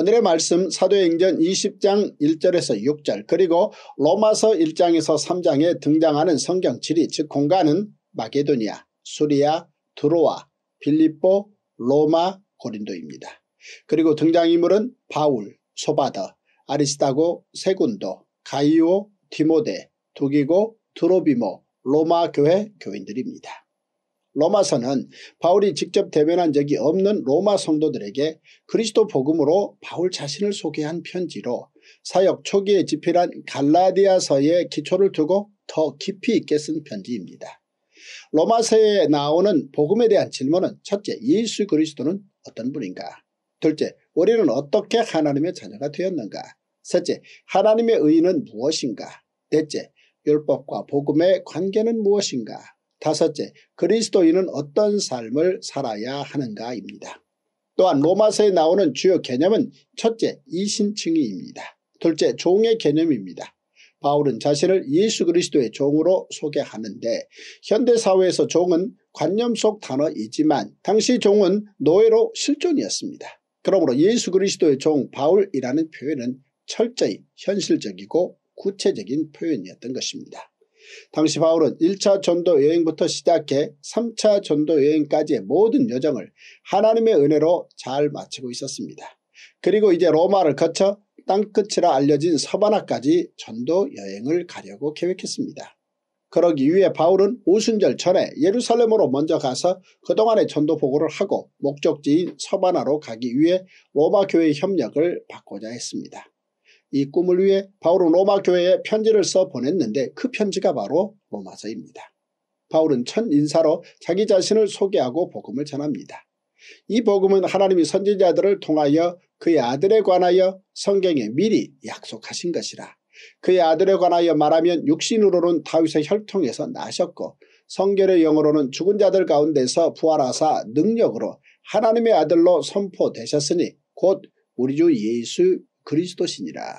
오늘의 말씀 사도행전 20장 1절에서 6절 그리고 로마서 1장에서 3장에 등장하는 성경 지리 즉 공간은 마게도니아, 수리아, 드로아, 빌립보, 로마, 고린도입니다. 그리고 등장인물은 바울, 소바더, 아리스타고, 세군도, 가이오, 디모데, 두기고, 드로비모, 로마 교회 교인들입니다. 로마서는 바울이 직접 대변한 적이 없는 로마 성도들에게 그리스도 복음으로 바울 자신을 소개한 편지로 사역 초기에 집필한 갈라디아서의 기초를 두고 더 깊이 있게 쓴 편지입니다. 로마서에 나오는 복음에 대한 질문은 첫째 예수 그리스도는 어떤 분인가 둘째 우리는 어떻게 하나님의 자녀가 되었는가 셋째 하나님의 의는 무엇인가 넷째 율법과 복음의 관계는 무엇인가 다섯째, 그리스도인은 어떤 삶을 살아야 하는가입니다. 또한 로마서에 나오는 주요 개념은 첫째, 이신층의입니다 둘째, 종의 개념입니다. 바울은 자신을 예수 그리스도의 종으로 소개하는데 현대사회에서 종은 관념 속 단어이지만 당시 종은 노예로 실존이었습니다. 그러므로 예수 그리스도의 종 바울이라는 표현은 철저히 현실적이고 구체적인 표현이었던 것입니다. 당시 바울은 1차 전도 여행부터 시작해 3차 전도 여행까지의 모든 여정을 하나님의 은혜로 잘 마치고 있었습니다. 그리고 이제 로마를 거쳐 땅끝이라 알려진 서바나까지 전도 여행을 가려고 계획했습니다. 그러기 위해 바울은 오순절 전에 예루살렘으로 먼저 가서 그동안의 전도 보고를 하고 목적지인 서바나로 가기 위해 로마 교회의 협력을 받고자 했습니다. 이 꿈을 위해 바울은 로마 교회에 편지를 써 보냈는데 그 편지가 바로 로마서입니다. 바울은 첫 인사로 자기 자신을 소개하고 복음을 전합니다. 이 복음은 하나님이 선지자들을 통하여 그의 아들에 관하여 성경에 미리 약속하신 것이라 그의 아들에 관하여 말하면 육신으로는 다윗의 혈통에서 나셨고 성결의 영으로는 죽은 자들 가운데서 부활하사 능력으로 하나님의 아들로 선포되셨으니 곧 우리 주 예수 그리스도시니라.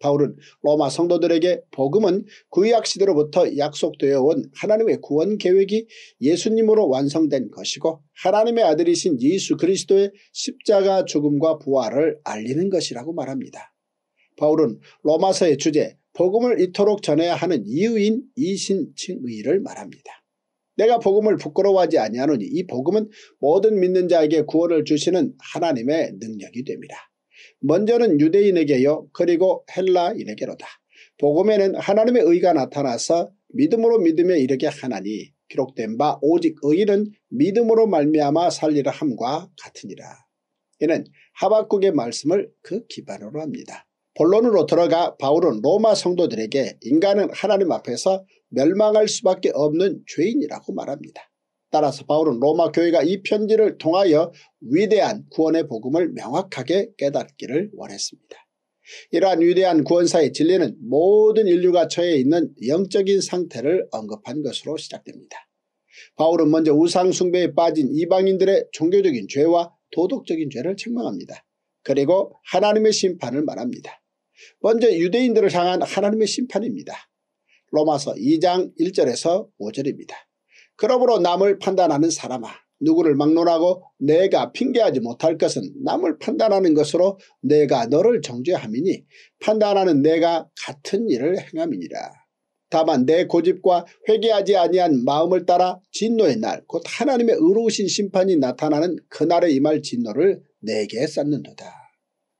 바울은 로마 성도들에게 복음은 구약시대로부터 약속되어 온 하나님의 구원 계획이 예수님으로 완성된 것이고 하나님의 아들이신 예수 그리스도의 십자가 죽음과 부활을 알리는 것이라고 말합니다. 바울은 로마서의 주제 복음을 이토록 전해야 하는 이유인 이신칭의를 말합니다. 내가 복음을 부끄러워하지 아니하노니 이 복음은 모든 믿는 자에게 구원을 주시는 하나님의 능력이 됩니다. 먼저는 유대인에게요 그리고 헬라인에게로다. 복음에는 하나님의 의가 나타나서 믿음으로 믿음에 이르게 하나니 기록된 바 오직 의인은 믿음으로 말미암아 살리라 함과 같으니라. 이는 하박국의 말씀을 그 기반으로 합니다. 본론으로 들어가 바울은 로마 성도들에게 인간은 하나님 앞에서 멸망할 수밖에 없는 죄인이라고 말합니다. 따라서 바울은 로마 교회가 이 편지를 통하여 위대한 구원의 복음을 명확하게 깨닫기를 원했습니다. 이러한 위대한 구원사의 진리는 모든 인류가 처해 있는 영적인 상태를 언급한 것으로 시작됩니다. 바울은 먼저 우상 숭배에 빠진 이방인들의 종교적인 죄와 도덕적인 죄를 책망합니다. 그리고 하나님의 심판을 말합니다. 먼저 유대인들을 향한 하나님의 심판입니다. 로마서 2장 1절에서 5절입니다. 그러므로 남을 판단하는 사람아 누구를 막론하고 내가 핑계하지 못할 것은 남을 판단하는 것으로 내가 너를 정죄함이니 판단하는 내가 같은 일을 행함이니라. 다만 내 고집과 회개하지 아니한 마음을 따라 진노의 날 곧 하나님의 의로우신 심판이 나타나는 그날에 임할 진노를 내게 쌓는도다.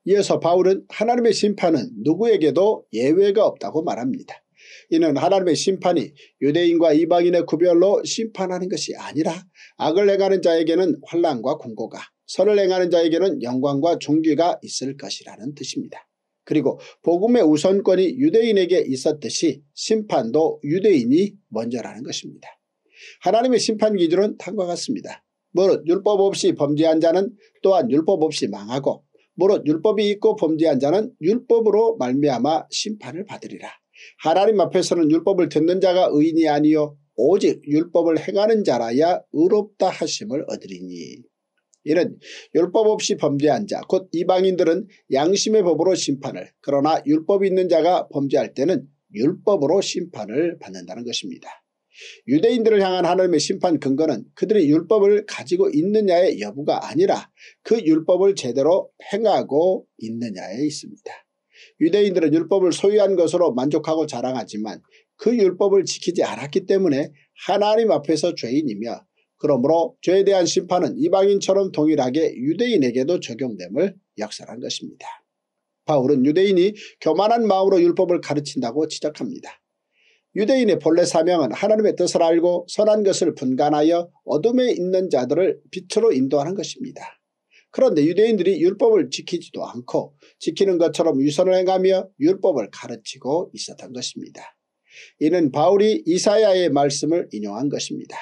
이어서 바울은 하나님의 심판은 누구에게도 예외가 없다고 말합니다. 이는 하나님의 심판이 유대인과 이방인의 구별로 심판하는 것이 아니라 악을 행하는 자에게는 환란과 공고가 선을 행하는 자에게는 영광과 존귀가 있을 것이라는 뜻입니다. 그리고 복음의 우선권이 유대인에게 있었듯이 심판도 유대인이 먼저라는 것입니다. 하나님의 심판 기준은 다음과 같습니다. 무릇 율법 없이 범죄한 자는 또한 율법 없이 망하고 무릇 율법이 있고 범죄한 자는 율법으로 말미암아 심판을 받으리라. 하나님 앞에서는 율법을 듣는 자가 의인이 아니요 오직 율법을 행하는 자라야 의롭다 하심을 얻으리니. 이는 율법 없이 범죄한 자 곧 이방인들은 양심의 법으로 심판을 그러나 율법이 있는 자가 범죄할 때는 율법으로 심판을 받는다는 것입니다. 유대인들을 향한 하나님의 심판 근거는 그들이 율법을 가지고 있느냐의 여부가 아니라 그 율법을 제대로 행하고 있느냐에 있습니다. 유대인들은 율법을 소유한 것으로 만족하고 자랑하지만 그 율법을 지키지 않았기 때문에 하나님 앞에서 죄인이며 그러므로 죄에 대한 심판은 이방인처럼 동일하게 유대인에게도 적용됨을 역설한 것입니다. 바울은 유대인이 교만한 마음으로 율법을 가르친다고 지적합니다. 유대인의 본래 사명은 하나님의 뜻을 알고 선한 것을 분간하여 어둠에 있는 자들을 빛으로 인도하는 것입니다. 그런데 유대인들이 율법을 지키지도 않고 지키는 것처럼 유선을 행하며 율법을 가르치고 있었던 것입니다. 이는 바울이 이사야의 말씀을 인용한 것입니다.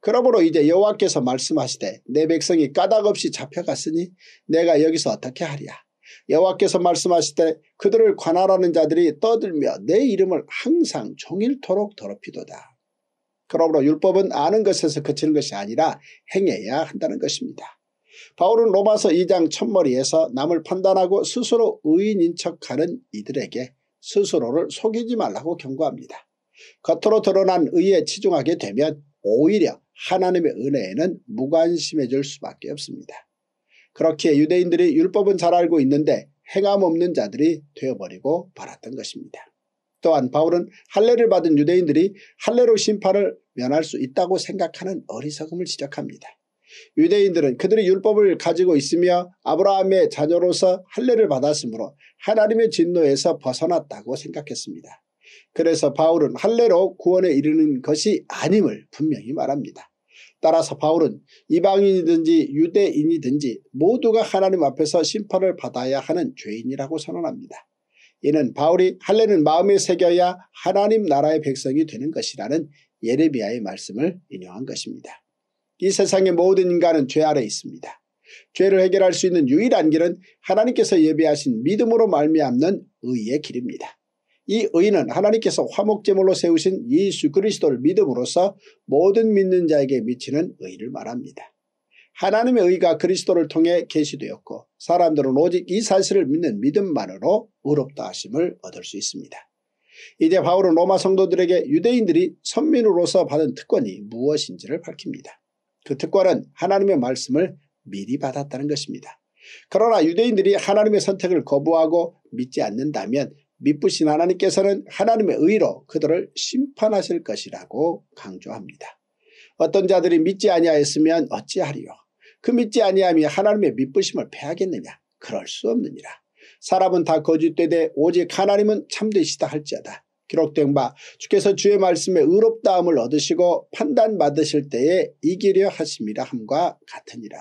그러므로 이제 여호와께서 말씀하시되 내 백성이 까닭없이 잡혀갔으니 내가 여기서 어떻게 하랴. 여호와께서 말씀하시되 그들을 관할하는 자들이 떠들며 내 이름을 항상 종일토록 더럽히도다. 그러므로 율법은 아는 것에서 그치는 것이 아니라 행해야 한다는 것입니다. 바울은 로마서 2장 첫머리에서 남을 판단하고 스스로 의인인 척하는 이들에게 스스로를 속이지 말라고 경고합니다. 겉으로 드러난 의에 치중하게 되면 오히려 하나님의 은혜에는 무관심해질 수밖에 없습니다. 그렇게 유대인들이 율법은 잘 알고 있는데 행함 없는 자들이 되어버리고 말았던 것입니다. 또한 바울은 할례를 받은 유대인들이 할례로 심판을 면할 수 있다고 생각하는 어리석음을 지적합니다. 유대인들은 그들의 율법을 가지고 있으며 아브라함의 자녀로서 할례를 받았으므로 하나님의 진노에서 벗어났다고 생각했습니다. 그래서 바울은 할례로 구원에 이르는 것이 아님을 분명히 말합니다. 따라서 바울은 이방인이든지 유대인이든지 모두가 하나님 앞에서 심판을 받아야 하는 죄인이라고 선언합니다. 이는 바울이 할례는 마음에 새겨야 하나님 나라의 백성이 되는 것이라는 예레미야의 말씀을 인용한 것입니다. 이 세상의 모든 인간은 죄 아래 있습니다. 죄를 해결할 수 있는 유일한 길은 하나님께서 예배하신 믿음으로 말미암는 의의 길입니다. 이 의는 하나님께서 화목제물로 세우신 예수 그리스도를 믿음으로써 모든 믿는 자에게 미치는 의를 말합니다. 하나님의 의가 그리스도를 통해 계시되었고 사람들은 오직 이 사실을 믿는 믿음만으로 의롭다 하심을 얻을 수 있습니다. 이제 바울은 로마 성도들에게 유대인들이 선민으로서 받은 특권이 무엇인지를 밝힙니다. 그 특권은 하나님의 말씀을 미리 받았다는 것입니다. 그러나 유대인들이 하나님의 선택을 거부하고 믿지 않는다면 믿부신 하나님께서는 하나님의 의로 그들을 심판하실 것이라고 강조합니다. 어떤 자들이 믿지 아니하였으면 어찌하리요. 그 믿지 아니함이 하나님의 믿부심을 패하겠느냐. 그럴 수 없느니라. 사람은 다 거짓되되 오직 하나님은 참되시다 할지어다. 기록된 바 주께서 주의 말씀에 의롭다함을 얻으시고 판단받으실 때에 이기려 하심이라 함과 같으니라.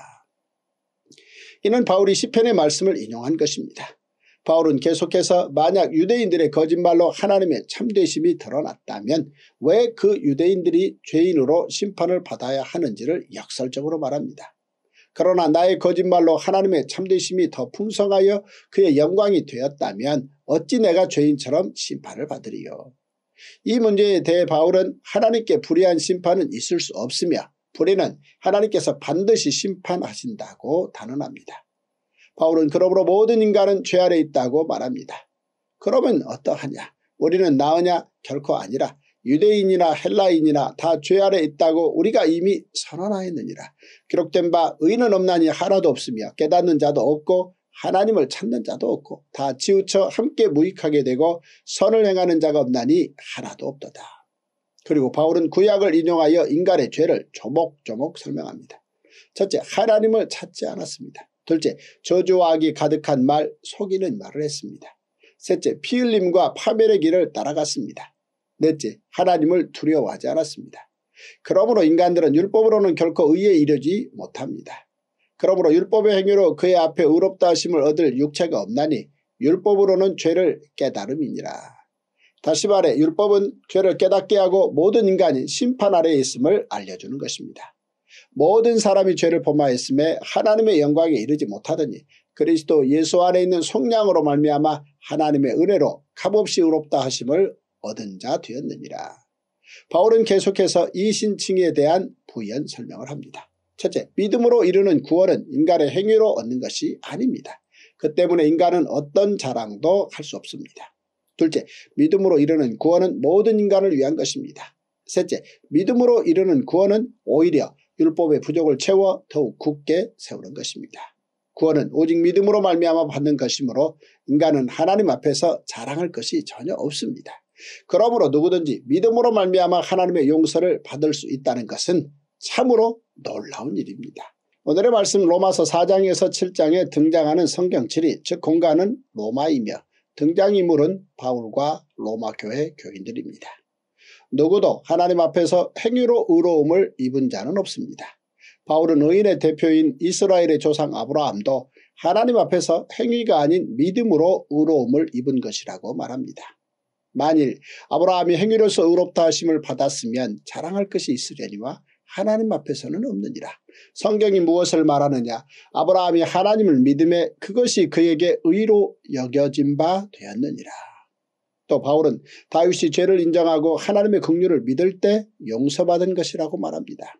이는 바울이 시편의 말씀을 인용한 것입니다. 바울은 계속해서 만약 유대인들의 거짓말로 하나님의 참되심이 드러났다면 왜 그 유대인들이 죄인으로 심판을 받아야 하는지를 역설적으로 말합니다. 그러나 나의 거짓말로 하나님의 참되심이 더 풍성하여 그의 영광이 되었다면 어찌 내가 죄인처럼 심판을 받으리요. 이 문제에 대해 바울은 하나님께 불의한 심판은 있을 수 없으며 불의는 하나님께서 반드시 심판하신다고 단언합니다. 바울은 그러므로 모든 인간은 죄 아래 있다고 말합니다. 그러면 어떠하냐? 우리는 나으냐? 결코 아니라 유대인이나 헬라인이나 다 죄 아래 있다고 우리가 이미 선언하였느니라. 기록된 바의는 없나니 하나도 없으며 깨닫는 자도 없고 하나님을 찾는 자도 없고 다지우쳐 함께 무익하게 되고 선을 행하는 자가 없나니 하나도 없도다. 그리고 바울은 구약을 인용하여 인간의 죄를 조목조목 설명합니다. 첫째 하나님을 찾지 않았습니다. 둘째 저주와 악이 가득한 말 속이는 말을 했습니다. 셋째 피흘림과 파멸의 길을 따라갔습니다. 넷째 하나님을 두려워하지 않았습니다. 그러므로 인간들은 율법으로는 결코 의에 이르지 못합니다. 그러므로 율법의 행위로 그의 앞에 의롭다 하심을 얻을 육체가 없나니 율법으로는 죄를 깨달음이니라. 다시 말해 율법은 죄를 깨닫게 하고 모든 인간이 심판 아래에 있음을 알려주는 것입니다. 모든 사람이 죄를 범하였음에 하나님의 영광에 이르지 못하더니 그리스도 예수 안에 있는 속량으로 말미암아 하나님의 은혜로 값없이 의롭다 하심을 얻은 자 되었느니라. 바울은 계속해서 이 신칭에 대한 부연 설명을 합니다. 첫째, 믿음으로 이루는 구원은 인간의 행위로 얻는 것이 아닙니다. 그 때문에 인간은 어떤 자랑도 할 수 없습니다. 둘째, 믿음으로 이루는 구원은 모든 인간을 위한 것입니다. 셋째, 믿음으로 이루는 구원은 오히려 율법의 부족을 채워 더욱 굳게 세우는 것입니다. 구원은 오직 믿음으로 말미암아 받는 것이므로 인간은 하나님 앞에서 자랑할 것이 전혀 없습니다. 그러므로 누구든지 믿음으로 말미암아 하나님의 용서를 받을 수 있다는 것은 참으로 놀라운 일입니다. 오늘의 말씀 로마서 4장에서 7장에 등장하는 성경칠이 즉 공간은 로마이며 등장인물은 바울과 로마교회 교인들입니다. 누구도 하나님 앞에서 행위로 의로움을 입은 자는 없습니다. 바울은 의인의 대표인 이스라엘의 조상 아브라함도 하나님 앞에서 행위가 아닌 믿음으로 의로움을 입은 것이라고 말합니다. 만일 아브라함이 행위로서 의롭다 하심을 받았으면 자랑할 것이 있으려니와 하나님 앞에서는 없느니라. 성경이 무엇을 말하느냐. 아브라함이 하나님을 믿음에 그것이 그에게 의로 여겨진 바 되었느니라. 또 바울은 다윗이 죄를 인정하고 하나님의 긍휼을 믿을 때 용서받은 것이라고 말합니다.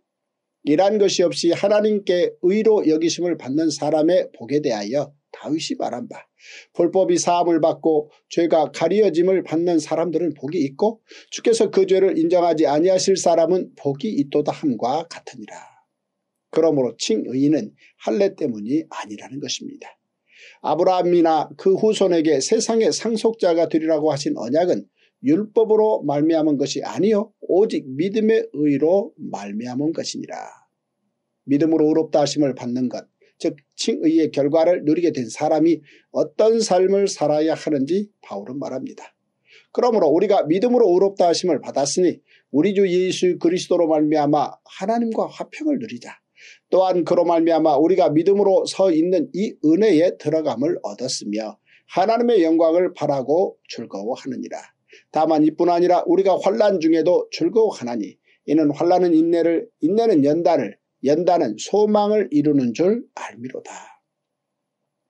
이란 것이 없이 하나님께 의로 여기심을 받는 사람의 복에 대하여 다윗이 말한 바 불법이 사함을 받고 죄가 가리어짐을 받는 사람들은 복이 있고 주께서 그 죄를 인정하지 아니하실 사람은 복이 있도다 함과 같으니라. 그러므로 칭의는 할례 때문이 아니라는 것입니다. 아브라함이나 그 후손에게 세상의 상속자가 되리라고 하신 언약은 율법으로 말미암은 것이 아니요 오직 믿음의 의로 말미암은 것이니라. 믿음으로 의롭다 하심을 받는 것즉 칭의의 결과를 누리게 된 사람이 어떤 삶을 살아야 하는지 바울은 말합니다. 그러므로 우리가 믿음으로 의롭다 하심을 받았으니 우리 주 예수 그리스도로 말미암아 하나님과 화평을 누리자. 또한 그로 말미암아 우리가 믿음으로 서 있는 이 은혜에 들어감을 얻었으며 하나님의 영광을 바라고 즐거워하느니라. 다만 이뿐 아니라 우리가 환란 중에도 즐거워하나니 이는 환란은 인내를 인내는 연단을 연다는 소망을 이루는 줄 알미로다.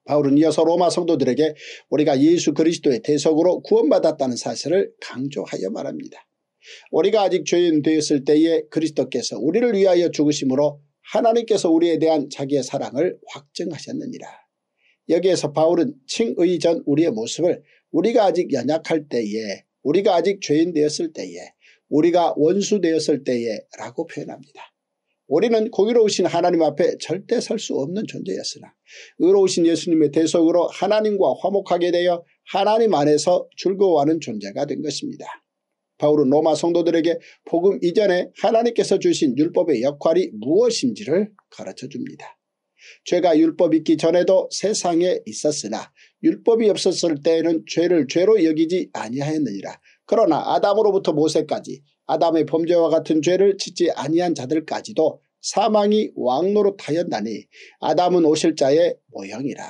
바울은 이어서 로마 성도들에게 우리가 예수 그리스도의 대속으로 구원받았다는 사실을 강조하여 말합니다. 우리가 아직 죄인 되었을 때에 그리스도께서 우리를 위하여 죽으심으로 하나님께서 우리에 대한 자기의 사랑을 확증하셨느니라. 여기에서 바울은 칭의 전 우리의 모습을 우리가 아직 연약할 때에 우리가 아직 죄인 되었을 때에 우리가 원수 되었을 때에 라고 표현합니다. 우리는 공의로우신 하나님 앞에 절대 설 수 없는 존재였으나 의로우신 예수님의 대속으로 하나님과 화목하게 되어 하나님 안에서 즐거워하는 존재가 된 것입니다. 바울은 로마 성도들에게 복음 이전에 하나님께서 주신 율법의 역할이 무엇인지를 가르쳐줍니다. 죄가 율법 있기 전에도 세상에 있었으나 율법이 없었을 때에는 죄를 죄로 여기지 아니하였느니라. 그러나 아담으로부터 모세까지 아담의 범죄와 같은 죄를 짓지 아니한 자들까지도 사망이 왕노로 타였나니 아담은 오실 자의 모형이라.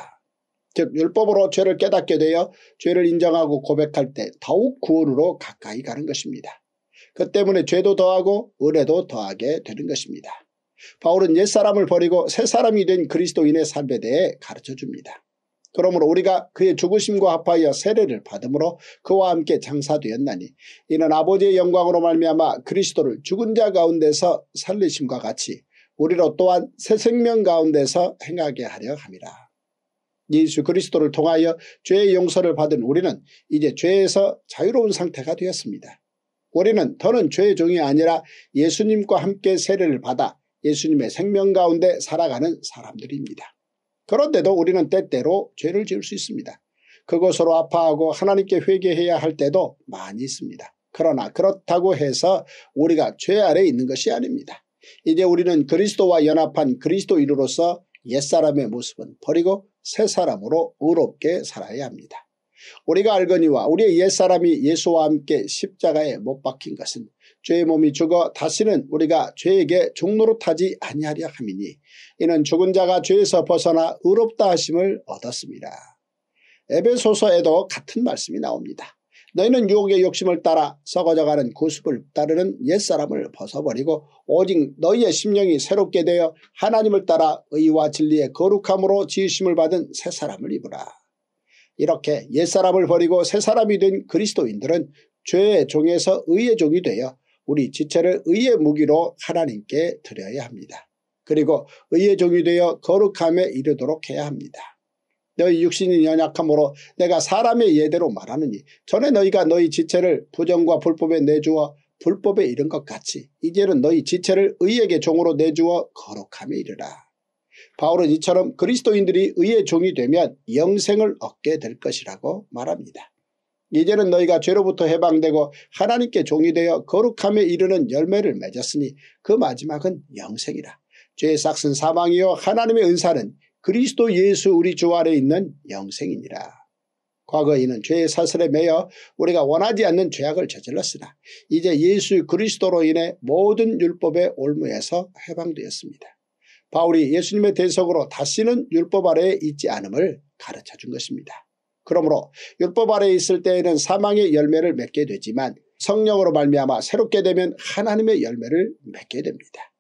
즉 율법으로 죄를 깨닫게 되어 죄를 인정하고 고백할 때 더욱 구원으로 가까이 가는 것입니다. 그 때문에 죄도 더하고 은혜도 더하게 되는 것입니다. 바울은 옛사람을 버리고 새사람이 된 그리스도인의 삶에 대해 가르쳐줍니다. 그러므로 우리가 그의 죽으심과 합하여 세례를 받음으로 그와 함께 장사되었나니 이는 아버지의 영광으로 말미암아 그리스도를 죽은 자 가운데서 살리심과 같이 우리로 또한 새 생명 가운데서 행하게 하려 함이라. 예수 그리스도를 통하여 죄의 용서를 받은 우리는 이제 죄에서 자유로운 상태가 되었습니다. 우리는 더는 죄의 종이 아니라 예수님과 함께 세례를 받아 예수님의 생명 가운데 살아가는 사람들입니다. 그런데도 우리는 때때로 죄를 지을 수 있습니다. 그것으로 아파하고 하나님께 회개해야 할 때도 많이 있습니다. 그러나 그렇다고 해서 우리가 죄 아래 에 있는 것이 아닙니다. 이제 우리는 그리스도와 연합한 그리스도인으로서 옛사람의 모습은 버리고 새사람으로 의롭게 살아야 합니다. 우리가 알거니와 우리의 옛사람이 예수와 함께 십자가에 못 박힌 것은 죄의 몸이 죽어 다시는 우리가 죄에게 종로로타지 아니하려 함이니 이는 죽은 자가 죄에서 벗어나 의롭다 하심을 얻었습니다. 에베소서에도 같은 말씀이 나옵니다. 너희는 유혹의 욕심을 따라 썩어져가는 구습을 따르는 옛사람을 벗어버리고 오직 너희의 심령이 새롭게 되어 하나님을 따라 의와 진리의 거룩함으로 지으심을 받은 새 사람을 입으라. 이렇게 옛사람을 버리고 새 사람이 된 그리스도인들은 죄의 종에서 의의 종이 되어 우리 지체를 의의 무기로 하나님께 드려야 합니다. 그리고 의의 종이 되어 거룩함에 이르도록 해야 합니다. 너희 육신이 연약함으로 내가 사람의 예대로 말하느니 전에 너희가 너희 지체를 부정과 불법에 내주어 불법에 이른 것 같이 이제는 너희 지체를 의에게 종으로 내주어 거룩함에 이르라. 바울은 이처럼 그리스도인들이 의의 종이 되면 영생을 얻게 될 것이라고 말합니다. 이제는 너희가 죄로부터 해방되고 하나님께 종이 되어 거룩함에 이르는 열매를 맺었으니 그 마지막은 영생이라. 죄의 삭은 사망이요 하나님의 은사는 그리스도 예수 우리 주 아래 있는 영생이니라. 과거 이는 죄의 사슬에 매여 우리가 원하지 않는 죄악을 저질렀으나 이제 예수 그리스도로 인해 모든 율법의 올무에서 해방되었습니다. 바울이 예수님의 대속으로 다시는 율법 아래에 있지 않음을 가르쳐 준 것입니다. 그러므로 율법 아래에 있을 때에는 사망의 열매를 맺게 되지만 성령으로 말미암아 새롭게 되면 하나님의 열매를 맺게 됩니다.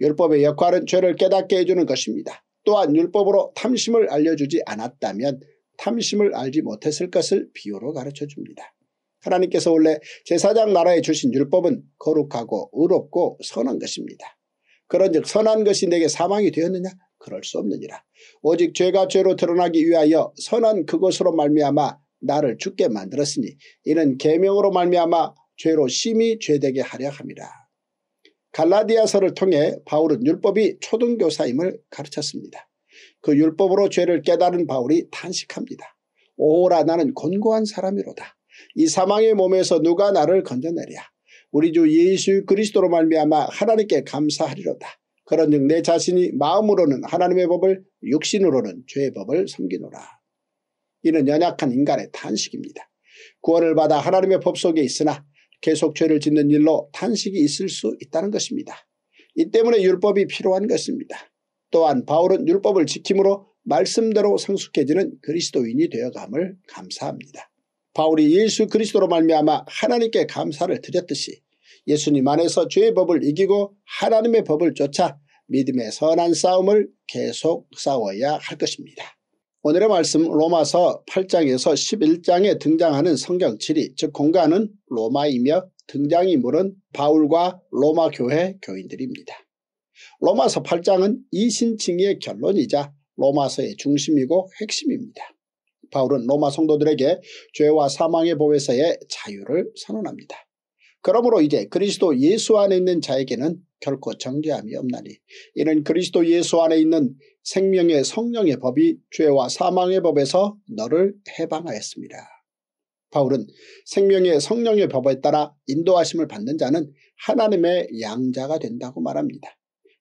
율법의 역할은 죄를 깨닫게 해주는 것입니다. 또한 율법으로 탐심을 알려주지 않았다면 탐심을 알지 못했을 것을 비유로 가르쳐줍니다. 하나님께서 원래 제사장 나라에 주신 율법은 거룩하고 의롭고 선한 것입니다. 그런즉 선한 것이 내게 사망이 되었느냐? 그럴 수 없느니라. 오직 죄가 죄로 드러나기 위하여 선한 그것으로 말미암아 나를 죽게 만들었으니 이는 계명으로 말미암아 죄로 심히 죄되게 하려 합니다. 갈라디아서를 통해 바울은 율법이 초등교사임을 가르쳤습니다. 그 율법으로 죄를 깨달은 바울이 탄식합니다. 오호라 나는 권고한 사람이로다. 이 사망의 몸에서 누가 나를 건져내랴. 우리 주 예수 그리스도로 말미암아 하나님께 감사하리로다. 그런즉 내 자신이 마음으로는 하나님의 법을 육신으로는 죄의 법을 섬기노라. 이는 연약한 인간의 탄식입니다. 구원을 받아 하나님의 법 속에 있으나 계속 죄를 짓는 일로 탄식이 있을 수 있다는 것입니다. 이 때문에 율법이 필요한 것입니다. 또한 바울은 율법을 지킴으로 말씀대로 성숙해지는 그리스도인이 되어감을 감사합니다. 바울이 예수 그리스도로 말미암아 하나님께 감사를 드렸듯이 예수님 안에서 죄의 법을 이기고 하나님의 법을 쫓아 믿음의 선한 싸움을 계속 싸워야 할 것입니다. 오늘의 말씀 로마서 8장에서 11장에 등장하는 성경칠이 즉 공간은 로마이며 등장인물은 바울과 로마 교회 교인들입니다. 로마서 8장은 이 신칭의 결론이자 로마서의 중심이고 핵심입니다. 바울은 로마 성도들에게 죄와 사망의 보혜사의 자유를 선언합니다. 그러므로 이제 그리스도 예수 안에 있는 자에게는 결코 정죄함이 없나니 이는 그리스도 예수 안에 있는 생명의 성령의 법이 죄와 사망의 법에서 너를 해방하였습니다. 바울은 생명의 성령의 법에 따라 인도하심을 받는 자는 하나님의 양자가 된다고 말합니다.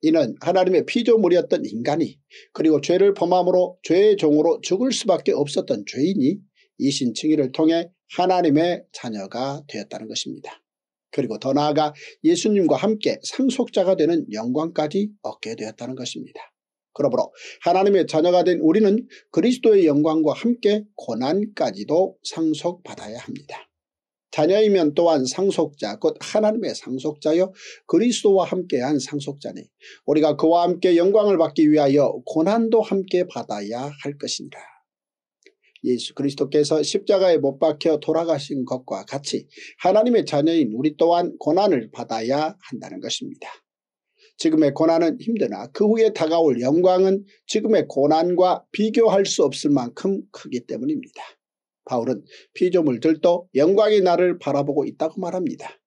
이는 하나님의 피조물이었던 인간이 그리고 죄를 범함으로 죄의 종으로 죽을 수밖에 없었던 죄인이 이신칭의를 통해 하나님의 자녀가 되었다는 것입니다. 그리고 더 나아가 예수님과 함께 상속자가 되는 영광까지 얻게 되었다는 것입니다. 그러므로 하나님의 자녀가 된 우리는 그리스도의 영광과 함께 고난까지도 상속받아야 합니다. 자녀이면 또한 상속자 곧 하나님의 상속자여 그리스도와 함께한 상속자니 우리가 그와 함께 영광을 받기 위하여 고난도 함께 받아야 할 것입니다. 예수 그리스도께서 십자가에 못 박혀 돌아가신 것과 같이 하나님의 자녀인 우리 또한 고난을 받아야 한다는 것입니다. 지금의 고난은 힘드나 그 후에 다가올 영광은 지금의 고난과 비교할 수 없을 만큼 크기 때문입니다. 바울은 피조물들도 영광의 날을 바라보고 있다고 말합니다.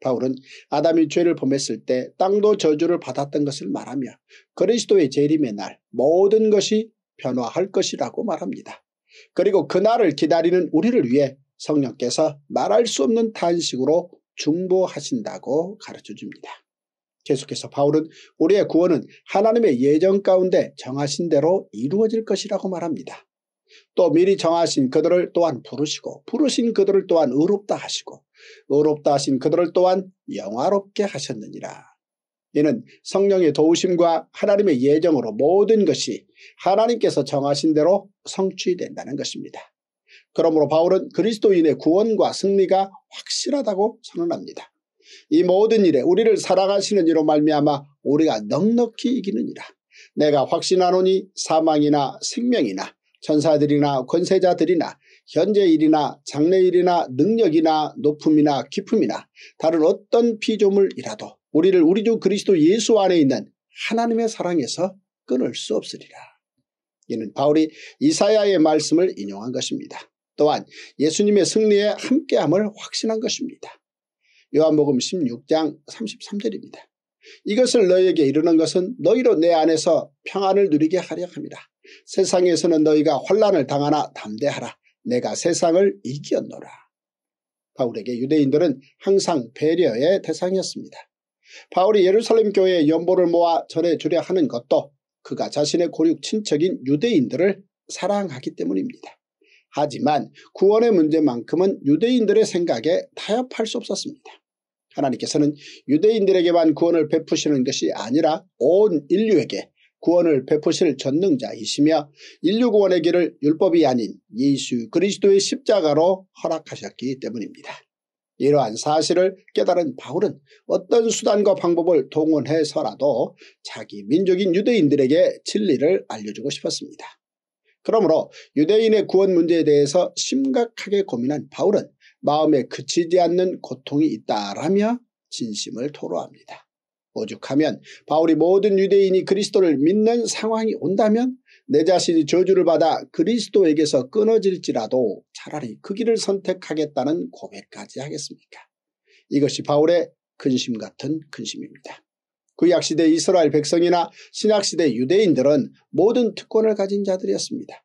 바울은 아담이 죄를 범했을 때 땅도 저주를 받았던 것을 말하며 그리스도의 재림의 날 모든 것이 변화할 것이라고 말합니다. 그리고 그날을 기다리는 우리를 위해 성령께서 말할 수 없는 탄식으로 중보하신다고 가르쳐줍니다. 계속해서 바울은 우리의 구원은 하나님의 예정 가운데 정하신 대로 이루어질 것이라고 말합니다. 또 미리 정하신 그들을 또한 부르시고 부르신 그들을 또한 의롭다 하시고 의롭다 하신 그들을 또한 영화롭게 하셨느니라. 이는 성령의 도우심과 하나님의 예정으로 모든 것이 하나님께서 정하신 대로 성취된다는 것입니다. 그러므로 바울은 그리스도인의 구원과 승리가 확실하다고 선언합니다. 이 모든 일에 우리를 사랑하시는 이로 말미암아 우리가 넉넉히 이기는 이라. 내가 확신하노니 사망이나 생명이나 천사들이나 권세자들이나 현재 일이나 장래 일이나 능력이나 높음이나 기품이나 다른 어떤 피조물이라도 우리를 우리 주 그리스도 예수 안에 있는 하나님의 사랑에서 끊을 수 없으리라. 이는 바울이 이사야의 말씀을 인용한 것입니다. 또한 예수님의 승리에 함께함을 확신한 것입니다. 요한복음 16장 33절입니다. 이것을 너희에게 이르는 것은 너희로 내 안에서 평안을 누리게 하려 합니다. 세상에서는 너희가 환란을 당하나 담대하라. 내가 세상을 이기었노라. 바울에게 유대인들은 항상 배려의 대상이었습니다. 바울이 예루살렘 교회의 연보를 모아 전해주려 하는 것도 그가 자신의 고륙 친척인 유대인들을 사랑하기 때문입니다. 하지만 구원의 문제만큼은 유대인들의 생각에 타협할 수 없었습니다. 하나님께서는 유대인들에게만 구원을 베푸시는 것이 아니라 온 인류에게 구원을 베푸실 전능자이시며 인류 구원의 길을 율법이 아닌 예수 그리스도의 십자가로 허락하셨기 때문입니다. 이러한 사실을 깨달은 바울은 어떤 수단과 방법을 동원해서라도 자기 민족인 유대인들에게 진리를 알려주고 싶었습니다. 그러므로 유대인의 구원 문제에 대해서 심각하게 고민한 바울은 마음에 그치지 않는 고통이 있다라며 진심을 토로합니다. 오죽하면 바울이 모든 유대인이 그리스도를 믿는 상황이 온다면 내 자신이 저주를 받아 그리스도에게서 끊어질지라도 차라리 그 길을 선택하겠다는 고백까지 하겠습니까? 이것이 바울의 근심 같은 근심입니다. 구약시대 그 이스라엘 백성이나 신약시대 유대인들은 모든 특권을 가진 자들이었습니다.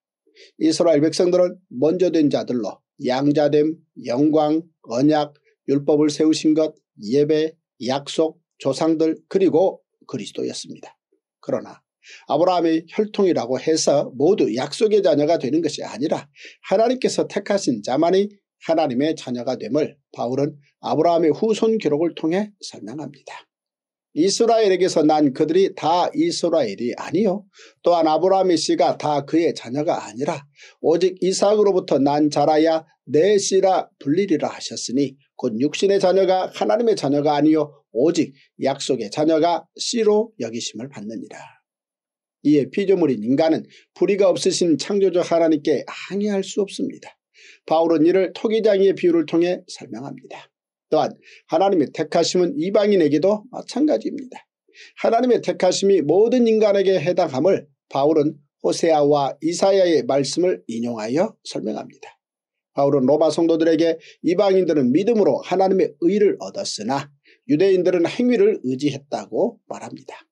이스라엘 백성들은 먼저 된 자들로 양자됨, 영광, 언약, 율법을 세우신 것, 예배, 약속, 조상들 그리고 그리스도였습니다. 그러나 아브라함의 혈통이라고 해서 모두 약속의 자녀가 되는 것이 아니라 하나님께서 택하신 자만이 하나님의 자녀가 됨을 바울은 아브라함의 후손 기록을 통해 설명합니다. 이스라엘에게서 난 그들이 다 이스라엘이 아니요 또한 아브라함의 씨가 다 그의 자녀가 아니라 오직 이삭으로부터 난 자라야 내 씨라 불리리라 하셨으니 곧 육신의 자녀가 하나님의 자녀가 아니요 오직 약속의 자녀가 씨로 여기심을 받느니라. 이에 피조물인 인간은 불의가 없으신 창조적 하나님께 항의할 수 없습니다. 바울은 이를 토기장의 비유를 통해 설명합니다. 또한 하나님의 택하심은 이방인에게도 마찬가지입니다. 하나님의 택하심이 모든 인간에게 해당함을 바울은 호세아와 이사야의 말씀을 인용하여 설명합니다. 바울은 로마 성도들에게 이방인들은 믿음으로 하나님의 의를 얻었으나 유대인들은 행위를 의지했다고 말합니다.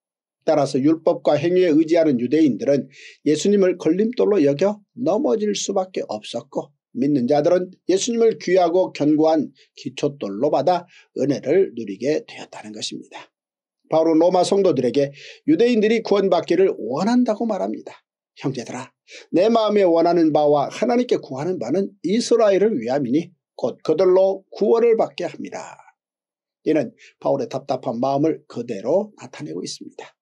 따라서 율법과 행위에 의지하는 유대인들은 예수님을 걸림돌로 여겨 넘어질 수밖에 없었고 믿는 자들은 예수님을 귀하고 견고한 기초돌로 받아 은혜를 누리게 되었다는 것입니다. 바로 로마 성도들에게 유대인들이 구원받기를 원한다고 말합니다. 형제들아 내 마음에 원하는 바와 하나님께 구하는 바는 이스라엘을 위함이니 곧 그들로 구원을 받게 합니다. 이는 바울의 답답한 마음을 그대로 나타내고 있습니다.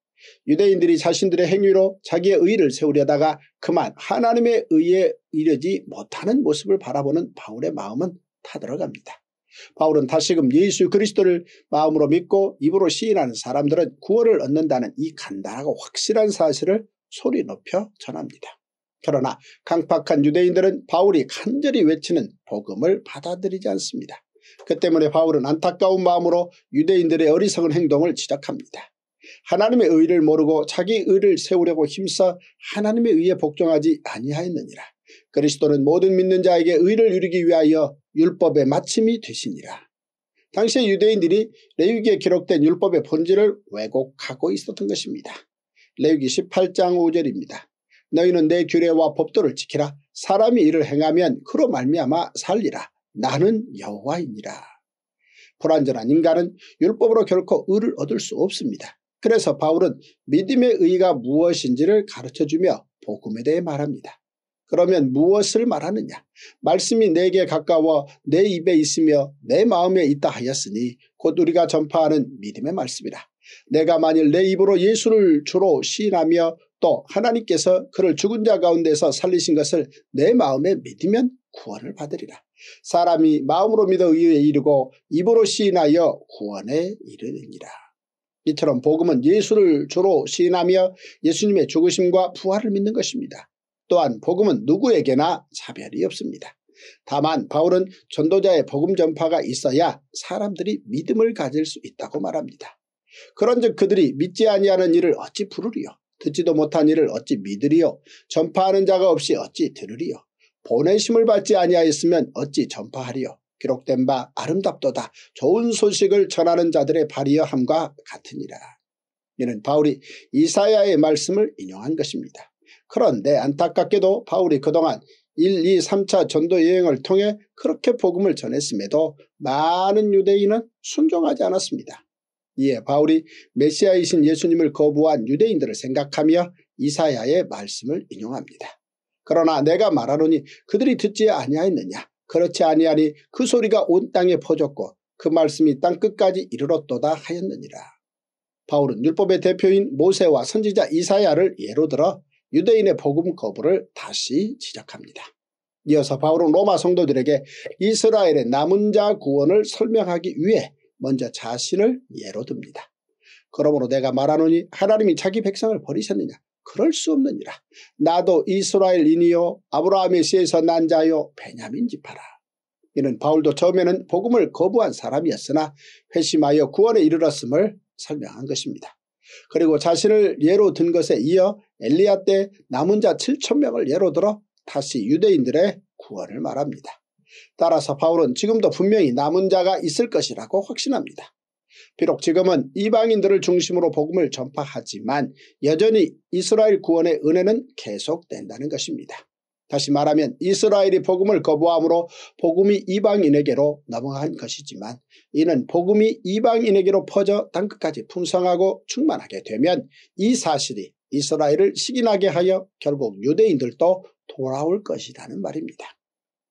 유대인들이 자신들의 행위로 자기의 의를 세우려다가 그만 하나님의 의에 이르지 못하는 모습을 바라보는 바울의 마음은 타들어갑니다. 바울은 다시금 예수 그리스도를 마음으로 믿고 입으로 시인하는 사람들은 구원을 얻는다는 이 간단하고 확실한 사실을 소리 높여 전합니다. 그러나 강팍한 유대인들은 바울이 간절히 외치는 복음을 받아들이지 않습니다. 그 때문에 바울은 안타까운 마음으로 유대인들의 어리석은 행동을 지적합니다. 하나님의 의를 모르고 자기 의를 세우려고 힘써 하나님의 의에 복종하지 아니하였느니라. 그리스도는 모든 믿는 자에게 의를 이루기 위하여 율법의 마침이 되시니라. 당시의 유대인들이 레위기에 기록된 율법의 본질을 왜곡하고 있었던 것입니다. 레위기 18장 5절입니다. 너희는 내 규례와 법도를 지키라. 사람이 이를 행하면 그로 말미암아 살리라. 나는 여호와입니다. 불완전한 인간은 율법으로 결코 의를 얻을 수 없습니다. 그래서 바울은 믿음의 의가 의 무엇인지를 가르쳐주며 복음에 대해 말합니다. 그러면 무엇을 말하느냐? 말씀이 내게 가까워 내 입에 있으며 내 마음에 있다 하였으니 곧 우리가 전파하는 믿음의 말씀이다 내가 만일 내 입으로 예수를 주로 시인하며 또 하나님께서 그를 죽은 자 가운데서 살리신 것을 내 마음에 믿으면 구원을 받으리라. 사람이 마음으로 믿어 의에 이르고 입으로 시인하여 구원에 이르느니라. 이처럼 복음은 예수를 주로 시인하며 예수님의 죽으심과 부활을 믿는 것입니다. 또한 복음은 누구에게나 차별이 없습니다. 다만 바울은 전도자의 복음 전파가 있어야 사람들이 믿음을 가질 수 있다고 말합니다. 그런즉 그들이 믿지 아니하는 일을 어찌 부르리요 듣지도 못한 일을 어찌 믿으리요 전파하는 자가 없이 어찌 들으리요 보내심을 받지 아니하였으면 어찌 전파하리요 기록된 바 아름답도다 좋은 소식을 전하는 자들의 발이여함과 같으니라. 이는 바울이 이사야의 말씀을 인용한 것입니다. 그런데 안타깝게도 바울이 그동안 1, 2, 3차 전도 여행을 통해 그렇게 복음을 전했음에도 많은 유대인은 순종하지 않았습니다. 이에 바울이 메시아이신 예수님을 거부한 유대인들을 생각하며 이사야의 말씀을 인용합니다. 그러나 내가 말하노니 그들이 듣지 아니하였느냐 그렇지 아니하니 그 소리가 온 땅에 퍼졌고 그 말씀이 땅 끝까지 이르렀도다 하였느니라. 바울은 율법의 대표인 모세와 선지자 이사야를 예로 들어 유대인의 복음 거부를 다시 지적합니다. 이어서 바울은 로마 성도들에게 이스라엘의 남은 자 구원을 설명하기 위해 먼저 자신을 예로 듭니다. 그러므로 내가 말하노니 하나님이 자기 백성을 버리셨느냐 그럴 수 없느니라. 나도 이스라엘인이요 아브라함의 시에서난 자요 베냐민 지파라. 이는 바울도 처음에는 복음을 거부한 사람이었으나 회심하여 구원에 이르렀음을 설명한 것입니다. 그리고 자신을 예로 든 것에 이어 엘리야 때 남은 자 7천명을 예로 들어 다시 유대인들의 구원을 말합니다. 따라서 바울은 지금도 분명히 남은 자가 있을 것이라고 확신합니다. 비록 지금은 이방인들을 중심으로 복음을 전파하지만 여전히 이스라엘 구원의 은혜는 계속된다는 것입니다. 다시 말하면 이스라엘이 복음을 거부함으로 복음이 이방인에게로 넘어간 것이지만 이는 복음이 이방인에게로 퍼져 땅끝까지 풍성하고 충만하게 되면 이 사실이 이스라엘을 식인하게 하여 결국 유대인들도 돌아올 것이라는 말입니다.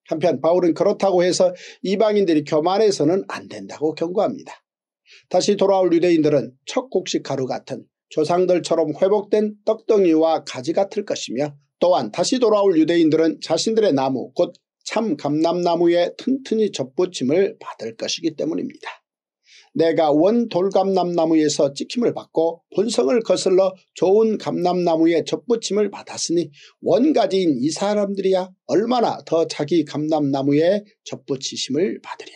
한편 바울은 그렇다고 해서 이방인들이 교만해서는 안 된다고 경고합니다. 다시 돌아올 유대인들은 첫 곡식 가루 같은 조상들처럼 회복된 떡덩이와 가지 같을 것이며 또한 다시 돌아올 유대인들은 자신들의 나무 곧 참 감남나무의 튼튼히 접붙임을 받을 것이기 때문입니다. 내가 원 돌감남나무에서 찍힘을 받고 본성을 거슬러 좋은 감남나무의 접붙임을 받았으니 원가지인 이 사람들이야 얼마나 더 자기 감남나무의 접붙이심을 받으랴.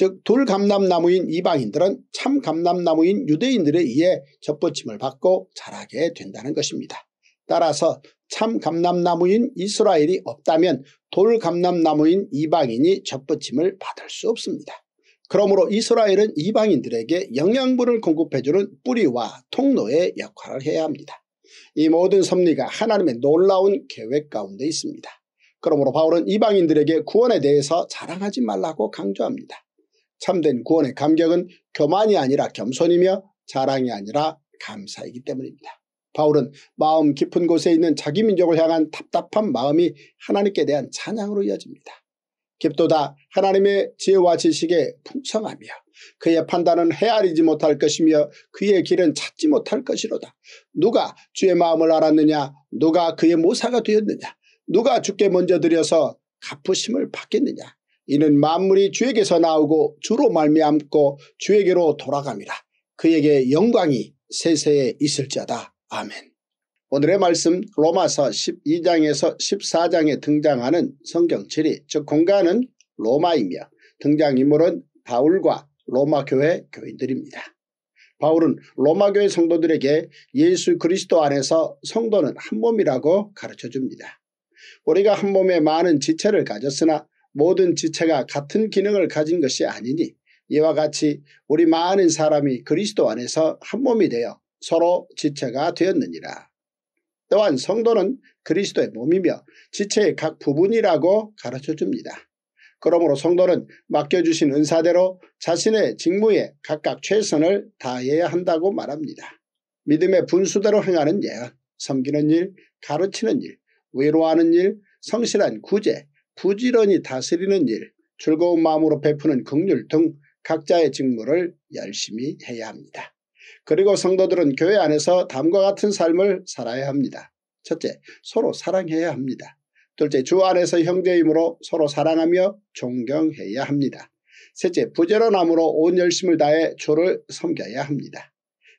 즉 돌감람나무인 이방인들은 참감람나무인 유대인들에 의해 접붙임을 받고 자라게 된다는 것입니다. 따라서 참감람나무인 이스라엘이 없다면 돌감람나무인 이방인이 접붙임을 받을 수 없습니다. 그러므로 이스라엘은 이방인들에게 영양분을 공급해주는 뿌리와 통로의 역할을 해야 합니다. 이 모든 섭리가 하나님의 놀라운 계획 가운데 있습니다. 그러므로 바울은 이방인들에게 구원에 대해서 자랑하지 말라고 강조합니다. 참된 구원의 감격은 교만이 아니라 겸손이며 자랑이 아니라 감사이기 때문입니다. 바울은 마음 깊은 곳에 있는 자기 민족을 향한 답답한 마음이 하나님께 대한 찬양으로 이어집니다. 깊도다 하나님의 지혜와 지식에 풍성하며 그의 판단은 헤아리지 못할 것이며 그의 길은 찾지 못할 것이로다. 누가 주의 마음을 알았느냐 누가 그의 모사가 되었느냐 누가 죽게 먼저 들여서 갚으심을 받겠느냐 이는 만물이 주에게서 나오고 주로 말미암고 주에게로 돌아갑니다. 그에게 영광이 세세에 있을지어다. 아멘. 오늘의 말씀 로마서 12장에서 14장에 등장하는 성경 지리 즉 공간은 로마이며 등장인물은 바울과 로마 교회 교인들입니다. 바울은 로마 교회 성도들에게 예수 그리스도 안에서 성도는 한 몸이라고 가르쳐줍니다. 우리가 한 몸에 많은 지체를 가졌으나 모든 지체가 같은 기능을 가진 것이 아니니 이와 같이 우리 많은 사람이 그리스도 안에서 한 몸이 되어 서로 지체가 되었느니라. 또한 성도는 그리스도의 몸이며 지체의 각 부분이라고 가르쳐줍니다. 그러므로 성도는 맡겨주신 은사대로 자신의 직무에 각각 최선을 다해야 한다고 말합니다. 믿음의 분수대로 행하는 예언, 섬기는 일, 가르치는 일, 외로워하는 일, 성실한 구제, 부지런히 다스리는 일, 즐거운 마음으로 베푸는 긍휼 등 각자의 직무를 열심히 해야 합니다. 그리고 성도들은 교회 안에서 다음과 같은 삶을 살아야 합니다. 첫째, 서로 사랑해야 합니다. 둘째, 주 안에서 형제이므로 서로 사랑하며 존경해야 합니다. 셋째, 부지런함으로 온 열심을 다해 주를 섬겨야 합니다.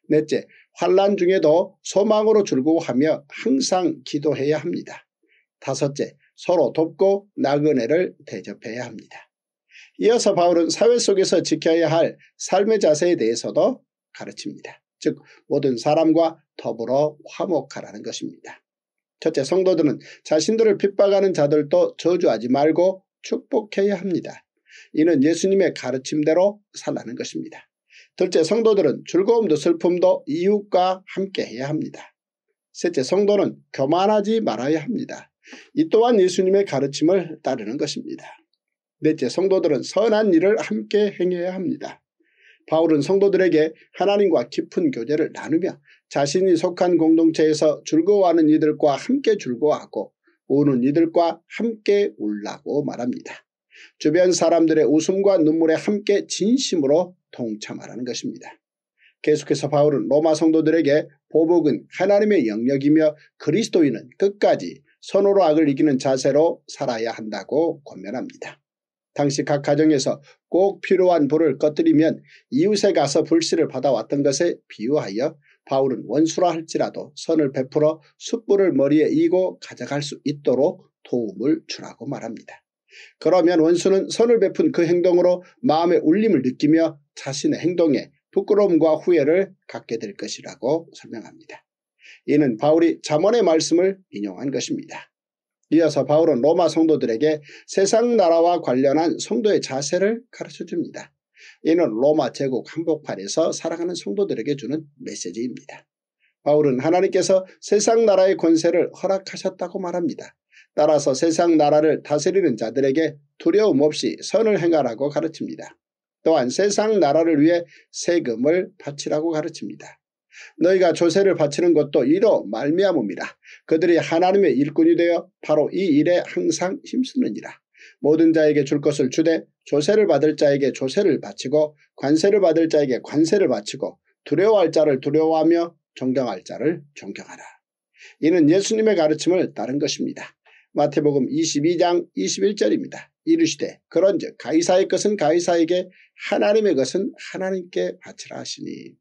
넷째, 환란 중에도 소망으로 즐거워하며 항상 기도해야 합니다. 다섯째, 서로 돕고 나그네를 대접해야 합니다. 이어서 바울은 사회 속에서 지켜야 할 삶의 자세에 대해서도 가르칩니다. 즉 모든 사람과 더불어 화목하라는 것입니다. 첫째 성도들은 자신들을 핍박하는 자들도 저주하지 말고 축복해야 합니다. 이는 예수님의 가르침대로 살라는 것입니다. 둘째 성도들은 즐거움도 슬픔도 이웃과 함께 해야 합니다. 셋째 성도는 교만하지 말아야 합니다. 이 또한 예수님의 가르침을 따르는 것입니다. 넷째 성도들은 선한 일을 함께 행해야 합니다. 바울은 성도들에게 하나님과 깊은 교제를 나누며 자신이 속한 공동체에서 즐거워하는 이들과 함께 즐거워하고 우는 이들과 함께 울라고 말합니다. 주변 사람들의 웃음과 눈물에 함께 진심으로 동참하라는 것입니다. 계속해서 바울은 로마 성도들에게 보복은 하나님의 영역이며 그리스도인은 끝까지 선으로 악을 이기는 자세로 살아야 한다고 권면합니다. 당시 각 가정에서 꼭 필요한 불을 꺼뜨리면 이웃에 가서 불씨를 받아왔던 것에 비유하여 바울은 원수라 할지라도 선을 베풀어 숯불을 머리에 이고 가져갈 수 있도록 도움을 주라고 말합니다. 그러면 원수는 선을 베푼 그 행동으로 마음의 울림을 느끼며 자신의 행동에 부끄러움과 후회를 갖게 될 것이라고 설명합니다. 이는 바울이 자언의 말씀을 인용한 것입니다. 이어서 바울은 로마 성도들에게 세상 나라와 관련한 성도의 자세를 가르쳐줍니다. 이는 로마 제국 한복판에서 살아가는 성도들에게 주는 메시지입니다. 바울은 하나님께서 세상 나라의 권세를 허락하셨다고 말합니다. 따라서 세상 나라를 다스리는 자들에게 두려움 없이 선을 행하라고 가르칩니다. 또한 세상 나라를 위해 세금을 바치라고 가르칩니다. 너희가 조세를 바치는 것도 이로 말미암음이라. 그들이 하나님의 일꾼이 되어 바로 이 일에 항상 힘쓰느니라. 모든 자에게 줄 것을 주되 조세를 받을 자에게 조세를 바치고 관세를 받을 자에게 관세를 바치고 두려워할 자를 두려워하며 존경할 자를 존경하라. 이는 예수님의 가르침을 따른 것입니다. 마태복음 22장 21절입니다. 이르시되 그런즉 가이사의 것은 가이사에게 하나님의 것은 하나님께 바치라 하시니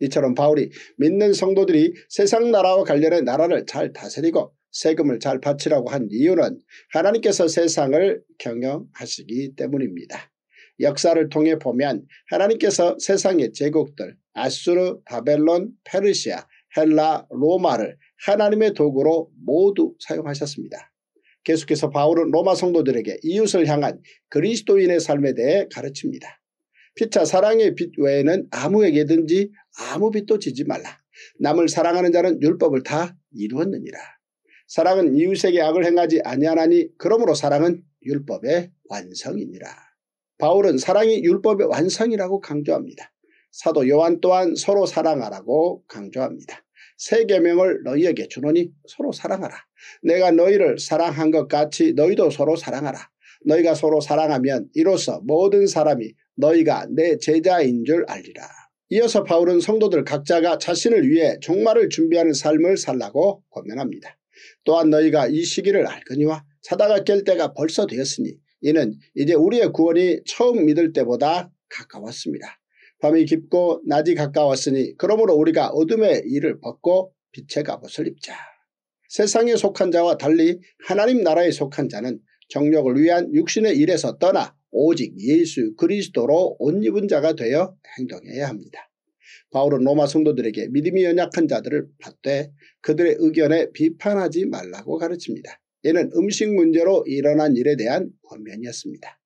이처럼 바울이 믿는 성도들이 세상 나라와 관련해 나라를 잘 다스리고 세금을 잘 바치라고 한 이유는 하나님께서 세상을 경영하시기 때문입니다. 역사를 통해 보면 하나님께서 세상의 제국들 아수르, 바벨론, 페르시아, 헬라, 로마를 하나님의 도구로 모두 사용하셨습니다. 계속해서 바울은 로마 성도들에게 이웃을 향한 그리스도인의 삶에 대해 가르칩니다. 피차 사랑의 빛 외에는 아무에게든지 아무 빛도 지지 말라. 남을 사랑하는 자는 율법을 다 이루었느니라. 사랑은 이웃에게 악을 행하지 아니하나니 그러므로 사랑은 율법의 완성이니라. 바울은 사랑이 율법의 완성이라고 강조합니다. 사도 요한 또한 서로 사랑하라고 강조합니다. 세 계명을 너희에게 주노니 서로 사랑하라. 내가 너희를 사랑한 것 같이 너희도 서로 사랑하라. 너희가 서로 사랑하면 이로써 모든 사람이 너희가 내 제자인 줄 알리라. 이어서 바울은 성도들 각자가 자신을 위해 종말을 준비하는 삶을 살라고 권면합니다. 또한 너희가 이 시기를 알거니와 사다가 깰 때가 벌써 되었으니 이는 이제 우리의 구원이 처음 믿을 때보다 가까웠습니다. 밤이 깊고 낮이 가까웠으니 그러므로 우리가 어둠의 일을 벗고 빛의 갑옷을 입자. 세상에 속한 자와 달리 하나님 나라에 속한 자는 정력을 위한 육신의 일에서 떠나 오직 예수 그리스도로 옷 입은 자가 되어 행동해야 합니다. 바울은 로마 성도들에게 믿음이 연약한 자들을 받되 그들의 의견에 비판하지 말라고 가르칩니다. 이는 음식 문제로 일어난 일에 대한 권면이었습니다.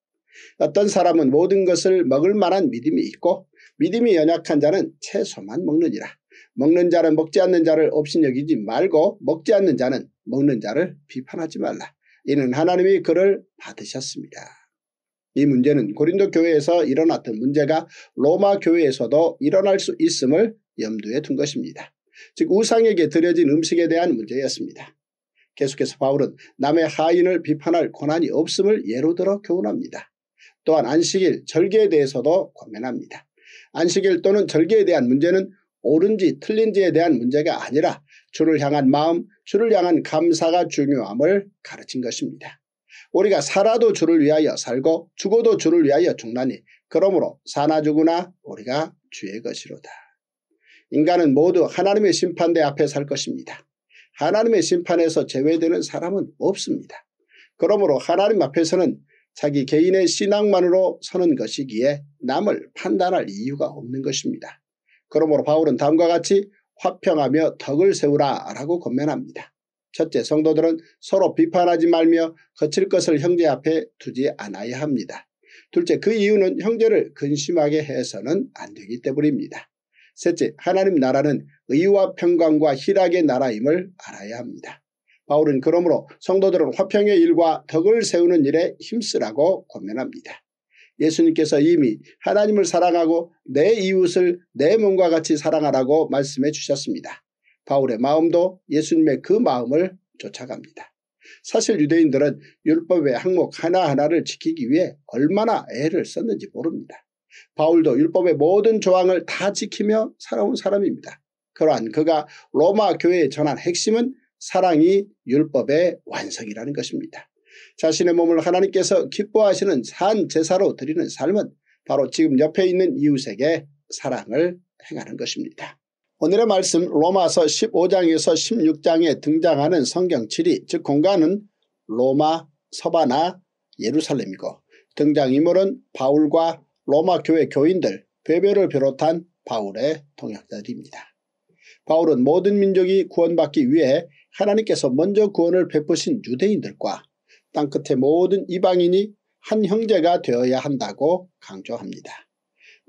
어떤 사람은 모든 것을 먹을 만한 믿음이 있고 믿음이 연약한 자는 채소만 먹느니라. 먹는 자는 먹지 않는 자를 업신여기지 말고 먹지 않는 자는 먹는 자를 비판하지 말라. 이는 하나님이 그를 받으셨습니다. 이 문제는 고린도 교회에서 일어났던 문제가 로마 교회에서도 일어날 수 있음을 염두에 둔 것입니다. 즉 우상에게 드려진 음식에 대한 문제였습니다. 계속해서 바울은 남의 하인을 비판할 권한이 없음을 예로 들어 교훈합니다. 또한 안식일, 절개에 대해서도 권면합니다. 안식일 또는 절개에 대한 문제는 옳은지 틀린지에 대한 문제가 아니라 주를 향한 마음, 주를 향한 감사가 중요함을 가르친 것입니다. 우리가 살아도 주를 위하여 살고 죽어도 주를 위하여 죽나니 그러므로 사나 죽으나 우리가 주의 것이로다. 인간은 모두 하나님의 심판대 앞에 살 것입니다. 하나님의 심판에서 제외되는 사람은 없습니다. 그러므로 하나님 앞에서는 자기 개인의 신앙만으로 서는 것이기에 남을 판단할 이유가 없는 것입니다. 그러므로 바울은 다음과 같이 화평하며 덕을 세우라 라고 권면합니다. 첫째 성도들은 서로 비판하지 말며 거칠 것을 형제 앞에 두지 않아야 합니다. 둘째 그 이유는 형제를 근심하게 해서는 안 되기 때문입니다. 셋째 하나님 나라는 의와 평강과 희락의 나라임을 알아야 합니다. 바울은 그러므로 성도들은 화평의 일과 덕을 세우는 일에 힘쓰라고 권면합니다. 예수님께서 이미 하나님을 사랑하고 내 이웃을 내 몸과 같이 사랑하라고 말씀해 주셨습니다. 바울의 마음도 예수님의 그 마음을 쫓아갑니다. 사실 유대인들은 율법의 항목 하나하나를 지키기 위해 얼마나 애를 썼는지 모릅니다. 바울도 율법의 모든 조항을 다 지키며 살아온 사람입니다. 그러한 그가 로마 교회에 전한 핵심은 사랑이 율법의 완성이라는 것입니다. 자신의 몸을 하나님께서 기뻐하시는 산 제사로 드리는 삶은 바로 지금 옆에 있는 이웃에게 사랑을 행하는 것입니다. 오늘의 말씀 로마서 15장에서 16장에 등장하는 성경 7위 즉 공간은 로마, 서바나, 예루살렘이고 등장인물은 바울과 로마 교회 교인들 베베를 비롯한 바울의 동역자들입니다. 바울은 모든 민족이 구원받기 위해 하나님께서 먼저 구원을 베푸신 유대인들과 땅끝의 모든 이방인이 한 형제가 되어야 한다고 강조합니다.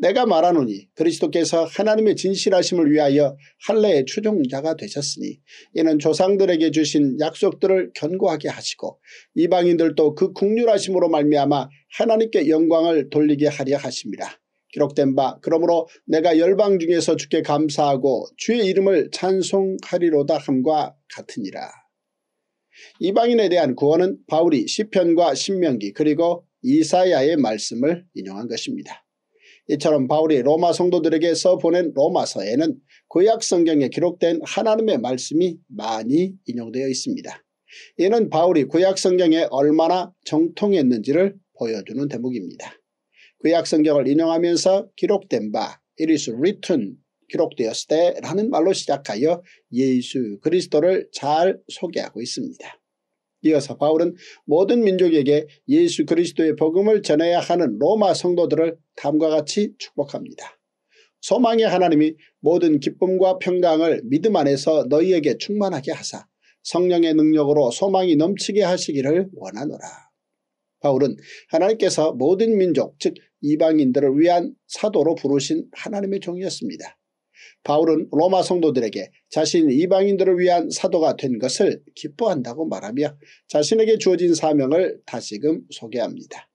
내가 말하노니 그리스도께서 하나님의 진실하심을 위하여 할례의 추종자가 되셨으니 이는 조상들에게 주신 약속들을 견고하게 하시고 이방인들도 그 국률하심으로 말미암아 하나님께 영광을 돌리게 하려 하십니다. 기록된 바 그러므로 내가 열방 중에서 주께 감사하고 주의 이름을 찬송하리로다 함과 같으니라. 이방인에 대한 구원은 바울이 시편과 신명기 그리고 이사야의 말씀을 인용한 것입니다. 이처럼 바울이 로마 성도들에게 써보낸 로마서에는 구약 성경에 기록된 하나님의 말씀이 많이 인용되어 있습니다. 이는 바울이 구약 성경에 얼마나 정통했는지를 보여주는 대목입니다. 구약 성경을 인용하면서 기록된 바 it is written 기록되었을 때 라는 말로 시작하여 예수 그리스도를 잘 소개하고 있습니다. 이어서 바울은 모든 민족에게 예수 그리스도의 복음을 전해야 하는 로마 성도들을 다음과 같이 축복합니다. 소망의 하나님이 모든 기쁨과 평강을 믿음 안에서 너희에게 충만하게 하사 성령의 능력으로 소망이 넘치게 하시기를 원하노라. 바울은 하나님께서 모든 민족 즉 이방인들을 위한 사도로 부르신 하나님의 종이었습니다. 바울은 로마 성도들에게 자신 이방인들을 위한 사도가 된 것을 기뻐한다고 말하며 자신에게 주어진 사명을 다시금 소개합니다.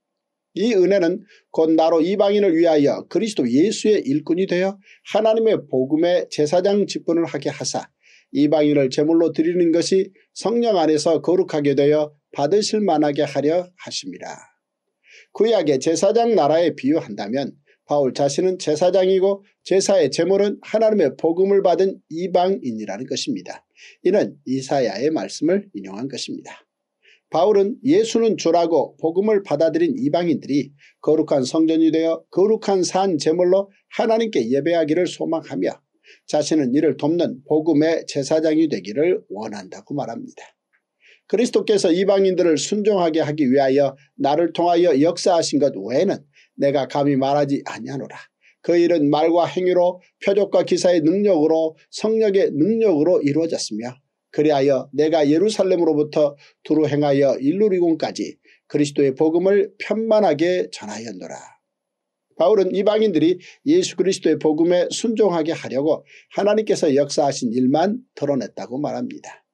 이 은혜는 곧 나로 이방인을 위하여 그리스도 예수의 일꾼이 되어 하나님의 복음의 제사장 직분을 하게 하사 이방인을 제물로 드리는 것이 성령 안에서 거룩하게 되어 받으실 만하게 하려 하십니다. 구약의 제사장 나라에 비유한다면 바울 자신은 제사장이고 제사의 제물은 하나님의 복음을 받은 이방인이라는 것입니다. 이는 이사야의 말씀을 인용한 것입니다. 바울은 예수는 주라고 복음을 받아들인 이방인들이 거룩한 성전이 되어 거룩한 산 제물로 하나님께 예배하기를 소망하며 자신은 이를 돕는 복음의 제사장이 되기를 원한다고 말합니다. 그리스도께서 이방인들을 순종하게 하기 위하여 나를 통하여 역사하신 것 외에는 내가 감히 말하지 아니하노라. 그 일은 말과 행위로 표적과 기사의 능력으로 성령의 능력으로 이루어졌으며 그리하여 내가 예루살렘으로부터 두루 행하여 일루리곤까지 그리스도의 복음을 편만하게 전하였노라. 바울은 이방인들이 예수 그리스도의 복음에 순종하게 하려고 하나님께서 역사하신 일만 드러냈다고 말합니다.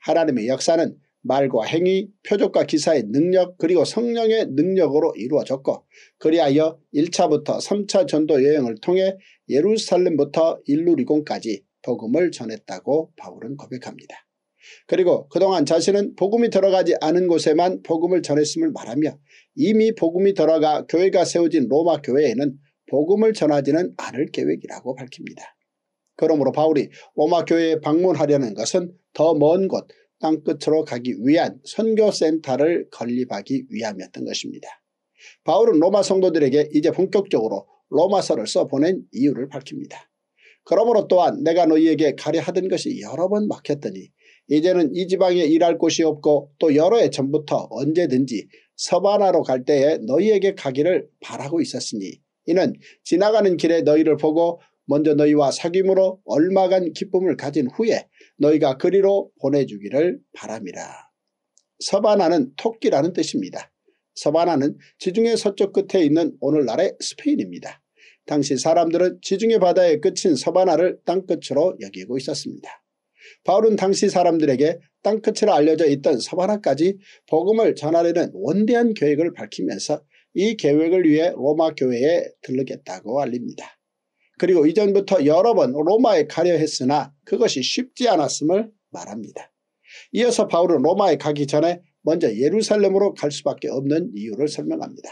하나님의 역사는 말과 행위, 표적과 기사의 능력 그리고 성령의 능력으로 이루어졌고 그리하여 1차부터 3차 전도 여행을 통해 예루살렘부터 일루리곤까지 복음을 전했다고 바울은 고백합니다. 그리고 그동안 자신은 복음이 들어가지 않은 곳에만 복음을 전했음을 말하며 이미 복음이 들어가 교회가 세워진 로마 교회에는 복음을 전하지는 않을 계획이라고 밝힙니다. 그러므로 바울이 로마 교회에 방문하려는 것은 더먼곳 땅끝으로 가기 위한 선교센터를 건립하기 위함이었던 것입니다. 바울은 로마 성도들에게 이제 본격적으로 로마서를 써보낸 이유를 밝힙니다. 그러므로 또한 내가 너희에게 가려하던 것이 여러 번 막혔더니 이제는 이 지방에 일할 곳이 없고 또 여러 해 전부터 언제든지 서바나로 갈 때에 너희에게 가기를 바라고 있었으니 이는 지나가는 길에 너희를 보고 먼저 너희와 사귐으로 얼마간 기쁨을 가진 후에 너희가 그리로 보내주기를 바랍니다 서바나는 토끼라는 뜻입니다. 서바나는 지중해 서쪽 끝에 있는 오늘날의 스페인입니다. 당시 사람들은 지중해 바다의 끝인 서바나를 땅끝으로 여기고 있었습니다. 바울은 당시 사람들에게 땅끝으로 알려져 있던 서바나까지 복음을 전하려는 원대한 계획을 밝히면서 이 계획을 위해 로마 교회에 들르겠다고 알립니다. 그리고 이전부터 여러 번 로마에 가려 했으나 그것이 쉽지 않았음을 말합니다. 이어서 바울은 로마에 가기 전에 먼저 예루살렘으로 갈 수밖에 없는 이유를 설명합니다.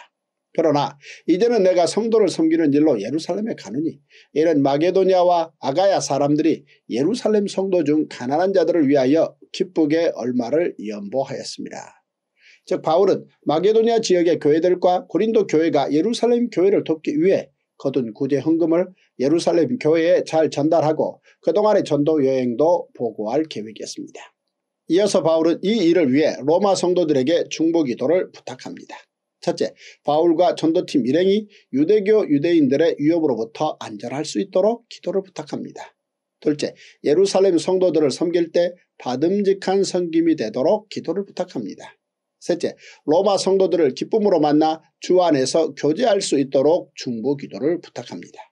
그러나 이제는 내가 성도를 섬기는 일로 예루살렘에 가느니 이는 마게도냐와 아가야 사람들이 예루살렘 성도 중 가난한 자들을 위하여 기쁘게 얼마를 연보하였습니다. 즉 바울은 마게도냐 지역의 교회들과 고린도 교회가 예루살렘 교회를 돕기 위해 거둔 구제 헌금을 예루살렘 교회에 잘 전달하고 그동안의 전도 여행도 보고할 계획이었습니다. 이어서 바울은 이 일을 위해 로마 성도들에게 중보 기도를 부탁합니다. 첫째, 바울과 전도팀 일행이 유대교 유대인들의 위협으로부터 안전할 수 있도록 기도를 부탁합니다. 둘째, 예루살렘 성도들을 섬길 때 바듬직한 섬김이 되도록 기도를 부탁합니다. 셋째, 로마 성도들을 기쁨으로 만나 주 안에서 교제할 수 있도록 중보 기도를 부탁합니다.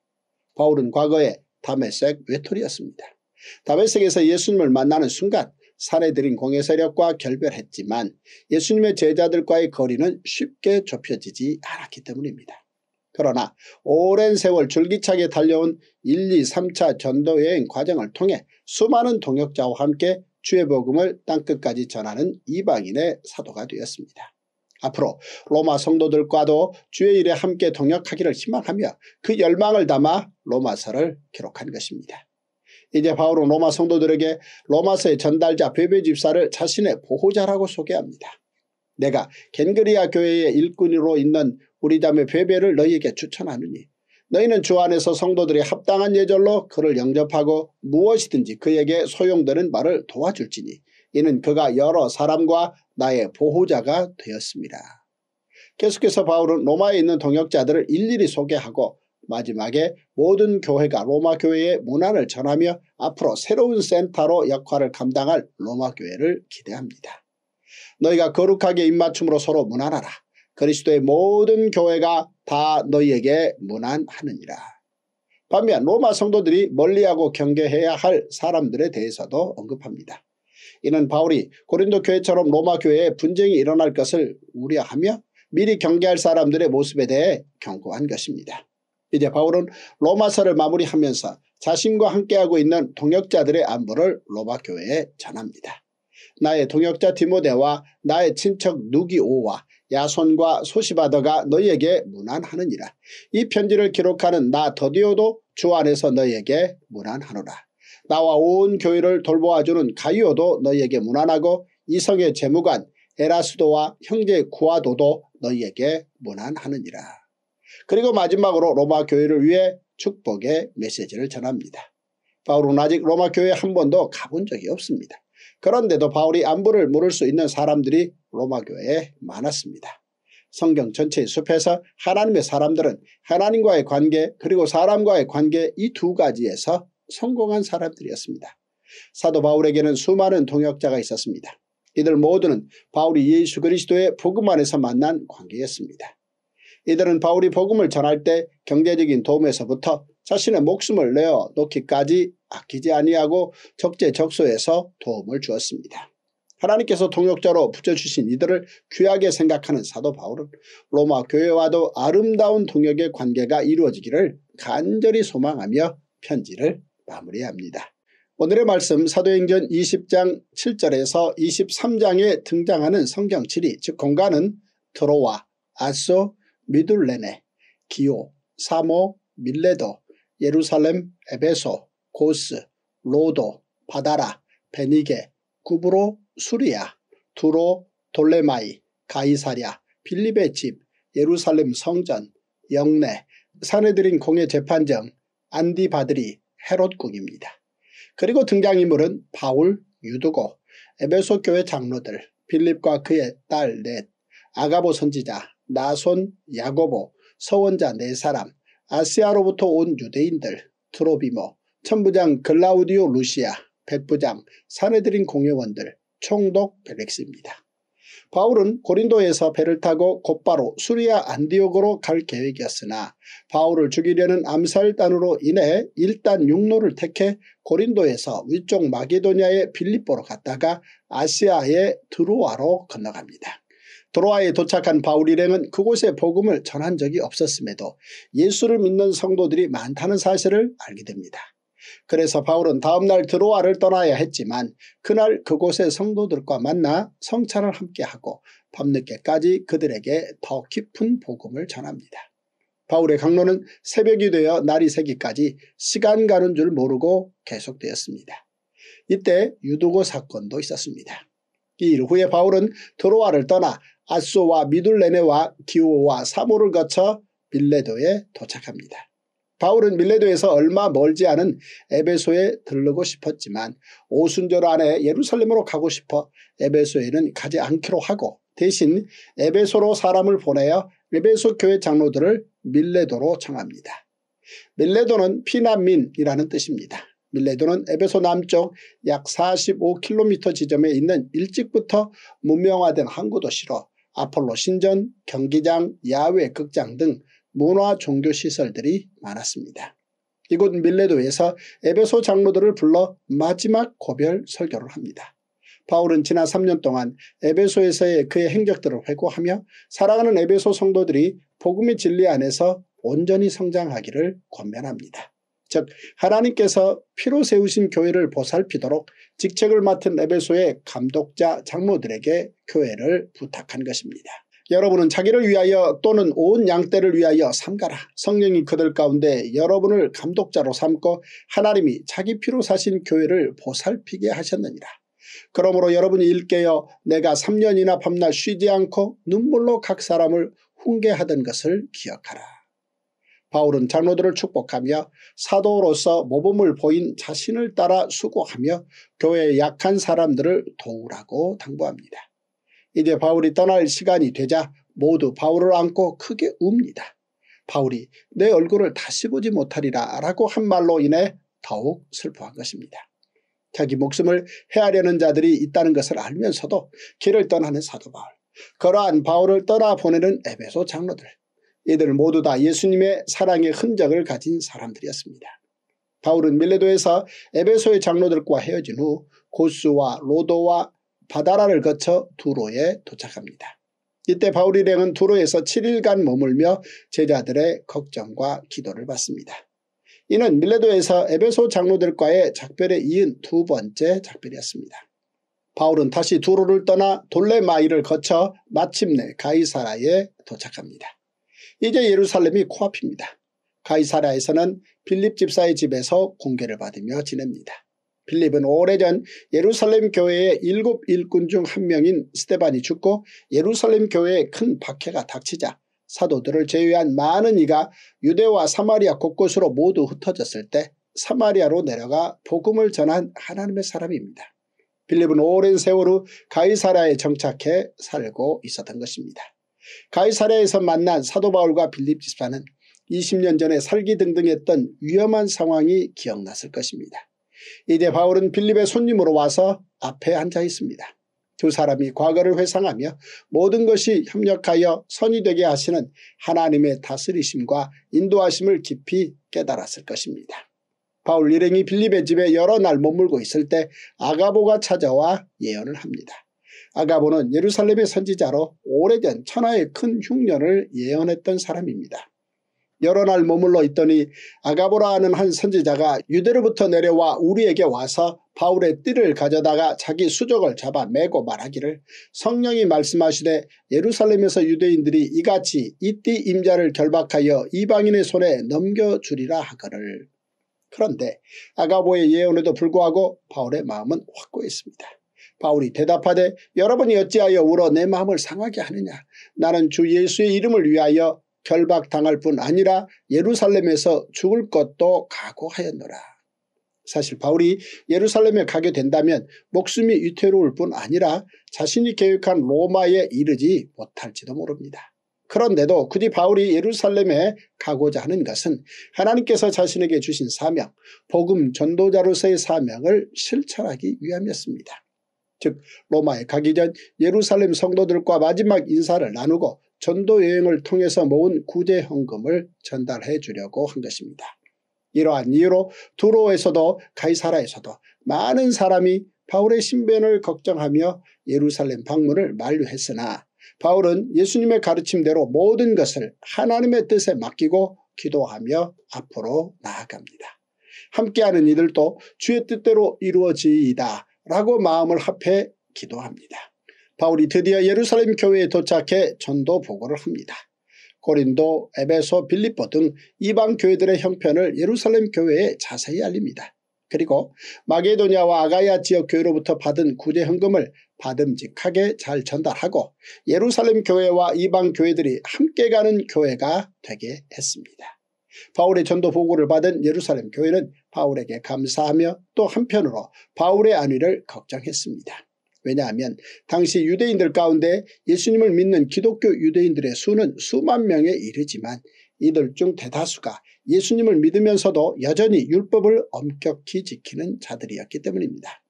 바울은 과거에 다메섹 외톨이였습니다. 다메섹에서 예수님을 만나는 순간 사해들인공예 세력과 결별했지만 예수님의 제자들과의 거리는 쉽게 좁혀지지 않았기 때문입니다. 그러나 오랜 세월 줄기차게 달려온 1, 2, 3차 전도여행 과정을 통해 수많은 동역자와 함께 주의 복음을 땅끝까지 전하는 이방인의 사도가 되었습니다. 앞으로 로마 성도들과도 주의 일에 함께 동역하기를 희망하며 그 열망을 담아 로마서를 기록한 것입니다. 이제 바울은 로마 성도들에게 로마서의 전달자 베베 집사를 자신의 보호자라고 소개합니다. 내가 겐그리아 교회의 일꾼으로 있는 우리 담의 베베를 너희에게 추천하느니 너희는 주 안에서 성도들이 합당한 예절로 그를 영접하고 무엇이든지 그에게 소용되는 말을 도와줄지니 이는 그가 여러 사람과 나의 보호자가 되었습니다. 계속해서 바울은 로마에 있는 동역자들을 일일이 소개하고 마지막에 모든 교회가 로마 교회의 문안을 전하며 앞으로 새로운 센터로 역할을 감당할 로마 교회를 기대합니다. 너희가 거룩하게 입맞춤으로 서로 문안하라. 그리스도의 모든 교회가 다 너희에게 문안하느니라. 반면 로마 성도들이 멀리하고 경계해야 할 사람들에 대해서도 언급합니다. 이는 바울이 고린도 교회처럼 로마 교회에 분쟁이 일어날 것을 우려하며 미리 경계할 사람들의 모습에 대해 경고한 것입니다. 이제 바울은 로마서를 마무리하면서 자신과 함께하고 있는 동역자들의 안부를 로마 교회에 전합니다. 나의 동역자 디모데와 나의 친척 누기오와 야손과 소시바더가 너희에게 문안하느니라. 이 편지를 기록하는 나 더디오도 주 안에서 너희에게 문안하노라. 나와 온 교회를 돌보아주는 가이오도 너희에게 무난하고 이성의 재무관 에라스도와 형제 구아도도 너희에게 무난하느니라. 그리고 마지막으로 로마 교회를 위해 축복의 메시지를 전합니다. 바울은 아직 로마 교회에 한 번도 가본 적이 없습니다. 그런데도 바울이 안부를 물을 수 있는 사람들이 로마 교회에 많았습니다. 성경 전체의 숲에서 하나님의 사람들은 하나님과의 관계 그리고 사람과의 관계 이 두 가지에서 성공한 사람들이었습니다. 사도 바울에게는 수많은 동역자가 있었습니다. 이들 모두는 바울이 예수 그리스도의 복음 안에서 만난 관계였습니다. 이들은 바울이 복음을 전할 때 경제적인 도움에서부터 자신의 목숨을 내어 놓기까지 아끼지 아니하고 적재적소에서 도움을 주었습니다. 하나님께서 동역자로 붙여주신 이들을 귀하게 생각하는 사도 바울은 로마 교회와도 아름다운 동역의 관계가 이루어지기를 간절히 소망하며 편지를 마무리합니다. 오늘의 말씀 사도행전 20장 7절에서 23장에 등장하는 성경치리 즉 공간은 트로와, 아소, 미둘레네, 기오, 사모, 밀레도, 예루살렘, 에베소, 고스, 로도, 바다라, 베니게, 구브로, 수리아, 두로, 돌레마이, 가이사랴, 빌립의 집, 예루살렘 성전, 영내, 사내들인 공의 재판정, 안디바드리, 헤롯국입니다. 그리고 등장인물은 바울, 유두고, 에베소 교회 장로들, 빌립과 그의 딸 넷, 아가보 선지자, 나손, 야고보, 서원자 네 사람, 아시아로부터 온 유대인들, 트로비모, 천부장 글라우디오 루시아, 백부장, 사내들인 공회원들, 총독 벨렉스입니다. 바울은 고린도에서 배를 타고 곧바로 수리아 안디옥으로 갈 계획이었으나 바울을 죽이려는 암살단으로 인해 일단 육로를 택해 고린도에서 위쪽 마게도냐의 빌립보로 갔다가 아시아의 드루아로 건너갑니다. 드루아에 도착한 바울 일행은 그곳에 복음을 전한 적이 없었음에도 예수를 믿는 성도들이 많다는 사실을 알게 됩니다. 그래서 바울은 다음날 드로아를 떠나야 했지만 그날 그곳의 성도들과 만나 성찬을 함께하고 밤늦게까지 그들에게 더 깊은 복음을 전합니다. 바울의 강론은 새벽이 되어 날이 새기까지 시간 가는 줄 모르고 계속되었습니다. 이때 유도고 사건도 있었습니다. 이 일 후에 바울은 드로아를 떠나 아소와 미둘레네와 기오와 사모를 거쳐 빌레도에 도착합니다. 바울은 밀레도에서 얼마 멀지 않은 에베소에 들르고 싶었지만 오순절 안에 예루살렘으로 가고 싶어 에베소에는 가지 않기로 하고 대신 에베소로 사람을 보내어 에베소 교회 장로들을 밀레도로 정합니다 밀레도는 피난민이라는 뜻입니다. 밀레도는 에베소 남쪽 약 45km 지점에 있는 일찍부터 문명화된 항구 도시로 아폴로 신전, 경기장, 야외 극장 등 문화 종교 시설들이 많았습니다. 이곳 밀레도에서 에베소 장로들을 불러 마지막 고별 설교를 합니다. 바울은 지난 3년 동안 에베소에서의 그의 행적들을 회고하며 사랑하는 에베소 성도들이 복음의 진리 안에서 온전히 성장하기를 권면합니다. 즉 하나님께서 피로 세우신 교회를 보살피도록 직책을 맡은 에베소의 감독자 장로들에게 교회를 부탁한 것입니다. 여러분은 자기를 위하여 또는 온 양떼를 위하여 삼가라. 성령이 그들 가운데 여러분을 감독자로 삼고 하나님이 자기 피로 사신 교회를 보살피게 하셨느니라. 그러므로 여러분이 일깨어 내가 3년이나 밤낮 쉬지 않고 눈물로 각 사람을 훈계하던 것을 기억하라. 바울은 장로들을 축복하며 사도로서 모범을 보인 자신을 따라 수고하며 교회의 약한 사람들을 도우라고 당부합니다. 이제 바울이 떠날 시간이 되자 모두 바울을 안고 크게 웁니다. 바울이 내 얼굴을 다시 보지 못하리라 라고 한 말로 인해 더욱 슬퍼한 것입니다. 자기 목숨을 헤아려는 자들이 있다는 것을 알면서도 길을 떠나는 사도 바울, 그러한 바울을 떠나보내는 에베소 장로들, 이들 모두 다 예수님의 사랑의 흔적을 가진 사람들이었습니다. 바울은 밀레도에서 에베소의 장로들과 헤어진 후 고스와 로도와 바다라를 거쳐 두로에 도착합니다. 이때 바울 이행은 두로에서 7일간 머물며 제자들의 걱정과 기도를 받습니다. 이는 밀레도에서 에베소 장로들과의 작별에 이은 두 번째 작별이었습니다. 바울은 다시 두로를 떠나 돌레마이를 거쳐 마침내 가이사라에 도착합니다. 이제 예루살렘이 코앞입니다. 가이사라에서는 빌립 집사의 집에서 공개를 받으며 지냅니다. 빌립은 오래전 예루살렘 교회의 일곱 일꾼 중 한 명인 스테반이 죽고 예루살렘 교회에 큰 박해가 닥치자 사도들을 제외한 많은 이가 유대와 사마리아 곳곳으로 모두 흩어졌을 때 사마리아로 내려가 복음을 전한 하나님의 사람입니다. 빌립은 오랜 세월 후 가이사라에 정착해 살고 있었던 것입니다. 가이사라에서 만난 사도 바울과 빌립 집사는 20년 전에 살기 등등했던 위험한 상황이 기억났을 것입니다. 이제 바울은 빌립의 손님으로 와서 앞에 앉아 있습니다. 두 사람이 과거를 회상하며 모든 것이 협력하여 선이 되게 하시는 하나님의 다스리심과 인도하심을 깊이 깨달았을 것입니다. 바울 일행이 빌립의 집에 여러 날 머물고 있을 때 아가보가 찾아와 예언을 합니다. 아가보는 예루살렘의 선지자로 오래된 천하의 큰 흉년을 예언했던 사람입니다. 여러 날 머물러 있더니 아가보라 하는 한 선지자가 유대로부터 내려와 우리에게 와서 바울의 띠를 가져다가 자기 수족을 잡아 매고 말하기를 성령이 말씀하시되 예루살렘에서 유대인들이 이같이 이 띠 임자를 결박하여 이방인의 손에 넘겨주리라 하거늘. 그런데 아가보의 예언에도 불구하고 바울의 마음은 확고했습니다. 바울이 대답하되 여러분이 어찌하여 울어 내 마음을 상하게 하느냐 나는 주 예수의 이름을 위하여 결박당할 뿐 아니라 예루살렘에서 죽을 것도 각오하였노라. 사실 바울이 예루살렘에 가게 된다면 목숨이 위태로울 뿐 아니라 자신이 계획한 로마에 이르지 못할지도 모릅니다. 그런데도 굳이 바울이 예루살렘에 가고자 하는 것은 하나님께서 자신에게 주신 사명, 복음 전도자로서의 사명을 실천하기 위함이었습니다. 즉 로마에 가기 전 예루살렘 성도들과 마지막 인사를 나누고 전도 여행을 통해서 모은 구제 헌금을 전달해 주려고 한 것입니다. 이러한 이유로 두로에서도 가이사라에서도 많은 사람이 바울의 신변을 걱정하며 예루살렘 방문을 만류했으나 바울은 예수님의 가르침대로 모든 것을 하나님의 뜻에 맡기고 기도하며 앞으로 나아갑니다. 함께하는 이들도 주의 뜻대로 이루어지이다 라고 마음을 합해 기도합니다. 바울이 드디어 예루살렘 교회에 도착해 전도 보고를 합니다. 고린도, 에베소, 빌리보등 이방 교회들의 형편을 예루살렘 교회에 자세히 알립니다. 그리고 마게도냐와 아가야 지역 교회로부터 받은 구제 현금을 바듬직하게 잘 전달하고 예루살렘 교회와 이방 교회들이 함께 가는 교회가 되게 했습니다. 바울의 전도 보고를 받은 예루살렘 교회는 바울에게 감사하며 또 한편으로 바울의 안위를 걱정했습니다. 왜냐하면 당시 유대인들 가운데 예수님을 믿는 기독교 유대인들의 수는 수만 명에 이르지만 이들 중 대다수가 예수님을 믿으면서도 여전히 율법을 엄격히 지키는 자들이었기 때문입니다.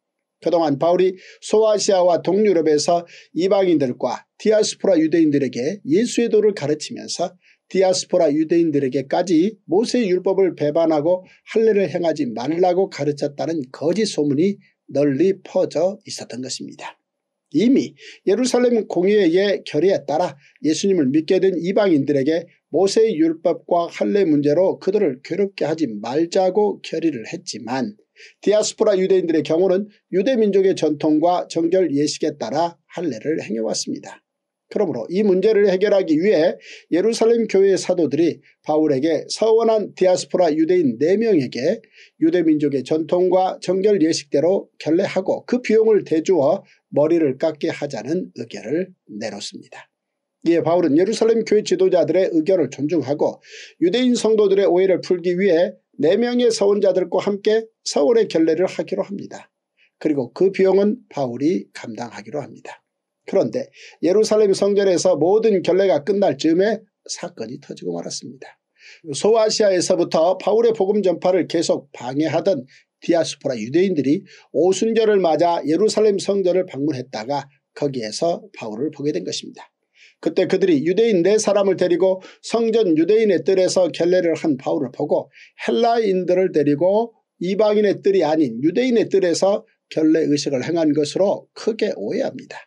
그동안 바울이 소아시아와 동유럽에서 이방인들과 디아스포라 유대인들에게 예수의 도를 가르치면서 디아스포라 유대인들에게까지 모세의 율법을 배반하고 할례를 행하지 말라고 가르쳤다는 거짓 소문이 널리 퍼져 있었던 것입니다. 이미 예루살렘 공의의 결의에 따라 예수님을 믿게 된 이방인들에게 모세의 율법과 할례 문제로 그들을 괴롭게 하지 말자고 결의를 했지만 디아스포라 유대인들의 경우는 유대민족의 전통과 정결 예식에 따라 할례를 행해왔습니다. 그러므로 이 문제를 해결하기 위해 예루살렘 교회의 사도들이 바울에게 서원한 디아스포라 유대인 4명에게 유대민족의 전통과 정결 예식대로 결례하고 그 비용을 대주어 머리를 깎게 하자는 의견을 내놓습니다. 이에 바울은 예루살렘 교회 지도자들의 의견을 존중하고 유대인 성도들의 오해를 풀기 위해 4명의 서원자들과 함께 서원의 결례를 하기로 합니다. 그리고 그 비용은 바울이 감당하기로 합니다. 그런데 예루살렘 성전에서 모든 결례가 끝날 즈음에 사건이 터지고 말았습니다. 소아시아에서부터 바울의 복음 전파를 계속 방해하던 디아스포라 유대인들이 오순절을 맞아 예루살렘 성전을 방문했다가 거기에서 바울을 보게 된 것입니다. 그때 그들이 유대인 네 사람을 데리고 성전 유대인의 뜰에서 결례를 한 바울을 보고 헬라인들을 데리고 이방인의 뜰이 아닌 유대인의 뜰에서 결례 의식을 행한 것으로 크게 오해합니다.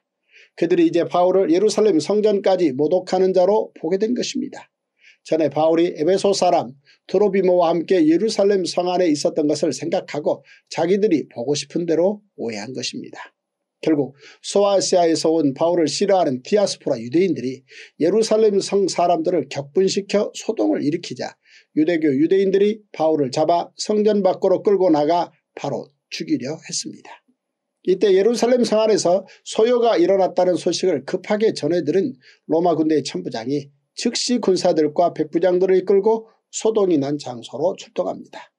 그들이 이제 바울을 예루살렘 성전까지 모독하는 자로 보게 된 것입니다. 전에 바울이 에베소 사람 트로비모와 함께 예루살렘 성 안에 있었던 것을 생각하고 자기들이 보고 싶은 대로 오해한 것입니다. 결국 소아시아에서 온 바울을 싫어하는 디아스포라 유대인들이 예루살렘 성 사람들을 격분시켜 소동을 일으키자 유대교 유대인들이 바울을 잡아 성전 밖으로 끌고 나가 바로 죽이려 했습니다. 이때 예루살렘 성 안에서 소요가 일어났다는 소식을 급하게 전해들은 로마 군대의 천부장이 즉시 군사들과 백부장들을 이끌고 소동이 난 장소로 출동합니다.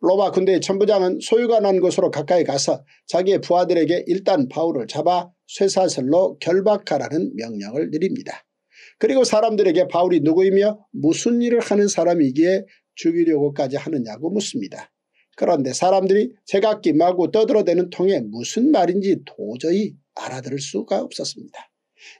로마 군대의 천부장은 소유가 난 곳으로 가까이 가서 자기의 부하들에게 일단 바울을 잡아 쇠사슬로 결박하라는 명령을 내립니다. 그리고 사람들에게 바울이 누구이며 무슨 일을 하는 사람이기에 죽이려고까지 하느냐고 묻습니다. 그런데 사람들이 제각기마고 떠들어대는 통에 무슨 말인지 도저히 알아들을 수가 없었습니다.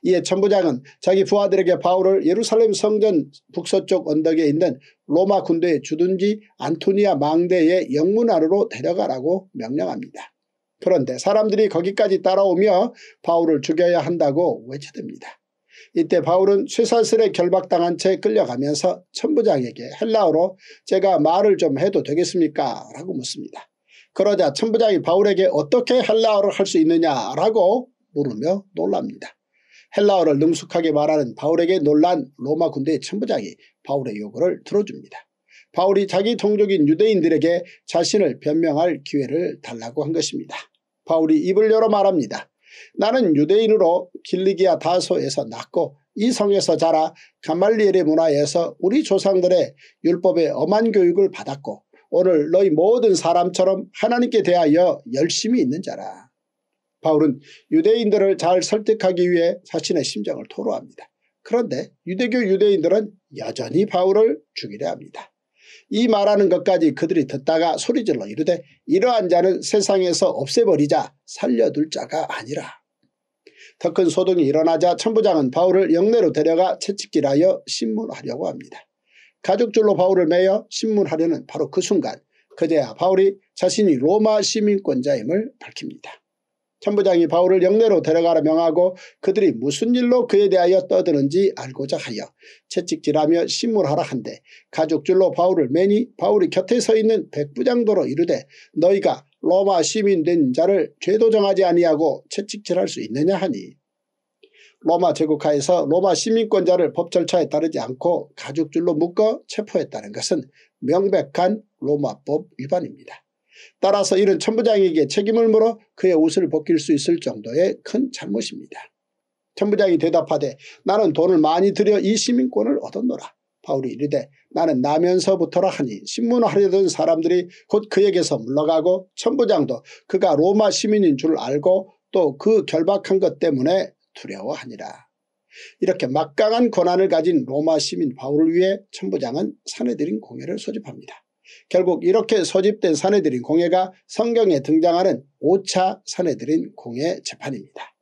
이에 천부장은 자기 부하들에게 바울을 예루살렘 성전 북서쪽 언덕에 있는 로마 군대의 주둔지 안토니아 망대의 영문 안으로 데려가라고 명령합니다. 그런데 사람들이 거기까지 따라오며 바울을 죽여야 한다고 외쳐댑니다. 이때 바울은 쇠사슬에 결박당한 채 끌려가면서 천부장에게 헬라어로 제가 말을 좀 해도 되겠습니까? 라고 묻습니다. 그러자 천부장이 바울에게 어떻게 헬라어를 할 수 있느냐라고 물으며 놀랍니다. 헬라어를 능숙하게 말하는 바울에게 놀란 로마 군대의 천부장이 바울의 요구를 들어줍니다. 바울이 자기 동족인 유대인들에게 자신을 변명할 기회를 달라고 한 것입니다. 바울이 입을 열어 말합니다. 나는 유대인으로 길리기아 다소에서 낳고 이 성에서 자라 가말리엘의 문화에서 우리 조상들의 율법의 엄한 교육을 받았고 오늘 너희 모든 사람처럼 하나님께 대하여 열심히 있는 자라. 바울은 유대인들을 잘 설득하기 위해 자신의 심정을 토로합니다. 그런데 유대교 유대인들은 여전히 바울을 죽이려 합니다. 이 말하는 것까지 그들이 듣다가 소리질러 이르되 이러한 자는 세상에서 없애버리자 살려둘 자가 아니라. 더 큰 소동이 일어나자 천부장은 바울을 영내로 데려가 채찍질하여 신문하려고 합니다. 가죽줄로 바울을 매어 신문하려는 바로 그 순간 그제야 바울이 자신이 로마 시민권자임을 밝힙니다. 천부장이 바울을 영내로 데려가라 명하고 그들이 무슨 일로 그에 대하여 떠드는지 알고자 하여 채찍질하며 심물하라한대 가죽줄로 바울을 매니 바울이 곁에 서 있는 백부장도로 이르되 너희가 로마 시민 된 자를 죄도 정하지 아니하고 채찍질할 수 있느냐 하니 로마 제국하에서 로마 시민권자를 법 절차에 따르지 않고 가죽줄로 묶어 체포했다는 것은 명백한 로마법 위반입니다. 따라서 이런 천부장에게 책임을 물어 그의 옷을 벗길 수 있을 정도의 큰 잘못입니다. 천부장이 대답하되 나는 돈을 많이 들여 이 시민권을 얻었노라. 바울이 이르되 나는 나면서부터라 하니 신문하려던 사람들이 곧 그에게서 물러가고 천부장도 그가 로마 시민인 줄 알고 또 그 결박한 것 때문에 두려워하니라. 이렇게 막강한 권한을 가진 로마 시민 바울을 위해 천부장은 사내들인 공회를 소집합니다. 결국 이렇게 소집된 사내들인 공예가 성경에 등장하는 5차 사내들인 공예 재판입니다.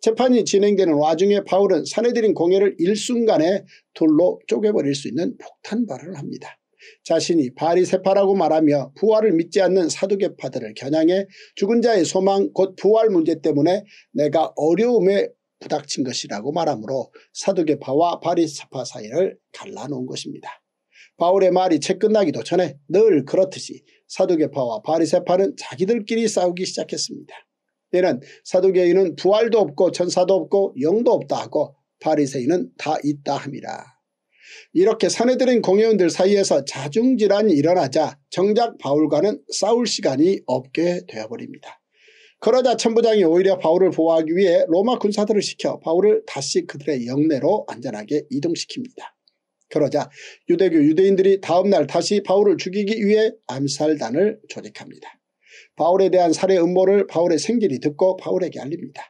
재판이 진행되는 와중에 바울은 사내들인 공예를 일순간에 둘로 쪼개버릴 수 있는 폭탄발을 합니다. 자신이 바리세파라고 말하며 부활을 믿지 않는 사두계파들을 겨냥해 죽은 자의 소망 곧 부활 문제 때문에 내가 어려움에 부닥친 것이라고 말하므로 사두계파와 바리세파 사이를 갈라놓은 것입니다. 바울의 말이 책 끝나기도 전에 늘 그렇듯이 사두개파와 바리세파는 자기들끼리 싸우기 시작했습니다. 이는 사두개인은 부활도 없고 천사도 없고 영도 없다 하고 바리세인은 다 있다 합니다. 이렇게 사내들인 공회원들 사이에서 자중질환이 일어나자 정작 바울과는 싸울 시간이 없게 되어버립니다. 그러자 천부장이 오히려 바울을 보호하기 위해 로마 군사들을 시켜 바울을 다시 그들의 영내로 안전하게 이동시킵니다. 그러자 유대교 유대인들이 다음날 다시 바울을 죽이기 위해 암살단을 조직합니다. 바울에 대한 살해 음모를 바울의 생길이 듣고 바울에게 알립니다.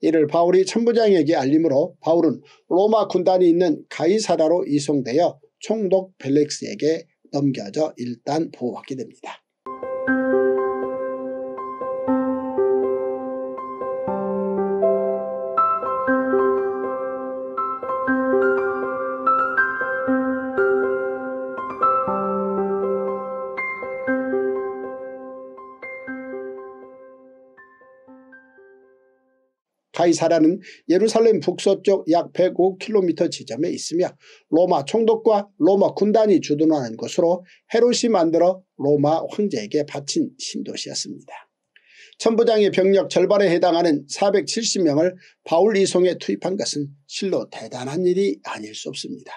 이를 바울이 천부장에게 알림으로 바울은 로마 군단이 있는 가이사라로 이송되어 총독 벨렉스에게 넘겨져 일단 보호받게 됩니다. 가이사라는 예루살렘 북서쪽 약 105km 지점에 있으며 로마 총독과 로마 군단이 주둔하는 곳으로 헤롯이 만들어 로마 황제에게 바친 신도시였습니다. 천부장의 병력 절반에 해당하는 470명을 바울 이송에 투입한 것은 실로 대단한 일이 아닐 수 없습니다.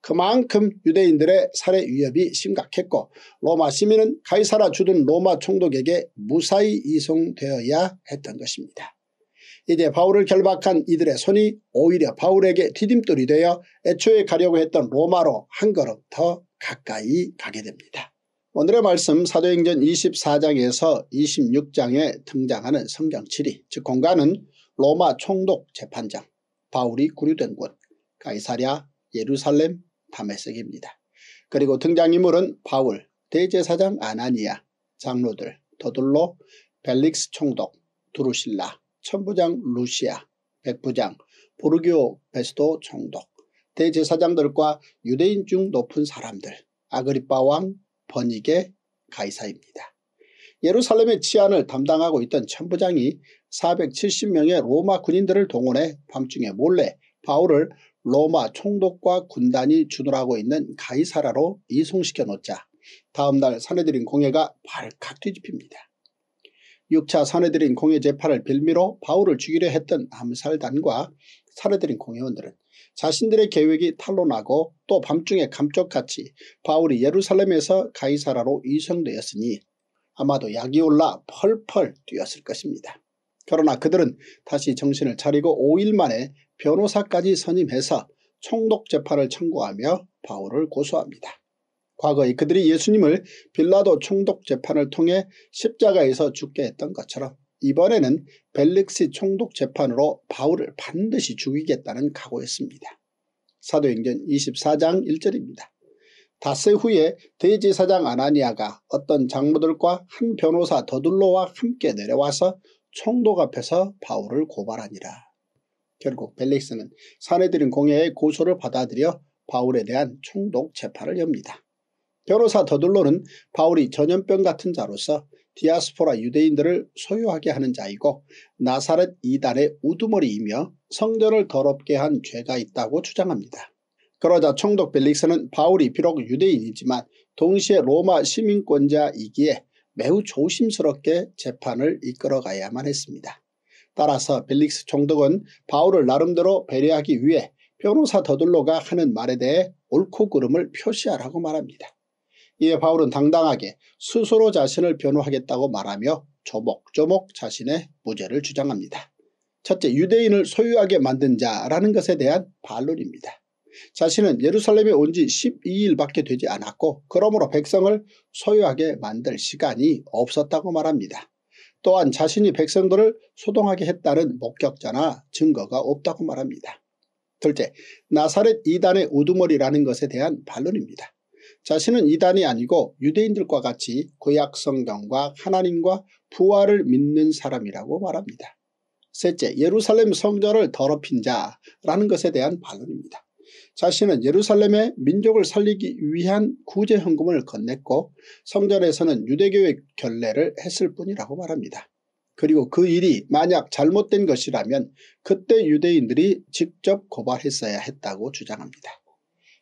그만큼 유대인들의 살해 위협이 심각했고 로마 시민은 가이사라 주둔 로마 총독에게 무사히 이송되어야 했던 것입니다. 이제 바울을 결박한 이들의 손이 오히려 바울에게 디딤돌이 되어 애초에 가려고 했던 로마로 한 걸음 더 가까이 가게 됩니다. 오늘의 말씀 사도행전 24장에서 26장에 등장하는 성경 7위 즉 공간은 로마 총독 재판장 바울이 구류된 곳 가이사랴 예루살렘 다메섹입니다. 그리고 등장인물은 바울 대제사장 아나니아 장로들 더둘로 벨릭스 총독 두루실라 천부장 루시아, 백부장, 보르기오 베스도 총독, 대제사장들과 유대인 중 높은 사람들, 아그리빠 왕, 번익의 가이사입니다. 예루살렘의 치안을 담당하고 있던 천부장이 470명의 로마 군인들을 동원해 밤중에 몰래 바울을 로마 총독과 군단이 주둔하고 있는 가이사라로 이송시켜 놓자 다음날 사내들인 공예가 발칵 뒤집힙니다. 6차 사내들인 공의 재판을 빌미로 바울을 죽이려 했던 암살단과 사내들인 공회원들은 자신들의 계획이 탄로나고 또 밤중에 감쪽같이 바울이 예루살렘에서 가이사라로 이송되었으니 아마도 약이 올라 펄펄 뛰었을 것입니다. 그러나 그들은 다시 정신을 차리고 5일 만에 변호사까지 선임해서 총독 재판을 청구하며 바울을 고소합니다. 과거에 그들이 예수님을 빌라도 총독 재판을 통해 십자가에서 죽게 했던 것처럼 이번에는 벨릭시 총독 재판으로 바울을 반드시 죽이겠다는 각오였습니다. 사도행전 24장 1절입니다. 닷새 후에 대지사장 아나니아가 어떤 장로들과 한 변호사 더둘러와 함께 내려와서 총독 앞에서 바울을 고발하니라. 결국 벨릭스는 사내들인 공예의 고소를 받아들여 바울에 대한 총독 재판을 엽니다. 변호사 더들로는 바울이 전염병 같은 자로서 디아스포라 유대인들을 소유하게 하는 자이고 나사렛 이단의 우두머리이며 성전을 더럽게 한 죄가 있다고 주장합니다. 그러자 총독 벨릭스는 바울이 비록 유대인이지만 동시에 로마 시민권자이기에 매우 조심스럽게 재판을 이끌어가야만 했습니다. 따라서 벨릭스 총독은 바울을 나름대로 배려하기 위해 변호사 더들로가 하는 말에 대해 옳고 그름을 표시하라고 말합니다. 이에 바울은 당당하게 스스로 자신을 변호하겠다고 말하며 조목조목 자신의 무죄를 주장합니다. 첫째, 유대인을 소유하게 만든 자라는 것에 대한 반론입니다. 자신은 예루살렘에 온 지 12일밖에 되지 않았고 그러므로 백성을 소유하게 만들 시간이 없었다고 말합니다. 또한 자신이 백성들을 소동하게 했다는 목격자나 증거가 없다고 말합니다. 둘째, 나사렛 이단의 우두머리라는 것에 대한 반론입니다. 자신은 이단이 아니고 유대인들과 같이 구약 성경과 하나님과 부활을 믿는 사람이라고 말합니다. 셋째, 예루살렘 성전을 더럽힌 자라는 것에 대한 반론입니다. 자신은 예루살렘의 민족을 살리기 위한 구제 현금을 건넸고 성전에서는 유대교의 결례를 했을 뿐이라고 말합니다. 그리고 그 일이 만약 잘못된 것이라면 그때 유대인들이 직접 고발했어야 했다고 주장합니다.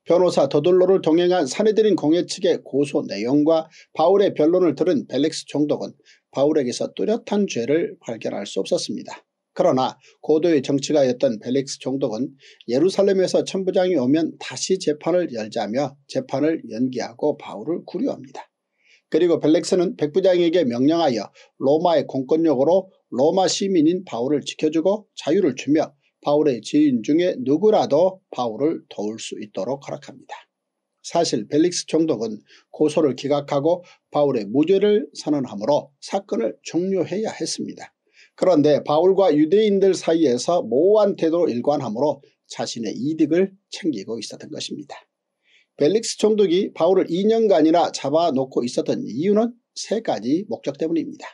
변호사 더돌로를 동행한 사내들인 공예 측의 고소 내용과 바울의 변론을 들은 벨렉스 총독은 바울에게서 뚜렷한 죄를 발견할 수 없었습니다. 그러나 고도의 정치가였던 벨렉스 총독은 예루살렘에서 천부장이 오면 다시 재판을 열자며 재판을 연기하고 바울을 구류합니다. 그리고 벨렉스는 백부장에게 명령하여 로마의 공권력으로 로마 시민인 바울을 지켜주고 자유를 주며 바울의 지인 중에 누구라도 바울을 도울 수 있도록 허락합니다. 사실 벨릭스 총독은 고소를 기각하고 바울의 무죄를 선언하므로 사건을 종료해야 했습니다. 그런데 바울과 유대인들 사이에서 모호한 태도로 일관하므로 자신의 이득을 챙기고 있었던 것입니다. 벨릭스 총독이 바울을 2년간이나 잡아놓고 있었던 이유는 세 가지 목적 때문입니다.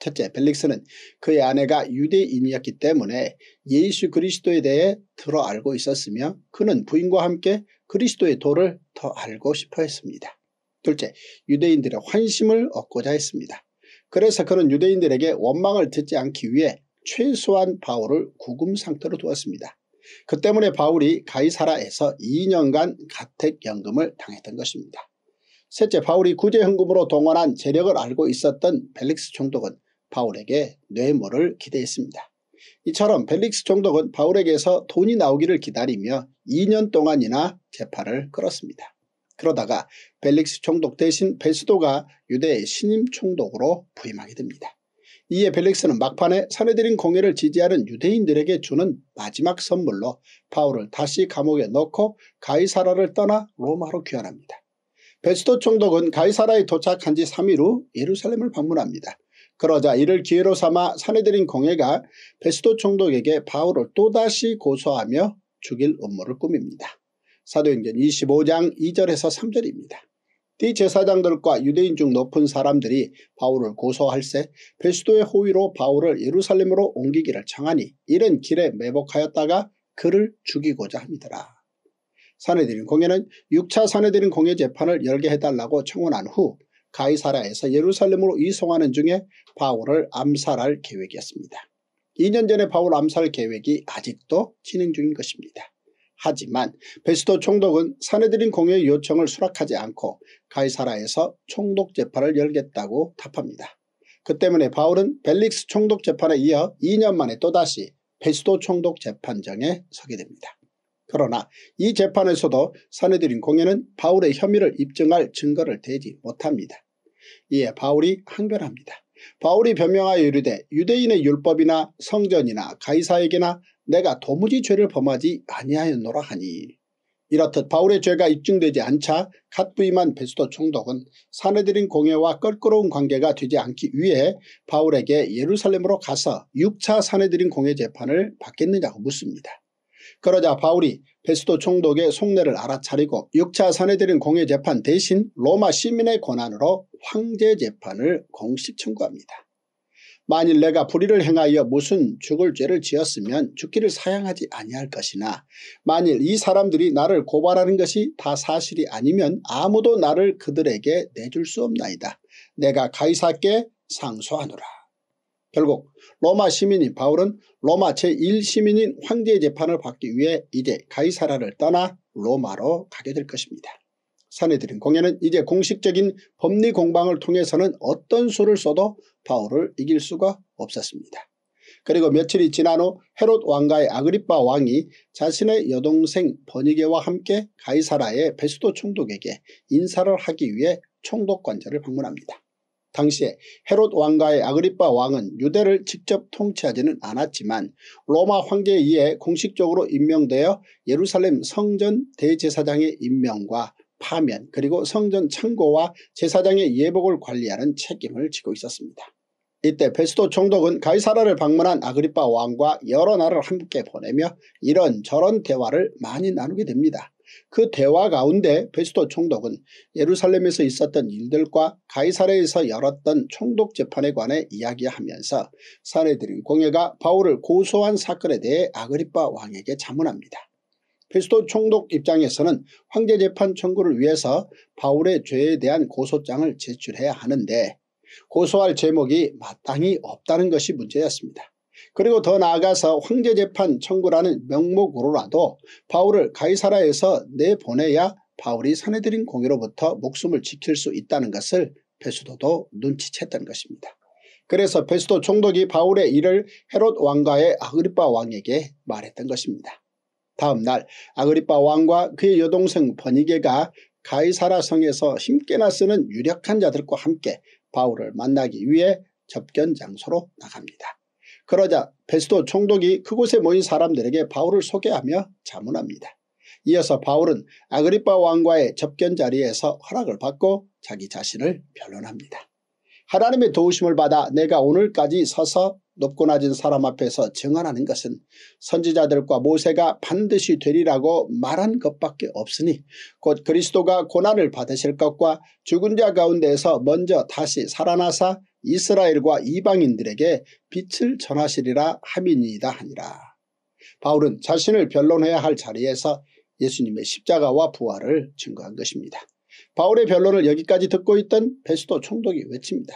첫째, 벨릭스는 그의 아내가 유대인이었기 때문에 예수 그리스도에 대해 들어 알고 있었으며 그는 부인과 함께 그리스도의 도를 더 알고 싶어 했습니다. 둘째, 유대인들의 환심을 얻고자 했습니다. 그래서 그는 유대인들에게 원망을 듣지 않기 위해 최소한 바울을 구금 상태로 두었습니다. 그 때문에 바울이 가이사라에서 2년간 가택연금을 당했던 것입니다. 셋째 바울이 구제현금으로 동원한 재력을 알고 있었던 벨릭스 총독은 바울에게 뇌물을 기대했습니다. 이처럼 벨릭스 총독은 바울에게서 돈이 나오기를 기다리며 2년 동안이나 재판을 끌었습니다. 그러다가 벨릭스 총독 대신 베스도가 유대의 신임 총독으로 부임하게 됩니다. 이에 벨릭스는 막판에 사내들인 공예를 지지하는 유대인들에게 주는 마지막 선물로 바울을 다시 감옥에 넣고 가이사라를 떠나 로마로 귀환합니다. 베스도 총독은 가이사라에 도착한 지 3일 후 예루살렘을 방문합니다. 그러자 이를 기회로 삼아 사내드린 공예가 베스도 총독에게 바울을 또다시 고소하며 죽일 음모를 꾸밉니다. 사도행전 25장 2절에서 3절입니다. 띠제사장들과 유대인 중 높은 사람들이 바울을 고소할세 베스도의 호위로 바울을 예루살렘으로 옮기기를 청하니 이른 길에 매복하였다가 그를 죽이고자 합니다라. 사내들인 공예는 6차 사내들인 공예 재판을 열게 해달라고 청원한 후 가이사라에서 예루살렘으로 이송하는 중에 바울을 암살할 계획이었습니다. 2년 전에 바울 암살 계획이 아직도 진행 중인 것입니다. 하지만 베스토 총독은 사내들인 공회의 요청을 수락하지 않고 가이사라에서 총독 재판을 열겠다고 답합니다. 그 때문에 바울은 벨릭스 총독 재판에 이어 2년 만에 또다시 베스토 총독 재판정에 서게 됩니다. 그러나 이 재판에서도 사내들인 공예는 바울의 혐의를 입증할 증거를 대지 못합니다. 이에 바울이 항변합니다. 바울이 변명하여 이르되 유대인의 율법이나 성전이나 가이사에게나 내가 도무지 죄를 범하지 아니하였노라 하니 이렇듯 바울의 죄가 입증되지 않자 갓 부임한 베스도 총독은 사내들인 공예와 껄끄러운 관계가 되지 않기 위해 바울에게 예루살렘으로 가서 6차 사내들인 공예 재판을 받겠느냐고 묻습니다. 그러자 바울이 베스도 총독의 속내를 알아차리고 6차 사내들인 공회재판 대신 로마 시민의 권한으로 황제재판을 공식 청구합니다. 만일 내가 불의를 행하여 무슨 죽을 죄를 지었으면 죽기를 사양하지 아니할 것이나 만일 이 사람들이 나를 고발하는 것이 다 사실이 아니면 아무도 나를 그들에게 내줄 수 없나이다. 내가 가이사께 상소하노라. 결국 로마 시민인 바울은 로마 제1시민인 황제의 재판을 받기 위해 이제 가이사라를 떠나 로마로 가게 될 것입니다. 사내들은공연은 이제 공식적인 법리 공방을 통해서는 어떤 수를 써도 바울을 이길 수가 없었습니다. 그리고 며칠이 지난 후 헤롯 왕가의 아그리빠 왕이 자신의 여동생 버니게와 함께 가이사라의 베스도 총독에게 인사를 하기 위해 총독 관절을 방문합니다. 당시에 헤롯 왕가의 아그리빠 왕은 유대를 직접 통치하지는 않았지만 로마 황제에 의해 공식적으로 임명되어 예루살렘 성전 대제사장의 임명과 파면 그리고 성전 창고와 제사장의 예복을 관리하는 책임을 지고 있었습니다. 이때 베스토 총독은 가이사라를 방문한 아그리빠 왕과 여러 날을 함께 보내며 이런저런 대화를 많이 나누게 됩니다. 그 대화 가운데 베스토 총독은 예루살렘에서 있었던 일들과 가이사레에서 열었던 총독 재판에 관해 이야기하면서 사내들인 공예가 바울을 고소한 사건에 대해 아그리파 왕에게 자문합니다. 베스토 총독 입장에서는 황제 재판 청구를 위해서 바울의 죄에 대한 고소장을 제출해야 하는데 고소할 제목이 마땅히 없다는 것이 문제였습니다. 그리고 더 나아가서 황제재판 청구라는 명목으로라도 바울을 가이사라에서 내보내야 바울이 사내들인 공의로부터 목숨을 지킬 수 있다는 것을 베수도도 눈치챘던 것입니다. 그래서 베스도 총독이 바울의 일을 헤롯 왕과의 아그리파 왕에게 말했던 것입니다. 다음 날 아그리파 왕과 그의 여동생 버니게가 가이사라 성에서 힘께나 쓰는 유력한 자들과 함께 바울을 만나기 위해 접견 장소로 나갑니다. 그러자 베스도 총독이 그곳에 모인 사람들에게 바울을 소개하며 자문합니다. 이어서 바울은 아그리파 왕과의 접견 자리에서 허락을 받고 자기 자신을 변론합니다. 하나님의 도우심을 받아 내가 오늘까지 서서 높고 낮은 사람 앞에서 증언하는 것은 선지자들과 모세가 반드시 되리라고 말한 것밖에 없으니 곧 그리스도가 고난을 받으실 것과 죽은 자 가운데에서 먼저 다시 살아나사 이스라엘과 이방인들에게 빛을 전하시리라 함이니이다 하니라. 바울은 자신을 변론해야 할 자리에서 예수님의 십자가와 부활을 증거한 것입니다. 바울의 변론을 여기까지 듣고 있던 베스도 총독이 외칩니다.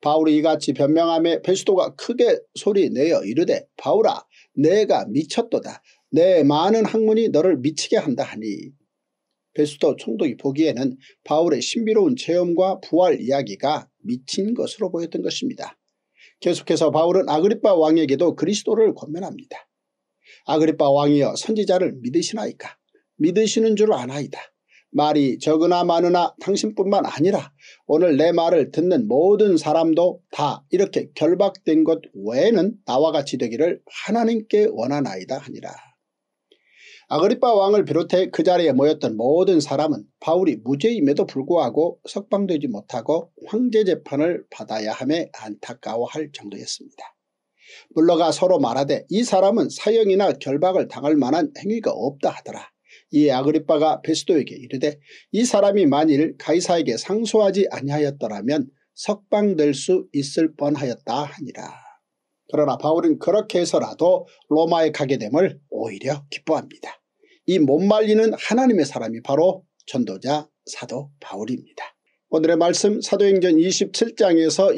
바울이 이같이 변명함에 베스도가 크게 소리내어 이르되 바울아 내가 미쳤도다. 내 많은 학문이 너를 미치게 한다 하니 베스도 총독이 보기에는 바울의 신비로운 체험과 부활 이야기가 미친 것으로 보였던 것입니다. 계속해서 바울은 아그리파 왕에게도 그리스도를 권면합니다. 아그리파 왕이여 선지자를 믿으시나이까? 믿으시는 줄 아나이다. 말이 적으나 많으나 당신뿐만 아니라 오늘 내 말을 듣는 모든 사람도 다 이렇게 결박된 것 외에는 나와 같이 되기를 하나님께 원하나이다 하니라. 아그리파 왕을 비롯해 그 자리에 모였던 모든 사람은 바울이 무죄임에도 불구하고 석방되지 못하고 황제 재판을 받아야 함에 안타까워할 정도였습니다. 물러가 서로 말하되 이 사람은 사형이나 결박을 당할 만한 행위가 없다 하더라. 이아그리파가 베스도에게 이르되 이 사람이 만일 가이사에게 상소하지 아니하였더라면 석방될 수 있을 뻔하였다 하니라. 그러나 바울은 그렇게 해서라도 로마에 가게 됨을 오히려 기뻐합니다. 이못 말리는 하나님의 사람이 바로 전도자 사도 바울입니다. 오늘의 말씀 사도행전 27장에서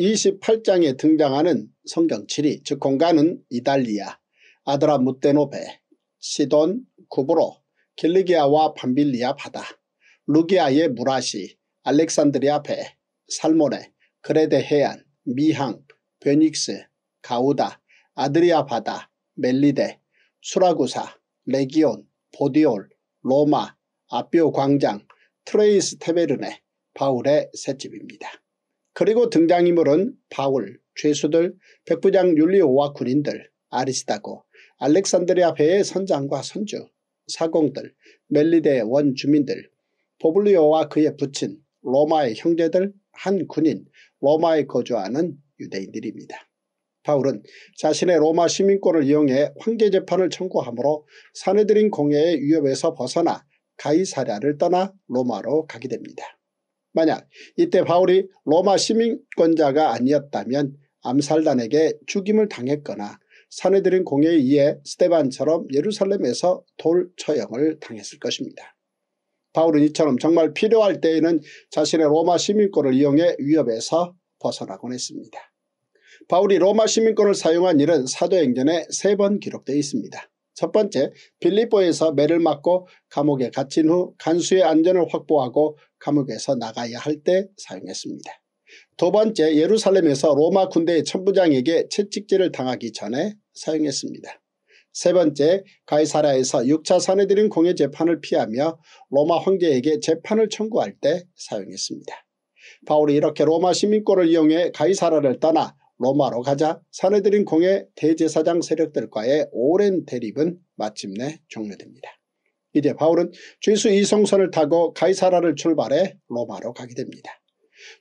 28장에 등장하는 성경칠이 즉 공간은 이달리아, 아드라 무테노베, 시돈, 구브로, 길리기아와 밤빌리아 바다, 루기아의 무라시, 알렉산드리아 배, 살모네, 그레데 해안, 미항, 베닉스, 가우다, 아드리아 바다, 멜리데, 수라구사, 레기온, 보디올, 로마, 아비오 광장, 트레이스 테베르네, 바울의 셋집입니다 그리고 등장인물은 바울, 죄수들, 백부장 율리오와 군인들, 아리스타고, 알렉산드리아 배의 선장과 선주, 사공들, 멜리데의 원주민들, 보블리오와 그의 부친, 로마의 형제들, 한 군인, 로마에 거주하는 유대인들입니다. 바울은 자신의 로마 시민권을 이용해 황제 재판을 청구하므로 사내들인 공예의 위협에서 벗어나 가이사랴를 떠나 로마로 가게 됩니다. 만약 이때 바울이 로마 시민권자가 아니었다면 암살단에게 죽임을 당했거나 사내들인 공에 예 의해 스테반처럼 예루살렘에서 돌 처형을 당했을 것입니다. 바울은 이처럼 정말 필요할 때에는 자신의 로마 시민권을 이용해 위협에서 벗어나곤 했습니다. 바울이 로마 시민권을 사용한 일은 사도행전에 세 번 기록되어 있습니다. 첫 번째 빌리보에서 매를 맞고 감옥에 갇힌 후 간수의 안전을 확보하고 감옥에서 나가야 할 때 사용했습니다. 두 번째 예루살렘에서 로마 군대의 천부장에게 채찍질을 당하기 전에 사용했습니다. 세 번째 가이사라에서 6차 사내들인 공예 재판을 피하며 로마 황제에게 재판을 청구할 때 사용했습니다. 바울이 이렇게 로마 시민권을 이용해 가이사라를 떠나 로마로 가자 사내들인 공의 대제사장 세력들과의 오랜 대립은 마침내 종료됩니다. 이제 바울은 죄수 이송선을 타고 가이사라를 출발해 로마로 가게 됩니다.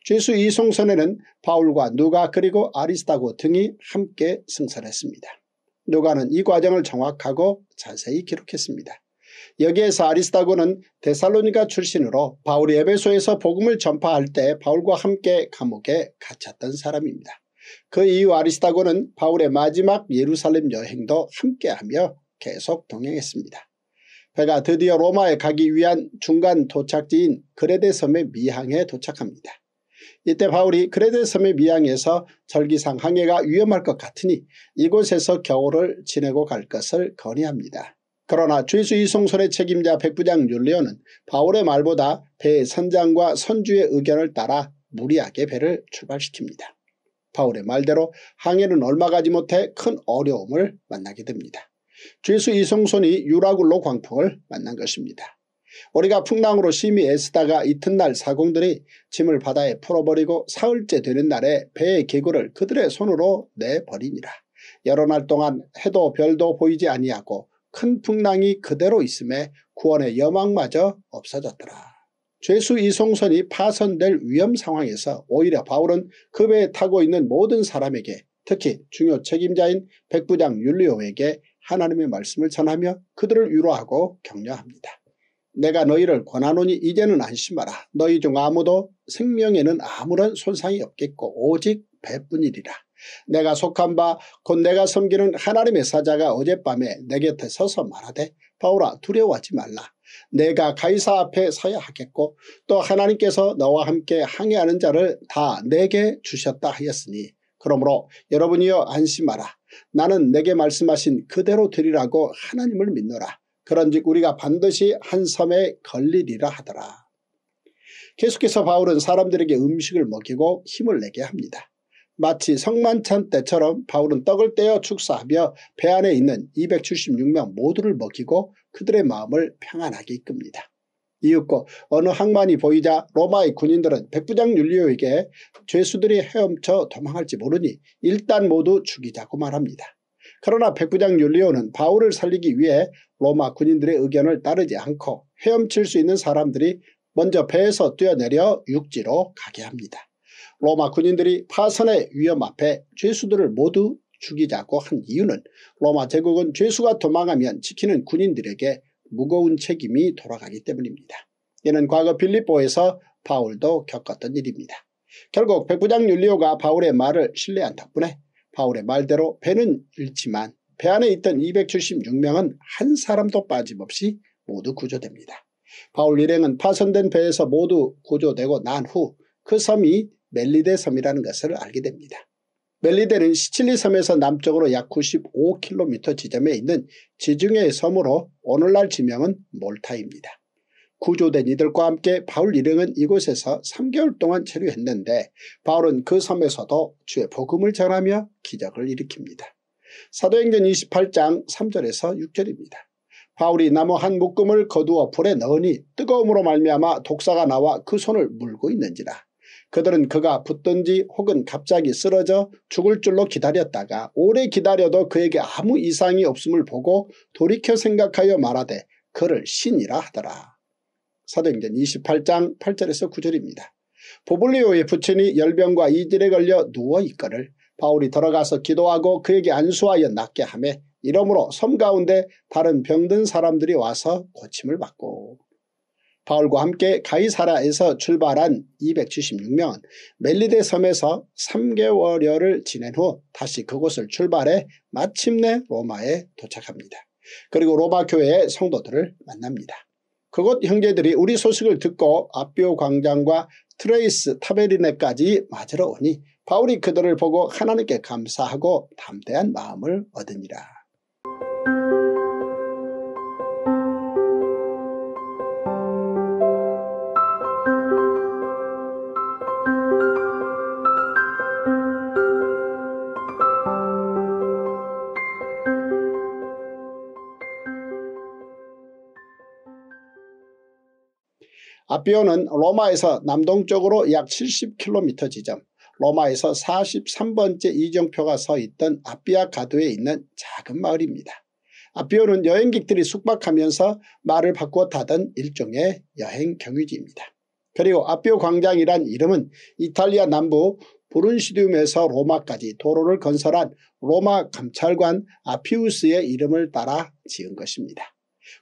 죄수 이송선에는 바울과 누가 그리고 아리스타고 등이 함께 승선했습니다. 누가는 이 과정을 정확하고 자세히 기록했습니다. 여기에서 아리스타고는 데살로니가 출신으로 바울이 에베소에서 복음을 전파할 때 바울과 함께 감옥에 갇혔던 사람입니다. 그 이후 아리스타고는 바울의 마지막 예루살렘 여행도 함께하며 계속 동행했습니다. 배가 드디어 로마에 가기 위한 중간 도착지인 그레데 섬의 미항에 도착합니다. 이때 바울이 그레데 섬의 미항에서 절기상 항해가 위험할 것 같으니 이곳에서 겨울을 지내고 갈 것을 건의합니다. 그러나 죄수 이송설의 책임자 백부장 율리오는 바울의 말보다 배의 선장과 선주의 의견을 따라 무리하게 배를 출발시킵니다. 바울의 말대로 항해는 얼마 가지 못해 큰 어려움을 만나게 됩니다. 죄수 이성손이 유라굴로 광풍을 만난 것입니다. 우리가 풍랑으로 심히 애쓰다가 이튿날 사공들이 짐을 바다에 풀어버리고 사흘째 되는 날에 배의 개구를 그들의 손으로 내버리니라. 여러 날 동안 해도 별도 보이지 아니하고 큰 풍랑이 그대로 있음에 구원의 여망마저 없어졌더라. 죄수 이송선이 파선될 위험 상황에서 오히려 바울은 그에 타고 있는 모든 사람에게 특히 중요 책임자인 백부장 율리오에게 하나님의 말씀을 전하며 그들을 위로하고 격려합니다. 내가 너희를 권하노니 이제는 안심하라. 너희 중 아무도 생명에는 아무런 손상이 없겠고 오직 배뿐이리라. 내가 속한 바 곧 내가 섬기는 하나님의 사자가 어젯밤에 내 곁에 서서 말하되 바울아 두려워하지 말라. 내가 가이사 앞에 서야 하겠고 또 하나님께서 너와 함께 항해하는 자를 다 내게 주셨다 하였으니 그러므로 여러분이여 안심하라. 나는 내게 말씀하신 그대로 드리라고 하나님을 믿노라. 그런즉 우리가 반드시 한 섬에 걸리리라 하더라. 계속해서 바울은 사람들에게 음식을 먹이고 힘을 내게 합니다. 마치 성만찬 때처럼 바울은 떡을 떼어 축사하며 배 안에 있는 276명 모두를 먹이고 그들의 마음을 평안하게 이끕니다. 이윽고 어느 항만이 보이자 로마의 군인들은 백부장 율리오에게 죄수들이 헤엄쳐 도망할지 모르니 일단 모두 죽이자고 말합니다. 그러나 백부장 율리오는 바울을 살리기 위해 로마 군인들의 의견을 따르지 않고 헤엄칠 수 있는 사람들이 먼저 배에서 뛰어내려 육지로 가게 합니다. 로마 군인들이 파선의 위험 앞에 죄수들을 모두 죽이자고 한 이유는 로마 제국은 죄수가 도망하면 지키는 군인들에게 무거운 책임이 돌아가기 때문입니다. 이는 과거 빌립보에서 바울도 겪었던 일입니다. 결국 백부장 율리오가 바울의 말을 신뢰한 덕분에 바울의 말대로 배는 잃지만 배 안에 있던 276명은 한 사람도 빠짐없이 모두 구조됩니다. 바울 일행은 파손된 배에서 모두 구조되고 난 후 그 섬이 멜리데 섬이라는 것을 알게 됩니다. 멜리데는 시칠리 섬에서 남쪽으로 약 95km 지점에 있는 지중해의 섬으로 오늘날 지명은 몰타입니다. 구조된 이들과 함께 바울 일행은 이곳에서 3개월 동안 체류했는데 바울은 그 섬에서도 주의 복음을 전하며 기적을 일으킵니다. 사도행전 28장 3절에서 6절입니다. 바울이 나무 한 묶음을 거두어 불에 넣으니 뜨거움으로 말미암아 독사가 나와 그 손을 물고 있는지라 그들은 그가 붙든지 혹은 갑자기 쓰러져 죽을 줄로 기다렸다가 오래 기다려도 그에게 아무 이상이 없음을 보고 돌이켜 생각하여 말하되 그를 신이라 하더라. 사도행전 28장 8절에서 9절입니다. 보블리오의 부친이 열병과 이질에 걸려 누워 있거를 바울이 들어가서 기도하고 그에게 안수하여 낫게 하며 이러므로 섬 가운데 다른 병든 사람들이 와서 고침을 받고 바울과 함께 가이사라에서 출발한 276명은 멜리데 섬에서 3개월여를 지낸 후 다시 그곳을 출발해 마침내 로마에 도착합니다. 그리고 로마 교회의 성도들을 만납니다. 그곳 형제들이 우리 소식을 듣고 아비오 광장과 트레이스 타베리네까지 맞으러 오니 바울이 그들을 보고 하나님께 감사하고 담대한 마음을 얻으니라. 아피오는 로마에서 남동쪽으로 약 70km 지점, 로마에서 43번째 이정표가 서 있던 아비아 가도에 있는 작은 마을입니다. 아비오는 여행객들이 숙박하면서 말을 바꿔 타던 일종의 여행 경유지입니다. 그리고 아비오 광장이란 이름은 이탈리아 남부 부른시디움에서 로마까지 도로를 건설한 로마 감찰관 아피우스의 이름을 따라 지은 것입니다.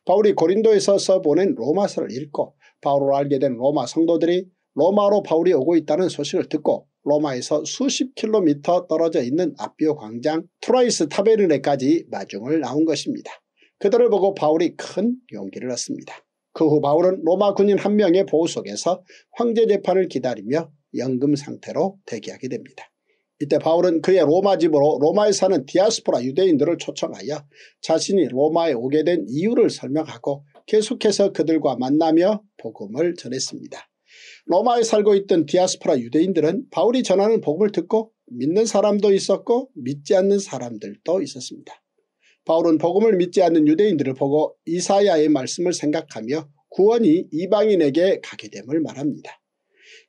바울이 고린도에서 써보낸 로마서를 읽고 바울을 알게 된 로마 성도들이 로마로 바울이 오고 있다는 소식을 듣고 로마에서 수십 킬로미터 떨어져 있는 아비오 광장 트라이스 타베르네까지 마중을 나온 것입니다. 그들을 보고 바울이 큰 용기를 얻습니다. 그 후 바울은 로마 군인 한 명의 보호 속에서 황제 재판을 기다리며 연금 상태로 대기하게 됩니다. 이때 바울은 그의 로마 집으로 로마에 사는 디아스포라 유대인들을 초청하여 자신이 로마에 오게 된 이유를 설명하고 계속해서 그들과 만나며 복음을 전했습니다. 로마에 살고 있던 디아스포라 유대인들은 바울이 전하는 복음을 듣고 믿는 사람도 있었고 믿지 않는 사람들도 있었습니다. 바울은 복음을 믿지 않는 유대인들을 보고 이사야의 말씀을 생각하며 구원이 이방인에게 가게 됨을 말합니다.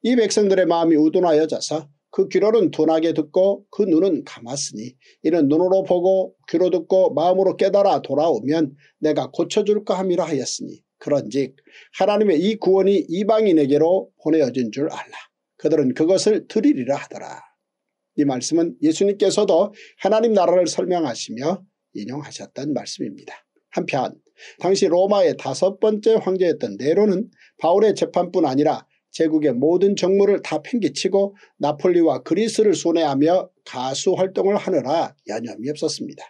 이 백성들의 마음이 우둔하여져서 그 귀로는 둔하게 듣고 그 눈은 감았으니 이는 눈으로 보고 귀로 듣고 마음으로 깨달아 돌아오면 내가 고쳐줄까 함이라 하였으니 그런즉 하나님의 이 구원이 이방인에게로 보내어진 줄 알라. 그들은 그것을 드리리라 하더라. 이 말씀은 예수님께서도 하나님 나라를 설명하시며 인용하셨던 말씀입니다. 한편 당시 로마의 다섯 번째 황제였던 네로는 바울의 재판뿐 아니라 제국의 모든 정무를 다 팽개치고 나폴리와 그리스를 손해하며 가수 활동을 하느라 여념이 없었습니다.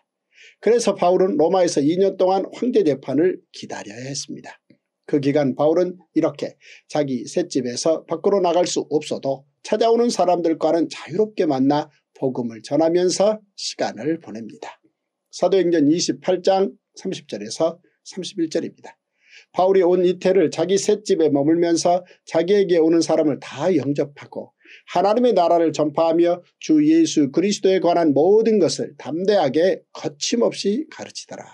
그래서 바울은 로마에서 2년 동안 황제 재판을 기다려야 했습니다. 그 기간 바울은 이렇게 자기 셋집에서 밖으로 나갈 수 없어도 찾아오는 사람들과는 자유롭게 만나 복음을 전하면서 시간을 보냅니다. 사도행전 28장 30절에서 31절입니다. 바울이 온 이태를 자기 셋집에 머물면서 자기에게 오는 사람을 다 영접하고 하나님의 나라를 전파하며 주 예수 그리스도에 관한 모든 것을 담대하게 거침없이 가르치더라.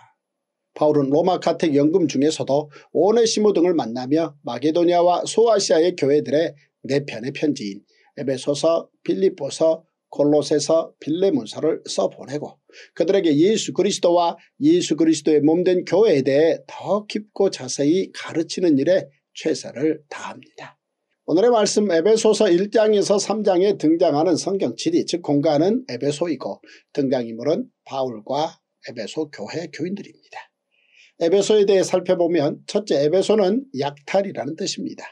바울은 로마 카텍 연금 중에서도 오네시모 등을 만나며 마게도니아와 소아시아의 교회들의 내 편의 편지인 에베소서, 빌립보서, 골로새서 빌레몬서를 써보내고 그들에게 예수 그리스도와 예수 그리스도의 몸된 교회에 대해 더 깊고 자세히 가르치는 일에 최선을 다합니다. 오늘의 말씀 에베소서 1장에서 3장에 등장하는 성경 지리 즉 공간은 에베소이고 등장인물은 바울과 에베소 교회 교인들입니다. 에베소에 대해 살펴보면 첫째 에베소는 약탈이라는 뜻입니다.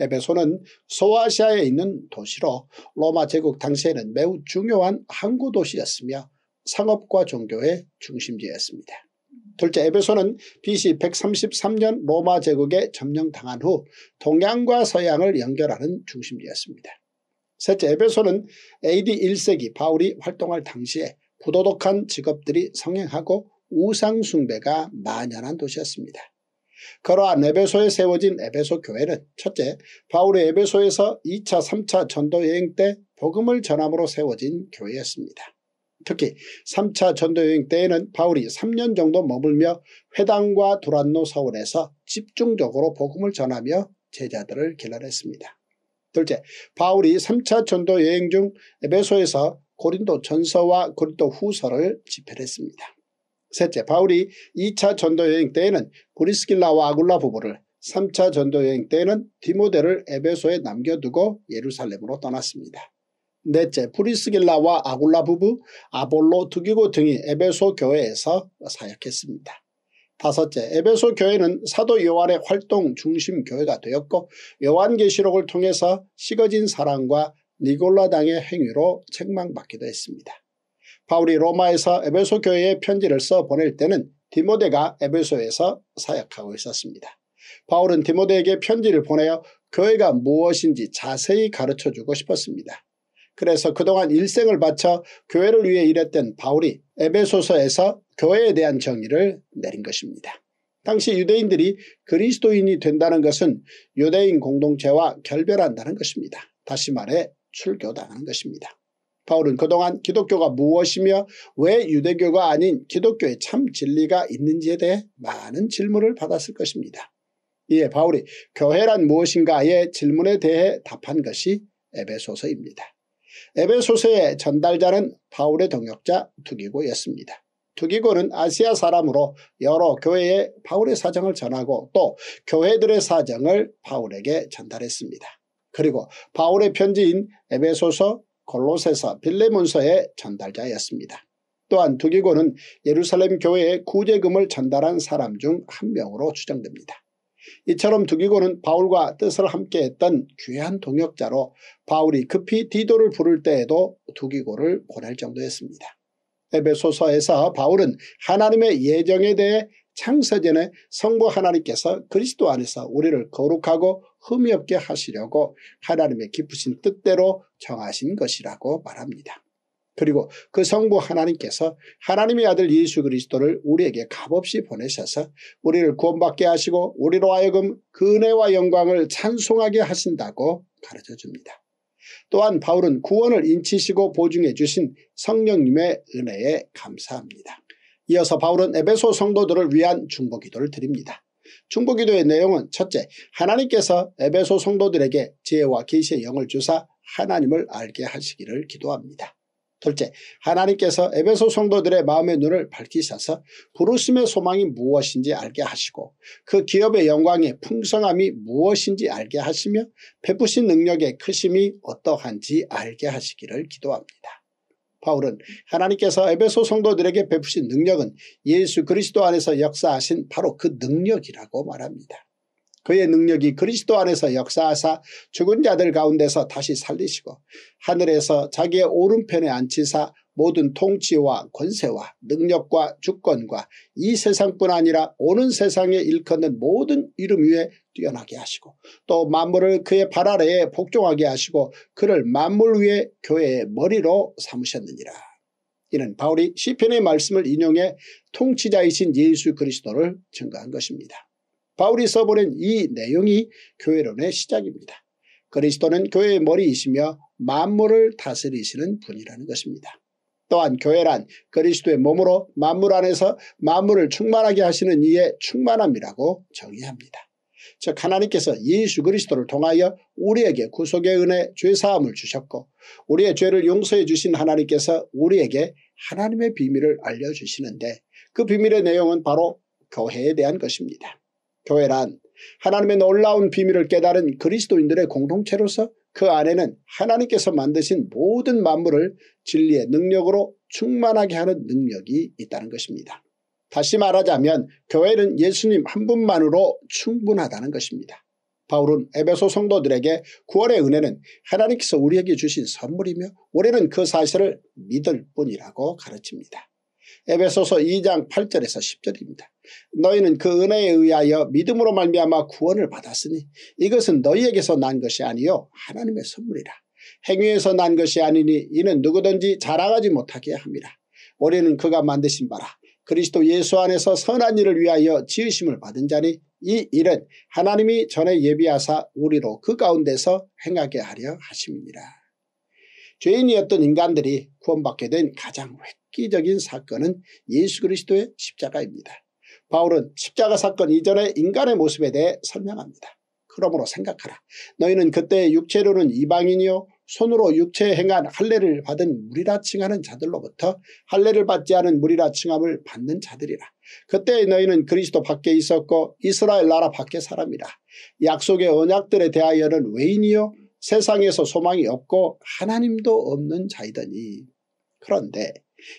에베소는 소아시아에 있는 도시로 로마 제국 당시에는 매우 중요한 항구 도시였으며 상업과 종교의 중심지였습니다. 둘째 에베소는 BC 133년 로마 제국에 점령당한 후 동양과 서양을 연결하는 중심지였습니다. 셋째 에베소는 AD 1세기 바울이 활동할 당시에 부도덕한 직업들이 성행하고 우상숭배가 만연한 도시였습니다. 그러한 에베소에 세워진 에베소 교회는 첫째 바울의 에베소에서 2차 3차 전도여행 때 복음을 전함으로 세워진 교회였습니다. 특히 3차 전도여행 때에는 바울이 3년 정도 머물며 회당과 두란노 서원에서 집중적으로 복음을 전하며 제자들을 길러냈습니다. 둘째, 바울이 3차 전도 여행 중 에베소에서 고린도 전서와 고린도 후서를 집필했습니다. 셋째, 바울이 2차 전도여행 때에는 브리스길라와 아굴라 부부를 3차 전도여행 때에는 디모델을 에베소에 남겨두고 예루살렘으로 떠났습니다. 넷째, 브리스길라와 아굴라 부부, 아볼로, 두기고 등이 에베소 교회에서 사역했습니다. 다섯째, 에베소 교회는 사도 요한의 활동 중심 교회가 되었고 요한계시록을 통해서 식어진 사랑과 니골라당의 행위로 책망받기도 했습니다. 바울이 로마에서 에베소 교회에 편지를 써 보낼 때는 디모데가 에베소에서 사역하고 있었습니다. 바울은 디모데에게 편지를 보내어 교회가 무엇인지 자세히 가르쳐주고 싶었습니다. 그래서 그동안 일생을 바쳐 교회를 위해 일했던 바울이 에베소서에서 교회에 대한 정의를 내린 것입니다. 당시 유대인들이 그리스도인이 된다는 것은 유대인 공동체와 결별한다는 것입니다. 다시 말해 출교당하는 것입니다. 바울은 그동안 기독교가 무엇이며 왜 유대교가 아닌 기독교의참 진리가 있는지에 대해 많은 질문을 받았을 것입니다. 이에 바울이 교회란 무엇인가의 질문에 대해 답한 것이 에베소서입니다. 에베소서의 전달자는 바울의 동역자 두기고였습니다. 두기고는 아시아 사람으로 여러 교회에 바울의 사정을 전하고 또 교회들의 사정을 바울에게 전달했습니다. 그리고 바울의 편지인 에베소서 골로새서 빌레몬서의 전달자였습니다. 또한 두기고는 예루살렘 교회에 구제금을 전달한 사람 중 한 명으로 추정됩니다. 이처럼 두기고는 바울과 뜻을 함께했던 귀한 동역자로 바울이 급히 디도를 부를 때에도 두기고를 보낼 정도였습니다. 에베소서에서 바울은 하나님의 예정에 대해 창세전에 성부 하나님께서 그리스도 안에서 우리를 거룩하고 흠이 없게 하시려고 하나님의 깊으신 뜻대로 정하신 것이라고 말합니다. 그리고 그 성부 하나님께서 하나님의 아들 예수 그리스도를 우리에게 값없이 보내셔서 우리를 구원받게 하시고 우리로 하여금 그 은혜와 영광을 찬송하게 하신다고 가르쳐줍니다. 또한 바울은 구원을 인치시고 보증해 주신 성령님의 은혜에 감사합니다. 이어서 바울은 에베소 성도들을 위한 중보기도를 드립니다. 중보기도의 내용은 첫째, 하나님께서 에베소 성도들에게 지혜와 계시의 영을 주사 하나님을 알게 하시기를 기도합니다. 둘째, 하나님께서 에베소 성도들의 마음의 눈을 밝히셔서 부르심의 소망이 무엇인지 알게 하시고 그 기업의 영광의 풍성함이 무엇인지 알게 하시며 베푸신 능력의 크심이 어떠한지 알게 하시기를 기도합니다. 바울은 하나님께서 에베소 성도들에게 베푸신 능력은 예수 그리스도 안에서 역사하신 바로 그 능력이라고 말합니다. 그의 능력이 그리스도 안에서 역사하사 죽은 자들 가운데서 다시 살리시고 하늘에서 자기의 오른편에 앉히사 모든 통치와 권세와 능력과 주권과 이 세상뿐 아니라 오는 세상에 일컫는 모든 이름 위에 뛰어나게 하시고 또 만물을 그의 발 아래에 복종하게 하시고 그를 만물 위에 교회의 머리로 삼으셨느니라. 이는 바울이 시편의 말씀을 인용해 통치자이신 예수 그리스도를 증거한 것입니다. 바울이 써보린이 내용이 교회론의 시작입니다. 그리스도는 교회의 머리이시며 만물을 다스리시는 분이라는 것입니다. 또한 교회란 그리스도의 몸으로 만물 안에서 만물을 충만하게 하시는 이의 충만함이라고 정의합니다. 즉 하나님께서 예수 그리스도를 통하여 우리에게 구속의 은혜 죄사함을 주셨고 우리의 죄를 용서해 주신 하나님께서 우리에게 하나님의 비밀을 알려주시는데 그 비밀의 내용은 바로 교회에 대한 것입니다. 교회란 하나님의 놀라운 비밀을 깨달은 그리스도인들의 공동체로서 그 안에는 하나님께서 만드신 모든 만물을 진리의 능력으로 충만하게 하는 능력이 있다는 것입니다. 다시 말하자면 교회는 예수님 한 분만으로 충분하다는 것입니다. 바울은 에베소 성도들에게 구원의 은혜는 하나님께서 우리에게 주신 선물이며 우리는 그 사실을 믿을 뿐이라고 가르칩니다. 에베소서 2장 8절에서 10절입니다. 너희는 그 은혜에 의하여 믿음으로 말미암아 구원을 받았으니 이것은 너희에게서 난 것이 아니요 하나님의 선물이라. 행위에서 난 것이 아니니 이는 누구든지 자랑하지 못하게 함이라. 우리는 그가 만드신 바라. 그리스도 예수 안에서 선한 일을 위하여 지으심을 받은 자니 이 일은 하나님이 전에 예비하사 우리로 그 가운데서 행하게 하려 하심니라 죄인이었던 인간들이 구원받게 된 가장 획기적인 사건은 예수 그리스도의 십자가입니다. 바울은 십자가 사건 이전의 인간의 모습에 대해 설명합니다. 그러므로 생각하라. 너희는 그때 육체로는 이방인이요 손으로 육체에 행한 할례를 받은 무리라 칭하는 자들로부터 할례를 받지 않은 무리라 칭함을 받는 자들이라. 그때 너희는 그리스도 밖에 있었고 이스라엘 나라 밖에 사람이라. 약속의 언약들에 대하여는 외인이요 세상에서 소망이 없고 하나님도 없는 자이더니 그런데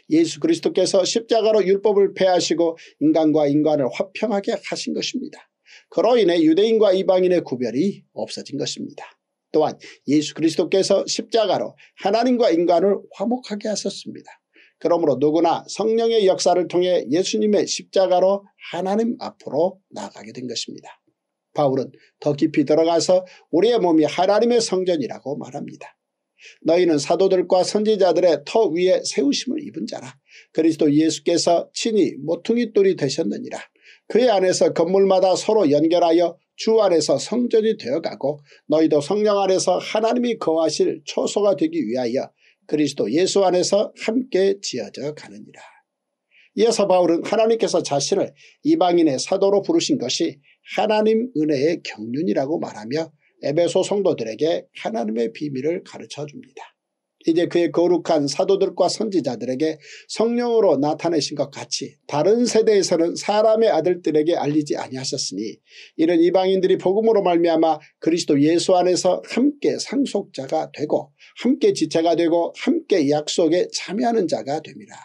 예수 그리스도께서 십자가로 율법을 폐하시고 인간과 인간을 화평하게 하신 것입니다. 그로 인해 유대인과 이방인의 구별이 없어진 것입니다. 또한 예수 그리스도께서 십자가로 하나님과 인간을 화목하게 하셨습니다. 그러므로 누구나 성령의 역사를 통해 예수님의 십자가로 하나님 앞으로 나아가게 된 것입니다. 바울은 더 깊이 들어가서 우리의 몸이 하나님의 성전이라고 말합니다. 너희는 사도들과 선지자들의 터 위에 세우심을 입은 자라. 그리스도 예수께서 친히 모퉁이 돌이 되셨느니라. 그의 안에서 건물마다 서로 연결하여 주 안에서 성전이 되어가고 너희도 성령 안에서 하나님이 거하실 초소가 되기 위하여 그리스도 예수 안에서 함께 지어져 가느니라. 이어서 바울은 하나님께서 자신을 이방인의 사도로 부르신 것이 하나님 은혜의 경륜이라고 말하며 에베소 성도들에게 하나님의 비밀을 가르쳐 줍니다. 이제 그의 거룩한 사도들과 선지자들에게 성령으로 나타내신 것 같이 다른 세대에서는 사람의 아들들에게 알리지 아니하셨으니 이는 이방인들이 복음으로 말미암아 그리스도 예수 안에서 함께 상속자가 되고 함께 지체가 되고 함께 약속에 참여하는 자가 됩니다.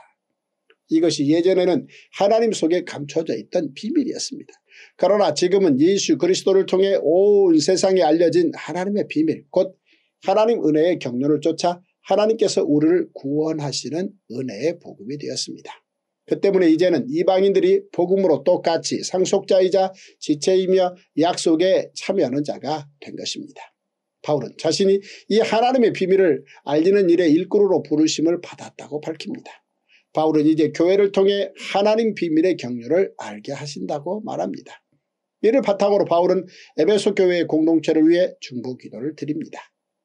이것이 예전에는 하나님 속에 감춰져 있던 비밀이었습니다. 그러나 지금은 예수 그리스도를 통해 온 세상에 알려진 하나님의 비밀 곧 하나님 은혜의 경륜을 쫓아 하나님께서 우리를 구원하시는 은혜의 복음이 되었습니다. 그 때문에 이제는 이방인들이 복음으로 똑같이 상속자이자 지체이며 약속에 참여하는 자가 된 것입니다. 바울은 자신이 이 하나님의 비밀을 알리는 일의 일꾼으로 부르심을 받았다고 밝힙니다. 바울은 이제 교회를 통해 하나님 비밀의 경륜을 알게 하신다고 말합니다. 이를 바탕으로 바울은 에베소 교회의 공동체를 위해 중보 기도를 드립니다.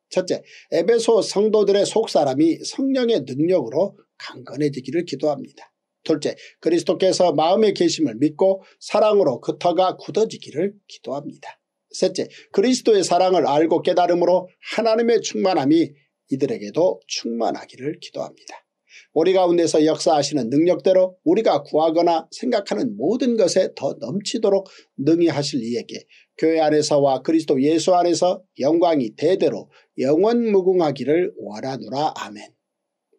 첫째, 에베소 성도들의 속사람이 성령의 능력으로 강건해지기를 기도합니다. 둘째, 그리스도께서 마음의 계심을 믿고 사랑으로 그 터가 굳어지기를 기도합니다. 셋째, 그리스도의 사랑을 알고 깨달음으로 하나님의 충만함이 이들에게도 충만하기를 기도합니다. 우리 가운데서 역사하시는 능력대로 우리가 구하거나 생각하는 모든 것에 더 넘치도록 능히 하실 이에게 교회 안에서와 그리스도 예수 안에서 영광이 대대로 영원무궁하기를 원하노라. 아멘.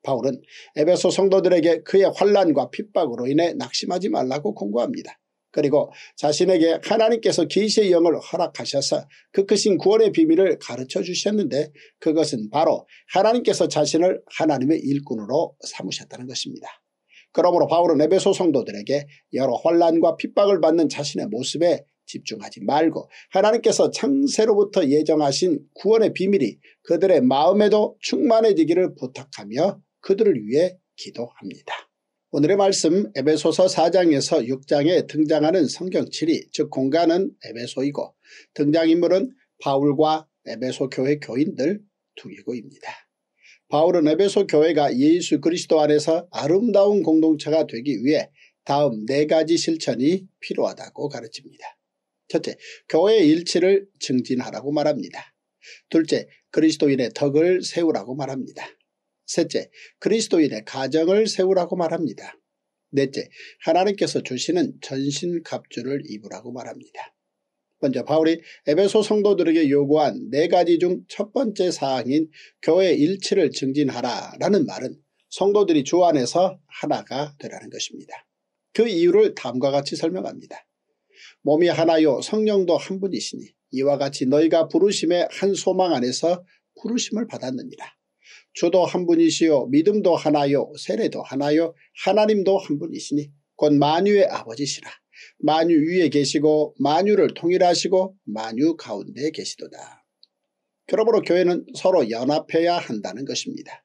바울은 에베소 성도들에게 그의 환란과 핍박으로 인해 낙심하지 말라고 공고합니다. 그리고 자신에게 하나님께서 계시의 영을 허락하셔서 그 크신 구원의 비밀을 가르쳐 주셨는데 그것은 바로 하나님께서 자신을 하나님의 일꾼으로 삼으셨다는 것입니다. 그러므로 바울은 에베소 성도들에게 여러 혼란과 핍박을 받는 자신의 모습에 집중하지 말고 하나님께서 창세로부터 예정하신 구원의 비밀이 그들의 마음에도 충만해지기를 부탁하며 그들을 위해 기도합니다. 오늘의 말씀 에베소서 4장에서 6장에 등장하는 성경칠이 즉 공간은 에베소이고 등장인물은 바울과 에베소 교회 교인들 두이고입니다 바울은 에베소 교회가 예수 그리스도 안에서 아름다운 공동체가 되기 위해 다음 네 가지 실천이 필요하다고 가르칩니다. 첫째, 교회의 일치를 증진하라고 말합니다. 둘째, 그리스도인의 덕을 세우라고 말합니다. 셋째, 그리스도인의 가정을 세우라고 말합니다. 넷째, 하나님께서 주시는 전신갑주를 입으라고 말합니다. 먼저 바울이 에베소 성도들에게 요구한 네 가지 중 첫 번째 사항인 교회 일치를 증진하라라는 말은 성도들이 주 안에서 하나가 되라는 것입니다. 그 이유를 다음과 같이 설명합니다. 몸이 하나요 성령도 한 분이시니 이와 같이 너희가 부르심의 한 소망 안에서 부르심을 받았느니라. 주도 한 분이시요 믿음도 하나요 세례도 하나요 하나님도 한 분이시니 곧 만유의 아버지시라 만유 위에 계시고 만유를 통일하시고 만유 가운데 계시도다. 그러므로 교회는 서로 연합해야 한다는 것입니다.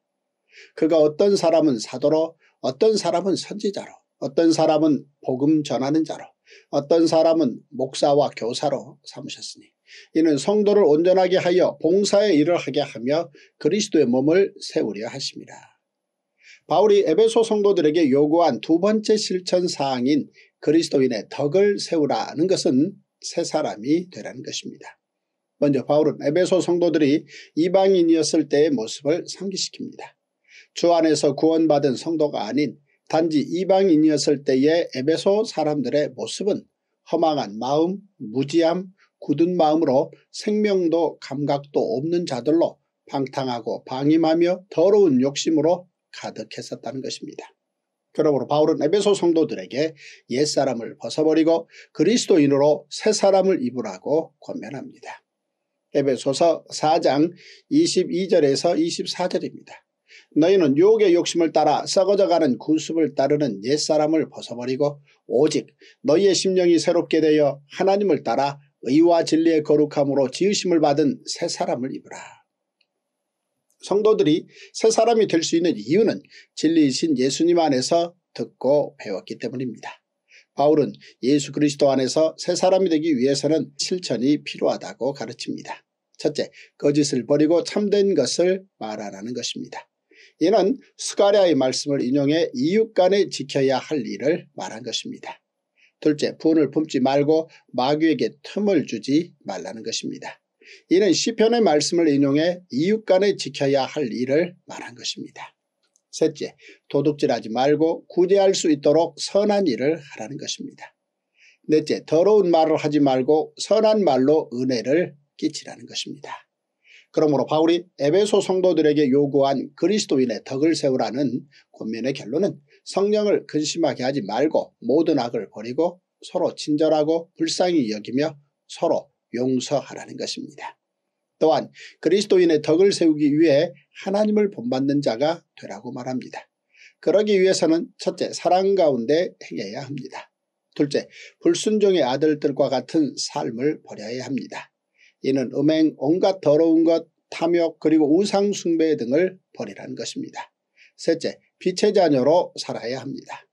그가 어떤 사람은 사도로 어떤 사람은 선지자로 어떤 사람은 복음 전하는 자로 어떤 사람은 목사와 교사로 삼으셨으니 이는 성도를 온전하게 하여 봉사의 일을 하게 하며 그리스도의 몸을 세우려 하십니다. 바울이 에베소 성도들에게 요구한 두 번째 실천 사항인 그리스도인의 덕을 세우라는 것은 새 사람이 되라는 것입니다. 먼저 바울은 에베소 성도들이 이방인이었을 때의 모습을 상기시킵니다. 주 안에서 구원받은 성도가 아닌 단지 이방인이었을 때의 에베소 사람들의 모습은 허망한 마음, 무지함, 굳은 마음으로 생명도 감각도 없는 자들로 방탕하고 방임하며 더러운 욕심으로 가득했었다는 것입니다. 그러므로 바울은 에베소 성도들에게 옛사람을 벗어버리고 그리스도인으로 새사람을 입으라고 권면합니다. 에베소서 4장 22절에서 24절입니다. 너희는 유혹의 욕심을 따라 썩어져가는 군습을 따르는 옛사람을 벗어버리고 오직 너희의 심령이 새롭게 되어 하나님을 따라 의와 진리의 거룩함으로 지으심을 받은 새 사람을 입으라. 성도들이 새 사람이 될 수 있는 이유는 진리이신 예수님 안에서 듣고 배웠기 때문입니다. 바울은 예수 그리스도 안에서 새 사람이 되기 위해서는 실천이 필요하다고 가르칩니다. 첫째, 거짓을 버리고 참된 것을 말하라는 것입니다. 이는 스가리아의 말씀을 인용해 이웃 간에 지켜야 할 일을 말한 것입니다. 둘째, 분을 품지 말고 마귀에게 틈을 주지 말라는 것입니다. 이는 시편의 말씀을 인용해 이웃 간에 지켜야 할 일을 말한 것입니다. 셋째, 도둑질하지 말고 구제할 수 있도록 선한 일을 하라는 것입니다. 넷째, 더러운 말을 하지 말고 선한 말로 은혜를 끼치라는 것입니다. 그러므로 바울이 에베소 성도들에게 요구한 그리스도인의 덕을 세우라는 권면의 결론은 성령을 근심하게 하지 말고 모든 악을 버리고 서로 친절하고 불쌍히 여기며 서로 용서하라는 것입니다. 또한 그리스도인의 덕을 세우기 위해 하나님을 본받는 자가 되라고 말합니다. 그러기 위해서는 첫째 사랑 가운데 행해야 합니다. 둘째 불순종의 아들들과 같은 삶을 버려야 합니다. 이는 음행, 온갖 더러운 것, 탐욕 그리고 우상 숭배 등을 버리라는 것입니다. 셋째 빛의 자녀로 살아야 합니다.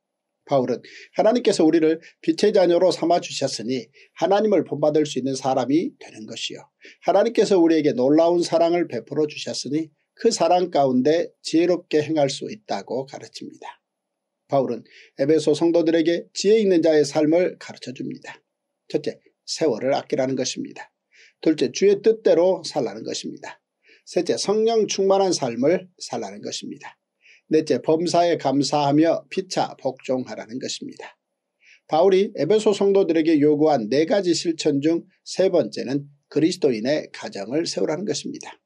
바울은 하나님께서 우리를 빛의 자녀로 삼아주셨으니 하나님을 본받을 수 있는 사람이 되는 것이요. 하나님께서 우리에게 놀라운 사랑을 베풀어 주셨으니 그 사랑 가운데 지혜롭게 행할 수 있다고 가르칩니다. 바울은 에베소 성도들에게 지혜 있는 자의 삶을 가르쳐줍니다. 첫째, 세월을 아끼라는 것입니다. 둘째, 주의 뜻대로 살라는 것입니다. 셋째, 성령 충만한 삶을 살라는 것입니다. 넷째 범사에 감사하며 피차 복종하라는 것입니다. 바울이 에베소 성도들에게 요구한 네 가지 실천 중 세 번째는 그리스도인의 가정을 세우라는 것입니다.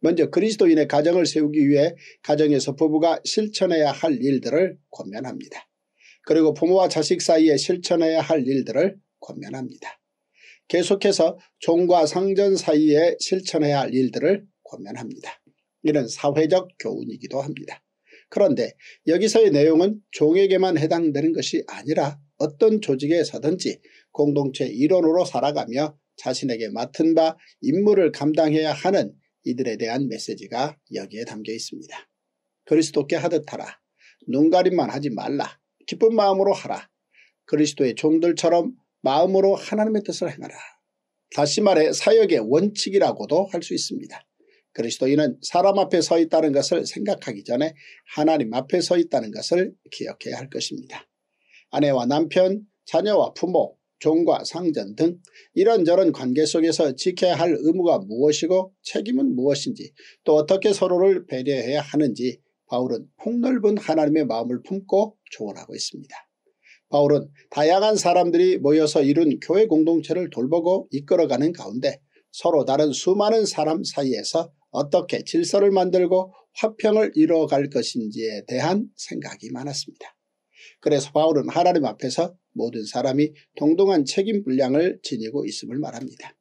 먼저 그리스도인의 가정을 세우기 위해 가정에서 부부가 실천해야 할 일들을 권면합니다. 그리고 부모와 자식 사이에 실천해야 할 일들을 권면합니다. 계속해서 종과 상전 사이에 실천해야 할 일들을 권면합니다. 이는 사회적 교훈이기도 합니다. 그런데 여기서의 내용은 종에게만 해당되는 것이 아니라 어떤 조직에서든지 공동체 일원으로 살아가며 자신에게 맡은 바 임무를 감당해야 하는 이들에 대한 메시지가 여기에 담겨 있습니다. 그리스도께 하듯 하라. 눈가림만 하지 말라. 기쁜 마음으로 하라. 그리스도의 종들처럼 마음으로 하나님의 뜻을 행하라. 다시 말해 사역의 원칙이라고도 할 수 있습니다. 그리스도인은 사람 앞에 서 있다는 것을 생각하기 전에 하나님 앞에 서 있다는 것을 기억해야 할 것입니다. 아내와 남편, 자녀와 부모, 종과 상전 등 이런저런 관계 속에서 지켜야 할 의무가 무엇이고 책임은 무엇인지 또 어떻게 서로를 배려해야 하는지 바울은 폭넓은 하나님의 마음을 품고 조언하고 있습니다. 바울은 다양한 사람들이 모여서 이룬 교회 공동체를 돌보고 이끌어가는 가운데 서로 다른 수많은 사람 사이에서 어떻게 질서를 만들고 화평을 이루어갈 것인지에 대한 생각이 많았습니다. 그래서 바울은 하나님 앞에서 모든 사람이 동동한 책임 분량을 지니고 있음을 말합니다.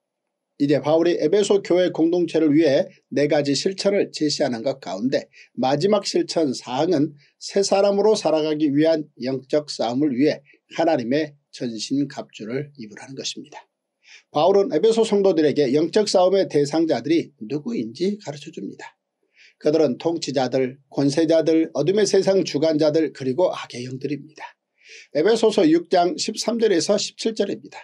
이제 바울이 에베소 교회 공동체를 위해 네 가지 실천을 제시하는 것 가운데 마지막 실천 사항은 새 사람으로 살아가기 위한 영적 싸움을 위해 하나님의 전신 갑주를 입으라는 것입니다. 바울은 에베소 성도들에게 영적 싸움의 대상자들이 누구인지 가르쳐줍니다. 그들은 통치자들, 권세자들, 어둠의 세상 주관자들 그리고 악의 형들입니다 에베소서 6장 13절에서 17절입니다.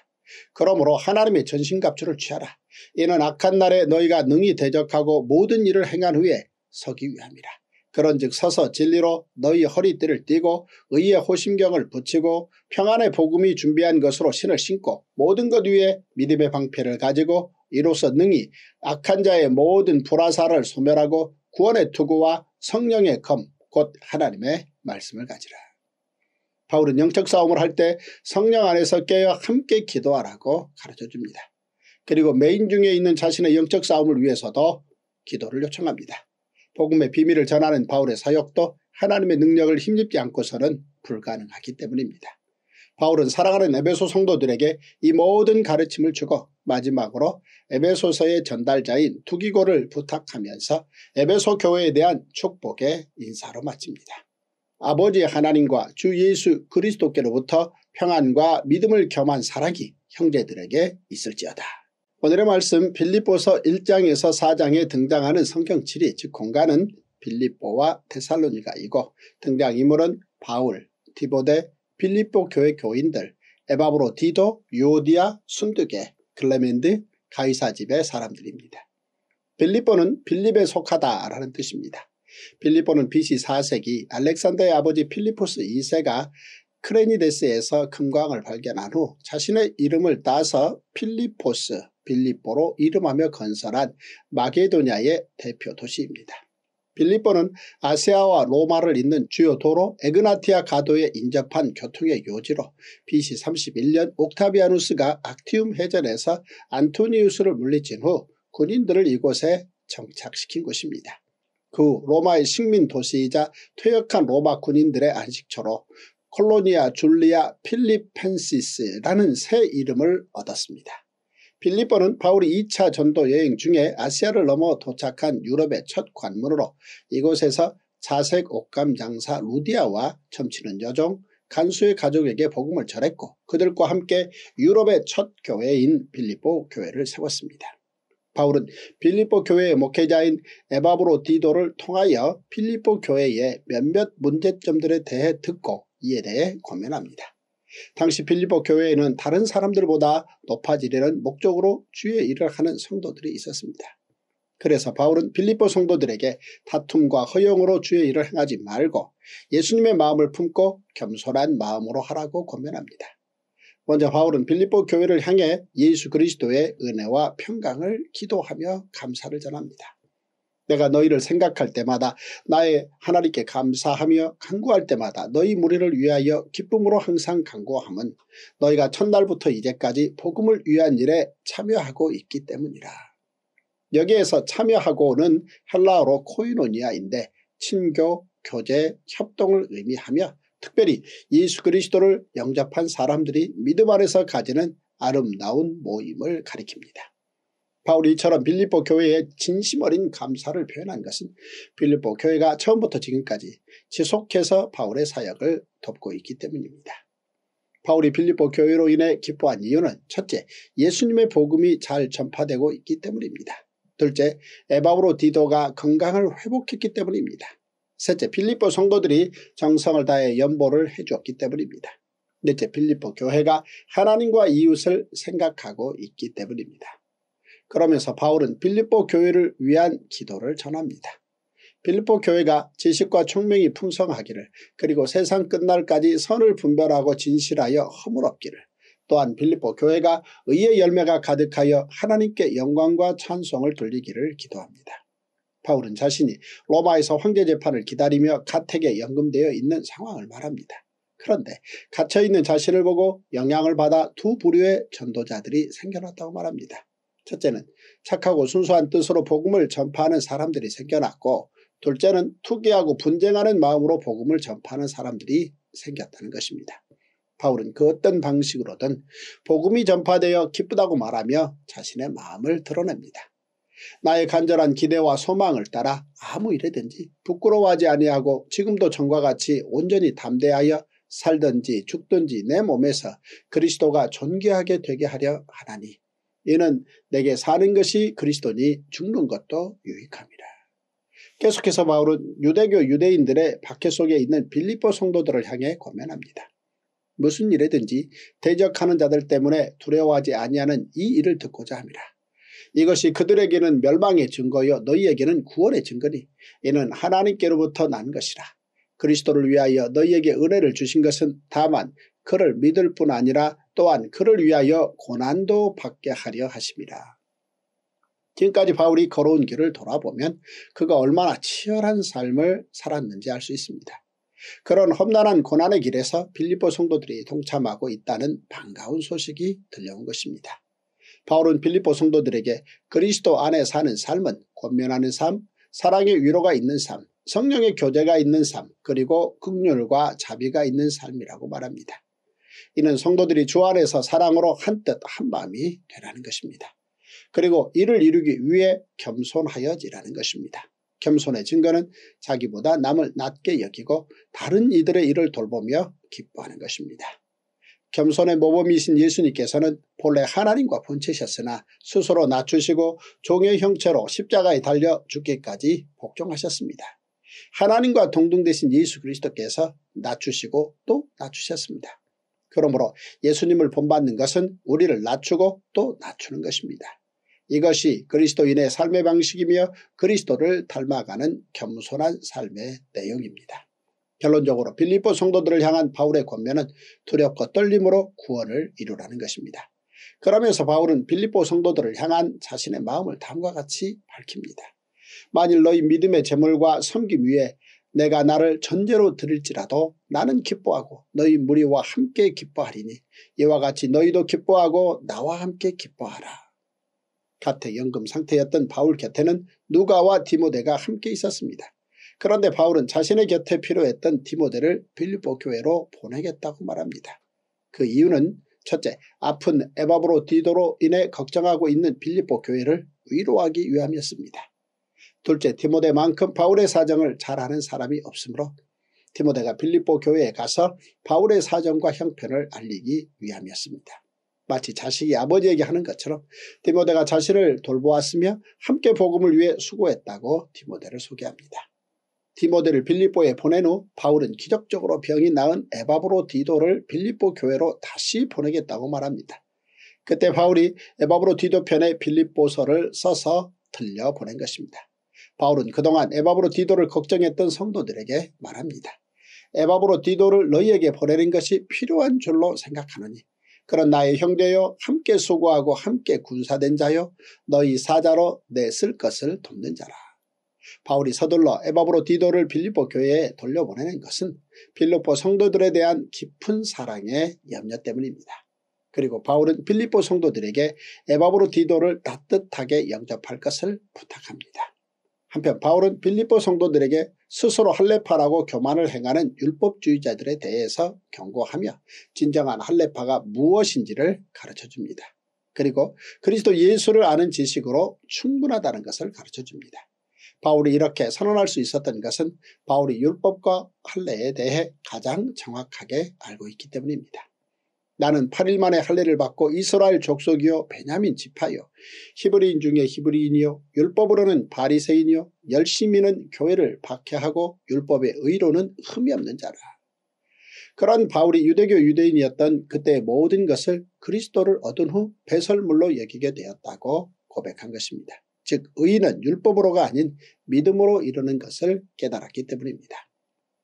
그러므로 하나님의 전신갑주를 취하라. 이는 악한 날에 너희가 능히 대적하고 모든 일을 행한 후에 서기 위함이라. 그런즉 서서 진리로 너희 허리띠를 띠고 의의 호심경을 붙이고 평안의 복음이 준비한 것으로 신을 신고 모든 것 위에 믿음의 방패를 가지고 이로써 능히 악한 자의 모든 불화사를 소멸하고 구원의 투구와 성령의 검 곧 하나님의 말씀을 가지라. 바울은 영적 싸움을 할 때 성령 안에서 깨어 함께 기도하라고 가르쳐줍니다. 그리고 메인 중에 있는 자신의 영적 싸움을 위해서도 기도를 요청합니다. 복음의 비밀을 전하는 바울의 사역도 하나님의 능력을 힘입지 않고서는 불가능하기 때문입니다. 바울은 사랑하는 에베소 성도들에게 이 모든 가르침을 주고 마지막으로 에베소서의 전달자인 투기고를 부탁하면서 에베소 교회에 대한 축복의 인사로 마칩니다. 아버지 하나님과 주 예수 그리스도께로부터 평안과 믿음을 겸한 사랑이 형제들에게 있을지어다. 오늘의 말씀 빌립보서 1장에서 4장에 등장하는 성경칠이 즉 공간은 빌립보와 테살로니가이고 등장 인물은 바울, 디보데, 빌립보 교회 교인들, 에바브로 디도, 유오디아, 순두게, 글레멘드, 가이사 집의 사람들입니다. 빌립보는 빌립에 속하다라는 뜻입니다. 빌립보는 BC 4세기 알렉산더의 아버지 필리포스 2세가 크레니데스에서 금광을 발견한 후 자신의 이름을 따서 필리포스 빌립보로 이름하며 건설한 마게도냐의 대표 도시입니다. 빌립보는 아세아와 로마를 잇는 주요 도로 에그나티아 가도에 인접한 교통의 요지로 BC 31년 옥타비아누스가 악티움 해전에서 안토니우스를 물리친 후 군인들을 이곳에 정착시킨 곳입니다. 그 로마의 식민 도시이자 퇴역한 로마 군인들의 안식처로 콜로니아 줄리아 필리펜시스라는 새 이름을 얻었습니다. 빌리보는 바울이 2차 전도 여행 중에 아시아를 넘어 도착한 유럽의 첫 관문으로 이곳에서 자색 옷감 장사 루디아와 점치는 여종, 간수의 가족에게 복음을 전했고 그들과 함께 유럽의 첫 교회인 빌리보 교회를 세웠습니다. 바울은 빌리보 교회의 목회자인 에바브로 디도를 통하여 빌리보 교회의 몇몇 문제점들에 대해 듣고 이에 대해 고민합니다. 당시 빌리보 교회에는 다른 사람들보다 높아지려는 목적으로 주의 일을 하는 성도들이 있었습니다. 그래서 바울은 빌립보 성도들에게 다툼과 허용으로 주의 일을 행하지 말고 예수님의 마음을 품고 겸손한 마음으로 하라고 권면합니다. 먼저 바울은 빌립보 교회를 향해 예수 그리스도의 은혜와 평강을 기도하며 감사를 전합니다. 내가 너희를 생각할 때마다 나의 하나님께 감사하며 간구할 때마다 너희 무리를 위하여 기쁨으로 항상 간구함은 너희가 첫날부터 이제까지 복음을 위한 일에 참여하고 있기 때문이라. 여기에서 참여하고는 헬라어로 코이노니아인데 친교, 교제, 협동을 의미하며 특별히 예수 그리스도를 영접한 사람들이 믿음 안에서 가지는 아름다운 모임을 가리킵니다. 바울이 이처럼 빌립보 교회에 진심 어린 감사를 표현한 것은 빌립보 교회가 처음부터 지금까지 지속해서 바울의 사역을 돕고 있기 때문입니다. 바울이 빌립보 교회로 인해 기뻐한 이유는 첫째, 예수님의 복음이 잘 전파되고 있기 때문입니다. 둘째, 에바오로 디도가 건강을 회복했기 때문입니다. 셋째, 빌립보 성도들이 정성을 다해 연보를 해주었기 때문입니다. 넷째, 빌립보 교회가 하나님과 이웃을 생각하고 있기 때문입니다. 그러면서 바울은 빌립보 교회를 위한 기도를 전합니다. 빌립보 교회가 지식과 총명이 풍성하기를 그리고 세상 끝날까지 선을 분별하고 진실하여 허물없기를 또한 빌립보 교회가 의의 열매가 가득하여 하나님께 영광과 찬송을 돌리기를 기도합니다. 바울은 자신이 로마에서 황제 재판을 기다리며 가택에 연금되어 있는 상황을 말합니다. 그런데 갇혀있는 자신을 보고 영향을 받아 두 부류의 전도자들이 생겨났다고 말합니다. 첫째는 착하고 순수한 뜻으로 복음을 전파하는 사람들이 생겨났고 둘째는 투기하고 분쟁하는 마음으로 복음을 전파하는 사람들이 생겼다는 것입니다. 바울은 그 어떤 방식으로든 복음이 전파되어 기쁘다고 말하며 자신의 마음을 드러냅니다. 나의 간절한 기대와 소망을 따라 아무 일에든지 부끄러워하지 아니하고 지금도 전과 같이 온전히 담대하여 살든지 죽든지 내 몸에서 그리스도가 존귀하게 되게 하려 하나니 이는 내게 사는 것이 그리스도니 죽는 것도 유익합니다. 계속해서 바울은 유대교 유대인들의 박해 속에 있는 빌립보 성도들을 향해 고면합니다. 무슨 일이든지 대적하는 자들 때문에 두려워하지 아니하는 이 일을 듣고자 합니다. 이것이 그들에게는 멸망의 증거요 너희에게는 구원의 증거니 이는 하나님께로부터 난 것이라. 그리스도를 위하여 너희에게 은혜를 주신 것은 다만 그를 믿을 뿐 아니라 또한 그를 위하여 고난도 받게 하려 하십니다. 지금까지 바울이 걸어온 길을 돌아보면 그가 얼마나 치열한 삶을 살았는지 알 수 있습니다. 그런 험난한 고난의 길에서 빌리보 성도들이 동참하고 있다는 반가운 소식이 들려온 것입니다. 바울은 빌리보 성도들에게 그리스도 안에 사는 삶은 권면하는 삶, 사랑의 위로가 있는 삶, 성령의 교제가 있는 삶, 그리고 극률과 자비가 있는 삶이라고 말합니다. 이는 성도들이 주 안에서 사랑으로 한뜻 한마음이 되라는 것입니다. 그리고 이를 이루기 위해 겸손하여지라는 것입니다. 겸손의 증거는 자기보다 남을 낮게 여기고 다른 이들의 일을 돌보며 기뻐하는 것입니다. 겸손의 모범이신 예수님께서는 본래 하나님과 본체셨으나 스스로 낮추시고 종의 형체로 십자가에 달려 죽기까지 복종하셨습니다. 하나님과 동등되신 예수 그리스도께서 낮추시고 또 낮추셨습니다. 그러므로 예수님을 본받는 것은 우리를 낮추고 또 낮추는 것입니다. 이것이 그리스도인의 삶의 방식이며 그리스도를 닮아가는 겸손한 삶의 내용입니다. 결론적으로 빌립보 성도들을 향한 바울의 권면은 두렵고 떨림으로 구원을 이루라는 것입니다. 그러면서 바울은 빌립보 성도들을 향한 자신의 마음을 다음과 같이 밝힙니다. 만일 너희 믿음의 재물과 섬김 위에 내가 나를 전제로 드릴지라도 나는 기뻐하고 너희 무리와 함께 기뻐하리니 이와 같이 너희도 기뻐하고 나와 함께 기뻐하라. 가택연금 상태였던 바울 곁에는 누가와 디모데가 함께 있었습니다. 그런데 바울은 자신의 곁에 필요했던 디모데를 빌립보 교회로 보내겠다고 말합니다. 그 이유는 첫째, 아픈 에바브로 디도로 인해 걱정하고 있는 빌립보 교회를 위로하기 위함이었습니다. 둘째 디모데만큼 바울의 사정을 잘 아는 사람이 없으므로 디모데가 빌립보 교회에 가서 바울의 사정과 형편을 알리기 위함이었습니다. 마치 자식이 아버지에게 하는 것처럼 디모데가 자신을 돌보았으며 함께 복음을 위해 수고했다고 디모데를 소개합니다. 디모데를 빌립보에 보낸 후 바울은 기적적으로 병이 나은 에바브로 디도를 빌립보 교회로 다시 보내겠다고 말합니다. 그때 바울이 에바브로 디도 편의 빌립보서를 써서 들려 보낸 것입니다. 바울은 그동안 에바브로 디도를 걱정했던 성도들에게 말합니다. 에바브로 디도를 너희에게 보내는 것이 필요한 줄로 생각하느니 그런 나의 형제여 함께 수고하고 함께 군사된 자여 너희 사자로 내 쓸 것을 돕는 자라. 바울이 서둘러 에바브로 디도를 빌리포 교회에 돌려보내는 것은 빌리포 성도들에 대한 깊은 사랑의 염려 때문입니다. 그리고 바울은 빌리포 성도들에게 에바브로 디도를 따뜻하게 영접할 것을 부탁합니다. 한편 바울은 빌립보 성도들에게 스스로 할례파라고 교만을 행하는 율법주의자들에 대해서 경고하며 진정한 할례파가 무엇인지를 가르쳐줍니다. 그리고 그리스도 예수를 아는 지식으로 충분하다는 것을 가르쳐줍니다. 바울이 이렇게 선언할 수 있었던 것은 바울이 율법과 할례에 대해 가장 정확하게 알고 있기 때문입니다. 나는 8일 만에 할례를 받고 이스라엘 족속이요 베냐민 지파요 히브리인 중에 히브리인이요 율법으로는 바리새인이요 열심히는 교회를 박해하고 율법의 의로는 흠이 없는 자라. 그런 바울이 유대교 유대인이었던 그때의 모든 것을 그리스도를 얻은 후 배설물로 여기게 되었다고 고백한 것입니다. 즉 의인은 율법으로가 아닌 믿음으로 이루는 것을 깨달았기 때문입니다.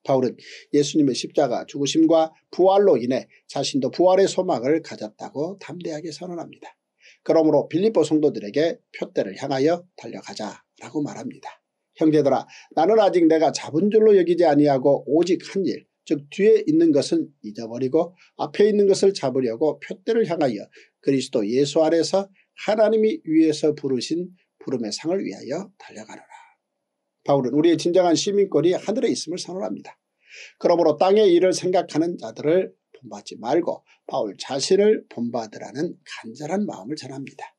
바울은 예수님의 십자가 죽으심과 부활로 인해 자신도 부활의 소망을 가졌다고 담대하게 선언합니다. 그러므로 빌립보 성도들에게 표대를 향하여 달려가자라고 말합니다. 형제들아 나는 아직 내가 잡은 줄로 여기지 아니하고 오직 한 일, 즉 뒤에 있는 것은 잊어버리고 앞에 있는 것을 잡으려고 표대를 향하여 그리스도 예수 안에서 하나님이 위에서 부르신 부름의 상을 위하여 달려가라. 바울은 우리의 진정한 시민권이 하늘에 있음을 선언합니다. 그러므로 땅의 일을 생각하는 자들을 본받지 말고 바울 자신을 본받으라는 간절한 마음을 전합니다.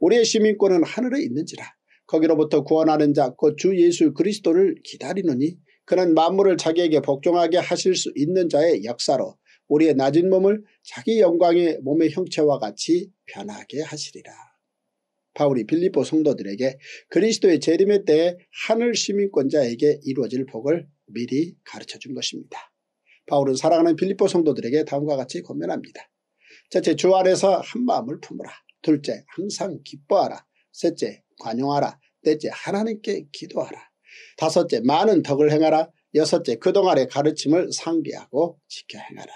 우리의 시민권은 하늘에 있는지라 거기로부터 구원하는 자곧 주 예수 그리스도를 기다리느니 그는 만물을 자기에게 복종하게 하실 수 있는 자의 역사로 우리의 낮은 몸을 자기 영광의 몸의 형체와 같이 변하게 하시리라. 바울이 빌립보 성도들에게 그리스도의 재림에 대해 하늘 시민권자에게 이루어질 복을 미리 가르쳐 준 것입니다. 바울은 사랑하는 빌립보 성도들에게 다음과 같이 권면합니다. 첫째 주아래서 한마음을 품으라. 둘째 항상 기뻐하라. 셋째 관용하라. 넷째 하나님께 기도하라. 다섯째 많은 덕을 행하라. 여섯째 그동안의 가르침을 상기하고 지켜 행하라.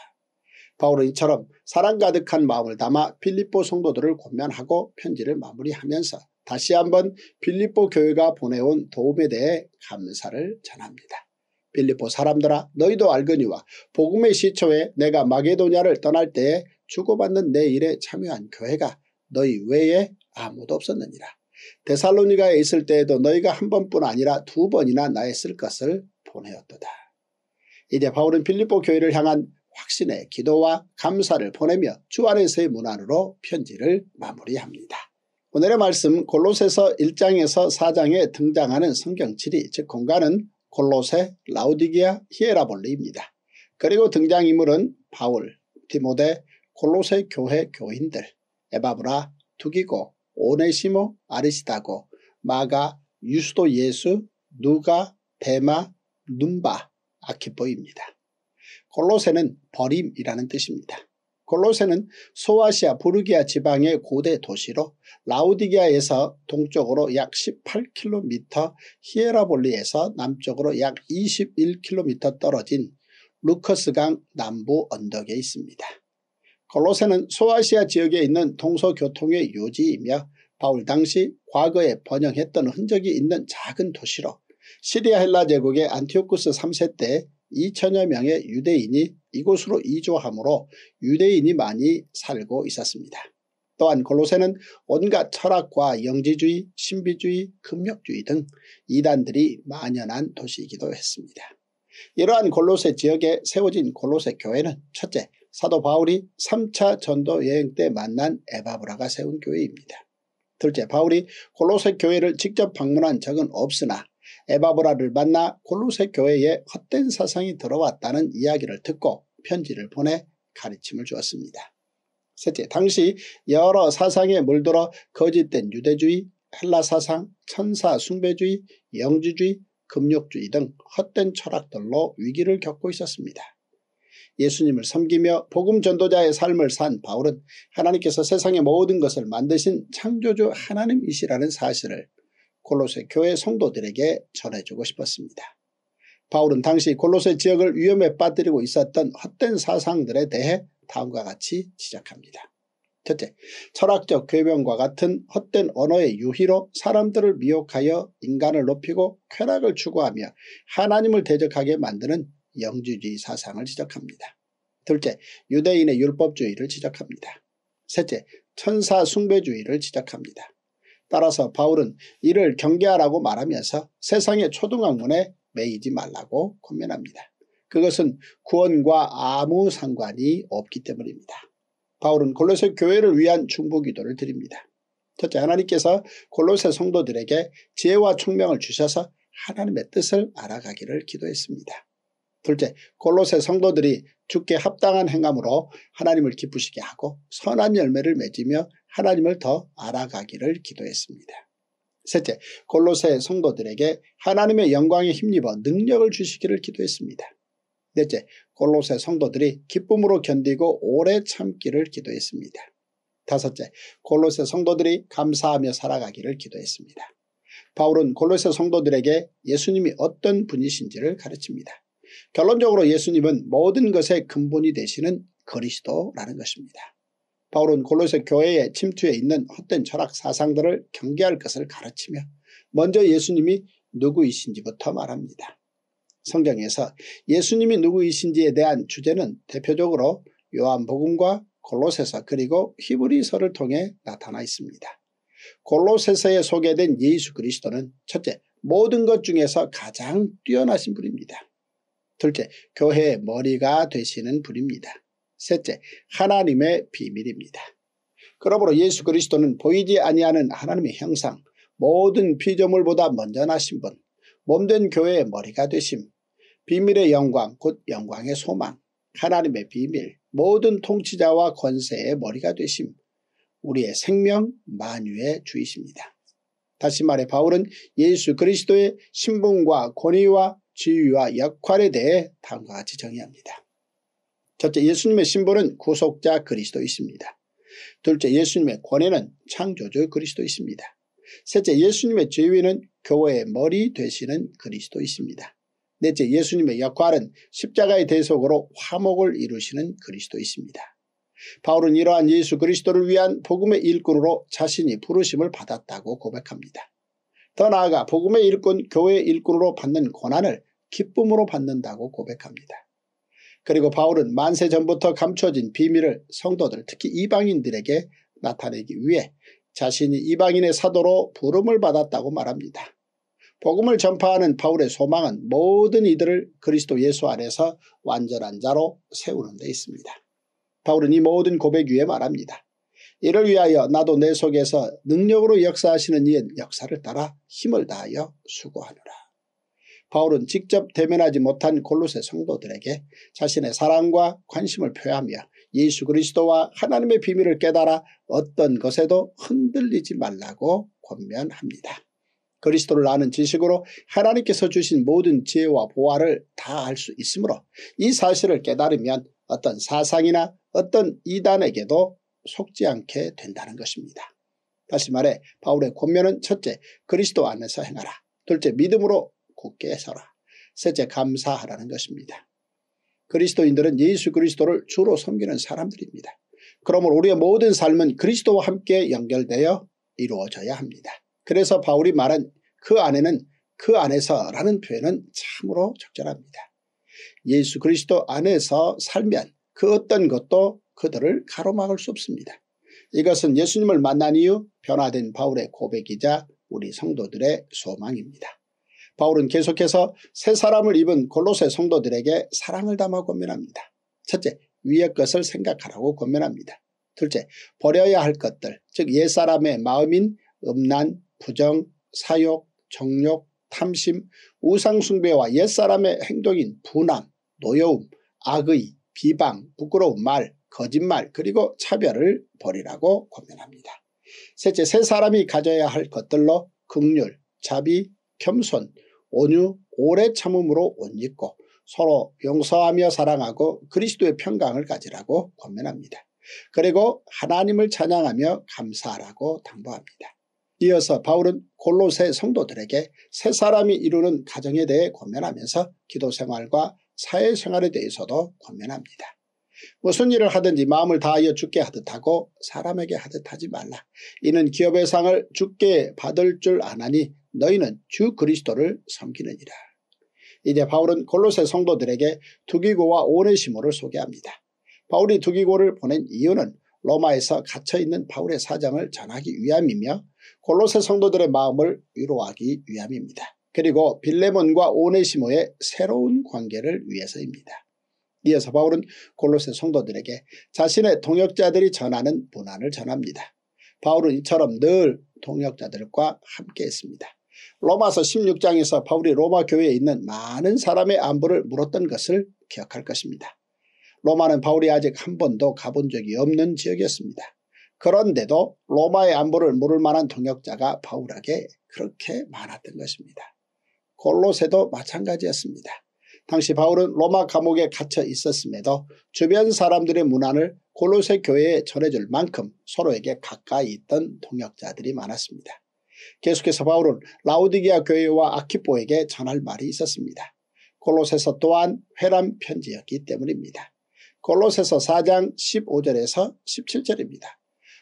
바울은 이처럼 사랑 가득한 마음을 담아 필리포 성도들을 권면하고 편지를 마무리하면서 다시 한번 필리포 교회가 보내온 도움에 대해 감사를 전합니다. 빌리포 사람들아 너희도 알거니와 복음의 시초에 내가 마게도냐를 떠날 때에 주고받는 내 일에 참여한 교회가 너희 외에 아무도 없었느니라. 데살로니가에 있을 때에도 너희가 한 번뿐 아니라 두 번이나 나의 쓸 것을 보내었도다. 이제 바울은 빌리포 교회를 향한 확신의 기도와 감사를 보내며 주 안에서의 문안으로 편지를 마무리합니다. 오늘의 말씀 골로새서 1장에서 4장에 등장하는 성경치리 즉 공간은 골로새, 라우디기아, 히에라볼리입니다. 그리고 등장인물은 바울, 디모데, 골로새 교회 교인들, 에바브라, 두기고, 오네시모, 아리시다고, 마가, 유수도 예수, 누가, 데마, 눈바, 아키보입니다. 골로세는 버림이라는 뜻입니다. 골로세는 소아시아 부르기아 지방의 고대 도시로 라우디기아에서 동쪽으로 약 18km, 히에라볼리에서 남쪽으로 약 21km 떨어진 루커스강 남부 언덕에 있습니다. 골로세는 소아시아 지역에 있는 동서교통의 요지이며 바울 당시 과거에 번영했던 흔적이 있는 작은 도시로 시리아 헬라 제국의 안티오쿠스 3세 때 2천여 명의 유대인이 이곳으로 이주하므로 유대인이 많이 살고 있었습니다. 또한 골로새는 온갖 철학과 영지주의, 신비주의, 금욕주의 등 이단들이 만연한 도시이기도 했습니다. 이러한 골로새 지역에 세워진 골로새 교회는 첫째 사도 바울이 3차 전도 여행 때 만난 에바브라가 세운 교회입니다. 둘째 바울이 골로새 교회를 직접 방문한 적은 없으나 에바브라를 만나 골로새 교회에 헛된 사상이 들어왔다는 이야기를 듣고 편지를 보내 가르침을 주었습니다. 셋째, 당시 여러 사상에 물들어 거짓된 유대주의, 헬라 사상, 천사 숭배주의, 영지주의, 금욕주의 등 헛된 철학들로 위기를 겪고 있었습니다. 예수님을 섬기며 복음 전도자의 삶을 산 바울은 하나님께서 세상의 모든 것을 만드신 창조주 하나님이시라는 사실을 골로새 교회 성도들에게 전해주고 싶었습니다. 바울은 당시 골로새 지역을 위험에 빠뜨리고 있었던 헛된 사상들에 대해 다음과 같이 지적합니다. 첫째, 철학적 괴변과 같은 헛된 언어의 유희로 사람들을 미혹하여 인간을 높이고 쾌락을 추구하며 하나님을 대적하게 만드는 영주주의 사상을 지적합니다. 둘째, 유대인의 율법주의를 지적합니다. 셋째, 천사 숭배주의를 지적합니다. 따라서 바울은 이를 경계하라고 말하면서 세상의 초등학문에 매이지 말라고 권면합니다. 그것은 구원과 아무 상관이 없기 때문입니다. 바울은 골로새 교회를 위한 중보 기도를 드립니다. 첫째 하나님께서 골로새 성도들에게 지혜와 총명을 주셔서 하나님의 뜻을 알아가기를 기도했습니다. 둘째 골로새 성도들이 죽게 합당한 행함으로 하나님을 기쁘시게 하고 선한 열매를 맺으며 하나님을 더 알아가기를 기도했습니다. 셋째, 골로새 성도들에게 하나님의 영광에 힘입어 능력을 주시기를 기도했습니다. 넷째, 골로새 성도들이 기쁨으로 견디고 오래 참기를 기도했습니다. 다섯째, 골로새 성도들이 감사하며 살아가기를 기도했습니다. 바울은 골로새 성도들에게 예수님이 어떤 분이신지를 가르칩니다. 결론적으로 예수님은 모든 것의 근본이 되시는 그리스도라는 것입니다. 바울은 골로새 교회의 침투에 있는 헛된 철학 사상들을 경계할 것을 가르치며 먼저 예수님이 누구이신지부터 말합니다. 성경에서 예수님이 누구이신지에 대한 주제는 대표적으로 요한복음과 골로새서 그리고 히브리서를 통해 나타나 있습니다. 골로새서에 소개된 예수 그리스도는 첫째 모든 것 중에서 가장 뛰어나신 분입니다. 둘째 교회의 머리가 되시는 분입니다. 셋째, 하나님의 비밀입니다. 그러므로 예수 그리스도는 보이지 아니하는 하나님의 형상, 모든 피조물보다 먼저 나신 분, 몸된 교회의 머리가 되심, 비밀의 영광, 곧 영광의 소망, 하나님의 비밀, 모든 통치자와 권세의 머리가 되심, 우리의 생명, 만유의 주이십니다. 다시 말해 바울은 예수 그리스도의 신분과 권위와 지위와 역할에 대해 다음과 같이 정의합니다. 첫째 예수님의 신부는 구속자 그리스도이십니다. 둘째 예수님의 권위는 창조주 그리스도이십니다. 셋째 예수님의 지위는 교회의 머리 되시는 그리스도이십니다. 넷째 예수님의 역할은 십자가의 대속으로 화목을 이루시는 그리스도이십니다. 바울은 이러한 예수 그리스도를 위한 복음의 일꾼으로 자신이 부르심을 받았다고 고백합니다. 더 나아가 복음의 일꾼 교회의 일꾼으로 받는 권한을 기쁨으로 받는다고 고백합니다. 그리고 바울은 만세 전부터 감춰진 비밀을 성도들 특히 이방인들에게 나타내기 위해 자신이 이방인의 사도로 부름을 받았다고 말합니다. 복음을 전파하는 바울의 소망은 모든 이들을 그리스도 예수 안에서 완전한 자로 세우는 데 있습니다. 바울은 이 모든 고백 위에 말합니다. 이를 위하여 나도 내 속에서 능력으로 역사하시는 이의 역사를 따라 힘을 다하여 수고하노라. 바울은 직접 대면하지 못한 골로새 성도들에게 자신의 사랑과 관심을 표하며 예수 그리스도와 하나님의 비밀을 깨달아 어떤 것에도 흔들리지 말라고 권면합니다. 그리스도를 아는 지식으로 하나님께서 주신 모든 지혜와 보화를 다 알 수 있으므로 이 사실을 깨달으면 어떤 사상이나 어떤 이단에게도 속지 않게 된다는 것입니다. 다시 말해 바울의 권면은 첫째 그리스도 안에서 행하라. 둘째 믿음으로 굳게 서라. 셋째 감사하라는 것입니다. 그리스도인들은 예수 그리스도를 주로 섬기는 사람들입니다. 그러므로 우리의 모든 삶은 그리스도와 함께 연결되어 이루어져야 합니다. 그래서 바울이 말한 그 안에는 그 안에서라는 표현은 참으로 적절합니다. 예수 그리스도 안에서 살면 그 어떤 것도 그들을 가로막을 수 없습니다. 이것은 예수님을 만난 이후 변화된 바울의 고백이자 우리 성도들의 소망입니다. 바울은 계속해서 새 사람을 입은 골로새 성도들에게 사랑을 담아 권면합니다. 첫째, 위의 것을 생각하라고 권면합니다. 둘째, 버려야 할 것들, 즉 옛사람의 마음인 음란, 부정, 사욕, 정욕, 탐심, 우상숭배와 옛사람의 행동인 분함, 노여움, 악의, 비방, 부끄러운 말, 거짓말 그리고 차별을 버리라고 권면합니다. 셋째, 세 사람이 가져야 할 것들로 극률, 자비, 겸손, 온유 오래 참음으로 옷 입고 서로 용서하며 사랑하고 그리스도의 평강을 가지라고 권면합니다. 그리고 하나님을 찬양하며 감사하라고 당부합니다. 이어서 바울은 골로새 성도들에게 세 사람이 이루는 가정에 대해 권면하면서 기도생활과 사회생활에 대해서도 권면합니다. 무슨 일을 하든지 마음을 다하여 죽게 하듯 하고 사람에게 하듯 하지 말라. 이는 기업의 상을 죽게 받을 줄 아나니 너희는 주 그리스도를 섬기느니라. 이제 바울은 골로새 성도들에게 두기고와 오네시모를 소개합니다. 바울이 두기고를 보낸 이유는 로마에서 갇혀있는 바울의 사정을 전하기 위함이며 골로새 성도들의 마음을 위로하기 위함입니다. 그리고 빌레몬과 오네시모의 새로운 관계를 위해서입니다. 이어서 바울은 골로새 성도들에게 자신의 동역자들이 전하는 문안을 전합니다. 바울은 이처럼 늘 동역자들과 함께했습니다. 로마서 16장에서 바울이 로마 교회에 있는 많은 사람의 안부를 물었던 것을 기억할 것입니다. 로마는 바울이 아직 한 번도 가본 적이 없는 지역이었습니다. 그런데도 로마의 안부를 물을 만한 동역자가 바울에게 그렇게 많았던 것입니다. 골로새도 마찬가지였습니다. 당시 바울은 로마 감옥에 갇혀 있었음에도 주변 사람들의 문안을 골로새 교회에 전해줄 만큼 서로에게 가까이 있던 동역자들이 많았습니다. 계속해서 바울은 라우디게아 교회와 아키포에게 전할 말이 있었습니다. 골로새서 또한 회람 편지였기 때문입니다. 골로새서 4장 15절에서 17절입니다.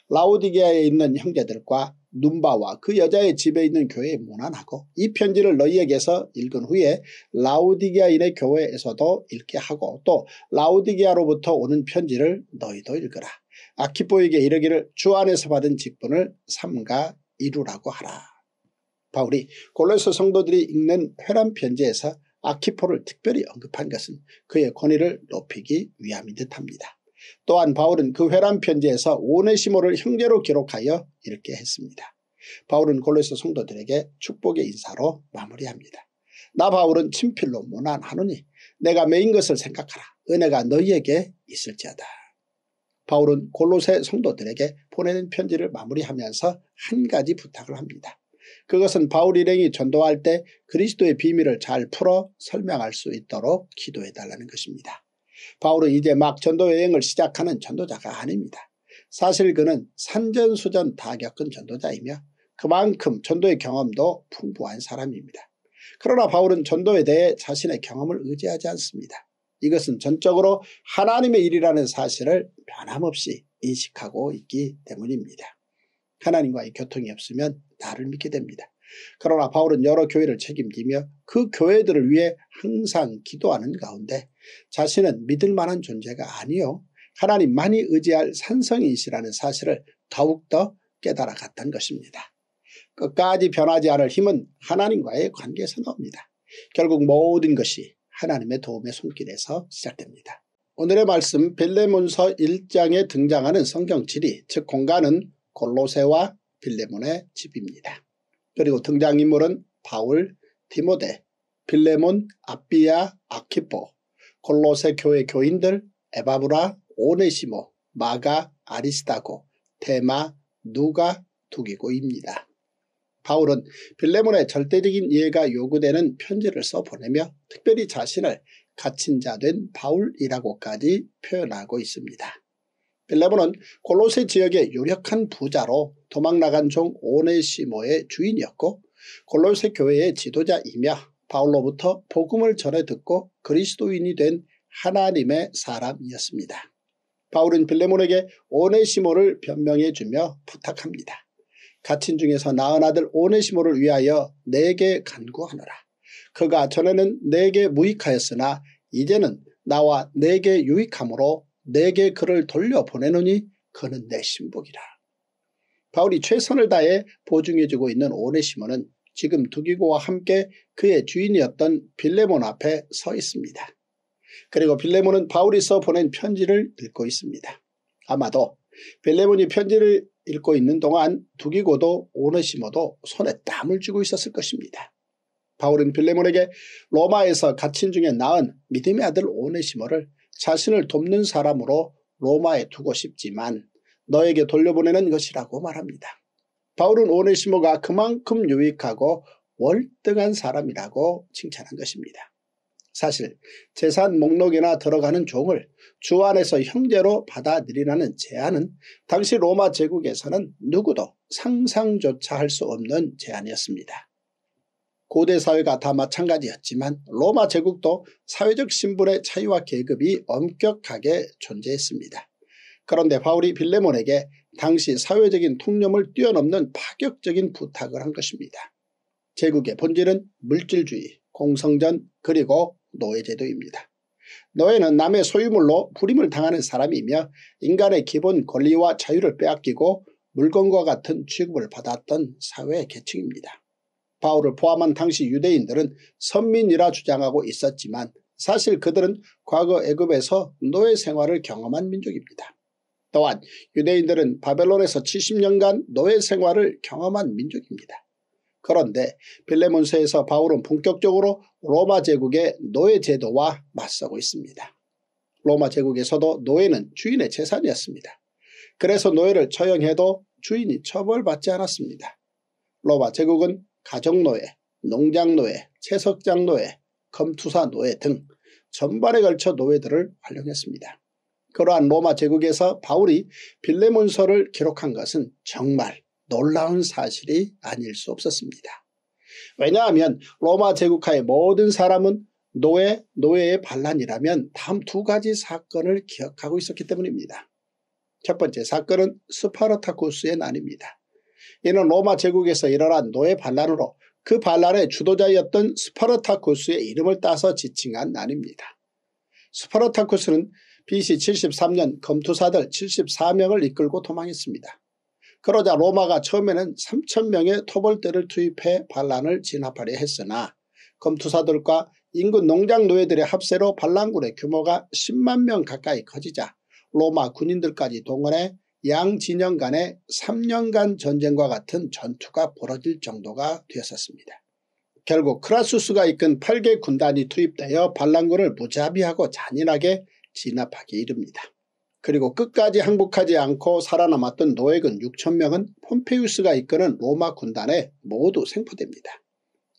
라우디게아에 있는 형제들과 눈바와 그 여자의 집에 있는 교회에 문안하고 이 편지를 너희에게서 읽은 후에 라우디게아인의 교회에서도 읽게 하고 또 라우디게아로부터 오는 편지를 너희도 읽으라. 아키포에게 이르기를 주 안에서 받은 직분을 삼가 이루라고 하라. 바울이 골로새 성도들이 읽는 회람 편지에서 아키포를 특별히 언급한 것은 그의 권위를 높이기 위함인 듯합니다. 또한 바울은 그 회람 편지에서 오네시모를 형제로 기록하여 이렇게 했습니다. 바울은 골로새 성도들에게 축복의 인사로 마무리합니다. 나 바울은 친필로 무난하노니 내가 메인 것을 생각하라. 은혜가 너희에게 있을지어다. 바울은 골로새 성도들에게 보내는 편지를 마무리하면서 한 가지 부탁을 합니다. 그것은 바울 일행이 전도할 때 그리스도의 비밀을 잘 풀어 설명할 수 있도록 기도해달라는 것입니다. 바울은 이제 막 전도 여행을 시작하는 전도자가 아닙니다. 사실 그는 산전수전 다 겪은 전도자이며 그만큼 전도의 경험도 풍부한 사람입니다. 그러나 바울은 전도에 대해 자신의 경험을 의지하지 않습니다. 이것은 전적으로 하나님의 일이라는 사실을 변함없이 인식하고 있기 때문입니다. 하나님과의 교통이 없으면 나를 믿게 됩니다. 그러나 바울은 여러 교회를 책임지며 그 교회들을 위해 항상 기도하는 가운데 자신은 믿을 만한 존재가 아니요 하나님만이 의지할 산성이시라는 사실을 더욱더 깨달아갔던 것입니다. 끝까지 변하지 않을 힘은 하나님과의 관계에서 나옵니다. 결국 모든 것이 하나님의 도움의 손길에서 시작됩니다. 오늘의 말씀 빌레몬서 1장에 등장하는 성경지리즉 공간은 골로세와 빌레몬의 집입니다. 그리고 등장인물은 바울, 디모데, 빌레몬, 아비야, 아키포, 골로세 교회 교인들, 에바브라, 오네시모, 마가, 아리스타고, 테마, 누가, 두기고입니다. 바울은 빌레몬의 절대적인 이해가 요구되는 편지를 써 보내며 특별히 자신을 갇힌 자 된 바울이라고까지 표현하고 있습니다. 빌레몬은 골로새 지역의 유력한 부자로 도망나간 종 오네시모의 주인이었고 골로새 교회의 지도자이며 바울로부터 복음을 전해 듣고 그리스도인이 된 하나님의 사람이었습니다. 바울은 빌레몬에게 오네시모를 변명해 주며 부탁합니다. 갇힌 중에서 낳은 아들 오네시모를 위하여 내게 간구하노라. 그가 전에는 내게 무익하였으나 이제는 나와 내게 유익함으로 내게 그를 돌려보내느니 그는 내 신복이라. 바울이 최선을 다해 보증해주고 있는 오네시모는 지금 두기고와 함께 그의 주인이었던 빌레몬 앞에 서 있습니다. 그리고 빌레몬은 바울이 써 보낸 편지를 읽고 있습니다. 아마도 빌레몬이 편지를 읽고 있는 동안 두기고도 오네시모도 손에 땀을 쥐고 있었을 것입니다. 바울은 빌레몬에게 로마에서 갇힌 중에 낳은 믿음의 아들 오네시모를 자신을 돕는 사람으로 로마에 두고 싶지만 너에게 돌려보내는 것이라고 말합니다. 바울은 오네시모가 그만큼 유익하고 월등한 사람이라고 칭찬한 것입니다. 사실 재산 목록이나 들어가는 종을 주 안에서 형제로 받아들이라는 제안은 당시 로마 제국에서는 누구도 상상조차 할 수 없는 제안이었습니다. 고대 사회가 다 마찬가지였지만 로마 제국도 사회적 신분의 차이와 계급이 엄격하게 존재했습니다. 그런데 바울이 빌레몬에게 당시 사회적인 통념을 뛰어넘는 파격적인 부탁을 한 것입니다. 제국의 본질은 물질주의, 공성전 그리고 노예제도입니다. 노예는 남의 소유물로 불임을 당하는 사람이며 인간의 기본 권리와 자유를 빼앗기고 물건과 같은 취급을 받았던 사회 계층입니다. 바울을 포함한 당시 유대인들은 선민이라 주장하고 있었지만 사실 그들은 과거 애굽에서 노예 생활을 경험한 민족입니다. 또한 유대인들은 바벨론에서 70년간 노예 생활을 경험한 민족입니다. 그런데 빌레몬서에서 바울은 본격적으로 로마 제국의 노예 제도와 맞서고 있습니다. 로마 제국에서도 노예는 주인의 재산이었습니다. 그래서 노예를 처형해도 주인이 처벌받지 않았습니다. 로마 제국은 가정노예, 농장노예, 채석장노예, 검투사노예 등 전반에 걸쳐 노예들을 활용했습니다. 그러한 로마 제국에서 바울이 빌레몬서를 기록한 것은 정말 놀라운 사실이 아닐 수 없었습니다. 왜냐하면 로마 제국하의 모든 사람은 노예, 노예의 반란이라면 다음 두 가지 사건을 기억하고 있었기 때문입니다. 첫 번째 사건은 스파르타쿠스의 난입니다. 이는 로마 제국에서 일어난 노예 반란으로 그 반란의 주도자였던 스파르타쿠스의 이름을 따서 지칭한 난입니다. 스파르타쿠스는 BC 73년 검투사들 74명을 이끌고 도망했습니다. 그러자 로마가 처음에는 3천명의 토벌대를 투입해 반란을 진압하려 했으나 검투사들과 인근 농장 노예들의 합세로 반란군의 규모가 10만 명 가까이 커지자 로마 군인들까지 동원해 양 진영 간의 3년간 전쟁과 같은 전투가 벌어질 정도가 되었었습니다. 결국 크라수스가 이끈 8개 군단이 투입되어 반란군을 무자비하고 잔인하게 진압하기 이릅니다. 그리고 끝까지 항복하지 않고 살아남았던 노예군 6천명은 폼페이우스가 이끄는 로마 군단에 모두 생포됩니다.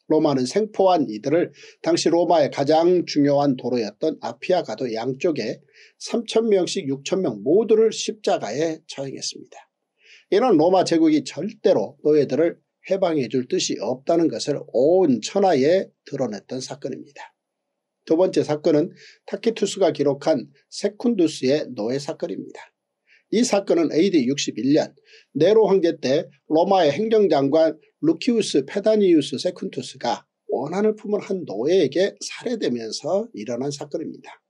로마는 생포한 이들을 당시 로마의 가장 중요한 도로였던 아피아가도 양쪽에 3천명씩6천명 모두를 십자가에 처형했습니다. 이런 로마 제국이 절대로 노예들을 해방해 줄 뜻이 없다는 것을 온 천하에 드러냈던 사건입니다. 두 번째 사건은 타키투스가 기록한 세쿤두스의 노예 사건입니다. 이 사건은 AD 61년 네로 황제 때 로마의 행정장관 루키우스 페다니우스 세쿤투스가 원한을 품은 한 노예에게 살해되면서 일어난 사건입니다.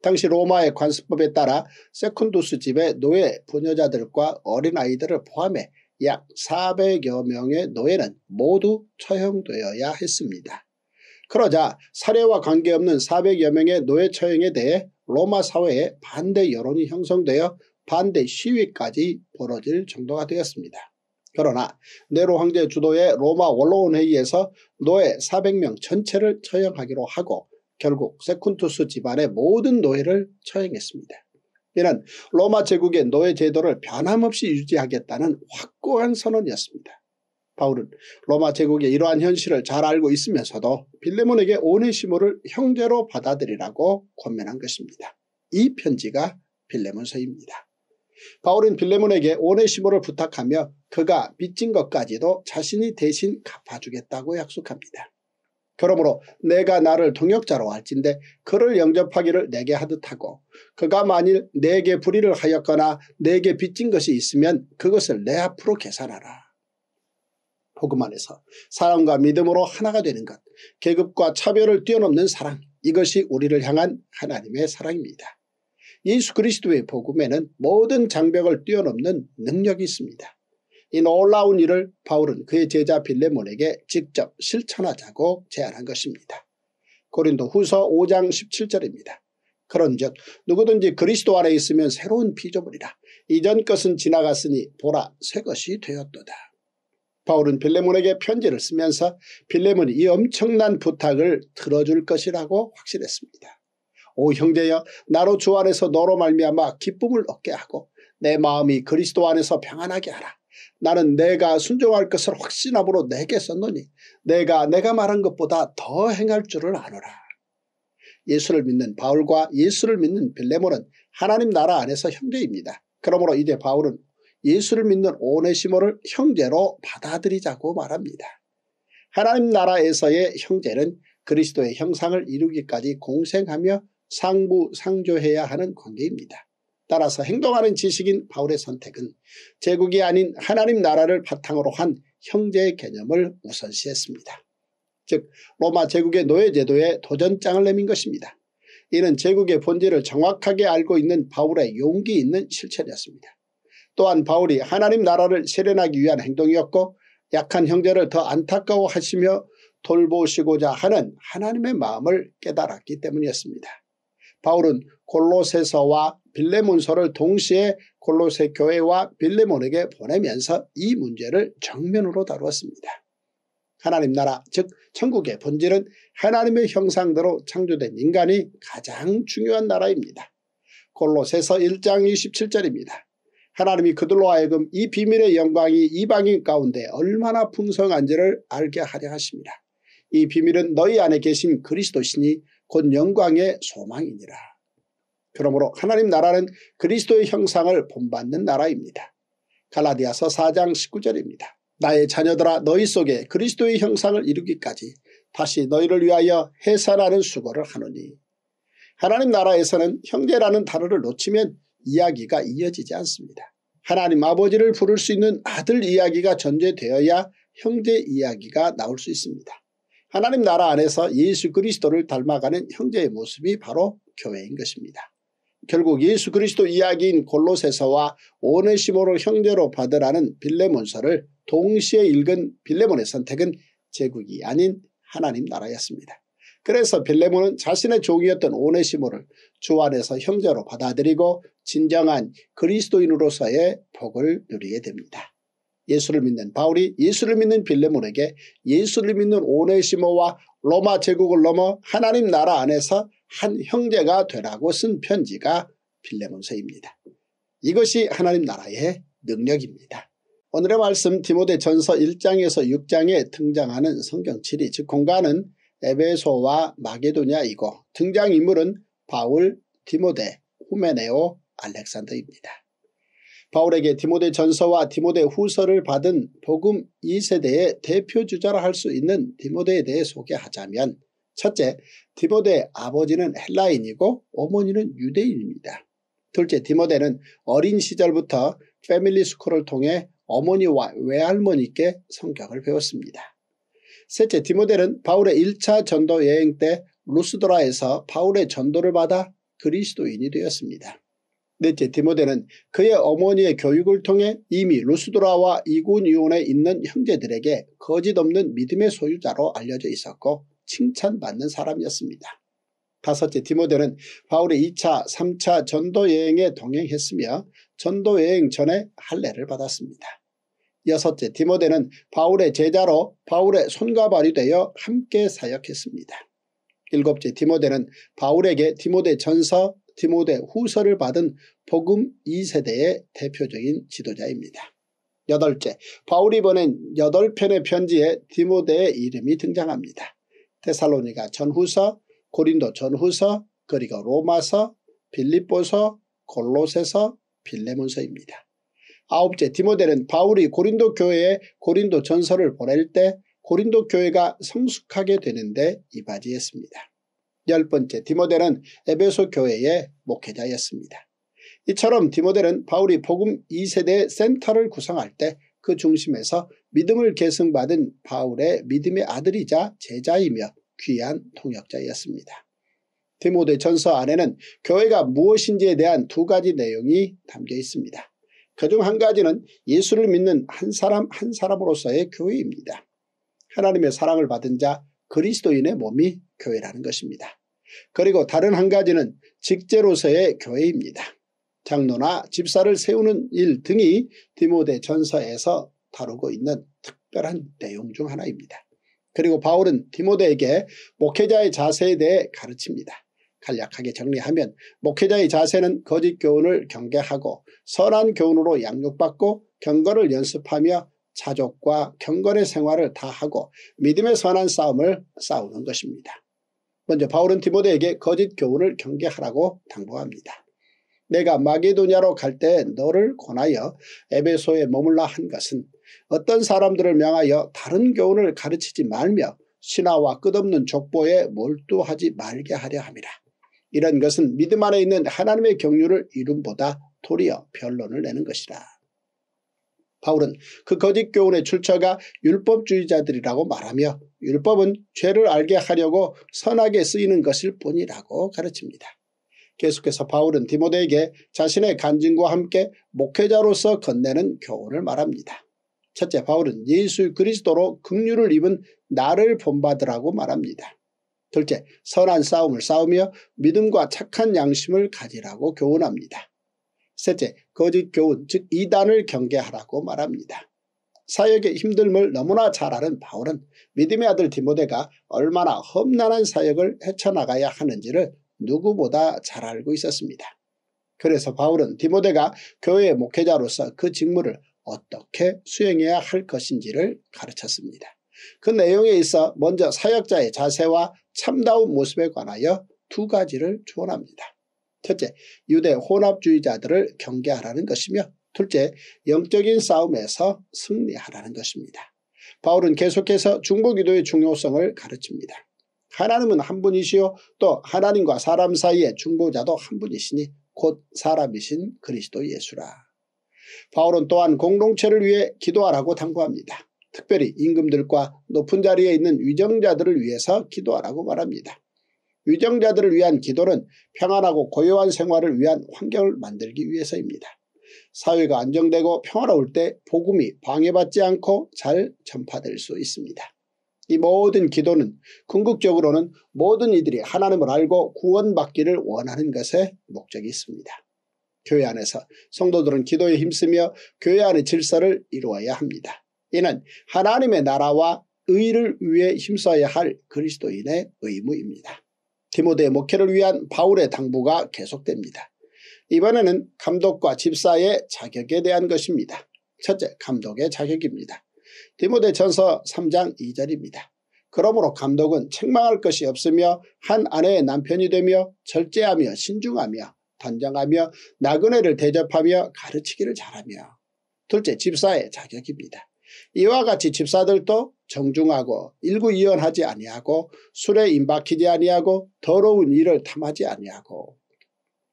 당시 로마의 관습법에 따라 세쿤두스 집의 노예 부녀자들과 어린아이들을 포함해 약 400여 명의 노예는 모두 처형되어야 했습니다. 그러자 사례와 관계없는 400여 명의 노예 처형에 대해 로마 사회에 반대 여론이 형성되어 반대 시위까지 벌어질 정도가 되었습니다. 그러나 네로 황제 주도의 로마 원로원 회의에서 노예 400명 전체를 처형하기로 하고 결국 세쿤투스 집안의 모든 노예를 처형했습니다. 이는 로마 제국의 노예 제도를 변함없이 유지하겠다는 확고한 선언이었습니다. 바울은 로마 제국의 이러한 현실을 잘 알고 있으면서도 빌레몬에게 오네시모를 형제로 받아들이라고 권면한 것입니다. 이 편지가 빌레몬서입니다. 바울은 빌레몬에게 오네시모를 부탁하며 그가 빚진 것까지도 자신이 대신 갚아주겠다고 약속합니다. 그러므로 내가 나를 동역자로 할진데 그를 영접하기를 내게 하듯 하고 그가 만일 내게 불의를 하였거나 내게 빚진 것이 있으면 그것을 내 앞으로 계산하라. 복음 안에서 사람과 믿음으로 하나가 되는 것, 계급과 차별을 뛰어넘는 사랑, 이것이 우리를 향한 하나님의 사랑입니다. 예수 그리스도의 복음에는 모든 장벽을 뛰어넘는 능력이 있습니다. 이 놀라운 일을 바울은 그의 제자 빌레몬에게 직접 실천하자고 제안한 것입니다. 고린도 후서 5장 17절입니다. 그런즉 누구든지 그리스도 아래 있으면 새로운 피조물이라 이전 것은 지나갔으니 보라 새 것이 되었도다. 바울은 빌레몬에게 편지를 쓰면서 빌레몬이 이 엄청난 부탁을 들어줄 것이라고 확신했습니다. 오 형제여 나로 주 안에서 너로 말미암아 기쁨을 얻게 하고 내 마음이 그리스도 안에서 평안하게 하라. 나는 내가 순종할 것을 확신함으로 내게 썼노니 내가 내가 말한 것보다 더 행할 줄을 아노라. 예수를 믿는 바울과 예수를 믿는 빌레몬은 하나님 나라 안에서 형제입니다. 그러므로 이제 바울은 예수를 믿는 오네시모를 형제로 받아들이자고 말합니다. 하나님 나라에서의 형제는 그리스도의 형상을 이루기까지 공생하며 상부상조해야 하는 관계입니다. 따라서 행동하는 지식인 바울의 선택은 제국이 아닌 하나님 나라를 바탕으로 한 형제의 개념을 우선시했습니다. 즉 로마 제국의 노예제도에 도전장을 내민 것입니다. 이는 제국의 본질을 정확하게 알고 있는 바울의 용기 있는 실천이었습니다. 또한 바울이 하나님 나라를 세련하기 위한 행동이었고 약한 형제를 더 안타까워하시며 돌보시고자 하는 하나님의 마음을 깨달았기 때문이었습니다. 바울은 골로세서와 빌레몬서를 동시에 골로세 교회와 빌레몬에게 보내면서 이 문제를 정면으로 다루었습니다. 하나님 나라 즉 천국의 본질은 하나님의 형상대로 창조된 인간이 가장 중요한 나라입니다. 골로세서 1장 27절입니다. 하나님이 그들로 하여금 이 비밀의 영광이 이방인 가운데 얼마나 풍성한지를 알게 하려 하십니다. 이 비밀은 너희 안에 계신 그리스도시니 곧 영광의 소망이니라. 그러므로 하나님 나라는 그리스도의 형상을 본받는 나라입니다. 갈라디아서 4장 19절입니다. 나의 자녀들아 너희 속에 그리스도의 형상을 이루기까지 다시 너희를 위하여 해산하는 수고를 하노니 하나님 나라에서는 형제라는 단어를 놓치면 이야기가 이어지지 않습니다. 하나님 아버지를 부를 수 있는 아들 이야기가 전제되어야 형제 이야기가 나올 수 있습니다. 하나님 나라 안에서 예수 그리스도를 닮아가는 형제의 모습이 바로 교회인 것입니다. 결국 예수 그리스도 이야기인 골로세서와 오네시모를 형제로 받으라는 빌레몬서를 동시에 읽은 빌레몬의 선택은 제국이 아닌 하나님 나라였습니다. 그래서 빌레몬은 자신의 종이었던 오네시모를 주 안에서 형제로 받아들이고 진정한 그리스도인으로서의 복을 누리게 됩니다. 예수를 믿는 바울이 예수를 믿는 빌레몬에게 예수를 믿는 오네시모와 로마 제국을 넘어 하나님 나라 안에서 한 형제가 되라고 쓴 편지가 빌레몬서입니다. 이것이 하나님 나라의 능력입니다. 오늘의 말씀 디모데 전서 1장에서 6장에 등장하는 성경7리즉 공간은 에베소와 마게도냐이고 등장인물은 바울, 디모데, 후메네오, 알렉산더입니다. 바울에게 디모데 전서와 디모데 후서를 받은 복음 2세대의 대표주자라 할 수 있는 디모데에 대해 소개하자면 첫째, 디모데의 아버지는 헬라인이고 어머니는 유대인입니다. 둘째, 디모데는 어린 시절부터 패밀리 스쿨을 통해 어머니와 외할머니께 성경을 배웠습니다. 셋째 디모델은 바울의 1차 전도 여행 때 루스도라에서 바울의 전도를 받아 그리스도인이 되었습니다. 넷째 디모델은 그의 어머니의 교육을 통해 이미 루스도라와 이군이온에 있는 형제들에게 거짓없는 믿음의 소유자로 알려져 있었고 칭찬받는 사람이었습니다. 다섯째 디모델은 바울의 2차 3차 전도여행에 동행했으며 전도여행 전에 할례를 받았습니다. 여섯째 디모데는 바울의 제자로 바울의 손과 발이 되어 함께 사역했습니다. 일곱째 디모데는 바울에게 디모데 전서, 디모데 후서를 받은 복음 2세대의 대표적인 지도자입니다. 여덟째, 바울이 보낸 8 편의 편지에 디모데의 이름이 등장합니다. 테살로니가 전후서, 고린도 전후서, 그리고 로마서, 빌립보서, 골로새서, 빌레몬서입니다. 아홉째 디모델은 바울이 고린도 교회에 고린도 전서를 보낼 때 고린도 교회가 성숙하게 되는데 이바지했습니다. 열 번째 디모델은 에베소 교회의 목회자였습니다. 이처럼 디모델은 바울이 복음 2세대 센터를 구성할 때 그 중심에서 믿음을 계승받은 바울의 믿음의 아들이자 제자이며 귀한 통역자였습니다. 디모델 전서 안에는 교회가 무엇인지에 대한 두 가지 내용이 담겨 있습니다. 그중 한 가지는 예수를 믿는 한 사람 한 사람으로서의 교회입니다. 하나님의 사랑을 받은 자 그리스도인의 몸이 교회라는 것입니다. 그리고 다른 한 가지는 직제로서의 교회입니다. 장로나 집사를 세우는 일 등이 디모데 전서에서 다루고 있는 특별한 내용 중 하나입니다. 그리고 바울은 디모데에게 목회자의 자세에 대해 가르칩니다. 간략하게 정리하면 목회자의 자세는 거짓 교훈을 경계하고 선한 교훈으로 양육받고 경건을 연습하며 자족과 경건의 생활을 다하고 믿음의 선한 싸움을 싸우는 것입니다. 먼저 바울은 디모데에게 거짓 교훈을 경계하라고 당부합니다. 내가 마게도냐로 갈 때 너를 권하여 에베소에 머물라 한 것은 어떤 사람들을 명하여 다른 교훈을 가르치지 말며 신화와 끝없는 족보에 몰두하지 말게 하려 합니다. 이런 것은 믿음 안에 있는 하나님의 경륜을 이름보다 도리어 변론을 내는 것이라. 바울은 그 거짓 교훈의 출처가 율법주의자들이라고 말하며 율법은 죄를 알게 하려고 선하게 쓰이는 것일 뿐이라고 가르칩니다. 계속해서 바울은 디모데에게 자신의 간증과 함께 목회자로서 건네는 교훈을 말합니다. 첫째 바울은 예수 그리스도로 극류를 입은 나를 본받으라고 말합니다. 둘째 선한 싸움을 싸우며 믿음과 착한 양심을 가지라고 교훈합니다. 셋째, 거짓 교훈 즉 이단을 경계하라고 말합니다. 사역의 힘듦을 너무나 잘 아는 바울은 믿음의 아들 디모데가 얼마나 험난한 사역을 헤쳐나가야 하는지를 누구보다 잘 알고 있었습니다. 그래서 바울은 디모데가 교회의 목회자로서 그 직무를 어떻게 수행해야 할 것인지를 가르쳤습니다. 그 내용에 있어 먼저 사역자의 자세와 참다운 모습에 관하여 두 가지를 조언합니다. 첫째, 유대 혼합주의자들을 경계하라는 것이며 둘째, 영적인 싸움에서 승리하라는 것입니다. 바울은 계속해서 중보기도의 중요성을 가르칩니다. 하나님은 한 분이시요 또 하나님과 사람 사이의 중보자도 한 분이시니 곧 사람이신 그리스도 예수라. 바울은 또한 공동체를 위해 기도하라고 당부합니다. 특별히 임금들과 높은 자리에 있는 위정자들을 위해서 기도하라고 말합니다. 위정자들을 위한 기도는 평안하고 고요한 생활을 위한 환경을 만들기 위해서입니다. 사회가 안정되고 평화로울 때 복음이 방해받지 않고 잘 전파될 수 있습니다. 이 모든 기도는 궁극적으로는 모든 이들이 하나님을 알고 구원받기를 원하는 것에 목적이 있습니다. 교회 안에서 성도들은 기도에 힘쓰며 교회 안의 질서를 이루어야 합니다. 이는 하나님의 나라와 의를 위해 힘써야 할 그리스도인의 의무입니다. 디모데 의 목회를 위한 바울의 당부가 계속됩니다. 이번에는 감독과 집사의 자격에 대한 것입니다. 첫째, 감독의 자격입니다. 디모데 전서 3장 2절입니다. 그러므로 감독은 책망할 것이 없으며 한 아내의 남편이 되며 절제하며 신중하며 단정하며 나그네를 대접하며 가르치기를 잘하며 둘째 집사의 자격입니다. 이와 같이 집사들도 정중하고 일구이연하지 아니하고 술에 임박히지 아니하고 더러운 일을 탐하지 아니하고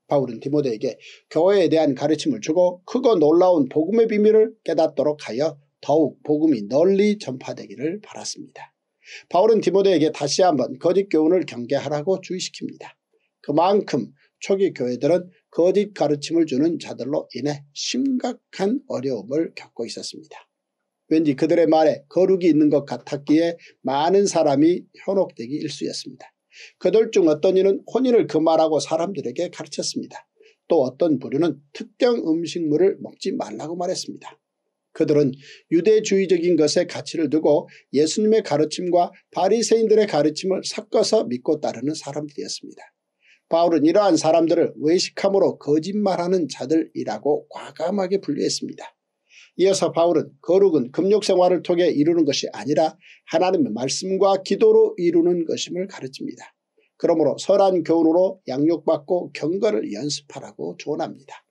바울은 디모데에게 교회에 대한 가르침을 주고 크고 놀라운 복음의 비밀을 깨닫도록 하여 더욱 복음이 널리 전파되기를 바랐습니다. 바울은 디모데에게 다시 한번 거짓 교훈을 경계하라고 주의시킵니다. 그만큼 초기 교회들은 거짓 가르침을 주는 자들로 인해 심각한 어려움을 겪고 있었습니다. 왠지 그들의 말에 거룩이 있는 것 같았기에 많은 사람이 현혹되기 일쑤였습니다. 그들 중 어떤 이는 혼인을 금하라고 사람들에게 가르쳤습니다. 또 어떤 부류는 특정 음식물을 먹지 말라고 말했습니다. 그들은 유대주의적인 것에 가치를 두고 예수님의 가르침과 바리새인들의 가르침을 섞어서 믿고 따르는 사람들이었습니다. 바울은 이러한 사람들을 외식함으로 거짓말하는 자들이라고 과감하게 분류했습니다. 이어서 바울은 거룩은 금욕생활을 통해 이루는 것이 아니라 하나님의 말씀과 기도로 이루는 것임을 가르칩니다. 그러므로 설한 교훈으로 양육받고 경건을 연습하라고 조언합니다.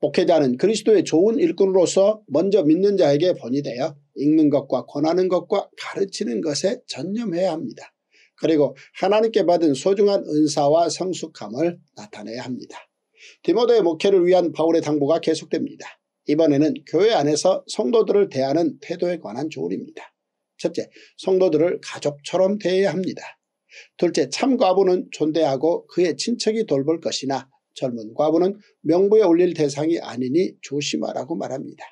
목회자는 그리스도의 좋은 일꾼으로서 먼저 믿는 자에게 본이 되어 읽는 것과 권하는 것과 가르치는 것에 전념해야 합니다. 그리고 하나님께 받은 소중한 은사와 성숙함을 나타내야 합니다. 디모데의 목회를 위한 바울의 당부가 계속됩니다. 이번에는 교회 안에서 성도들을 대하는 태도에 관한 조언입니다. 첫째, 성도들을 가족처럼 대해야 합니다. 둘째, 참 과부는 존대하고 그의 친척이 돌볼 것이나 젊은 과부는 명부에 올릴 대상이 아니니 조심하라고 말합니다.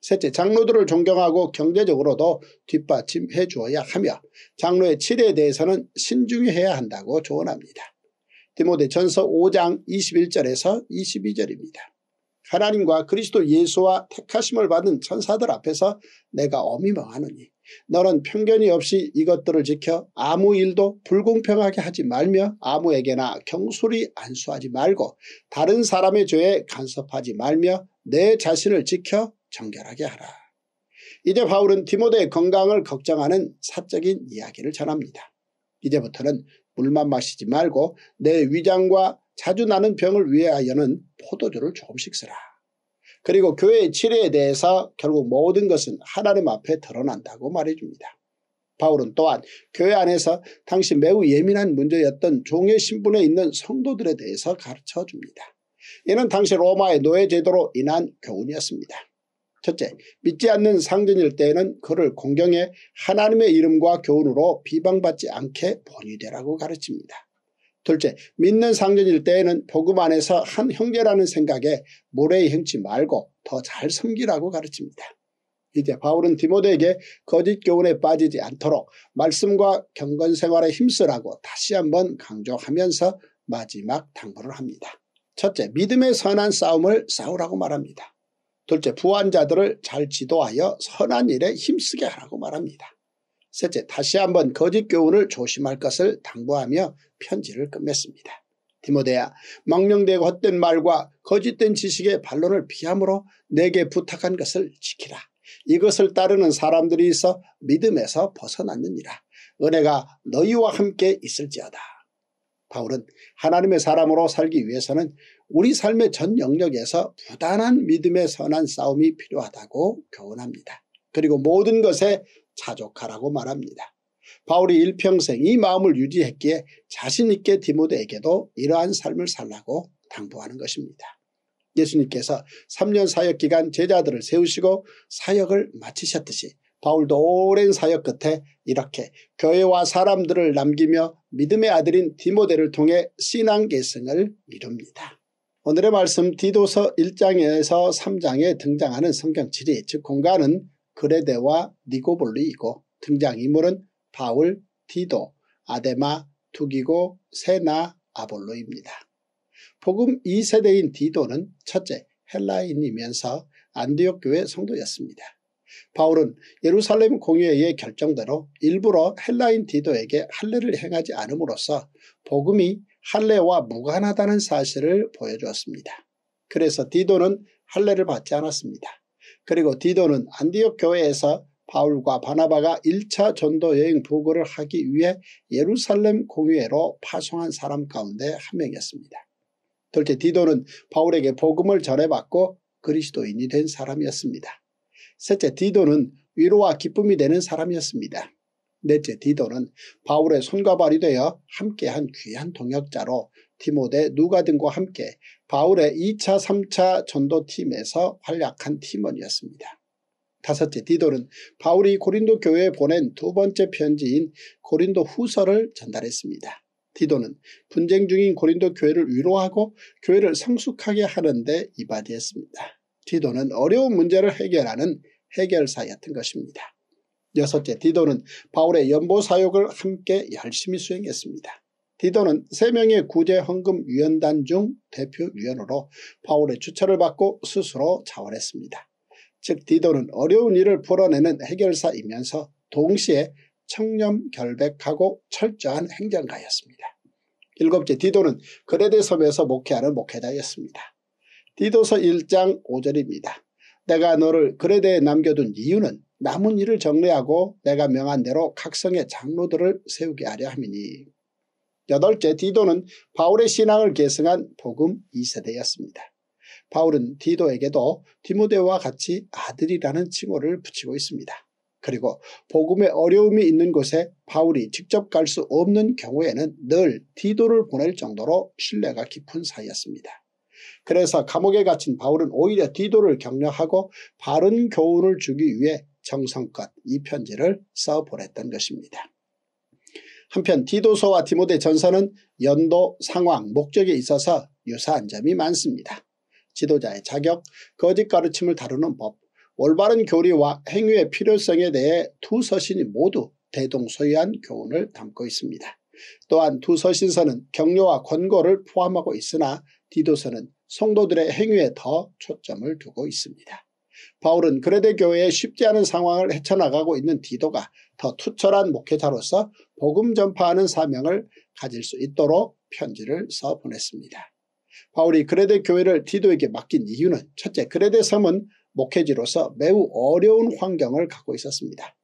셋째, 장로들을 존경하고 경제적으로도 뒷받침해 주어야 하며 장로의 치례에 대해서는 신중히 해야 한다고 조언합니다. 디모데전서 5장 21절에서 22절입니다. 하나님과 그리스도 예수와 택하심을 받은 천사들 앞에서 내가 어미 망하느니 너는 편견이 없이 이것들을 지켜 아무 일도 불공평하게 하지 말며 아무에게나 경솔히 안수하지 말고 다른 사람의 죄에 간섭하지 말며 내 자신을 지켜 정결하게 하라. 이제 바울은 디모데의 건강을 걱정하는 사적인 이야기를 전합니다. 이제부터는 물만 마시지 말고 내 위장과 자주 나는 병을 위하여는 포도주를 조금씩 쓰라. 그리고 교회의 치례에 대해서 결국 모든 것은 하나님 앞에 드러난다고 말해줍니다. 바울은 또한 교회 안에서 당시 매우 예민한 문제였던 종의 신분에 있는 성도들에 대해서 가르쳐줍니다. 이는 당시 로마의 노예 제도로 인한 교훈이었습니다. 첫째, 믿지 않는 상전일 때에는 그를 공경해 하나님의 이름과 교훈으로 비방받지 않게 본이 되라고 가르칩니다. 둘째 믿는 상전일 때에는 복음 안에서 한 형제라는 생각에 모래 행치 말고 더 잘 섬기라고 가르칩니다. 이제 바울은 디모데에게 거짓 교훈에 빠지지 않도록 말씀과 경건 생활에 힘쓰라고 다시 한번 강조하면서 마지막 당부를 합니다. 첫째, 믿음의 선한 싸움을 싸우라고 말합니다. 둘째, 부환자들을 잘 지도하여 선한 일에 힘쓰게 하라고 말합니다. 셋째, 다시 한번 거짓 교훈을 조심할 것을 당부하며 편지를 끝냈습니다. 디모데야, 망령되고 헛된 말과 거짓된 지식의 반론을 피함으로 내게 부탁한 것을 지키라. 이것을 따르는 사람들이 있어 믿음에서 벗어났느니라. 은혜가 너희와 함께 있을지어다. 바울은 하나님의 사람으로 살기 위해서는 우리 삶의 전 영역에서 부단한 믿음의 선한 싸움이 필요하다고 교훈합니다. 그리고 모든 것에 자족하라고 말합니다. 바울이 일평생 이 마음을 유지했기에 자신있게 디모데에게도 이러한 삶을 살라고 당부하는 것입니다. 예수님께서 3년 사역 기간 제자들을 세우시고 사역을 마치셨듯이 바울도 오랜 사역 끝에 이렇게 교회와 사람들을 남기며 믿음의 아들인 디모데를 통해 신앙 계승을 이룹니다. 오늘의 말씀 디도서 1장에서 3장에 등장하는 성경지리 즉 공간은 그레데와 니고볼리이고 등장인물은 바울, 디도, 아데마, 투기고, 세나, 아볼로입니다. 복음 2세대인 디도는 첫째 헬라인이면서 안디옥 교회 성도였습니다. 바울은 예루살렘 공회의 결정대로 일부러 헬라인 디도에게 할례를 행하지 않음으로써 복음이 할례와 무관하다는 사실을 보여주었습니다. 그래서 디도는 할례를 받지 않았습니다. 그리고 디도는 안디옥 교회에서 바울과 바나바가 1차 전도 여행 보고를 하기 위해 예루살렘 공회로 파송한 사람 가운데 한 명이었습니다. 둘째 디도는 바울에게 복음을 전해받고 그리스도인이 된 사람이었습니다. 셋째 디도는 위로와 기쁨이 되는 사람이었습니다. 넷째 디도는 바울의 손과 발이 되어 함께한 귀한 동역자로 디모데 누가등과 함께 바울의 2차 3차 전도팀에서 활약한 팀원이었습니다. 다섯째 디돌은 바울이 고린도 교회에 보낸 두 번째 편지인 고린도 후서를 전달했습니다. 디도는 분쟁 중인 고린도 교회를 위로하고 교회를 성숙하게 하는데 이바지했습니다. 디도는 어려운 문제를 해결하는 해결사였던 것입니다. 여섯째 디도는 바울의 연보 사역을 함께 열심히 수행했습니다. 디도는 3명의 구제헌금위원단 중 대표위원으로 파울의 추천을 받고 스스로 자원했습니다. 즉 디도는 어려운 일을 풀어내는 해결사이면서 동시에 청렴 결백하고 철저한 행정가였습니다. 일곱째 디도는 그레데 섬에서 목회하는 목회자였습니다. 디도서 1장 5절입니다. 내가 너를 그레데에 남겨둔 이유는 남은 일을 정리하고 내가 명한 대로 각성의 장로들을 세우게 하려 함이니 여덟째 디도는 바울의 신앙을 계승한 복음 2세대였습니다. 바울은 디도에게도 디모데와 같이 아들이라는 칭호를 붙이고 있습니다. 그리고 복음에 어려움이 있는 곳에 바울이 직접 갈 수 없는 경우에는 늘 디도를 보낼 정도로 신뢰가 깊은 사이였습니다. 그래서 감옥에 갇힌 바울은 오히려 디도를 격려하고 바른 교훈을 주기 위해 정성껏 이 편지를 써보냈던 것입니다. 한편 디도서와 디모데 전서는 연도, 상황, 목적에 있어서 유사한 점이 많습니다. 지도자의 자격, 거짓 가르침을 다루는 법, 올바른 교리와 행위의 필요성에 대해 두 서신이 모두 대동소이한 교훈을 담고 있습니다. 또한 두 서신서는 격려와 권고를 포함하고 있으나 디도서는 성도들의 행위에 더 초점을 두고 있습니다. 바울은 그레데 교회의 쉽지 않은 상황을 헤쳐나가고 있는 디도가 더 투철한 목회자로서 복음 전파하는 사명을 가질 수 있도록 편지를 써 보냈습니다. 바울이 그레데 교회를 디도에게 맡긴 이유는 첫째 그레데 섬은 목회지로서 매우 어려운 환경을 갖고 있었습니다.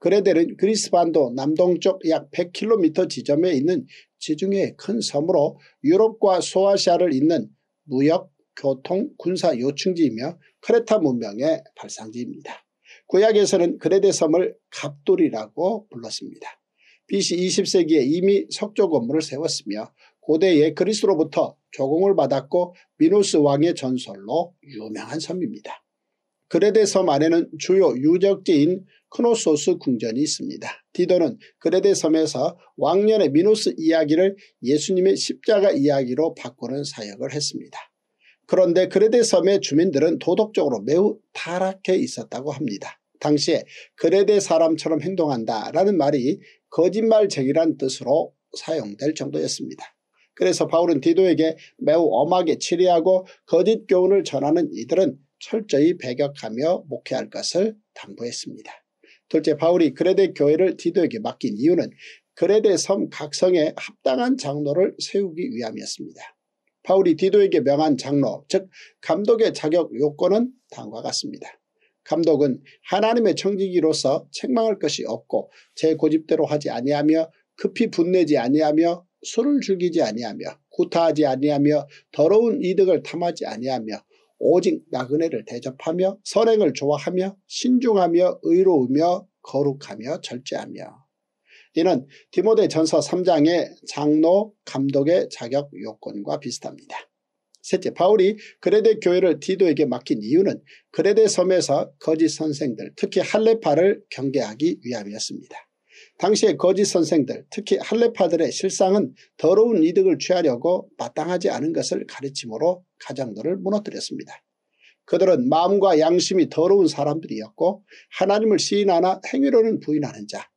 그레데는 그리스 반도 남동쪽 약 100km 지점에 있는 지중해의 큰 섬으로 유럽과 소아시아를 잇는 무역, 교통, 군사 요충지이며 크레타 문명의 발상지입니다. 구약에서는 그레데 섬을 갑돌이라고 불렀습니다. BC 20세기에 이미 석조 건물을 세웠으며 고대의 그리스로부터 조공을 받았고 미노스 왕의 전설로 유명한 섬입니다. 그레데 섬 안에는 주요 유적지인 크노소스 궁전이 있습니다. 디도는 그레데 섬에서 왕년의 미노스 이야기를 예수님의 십자가 이야기로 바꾸는 사역을 했습니다. 그런데 그레데 섬의 주민들은 도덕적으로 매우 타락해 있었다고 합니다. 당시에 그레데 사람처럼 행동한다라는 말이 거짓말쟁이란 뜻으로 사용될 정도였습니다. 그래서 바울은 디도에게 매우 엄하게 치리하고 거짓 교훈을 전하는 이들은 철저히 배격하며 목회할 것을 당부했습니다. 둘째 바울이 그레데 교회를 디도에게 맡긴 이유는 그레데 섬 각성에 합당한 장로를 세우기 위함이었습니다. 파울이 디도에게 명한 장로 즉 감독의 자격 요건은 다음과 같습니다. 감독은 하나님의 청지기로서 책망할 것이 없고 제 고집대로 하지 아니하며 급히 분내지 아니하며 술을 즐기지 아니하며 구타하지 아니하며 더러운 이득을 탐하지 아니하며 오직 나그네를 대접하며 선행을 좋아하며 신중하며 의로우며 거룩하며 절제하며 이는 디모데 전서 3장의 장로 감독의 자격 요건과 비슷합니다. 셋째, 바울이 그레데 교회를 디도에게 맡긴 이유는 그레데 섬에서 거짓 선생들, 특히 할레파를 경계하기 위함이었습니다. 당시의 거짓 선생들, 특히 할레파들의 실상은 더러운 이득을 취하려고 마땅하지 않은 것을 가르침으로 가장도를 무너뜨렸습니다. 그들은 마음과 양심이 더러운 사람들이었고 하나님을 시인하나 행위로는 부인하는 자,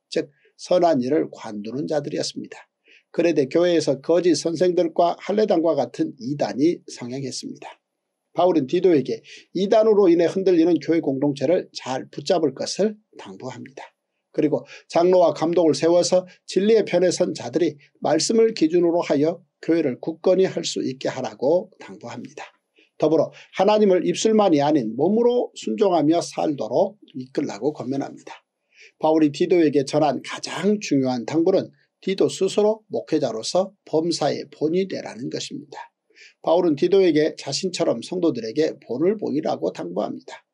선한 일을 관두는 자들이었습니다. 그래대 교회에서 거짓 선생들과 할례당과 같은 이단이 성행했습니다. 바울은 디도에게 이단으로 인해 흔들리는 교회 공동체를 잘 붙잡을 것을 당부합니다. 그리고 장로와 감독을 세워서 진리의 편에 선 자들이 말씀을 기준으로 하여 교회를 굳건히 할 수 있게 하라고 당부합니다. 더불어 하나님을 입술만이 아닌 몸으로 순종하며 살도록 이끌라고 권면합니다. 바울이 디도에게 전한 가장 중요한 당부는 디도 스스로 목회자로서 범사의 본이 되라는 것입니다. 바울은 디도에게 자신처럼 성도들에게 본을 보이라고 당부합니다.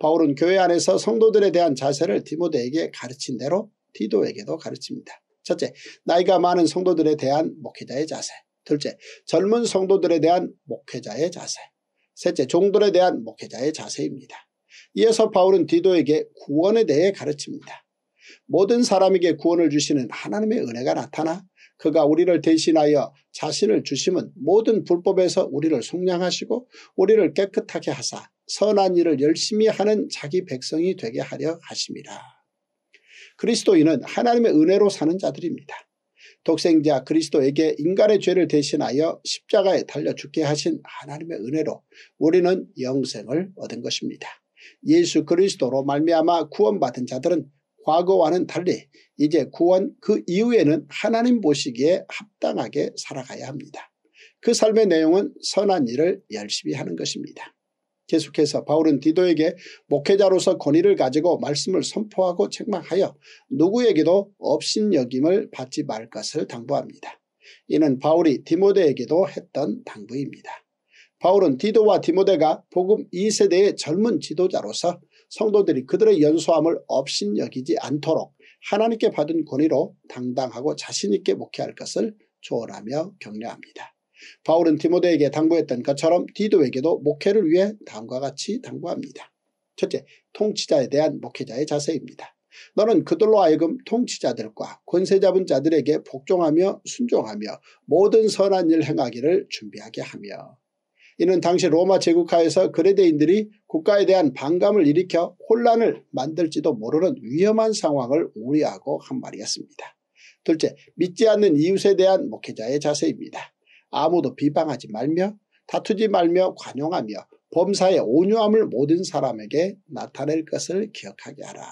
바울은 교회 안에서 성도들에 대한 자세를 디모데에게 가르친 대로 디도에게도 가르칩니다. 첫째, 나이가 많은 성도들에 대한 목회자의 자세. 둘째, 젊은 성도들에 대한 목회자의 자세. 셋째, 종들에 대한 목회자의 자세입니다. 이어서 바울은 디도에게 구원에 대해 가르칩니다. 모든 사람에게 구원을 주시는 하나님의 은혜가 나타나 그가 우리를 대신하여 자신을 주심은 모든 불법에서 우리를 속량하시고 우리를 깨끗하게 하사 선한 일을 열심히 하는 자기 백성이 되게 하려 하십니다. 그리스도인은 하나님의 은혜로 사는 자들입니다. 독생자 그리스도에게 인간의 죄를 대신하여 십자가에 달려 죽게 하신 하나님의 은혜로 우리는 영생을 얻은 것입니다. 예수 그리스도로 말미암아 구원받은 자들은 과거와는 달리 이제 구원 그 이후에는 하나님 보시기에 합당하게 살아가야 합니다. 그 삶의 내용은 선한 일을 열심히 하는 것입니다. 계속해서 바울은 디도에게 목회자로서 권위를 가지고 말씀을 선포하고 책망하여 누구에게도 업신여김을 받지 말 것을 당부합니다. 이는 바울이 디모데에게도 했던 당부입니다. 바울은 디도와 디모데가 복음 2세대의 젊은 지도자로서 성도들이 그들의 연소함을 없인 여기지 않도록 하나님께 받은 권위로 당당하고 자신있게 목회할 것을 조언하며 격려합니다. 바울은 디모데에게 당부했던 것처럼 디도에게도 목회를 위해 다음과 같이 당부합니다. 첫째, 통치자에 대한 목회자의 자세입니다. 너는 그들로 하여금 통치자들과 권세 자분 자들에게 복종하며 순종하며 모든 선한 일 행하기를 준비하게 하며 이는 당시 로마 제국하에서 그레데인들이 국가에 대한 반감을 일으켜 혼란을 만들지도 모르는 위험한 상황을 우려하고 한 말이었습니다. 둘째, 믿지 않는 이웃에 대한 목회자의 자세입니다. 아무도 비방하지 말며 다투지 말며 관용하며 범사의 온유함을 모든 사람에게 나타낼 것을 기억하게 하라.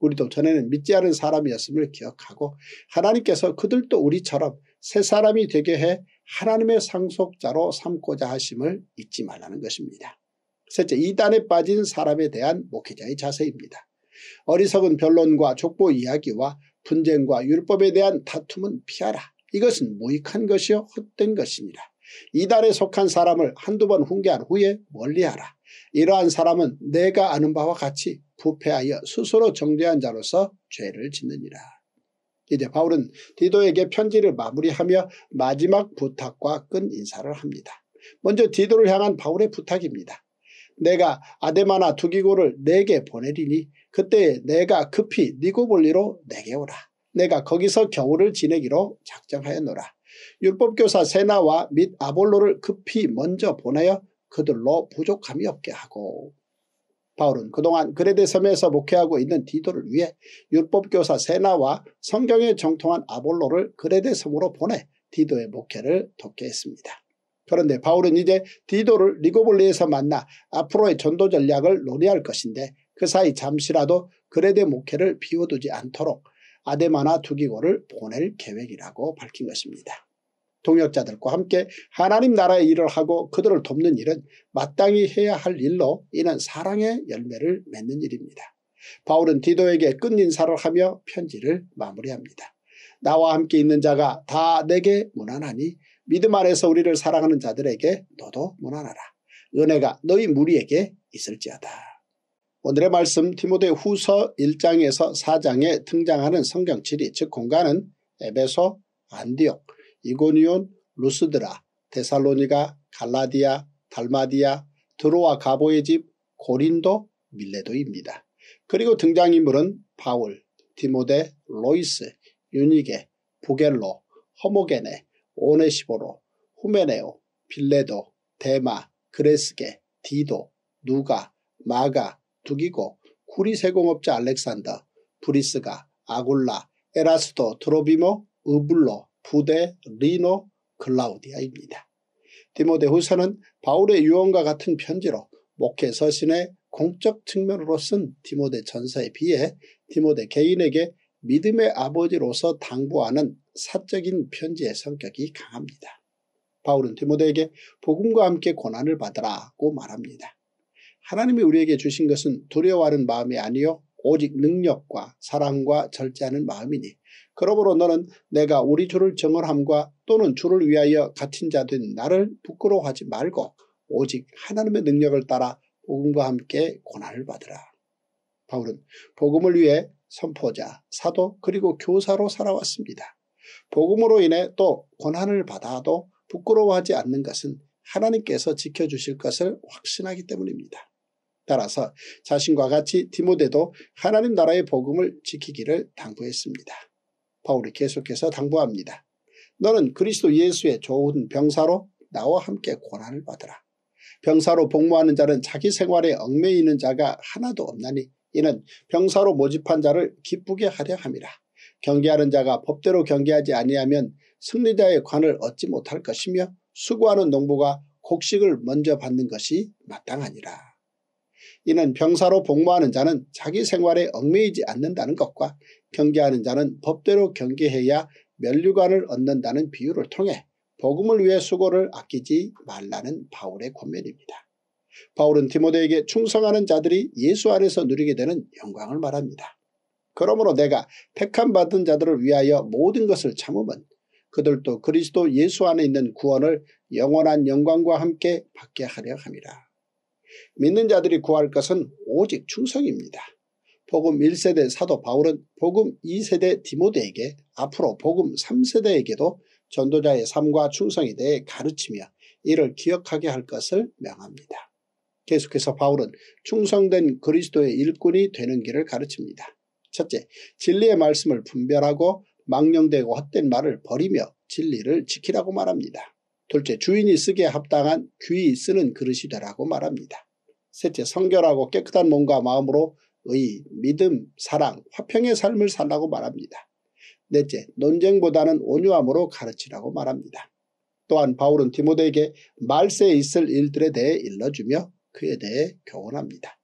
우리도 전에는 믿지 않은 사람이었음을 기억하고 하나님께서 그들도 우리처럼 새 사람이 되게 해 하나님의 상속자로 삼고자 하심을 잊지 말라는 것입니다. 셋째, 이단에 빠진 사람에 대한 목회자의 자세입니다. 어리석은 변론과 족보 이야기와 분쟁과 율법에 대한 다툼은 피하라. 이것은 무익한 것이요 헛된 것입니다. 이단에 속한 사람을 한두 번 훈계한 후에 멀리하라. 이러한 사람은 내가 아는 바와 같이 부패하여 스스로 정죄한 자로서 죄를 짓느니라. 이제 바울은 디도에게 편지를 마무리하며 마지막 부탁과 끈 인사를 합니다. 먼저 디도를 향한 바울의 부탁입니다. 내가 아데마나 두기고를 내게 보내리니 그때 내가 급히 니고볼리로 내게 오라. 내가 거기서 겨울을 지내기로 작정하였노라. 율법교사 세나와 및 아볼로를 급히 먼저 보내어 그들로 부족함이 없게 하고 바울은 그동안 그레데 섬에서 목회하고 있는 디도를 위해 율법교사 세나와 성경에 정통한 아볼로를 그레데 섬으로 보내 디도의 목회를 돕게 했습니다. 그런데 바울은 이제 디도를 리고블리에서 만나 앞으로의 전도 전략을 논의할 것인데 그 사이 잠시라도 그레데 목회를 비워두지 않도록 아데마나 두기고를 보낼 계획이라고 밝힌 것입니다. 동역자들과 함께 하나님 나라의 일을 하고 그들을 돕는 일은 마땅히 해야 할 일로 이는 사랑의 열매를 맺는 일입니다. 바울은 디도에게 끝 인사를 하며 편지를 마무리합니다. 나와 함께 있는 자가 다 내게 무난하니 믿음 안에서 우리를 사랑하는 자들에게 너도 무난하라. 은혜가 너희 무리에게 있을지어다. 오늘의 말씀 디모데 후서 1장에서 4장에 등장하는 성경 지리 즉 공간은 에베소, 안디옥, 이고니온, 루스드라, 데살로니가, 갈라디아, 달마디아, 드로와 가보의 집, 고린도, 밀레도입니다. 그리고 등장인물은 바울, 디모데, 로이스, 유니게, 부겔로, 허모게네, 오네시보로, 후메네오, 빌레도, 데마, 그레스게, 디도, 누가, 마가, 두기고, 구리 세공업자 알렉산더, 브리스가, 아굴라, 에라스도, 드로비모 으블로, 후대 리노 클라우디아입니다. 디모데후서는 바울의 유언과 같은 편지로 목회 서신의 공적 측면으로 쓴 디모데 전사에 비해 디모데 개인에게 믿음의 아버지로서 당부하는 사적인 편지의 성격이 강합니다. 바울은 디모데에게 복음과 함께 고난을 받으라고 말합니다. 하나님이 우리에게 주신 것은 두려워하는 마음이 아니요 오직 능력과 사랑과 절제하는 마음이니 그러므로 너는 내가 우리 주를 정을함과 또는 주를 위하여 갇힌 자 된 나를 부끄러워하지 말고 오직 하나님의 능력을 따라 복음과 함께 고난을 받으라. 바울은 복음을 위해 선포자, 사도 그리고 교사로 살아왔습니다. 복음으로 인해 또 고난을 받아도 부끄러워하지 않는 것은 하나님께서 지켜주실 것을 확신하기 때문입니다. 따라서 자신과 같이 디모데도 하나님 나라의 복음을 지키기를 당부했습니다. 바울이 계속해서 당부합니다. 너는 그리스도 예수의 좋은 병사로 나와 함께 고난을 받으라. 병사로 복무하는 자는 자기 생활에 얽매이는 자가 하나도 없나니 이는 병사로 모집한 자를 기쁘게 하려 함이라. 경계하는 자가 법대로 경계하지 아니하면 승리자의 관을 얻지 못할 것이며 수고하는 농부가 곡식을 먼저 받는 것이 마땅하니라. 이는 병사로 복무하는 자는 자기 생활에 얽매이지 않는다는 것과 경계하는 자는 법대로 경계해야 면류관을 얻는다는 비유를 통해 복음을 위해 수고를 아끼지 말라는 바울의 권면입니다. 바울은 디모데에게 충성하는 자들이 예수 안에서 누리게 되는 영광을 말합니다. 그러므로 내가 택함 받은 자들을 위하여 모든 것을 참으면 그들도 그리스도 예수 안에 있는 구원을 영원한 영광과 함께 받게 하려 합니다. 믿는 자들이 구할 것은 오직 충성입니다. 복음 1세대 사도 바울은 복음 2세대 디모데에게 앞으로 복음 3세대에게도 전도자의 삶과 충성에 대해 가르치며 이를 기억하게 할 것을 명합니다. 계속해서 바울은 충성된 그리스도의 일꾼이 되는 길을 가르칩니다. 첫째, 진리의 말씀을 분별하고 망령되고 헛된 말을 버리며 진리를 지키라고 말합니다. 둘째, 주인이 쓰기에 합당한 귀히 쓰는 그릇이 되라고 말합니다. 셋째, 성결하고 깨끗한 몸과 마음으로 의, 믿음, 사랑, 화평의 삶을 산다고 말합니다. 넷째, 논쟁보다는 온유함으로 가르치라고 말합니다. 또한 바울은 디모데에게 말세에 있을 일들에 대해 일러주며 그에 대해 교훈합니다.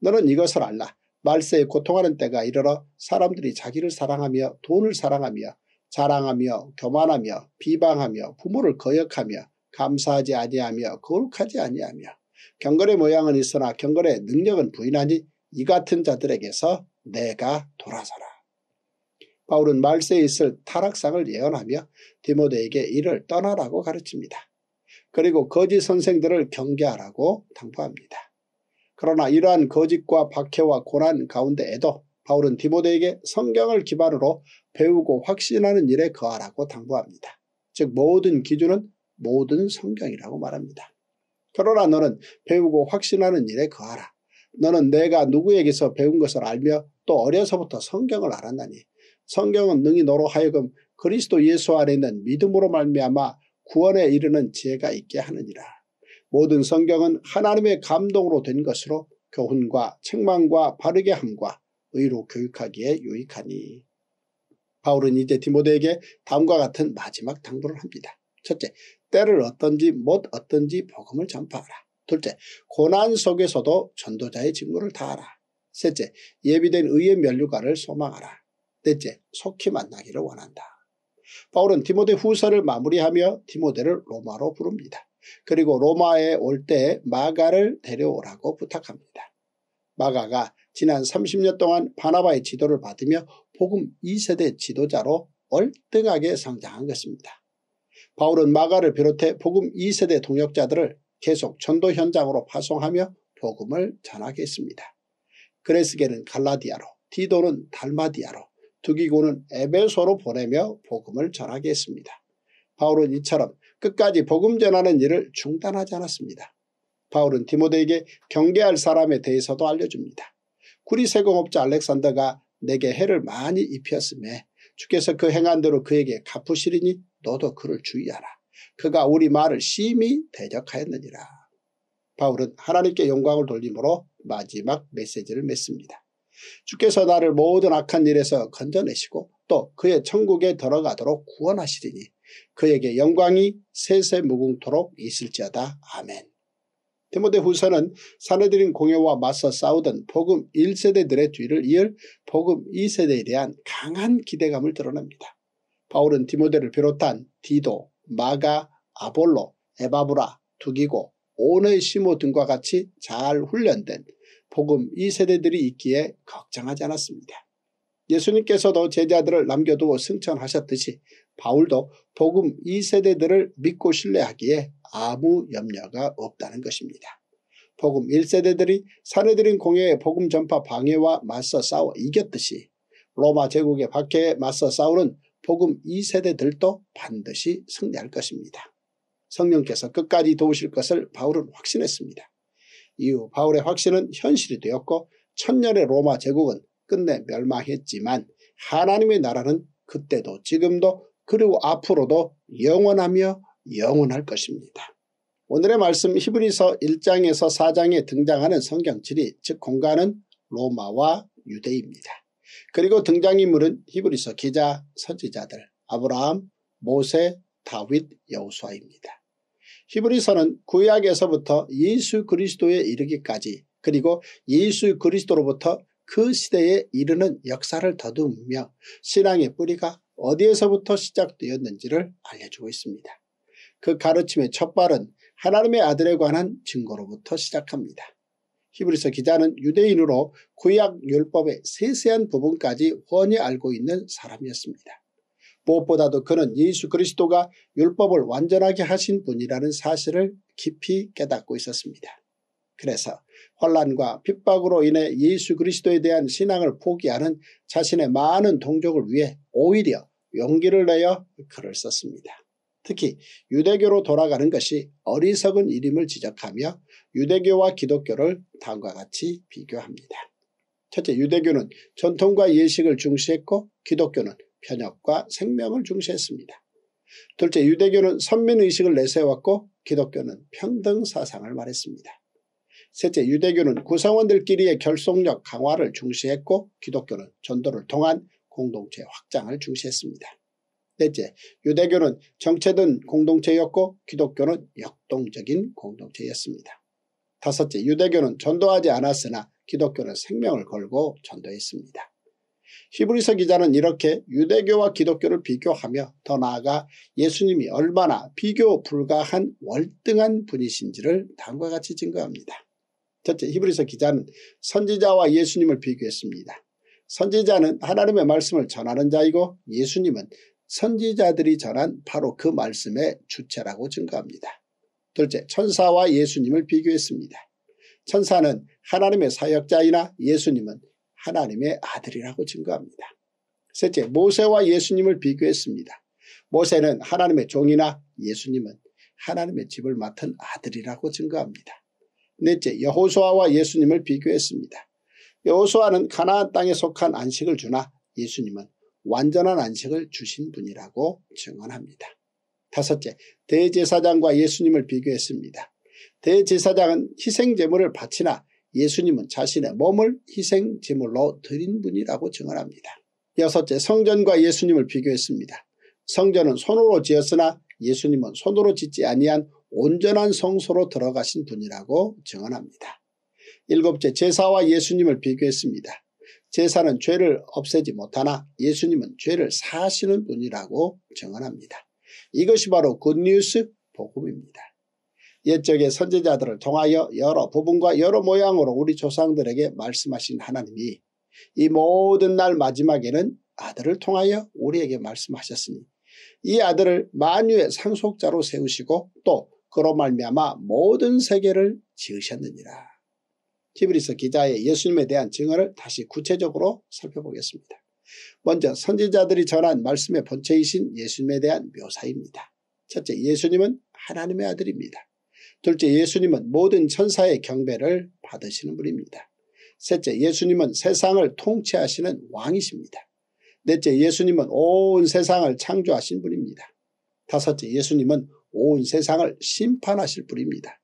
너는 이것을 알라. 말세에 고통하는 때가 이르러 사람들이 자기를 사랑하며 돈을 사랑하며 자랑하며 교만하며 비방하며 부모를 거역하며 감사하지 아니하며 거룩하지 아니하며 경건의 모양은 있으나 경건의 능력은 부인하니 이 같은 자들에게서 내가 돌아서라. 바울은 말세에 있을 타락상을 예언하며 디모데에게 이를 떠나라고 가르칩니다. 그리고 거짓 선생들을 경계하라고 당부합니다. 그러나 이러한 거짓과 박해와 고난 가운데에도 바울은 디모데에게 성경을 기반으로 배우고 확신하는 일에 거하라고 당부합니다. 즉 모든 기준은 모든 성경이라고 말합니다. 그러나 너는 배우고 확신하는 일에 거하라. 너는 내가 누구에게서 배운 것을 알며 또 어려서부터 성경을 알았나니 성경은 능히 너로 하여금 그리스도 예수 안에 있는 믿음으로 말미암아 구원에 이르는 지혜가 있게 하느니라. 모든 성경은 하나님의 감동으로 된 것으로 교훈과 책망과 바르게 함과 의로 교육하기에 유익하니. 바울은 이제 디모데에게 다음과 같은 마지막 당부를 합니다. 첫째, 때를 어떤지 못 어떤지 복음을 전파하라. 둘째, 고난 속에서도 전도자의 직무를 다하라. 셋째, 예비된 의의 면류관을 소망하라. 넷째, 속히 만나기를 원한다. 바울은 디모데 후서를 마무리하며 디모데를 로마로 부릅니다. 그리고 로마에 올 때 마가를 데려오라고 부탁합니다. 마가가 지난 30년 동안 바나바의 지도를 받으며 복음 2세대 지도자로 얼등하게 성장한 것입니다. 바울은 마가를 비롯해 복음 2세대 동역자들을 계속 전도 현장으로 파송하며 복음을 전하게 했습니다. 그레스게는 갈라디아로, 디도는 달마디아로, 두기고는 에베소로 보내며 복음을 전하게 했습니다. 바울은 이처럼 끝까지 복음 전하는 일을 중단하지 않았습니다. 바울은 디모데에게 경계할 사람에 대해서도 알려줍니다. 구리 세공업자 알렉산더가 내게 해를 많이 입혔음에 주께서 그 행한 대로 그에게 갚으시리니 너도 그를 주의하라. 그가 우리 말을 심히 대적하였느니라. 바울은 하나님께 영광을 돌림으로 마지막 메시지를 맺습니다. 주께서 나를 모든 악한 일에서 건져내시고 또 그의 천국에 들어가도록 구원하시리니 그에게 영광이 세세 무궁토록 있을지어다. 아멘. 디모데 후서는 사내들인 공예와 맞서 싸우던 복음 1세대들의 뒤를 이을 복음 2세대에 대한 강한 기대감을 드러냅니다. 바울은 디모데를 비롯한 디도, 마가, 아볼로, 에바브라, 두기고, 오의 시모 등과 같이 잘 훈련된 복음 2세대들이 있기에 걱정하지 않았습니다. 예수님께서도 제자들을 남겨두고 승천하셨듯이 바울도 복음 이 세대들을 믿고 신뢰하기에 아무 염려가 없다는 것입니다. 복음 1세대들이 사내들인 공예의 복음 전파 방해와 맞서 싸워 이겼듯이 로마 제국의 박해에 맞서 싸우는 복음 2세대들도 반드시 승리할 것입니다. 성령께서 끝까지 도우실 것을 바울은 확신했습니다. 이후 바울의 확신은 현실이 되었고 천년의 로마 제국은 끝내 멸망했지만 하나님의 나라는 그때도 지금도 그리고 앞으로도 영원하며 영원할 것입니다. 오늘의 말씀 히브리서 1장에서 4장에 등장하는 성경지리 즉 공간은 로마와 유대입니다. 그리고 등장인물은 히브리서 기자, 선지자들, 아브라함, 모세, 다윗, 여호수아입니다. 히브리서는 구약에서부터 예수 그리스도에 이르기까지 그리고 예수 그리스도로부터 그 시대에 이르는 역사를 더듬으며 신앙의 뿌리가 어디에서부터 시작되었는지를 알려주고 있습니다. 그 가르침의 첫발은 하나님의 아들에 관한 증거로부터 시작합니다. 히브리서 기자는 유대인으로 구약 율법의 세세한 부분까지 훤히 알고 있는 사람이었습니다. 무엇보다도 그는 예수 그리스도가 율법을 완전하게 하신 분이라는 사실을 깊이 깨닫고 있었습니다. 그래서 혼란과 핍박으로 인해 예수 그리스도에 대한 신앙을 포기하는 자신의 많은 동족을 위해 오히려 용기를 내어 글을 썼습니다. 특히 유대교로 돌아가는 것이 어리석은 일임을 지적하며 유대교와 기독교를 다음과 같이 비교합니다. 첫째 유대교는 전통과 예식을 중시했고 기독교는 편협과 생명을 중시했습니다. 둘째 유대교는 선민의식을 내세웠고 기독교는 평등사상을 말했습니다. 셋째, 유대교는 구성원들끼리의 결속력 강화를 중시했고 기독교는 전도를 통한 공동체 확장을 중시했습니다. 넷째, 유대교는 정체된 공동체였고 기독교는 역동적인 공동체였습니다. 다섯째, 유대교는 전도하지 않았으나 기독교는 생명을 걸고 전도했습니다. 히브리서 기자는 이렇게 유대교와 기독교를 비교하며 더 나아가 예수님이 얼마나 비교 불가한 월등한 분이신지를 다음과 같이 증거합니다. 첫째 히브리서 기자는 선지자와 예수님을 비교했습니다. 선지자는 하나님의 말씀을 전하는 자이고 예수님은 선지자들이 전한 바로 그 말씀의 주체라고 증거합니다. 둘째, 천사와 예수님을 비교했습니다. 천사는 하나님의 사역자이나 예수님은 하나님의 아들이라고 증거합니다. 셋째, 모세와 예수님을 비교했습니다. 모세는 하나님의 종이나 예수님은 하나님의 집을 맡은 아들이라고 증거합니다. 넷째, 여호수아와 예수님을 비교했습니다. 여호수아는 가나안 땅에 속한 안식을 주나 예수님은 완전한 안식을 주신 분이라고 증언합니다. 다섯째, 대제사장과 예수님을 비교했습니다. 대제사장은 희생제물을 바치나 예수님은 자신의 몸을 희생제물로 드린 분이라고 증언합니다. 여섯째, 성전과 예수님을 비교했습니다. 성전은 손으로 지었으나 예수님은 손으로 짓지 아니한 온전한 성소로 들어가신 분이라고 증언합니다. 일곱째 제사와 예수님을 비교했습니다. 제사는 죄를 없애지 못하나 예수님은 죄를 사시는 분이라고 증언합니다. 이것이 바로 굿뉴스 복음입니다. 옛적의 선제자들을 통하여 여러 부분과 여러 모양으로 우리 조상들에게 말씀하신 하나님이 이 모든 날 마지막에는 아들을 통하여 우리에게 말씀하셨으니 이 아들을 만유의 상속자로 세우시고 또 그로 말미암아 모든 세계를 지으셨느니라. 히브리서 기자의 예수님에 대한 증언을 다시 구체적으로 살펴보겠습니다. 먼저 선지자들이 전한 말씀의 본체이신 예수님에 대한 묘사입니다. 첫째, 예수님은 하나님의 아들입니다. 둘째, 예수님은 모든 천사의 경배를 받으시는 분입니다. 셋째, 예수님은 세상을 통치하시는 왕이십니다. 넷째, 예수님은 온 세상을 창조하신 분입니다. 다섯째, 예수님은 온 세상을 심판하실 뿐입니다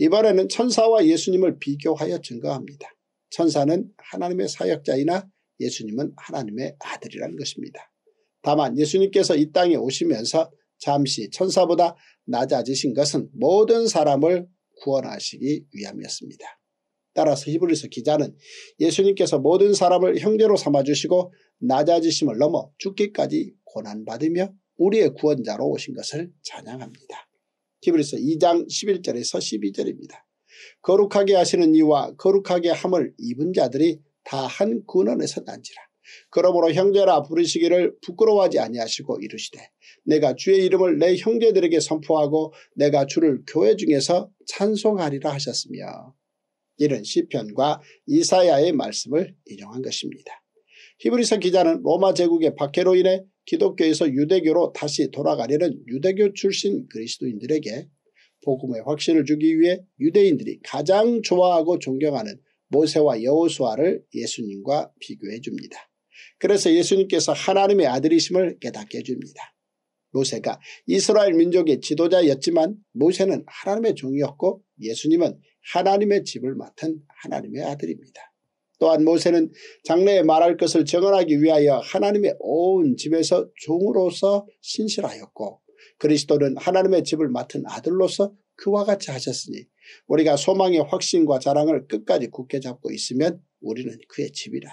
이번에는 천사와 예수님을 비교하여 증거합니다. 천사는 하나님의 사역자이나 예수님은 하나님의 아들이라는 것입니다. 다만 예수님께서 이 땅에 오시면서 잠시 천사보다 낮아지신 것은 모든 사람을 구원하시기 위함이었습니다. 따라서 히브리서 기자는 예수님께서 모든 사람을 형제로 삼아주시고 낮아지심을 넘어 죽기까지 고난받으며 우리의 구원자로 오신 것을 찬양합니다. 히브리서 2장 11절에서 12절입니다. 거룩하게 하시는 이와 거룩하게 함을 입은 자들이 다 한 근원에서 난지라. 그러므로 형제라 부르시기를 부끄러워하지 아니하시고 이르시되 내가 주의 이름을 내 형제들에게 선포하고 내가 주를 교회 중에서 찬송하리라 하셨으며 이런 시편과 이사야의 말씀을 인용한 것입니다. 히브리서 기자는 로마 제국의 박해로 인해 기독교에서 유대교로 다시 돌아가려는 유대교 출신 그리스도인들에게 복음의 확신을 주기 위해 유대인들이 가장 좋아하고 존경하는 모세와 여호수아를 예수님과 비교해 줍니다. 그래서 예수님께서 하나님의 아들이심을 깨닫게 해줍니다. 모세가 이스라엘 민족의 지도자였지만 모세는 하나님의 종이었고 예수님은 하나님의 집을 맡은 하나님의 아들입니다. 또한 모세는 장래에 말할 것을 정언하기 위하여 하나님의 온 집에서 종으로서 신실하였고 그리스도는 하나님의 집을 맡은 아들로서 그와 같이 하셨으니 우리가 소망의 확신과 자랑을 끝까지 굳게 잡고 있으면 우리는 그의 집이라.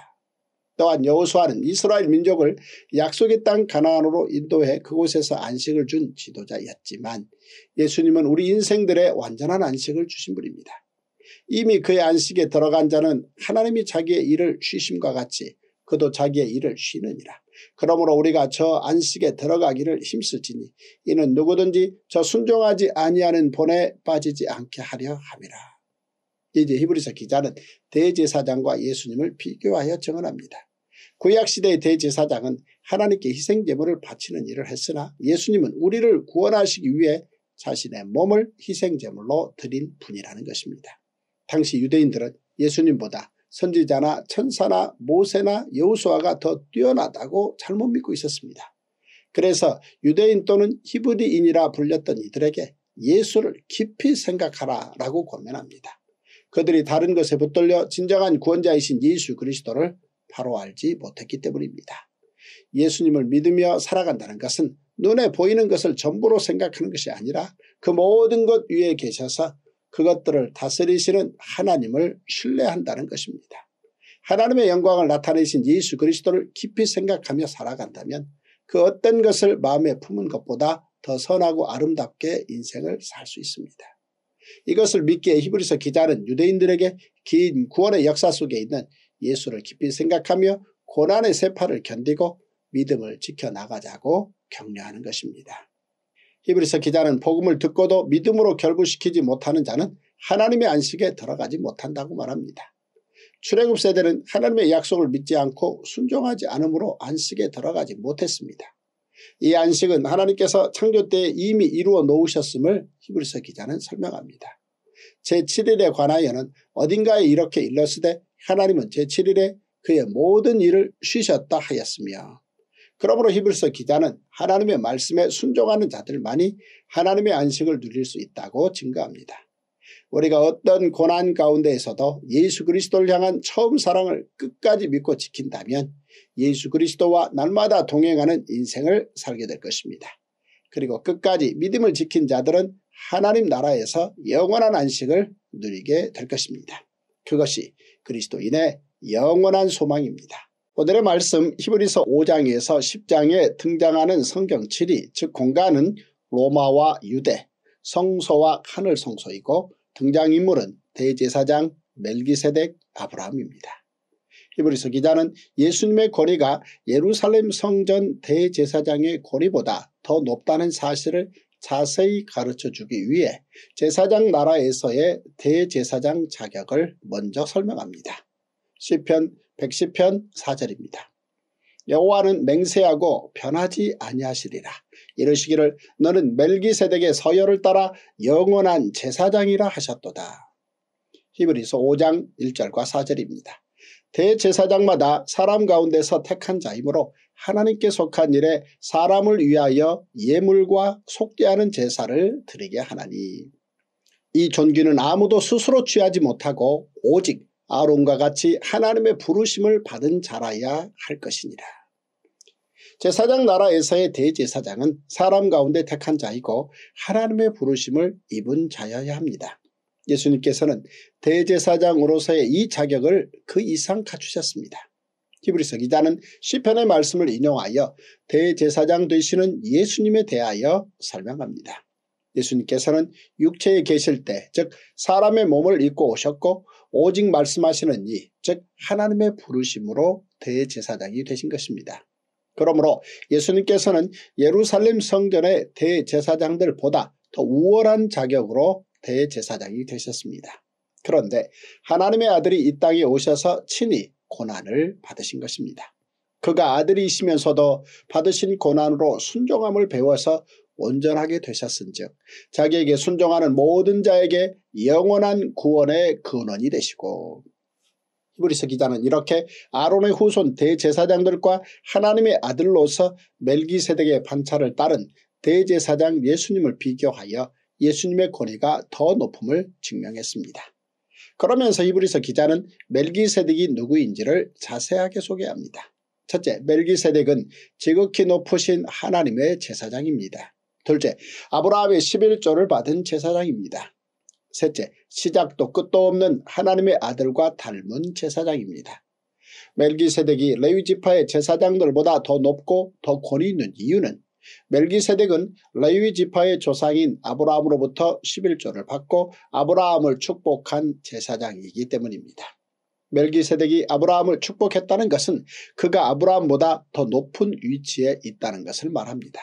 또한 여호수아는 이스라엘 민족을 약속의 땅 가나안으로 인도해 그곳에서 안식을 준 지도자였지만 예수님은 우리 인생들의 완전한 안식을 주신 분입니다. 이미 그의 안식에 들어간 자는 하나님이 자기의 일을 쉬심과 같이 그도 자기의 일을 쉬느니라. 그러므로 우리가 저 안식에 들어가기를 힘쓰지니 이는 누구든지 저 순종하지 아니하는 본에 빠지지 않게 하려 함이라. 이제 히브리서 기자는 대제사장과 예수님을 비교하여 증언합니다. 구약시대의 대제사장은 하나님께 희생제물을 바치는 일을 했으나 예수님은 우리를 구원하시기 위해 자신의 몸을 희생제물로 드린 분이라는 것입니다. 당시 유대인들은 예수님보다 선지자나 천사나 모세나 여호수아가 더 뛰어나다고 잘못 믿고 있었습니다. 그래서 유대인 또는 히브리인이라 불렸던 이들에게 예수를 깊이 생각하라라고 권면합니다. 그들이 다른 것에 붙들려 진정한 구원자이신 예수 그리스도를 바로 알지 못했기 때문입니다. 예수님을 믿으며 살아간다는 것은 눈에 보이는 것을 전부로 생각하는 것이 아니라 그 모든 것 위에 계셔서 그것들을 다스리시는 하나님을 신뢰한다는 것입니다. 하나님의 영광을 나타내신 예수 그리스도를 깊이 생각하며 살아간다면 그 어떤 것을 마음에 품은 것보다 더 선하고 아름답게 인생을 살 수 있습니다. 이것을 믿기에 히브리서 기자는 유대인들에게 긴 구원의 역사 속에 있는 예수를 깊이 생각하며 고난의 세파를 견디고 믿음을 지켜나가자고 격려하는 것입니다. 히브리서 기자는 복음을 듣고도 믿음으로 결부시키지 못하는 자는 하나님의 안식에 들어가지 못한다고 말합니다. 출애굽 세대는 하나님의 약속을 믿지 않고 순종하지 않으므로 안식에 들어가지 못했습니다. 이 안식은 하나님께서 창조 때 이미 이루어 놓으셨음을 히브리서 기자는 설명합니다. 제7일에 관하여는 어딘가에 이렇게 일렀으되 하나님은 제7일에 그의 모든 일을 쉬셨다 하였으며 그러므로 히브리서 기자는 하나님의 말씀에 순종하는 자들만이 하나님의 안식을 누릴 수 있다고 증거합니다. 우리가 어떤 고난 가운데에서도 예수 그리스도를 향한 처음 사랑을 끝까지 믿고 지킨다면 예수 그리스도와 날마다 동행하는 인생을 살게 될 것입니다. 그리고 끝까지 믿음을 지킨 자들은 하나님 나라에서 영원한 안식을 누리게 될 것입니다. 그것이 그리스도인의 영원한 소망입니다. 오늘의 말씀 히브리서 5장에서 10장에 등장하는 성경7이즉 공간은 로마와 유대, 성소와 하늘 성소이고 등장인물은 대제사장 멜기세덱 아브라함입니다. 히브리서 기자는 예수님의 권리가 예루살렘 성전 대제사장의 권리보다더 높다는 사실을 자세히 가르쳐주기 위해 제사장 나라에서의 대제사장 자격을 먼저 설명합니다. 시편 110편 4절입니다. 여호와는 맹세하고 변하지 아니하시리라. 이러시기를 너는 멜기세덱의 서열을 따라 영원한 제사장이라 하셨도다. 히브리서 5장 1절과 4절입니다. 대제사장마다 사람 가운데서 택한 자이므로 하나님께 속한 일에 사람을 위하여 예물과 속죄하는 제사를 드리게 하나니 이 존귀는 아무도 스스로 취하지 못하고 오직 아론과 같이 하나님의 부르심을 받은 자라야 할 것이니라. 제사장 나라에서의 대제사장은 사람 가운데 택한 자이고 하나님의 부르심을 입은 자여야 합니다. 예수님께서는 대제사장으로서의 이 자격을 그 이상 갖추셨습니다. 히브리서 기자는 시편의 말씀을 인용하여 대제사장 되시는 예수님에 대하여 설명합니다. 예수님께서는 육체에 계실 때 즉 사람의 몸을 입고 오셨고 오직 말씀하시는 이, 즉 하나님의 부르심으로 대제사장이 되신 것입니다. 그러므로 예수님께서는 예루살렘 성전의 대제사장들보다 더 우월한 자격으로 대제사장이 되셨습니다. 그런데 하나님의 아들이 이 땅에 오셔서 친히 고난을 받으신 것입니다. 그가 아들이시면서도 받으신 고난으로 순종함을 배워서 온전하게 되셨은즉 자기에게 순종하는 모든 자에게 영원한 구원의 근원이 되시고 히브리서 기자는 이렇게 아론의 후손 대제사장들과 하나님의 아들로서 멜기세덱의 반차를 따른 대제사장 예수님을 비교하여 예수님의 권위가 더 높음을 증명했습니다. 그러면서 히브리서 기자는 멜기세덱이 누구인지를 자세하게 소개합니다. 첫째 멜기세덱은 지극히 높으신 하나님의 제사장입니다. 둘째, 아브라함의 11조를 받은 제사장입니다. 셋째, 시작도 끝도 없는 하나님의 아들과 닮은 제사장입니다. 멜기세덱이 레위지파의 제사장들보다 더 높고 더 권위 있는 이유는 멜기세덱은 레위지파의 조상인 아브라함으로부터 11조를 받고 아브라함을 축복한 제사장이기 때문입니다. 멜기세덱이 아브라함을 축복했다는 것은 그가 아브라함보다 더 높은 위치에 있다는 것을 말합니다.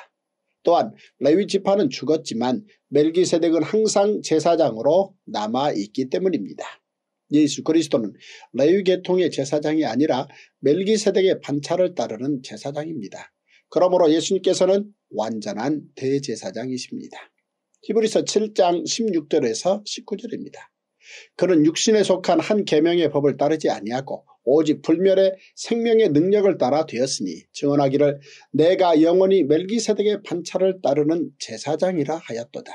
또한 레위 지파는 죽었지만 멜기세덱은 항상 제사장으로 남아있기 때문입니다. 예수 그리스도는 레위 계통의 제사장이 아니라 멜기세덱의 반차를 따르는 제사장입니다. 그러므로 예수님께서는 완전한 대제사장이십니다. 히브리서 7장 16절에서 19절입니다. 그는 육신에 속한 한 계명의 법을 따르지 아니하고 오직 불멸의 생명의 능력을 따라 되었으니 증언하기를 내가 영원히 멜기세덱의 반차를 따르는 제사장이라 하였도다.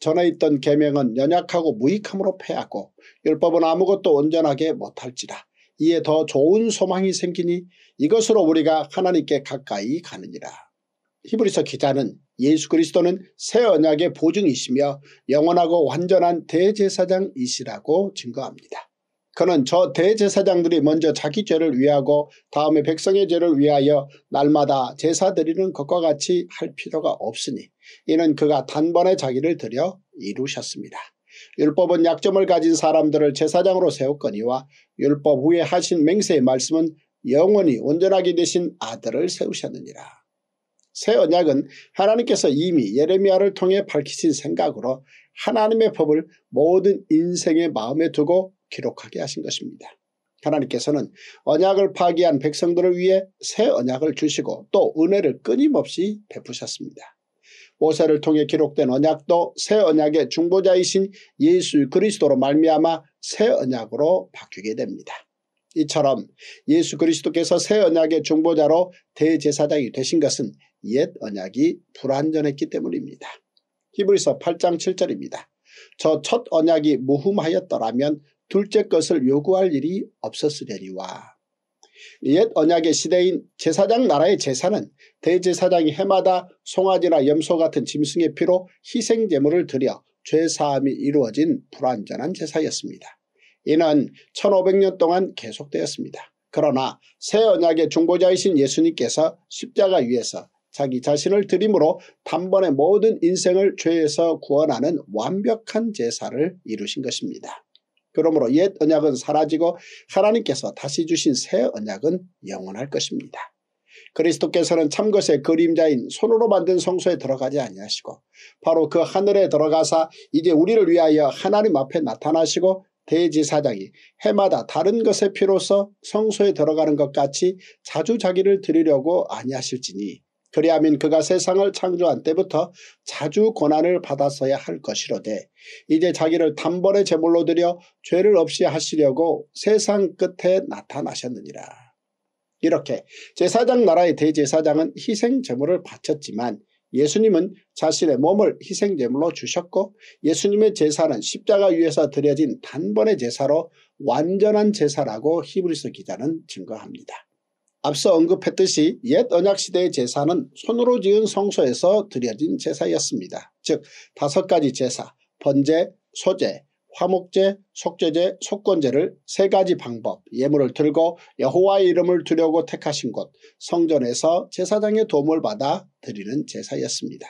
전에 있던 계명은 연약하고 무익함으로 패하고 율법은 아무것도 온전하게 못할지라. 이에 더 좋은 소망이 생기니 이것으로 우리가 하나님께 가까이 가느니라. 히브리서 기자는 예수 그리스도는 새 언약의 보증이시며 영원하고 완전한 대제사장이시라고 증거합니다. 그는 저 대제사장들이 먼저 자기 죄를 위하고 다음에 백성의 죄를 위하여 날마다 제사 드리는 것과 같이 할 필요가 없으니 이는 그가 단번에 자기를 들여 이루셨습니다. 율법은 약점을 가진 사람들을 제사장으로 세웠거니와 율법 후에 하신 맹세의 말씀은 영원히 온전하게 되신 아들을 세우셨느니라. 새 언약은 하나님께서 이미 예레미야를 통해 밝히신 생각으로 하나님의 법을 모든 인생의 마음에 두고 기록하게 하신 것입니다. 하나님께서는 언약을 파기한 백성들을 위해 새 언약을 주시고 또 은혜를 끊임없이 베푸셨습니다. 모세를 통해 기록된 언약도 새 언약의 중보자이신 예수 그리스도로 말미암아 새 언약으로 바뀌게 됩니다. 이처럼 예수 그리스도께서 새 언약의 중보자로 대제사장이 되신 것은 옛 언약이 불완전했기 때문입니다. 히브리서 8장 7절입니다. 저 첫 언약이 무흠하였더라면 둘째 것을 요구할 일이 없었으려니와. 옛 언약의 시대인 제사장 나라의 제사는 대제사장이 해마다 송아지나 염소 같은 짐승의 피로 희생제물을 드려 죄사함이 이루어진 불완전한 제사였습니다. 이는 1500년 동안 계속되었습니다. 그러나 새 언약의 중보자이신 예수님께서 십자가 위에서 자기 자신을 드림으로 단번에 모든 인생을 죄에서 구원하는 완벽한 제사를 이루신 것입니다. 그러므로 옛 언약은 사라지고 하나님께서 다시 주신 새 언약은 영원할 것입니다. 그리스도께서는 참것의 그림자인 손으로 만든 성소에 들어가지 아니하시고 바로 그 하늘에 들어가사 이제 우리를 위하여 하나님 앞에 나타나시고 대지사장이 해마다 다른 것의 피로서 성소에 들어가는 것 같이 자주 자기를 드리려고 아니하실지니 그리하면 그가 세상을 창조한 때부터 자주 고난을 받았어야 할 것이로되 이제 자기를 단번에 제물로 드려 죄를 없이 하시려고 세상 끝에 나타나셨느니라. 이렇게 제사장 나라의 대제사장은 희생제물을 바쳤지만 예수님은 자신의 몸을 희생제물로 주셨고 예수님의 제사는 십자가 위에서 드려진 단번의 제사로 완전한 제사라고 히브리서 기자는 증거합니다. 앞서 언급했듯이 옛 언약시대의 제사는 손으로 지은 성소에서 드려진 제사였습니다. 즉 다섯 가지 제사, 번제, 소제, 화목제, 속제제 속건제를 세 가지 방법, 예물을 들고 여호와의 이름을 두려고 택하신 곳, 성전에서 제사장의 도움을 받아 드리는 제사였습니다.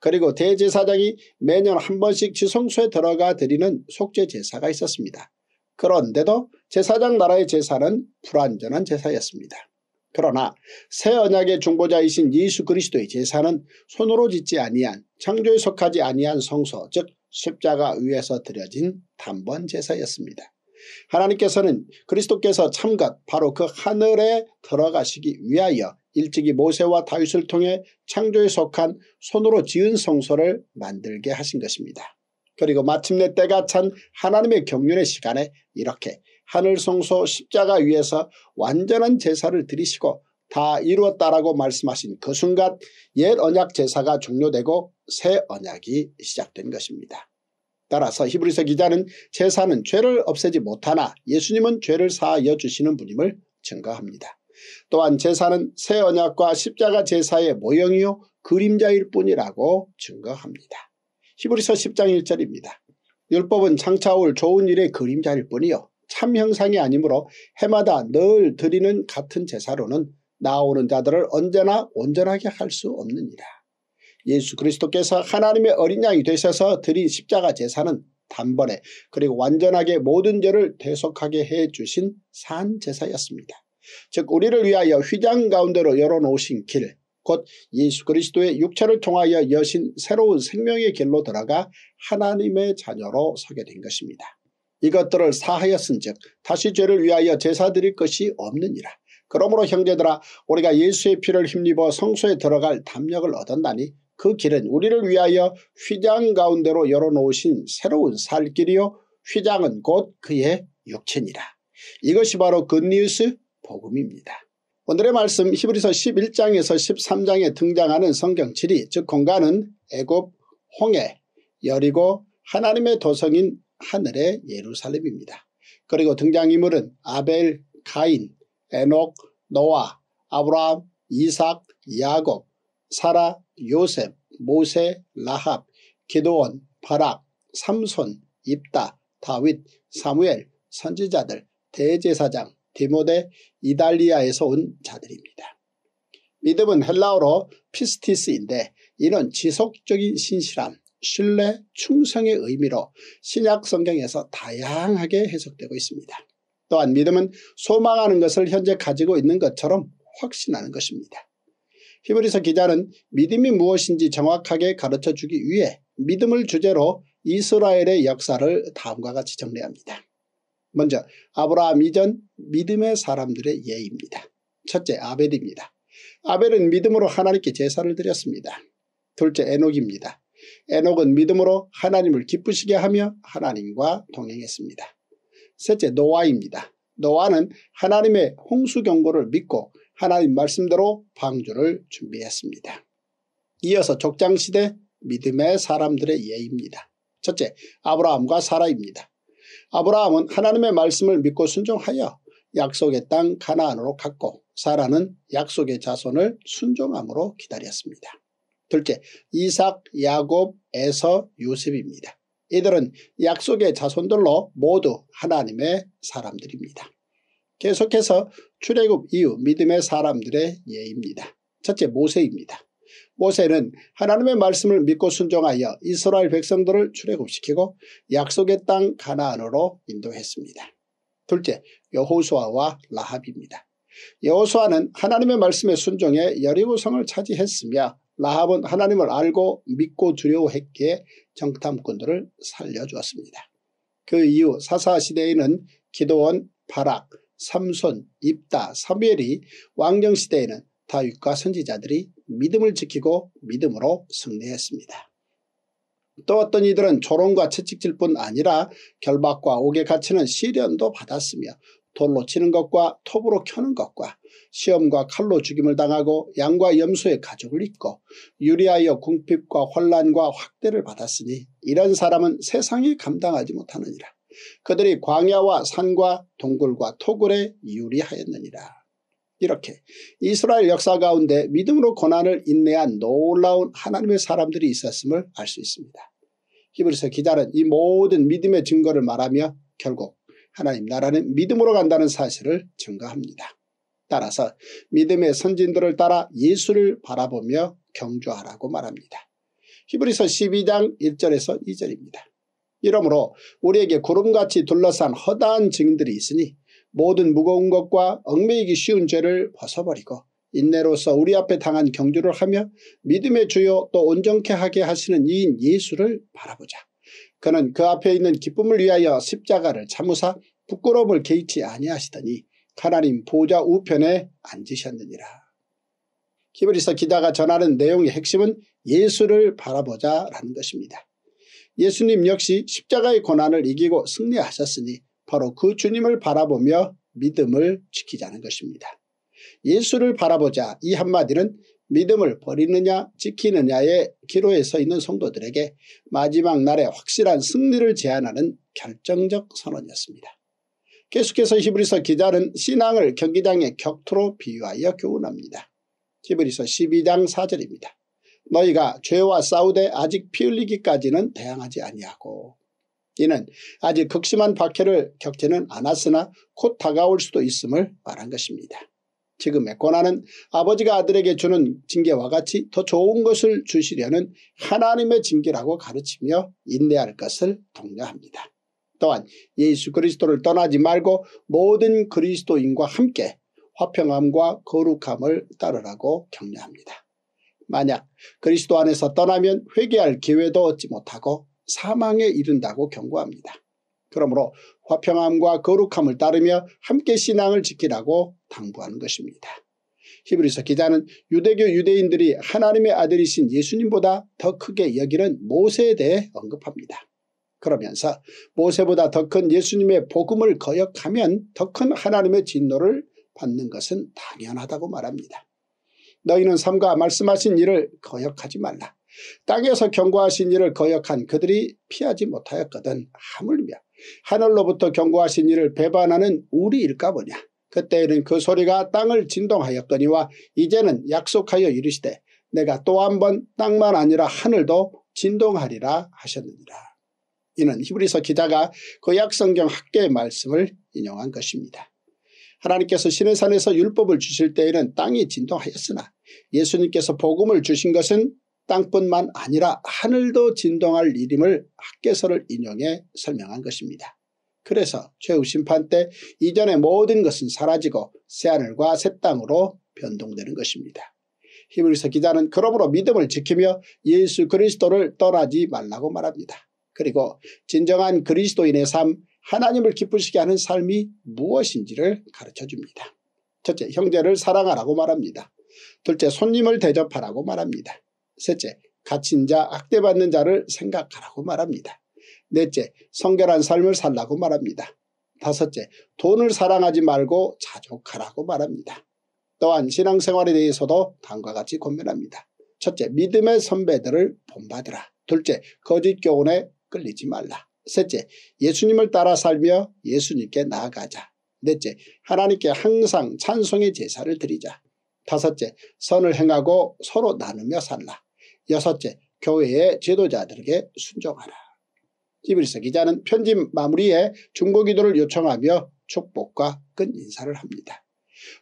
그리고 대제사장이 매년 한 번씩 지성소에 들어가 드리는 속죄 제사가 있었습니다. 그런데도 제사장 나라의 제사는 불완전한 제사였습니다. 그러나 새 언약의 중보자이신 예수 그리스도의 제사는 손으로 짓지 아니한 창조에 속하지 아니한 성소 즉 십자가 위에서 드려진 단번 제사였습니다. 하나님께서는 그리스도께서 참것 바로 그 하늘에 들어가시기 위하여 일찍이 모세와 다윗을 통해 창조에 속한 손으로 지은 성소를 만들게 하신 것입니다. 그리고 마침내 때가 찬 하나님의 경륜의 시간에 이렇게 하늘 성소 십자가 위에서 완전한 제사를 드리시고 다 이루었다라고 말씀하신 그 순간 옛 언약 제사가 종료되고 새 언약이 시작된 것입니다. 따라서 히브리서 기자는 제사는 죄를 없애지 못하나 예수님은 죄를 사하여 주시는 분임을 증거합니다. 또한 제사는 새 언약과 십자가 제사의 모형이요 그림자일 뿐이라고 증거합니다. 히브리서 10장 1절입니다. 율법은 장차올 좋은 일의 그림자일 뿐이요 참형상이 아니므로 해마다 늘 드리는 같은 제사로는 나오는 자들을 언제나 온전하게 할 수 없느니라. 예수 그리스도께서 하나님의 어린 양이 되셔서 드린 십자가 제사는 단번에 그리고 완전하게 모든 죄를 대속하게 해주신 산 제사였습니다. 즉 우리를 위하여 휘장 가운데로 열어놓으신 길, 곧 예수 그리스도의 육체를 통하여 여신 새로운 생명의 길로 들어가 하나님의 자녀로 서게 된 것입니다. 이것들을 사하였은즉 다시 죄를 위하여 제사드릴 것이 없느니라. 그러므로 형제들아 우리가 예수의 피를 힘입어 성소에 들어갈 담력을 얻었나니 그 길은 우리를 위하여 휘장 가운데로 열어놓으신 새로운 살길이요 휘장은 곧 그의 육체니라. 이것이 바로 그 굿뉴스 복음입니다. 오늘의 말씀 히브리서 11장에서 13장에 등장하는 성경칠이 즉 공간은 애굽, 홍해, 여리고 하나님의 도성인 하늘의 예루살렘입니다. 그리고 등장인물은 아벨, 가인, 에녹, 노아, 아브라함, 이삭, 야곱, 사라, 요셉, 모세, 라합, 기도원, 바락, 삼손, 입다, 다윗, 사무엘, 선지자들, 대제사장, 디모데, 이달리아에서 온 자들입니다. 믿음은 헬라어로 피스티스인데 이는 지속적인 신실함, 신뢰, 충성의 의미로 신약 성경에서 다양하게 해석되고 있습니다. 또한 믿음은 소망하는 것을 현재 가지고 있는 것처럼 확신하는 것입니다. 히브리서 기자는 믿음이 무엇인지 정확하게 가르쳐주기 위해 믿음을 주제로 이스라엘의 역사를 다음과 같이 정리합니다. 먼저 아브라함 이전 믿음의 사람들의 예입니다. 첫째 아벨입니다. 아벨은 믿음으로 하나님께 제사를 드렸습니다. 둘째 에녹입니다. 에녹은 믿음으로 하나님을 기쁘시게 하며 하나님과 동행했습니다. 셋째 노아입니다. 노아는 하나님의 홍수 경고를 믿고 하나님 말씀대로 방주를 준비했습니다. 이어서 족장시대 믿음의 사람들의 예입니다. 첫째 아브라함과 사라입니다. 아브라함은 하나님의 말씀을 믿고 순종하여 약속의 땅 가나안으로 갔고 사라는 약속의 자손을 순종함으로 기다렸습니다. 둘째, 이삭, 야곱, 에서, 요셉입니다. 이들은 약속의 자손들로 모두 하나님의 사람들입니다. 계속해서 출애굽 이후 믿음의 사람들의 예입니다. 첫째 모세입니다. 모세는 하나님의 말씀을 믿고 순종하여 이스라엘 백성들을 출애굽시키고 약속의 땅 가나안으로 인도했습니다. 둘째 여호수아와 라합입니다. 여호수아는 하나님의 말씀에 순종해 여리고성을 차지했으며 라합은 하나님을 알고 믿고 두려워했기에 정탐꾼들을 살려주었습니다. 그 이후 사사시대에는 기도원, 바락, 삼손, 입다, 사무엘이 왕정시대에는 다윗과 선지자들이 믿음을 지키고 믿음으로 승리했습니다. 또 어떤 이들은 조롱과 채찍질 뿐 아니라 결박과 옥에 갇히는 시련도 받았으며 돌로 치는 것과 톱으로 켜는 것과 시험과 칼로 죽임을 당하고 양과 염소의 가족을 잊고 유리하여 궁핍과 혼란과 확대를 받았으니 이런 사람은 세상에 감당하지 못하느니라. 그들이 광야와 산과 동굴과 토굴에 유리하였느니라. 이렇게 이스라엘 역사 가운데 믿음으로 고난을 인내한 놀라운 하나님의 사람들이 있었음을 알 수 있습니다. 히브리서 기자는 이 모든 믿음의 증거를 말하며 결국 하나님 나라는 믿음으로 간다는 사실을 증거합니다 따라서 믿음의 선진들을 따라 예수를 바라보며 경주하라고 말합니다. 히브리서 12장 1절에서 2절입니다. 이러므로 우리에게 구름같이 둘러싼 허다한 증인들이 있으니 모든 무거운 것과 얽매이기 쉬운 죄를 벗어버리고 인내로서 우리 앞에 당한 경주를 하며 믿음의 주요 또 온전케 하게 하시는 이인 예수를 바라보자. 그는 그 앞에 있는 기쁨을 위하여 십자가를 참으사 부끄러움을 개의치 아니하시더니 하나님 보좌 우편에 앉으셨느니라. 히브리서 기자가 전하는 내용의 핵심은 예수를 바라보자라는 것입니다. 예수님 역시 십자가의 고난을 이기고 승리하셨으니 바로 그 주님을 바라보며 믿음을 지키자는 것입니다. 예수를 바라보자 이 한마디는 믿음을 버리느냐 지키느냐의 기로에 서 있는 성도들에게 마지막 날의 확실한 승리를 제안하는 결정적 선언이었습니다. 계속해서 히브리서 기자는 신앙을 경기장의 격투로 비유하여 교훈합니다. 히브리서 12장 4절입니다. 너희가 죄와 싸우되 아직 피 흘리기까지는 대항하지 아니하고 이는 아직 극심한 박해를 겪지는 않았으나 곧 다가올 수도 있음을 말한 것입니다. 지금의 권난은 아버지가 아들에게 주는 징계와 같이 더 좋은 것을 주시려는 하나님의 징계라고 가르치며 인내할 것을 독려합니다. 또한 예수 그리스도를 떠나지 말고 모든 그리스도인과 함께 화평함과 거룩함을 따르라고 격려합니다. 만약 그리스도 안에서 떠나면 회개할 기회도 얻지 못하고 사망에 이른다고 경고합니다. 그러므로 화평함과 거룩함을 따르며 함께 신앙을 지키라고 당부하는 것입니다. 히브리서 기자는 유대교 유대인들이 하나님의 아들이신 예수님보다 더 크게 여기는 모세에 대해 언급합니다. 그러면서 모세보다 더 큰 예수님의 복음을 거역하면 더 큰 하나님의 진노를 받는 것은 당연하다고 말합니다. 너희는 삼가 말씀하신 일을 거역하지 말라. 땅에서 경고하신 일을 거역한 그들이 피하지 못하였거든 하물며 하늘로부터 경고하신 이를 배반하는 우리일까 보냐. 그때에는 그 소리가 땅을 진동하였거니와 이제는 약속하여 이르시되 내가 또 한번 땅만 아니라 하늘도 진동하리라 하셨느니라. 이는 히브리서 기자가 그약성경 학계의 말씀을 인용한 것입니다. 하나님께서 신의 산에서 율법을 주실 때에는 땅이 진동하였으나 예수님께서 복음을 주신 것은 땅뿐만 아니라 하늘도 진동할 일임을 학계서를 인용해 설명한 것입니다. 그래서 최후 심판 때 이전의 모든 것은 사라지고 새하늘과 새 땅으로 변동되는 것입니다. 히브리서 기자는 그러므로 믿음을 지키며 예수 그리스도를 떠나지 말라고 말합니다. 그리고 진정한 그리스도인의 삶, 하나님을 기쁘시게 하는 삶이 무엇인지를 가르쳐줍니다. 첫째, 형제를 사랑하라고 말합니다. 둘째, 손님을 대접하라고 말합니다. 셋째, 갇힌 자, 학대받는 자를 생각하라고 말합니다. 넷째, 성결한 삶을 살라고 말합니다. 다섯째, 돈을 사랑하지 말고 자족하라고 말합니다. 또한 신앙생활에 대해서도 다음과 같이 권면합니다. 첫째, 믿음의 선배들을 본받으라. 둘째, 거짓 교훈에 끌리지 말라. 셋째, 예수님을 따라 살며 예수님께 나아가자. 넷째, 하나님께 항상 찬송의 제사를 드리자. 다섯째, 선을 행하고 서로 나누며 살라. 여섯째, 교회의 제도자들에게 순종하라. 히브리서 기자는 편집 마무리에 중고 기도를 요청하며 축복과 끝 인사를 합니다.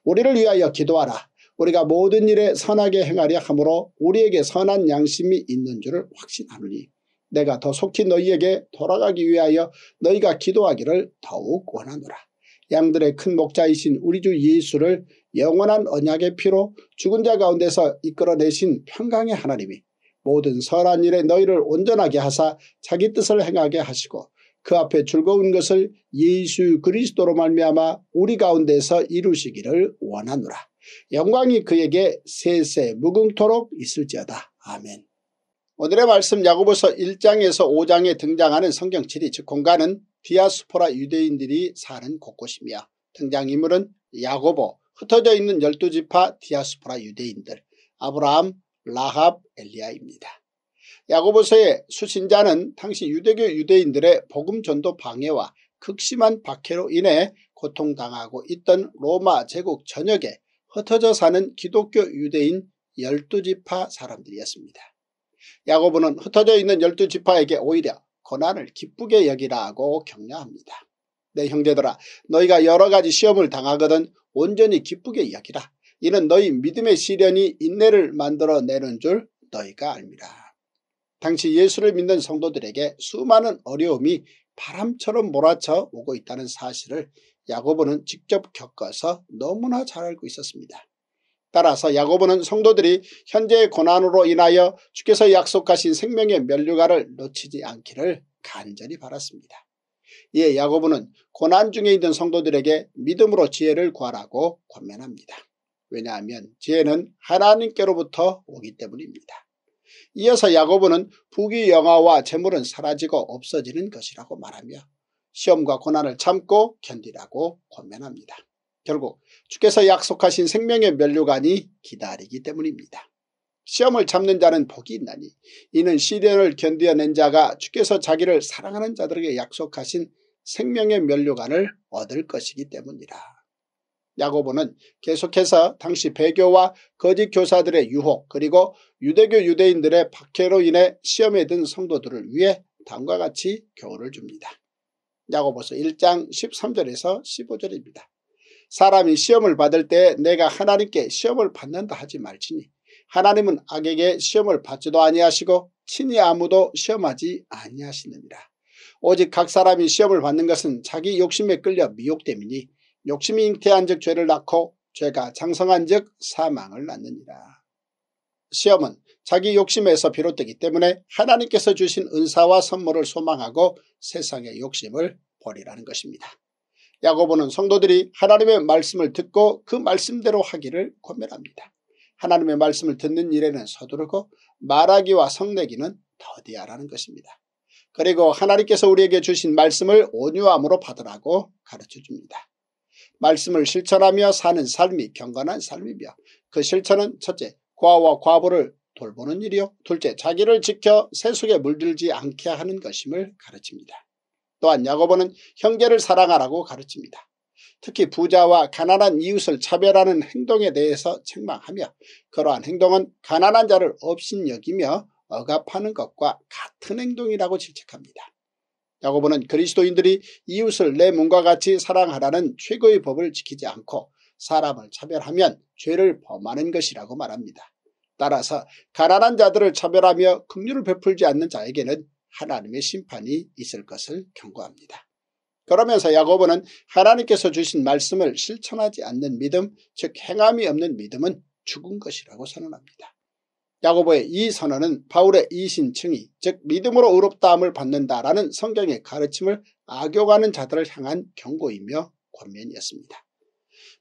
우리를 위하여 기도하라. 우리가 모든 일에 선하게 행하려 함으로 우리에게 선한 양심이 있는 줄을 확신하느니 내가 더 속히 너희에게 돌아가기 위하여 너희가 기도하기를 더욱 원하노라. 양들의 큰 목자이신 우리 주 예수를 영원한 언약의 피로 죽은 자 가운데서 이끌어내신 평강의 하나님이 모든 선한 일에 너희를 온전하게 하사 자기 뜻을 행하게 하시고 그 앞에 즐거운 것을 예수 그리스도로 말미암아 우리 가운데서 이루시기를 원하노라. 영광이 그에게 세세 무궁토록 있을지어다. 아멘. 오늘의 말씀 야고보서 1장에서 5장에 등장하는 성경지리 즉 공간은 디아스포라 유대인들이 사는 곳곳이며 등장인물은 야고보 흩어져 있는 열두지파 디아스포라 유대인들 아브라함 라합 엘리아입니다 야고보서의 수신자는 당시 유대교 유대인들의 복음 전도 방해와 극심한 박해로 인해 고통당하고 있던 로마 제국 전역에 흩어져 사는 기독교 유대인 열두지파 사람들이었습니다. 야고보는 흩어져 있는 열두지파에게 오히려 고난을 기쁘게 여기라고 격려합니다. 내 형제들아 너희가 여러가지 시험을 당하거든 온전히 기쁘게 여기라. 이는 너희 믿음의 시련이 인내를 만들어내는 줄 너희가 압니다. 당시 예수를 믿는 성도들에게 수많은 어려움이 바람처럼 몰아쳐 오고 있다는 사실을 야고보는 직접 겪어서 너무나 잘 알고 있었습니다. 따라서 야고보는 성도들이 현재의 고난으로 인하여 주께서 약속하신 생명의 면류가를 놓치지 않기를 간절히 바랐습니다. 이에 야고보는 고난 중에 있는 성도들에게 믿음으로 지혜를 구하라고 권면합니다. 왜냐하면 지혜는 하나님께로부터 오기 때문입니다. 이어서 야곱은는 부귀 영화와 재물은 사라지고 없어지는 것이라고 말하며 시험과 고난을 참고 견디라고 권면합니다. 결국 주께서 약속하신 생명의 면류관이 기다리기 때문입니다. 시험을 참는 자는 복이 있나니 이는 시련을 견뎌낸 자가 주께서 자기를 사랑하는 자들에게 약속하신 생명의 면류관을 얻을 것이기 때문이라. 야고보는 계속해서 당시 배교와 거짓 교사들의 유혹 그리고 유대교 유대인들의 박해로 인해 시험에 든 성도들을 위해 다음과 같이 교훈을 줍니다. 야고보서 1장 13절에서 15절입니다. 사람이 시험을 받을 때 내가 하나님께 시험을 받는다 하지 말지니 하나님은 악에게 시험을 받지도 아니하시고 친히 아무도 시험하지 아니하시느니라. 오직 각 사람이 시험을 받는 것은 자기 욕심에 끌려 미혹됨이니 욕심이 잉태한즉 죄를 낳고 죄가 장성한즉 사망을 낳느니라. 시험은 자기 욕심에서 비롯되기 때문에 하나님께서 주신 은사와 선물을 소망하고 세상의 욕심을 버리라는 것입니다. 야고보는 성도들이 하나님의 말씀을 듣고 그 말씀대로 하기를 권면합니다. 하나님의 말씀을 듣는 일에는 서두르고 말하기와 성내기는 더디하라는 것입니다. 그리고 하나님께서 우리에게 주신 말씀을 온유함으로 받으라고 가르쳐줍니다. 말씀을 실천하며 사는 삶이 경건한 삶이며 그 실천은 첫째 과와 과부를 돌보는 일이요 둘째 자기를 지켜 세속에 물들지 않게 하는 것임을 가르칩니다. 또한 야고보는 형제를 사랑하라고 가르칩니다. 특히 부자와 가난한 이웃을 차별하는 행동에 대해서 책망하며 그러한 행동은 가난한 자를 업신여기며 억압하는 것과 같은 행동이라고 질책합니다. 야고보는 그리스도인들이 이웃을 내 몸과 같이 사랑하라는 최고의 법을 지키지 않고 사람을 차별하면 죄를 범하는 것이라고 말합니다. 따라서 가난한 자들을 차별하며 긍휼을 베풀지 않는 자에게는 하나님의 심판이 있을 것을 경고합니다. 그러면서 야고보는 하나님께서 주신 말씀을 실천하지 않는 믿음 즉 행함이 없는 믿음은 죽은 것이라고 선언합니다. 야고보의 이 선언은 바울의 이 신층이 즉 믿음으로 의롭다함을 받는다라는 성경의 가르침을 악용하는 자들을 향한 경고이며 권면이었습니다.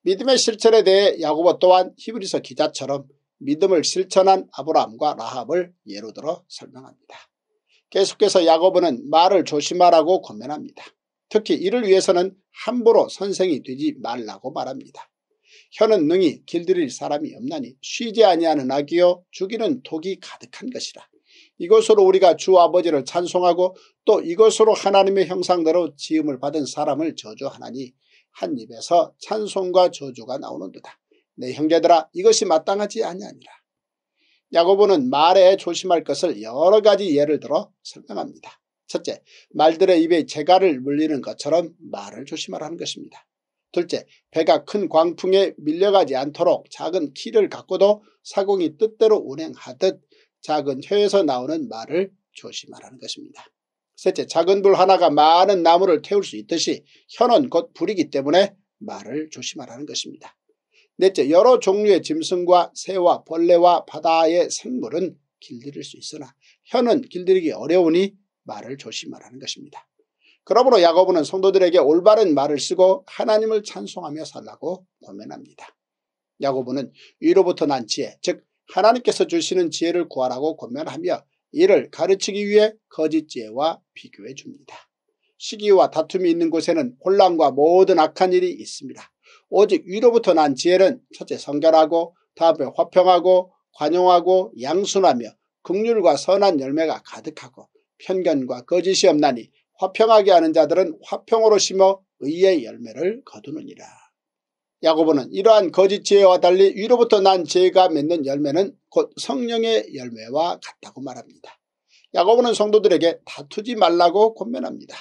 믿음의 실천에 대해 야고보 또한 히브리서 기자처럼 믿음을 실천한 아브라함과 라합을 예로 들어 설명합니다. 계속해서 야고보는 말을 조심하라고 권면합니다. 특히 이를 위해서는 함부로 선생이 되지 말라고 말합니다. 혀는 능히 길들일 사람이 없나니 쉬지 아니하는 악이요 죽이는 독이 가득한 것이라. 이것으로 우리가 주 아버지를 찬송하고 또 이것으로 하나님의 형상대로 지음을 받은 사람을 저주하나니 한 입에서 찬송과 저주가 나오는도다. 내 형제들아 이것이 마땅하지 아니하니라. 야고보는 말에 조심할 것을 여러 가지 예를 들어 설명합니다. 첫째, 말들의 입에 재갈을 물리는 것처럼 말을 조심하라는 것입니다. 둘째, 배가 큰 광풍에 밀려가지 않도록 작은 키를 갖고도 사공이 뜻대로 운행하듯 작은 혀에서 나오는 말을 조심하라는 것입니다. 셋째, 작은 불 하나가 많은 나무를 태울 수 있듯이 혀는 곧 불이기 때문에 말을 조심하라는 것입니다. 넷째, 여러 종류의 짐승과 새와 벌레와 바다의 생물은 길들일 수 있으나 혀는 길들이기 어려우니 말을 조심하라는 것입니다. 그러므로 야고보는 성도들에게 올바른 말을 쓰고 하나님을 찬송하며 살라고 권면합니다. 야고보는 위로부터 난 지혜 즉 하나님께서 주시는 지혜를 구하라고 권면하며 이를 가르치기 위해 거짓 지혜와 비교해 줍니다. 시기와 다툼이 있는 곳에는 혼란과 모든 악한 일이 있습니다. 오직 위로부터 난 지혜는 첫째 성결하고 다음에 화평하고 관용하고 양순하며 극률과 선한 열매가 가득하고 편견과 거짓이 없나니 화평하게 하는 자들은 화평으로 심어 의의 열매를 거두느니라. 야고보는 이러한 거짓 지혜와 달리 위로부터 난 지혜가 맺는 열매는 곧 성령의 열매와 같다고 말합니다. 야고보는 성도들에게 다투지 말라고 권면합니다.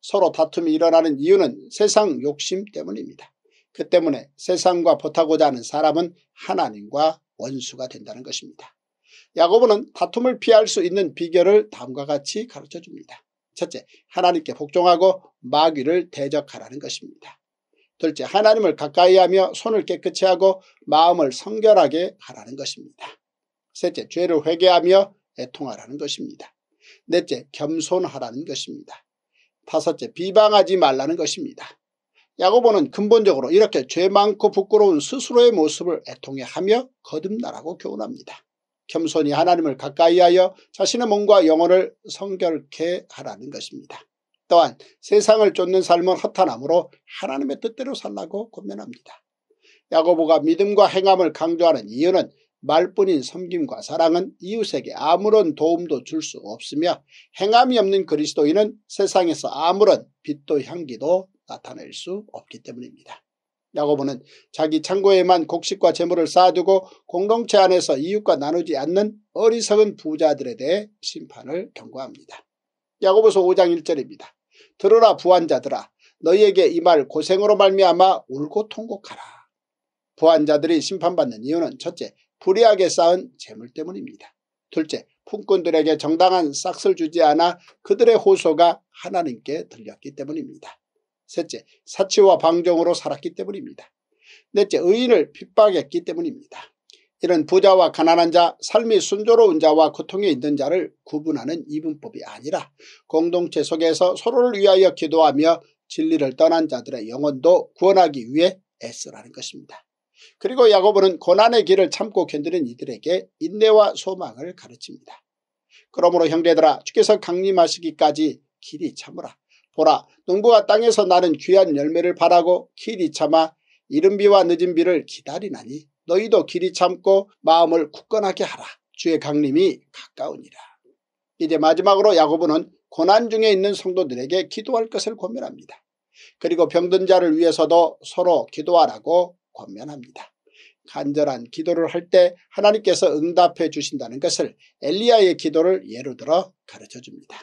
서로 다툼이 일어나는 이유는 세상 욕심 때문입니다. 그 때문에 세상과 붙하고자 하는 사람은 하나님과 원수가 된다는 것입니다. 야고보는 다툼을 피할 수 있는 비결을 다음과 같이 가르쳐줍니다. 첫째, 하나님께 복종하고 마귀를 대적하라는 것입니다. 둘째, 하나님을 가까이 하며 손을 깨끗이 하고 마음을 성결하게 하라는 것입니다. 셋째, 죄를 회개하며 애통하라는 것입니다. 넷째, 겸손하라는 것입니다. 다섯째, 비방하지 말라는 것입니다. 야고보는 근본적으로 이렇게 죄 많고 부끄러운 스스로의 모습을 애통해 하며 거듭나라고 교훈합니다. 겸손히 하나님을 가까이하여 자신의 몸과 영혼을 성결케 하라는 것입니다. 또한 세상을 쫓는 삶은 허탄함으로 하나님의 뜻대로 살라고 권면합니다. 야고보가 믿음과 행함을 강조하는 이유는 말뿐인 섬김과 사랑은 이웃에게 아무런 도움도 줄 수 없으며 행함이 없는 그리스도인은 세상에서 아무런 빛도 향기도 나타낼 수 없기 때문입니다. 야고보는 자기 창고에만 곡식과 재물을 쌓아두고 공동체 안에서 이웃과 나누지 않는 어리석은 부자들에 대해 심판을 경고합니다. 야고보서 5장 1절입니다. 들어라 부환자들아 너희에게 이 말 고생으로 말미암아 울고 통곡하라. 부환자들이 심판받는 이유는 첫째 불의하게 쌓은 재물 때문입니다. 둘째 품꾼들에게 정당한 싹을 주지 않아 그들의 호소가 하나님께 들렸기 때문입니다. 셋째, 사치와 방정으로 살았기 때문입니다. 넷째, 의인을 핍박했기 때문입니다. 이런 부자와 가난한 자, 삶이 순조로운 자와 고통에 있는 자를 구분하는 이분법이 아니라 공동체 속에서 서로를 위하여 기도하며 진리를 떠난 자들의 영혼도 구원하기 위해 애쓰라는 것입니다. 그리고 야고보는 고난의 길을 참고 견디는 이들에게 인내와 소망을 가르칩니다. 그러므로 형제들아 주께서 강림하시기까지 길이 참으라. 보라 농부가 땅에서 나는 귀한 열매를 바라고 길이 참아 이른비와 늦은비를 기다리나니 너희도 길이 참고 마음을 굳건하게 하라. 주의 강림이 가까우니라. 이제 마지막으로 야고보는 고난 중에 있는 성도들에게 기도할 것을 권면합니다. 그리고 병든 자를 위해서도 서로 기도하라고 권면합니다. 간절한 기도를 할 때 하나님께서 응답해 주신다는 것을 엘리야의 기도를 예로 들어 가르쳐줍니다.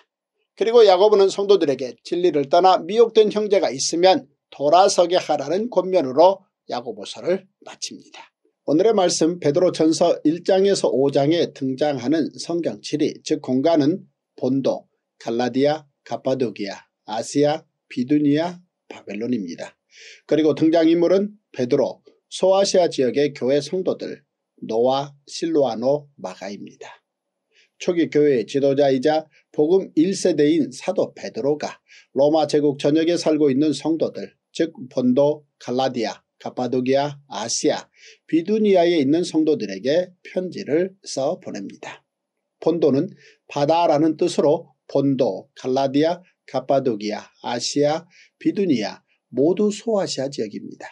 그리고 야고보는 성도들에게 진리를 떠나 미혹된 형제가 있으면 돌아서게 하라는 권면으로 야고보서를 마칩니다. 오늘의 말씀 베드로 전서 1장에서 5장에 등장하는 성경7이즉 공간은 본도, 갈라디아, 가파도기아, 아시아, 비두니아, 바벨론입니다. 그리고 등장인물은 베드로, 소아시아 지역의 교회 성도들 노아, 실로아노, 마가입니다. 초기 교회의 지도자이자 복음 1세대인 사도 베드로가 로마 제국 전역에 살고 있는 성도들 즉 본도, 갈라디아, 가파도기아, 아시아, 비두니아에 있는 성도들에게 편지를 써 보냅니다. 본도는 바다라는 뜻으로 본도, 갈라디아, 가파도기아, 아시아, 비두니아 모두 소아시아 지역입니다.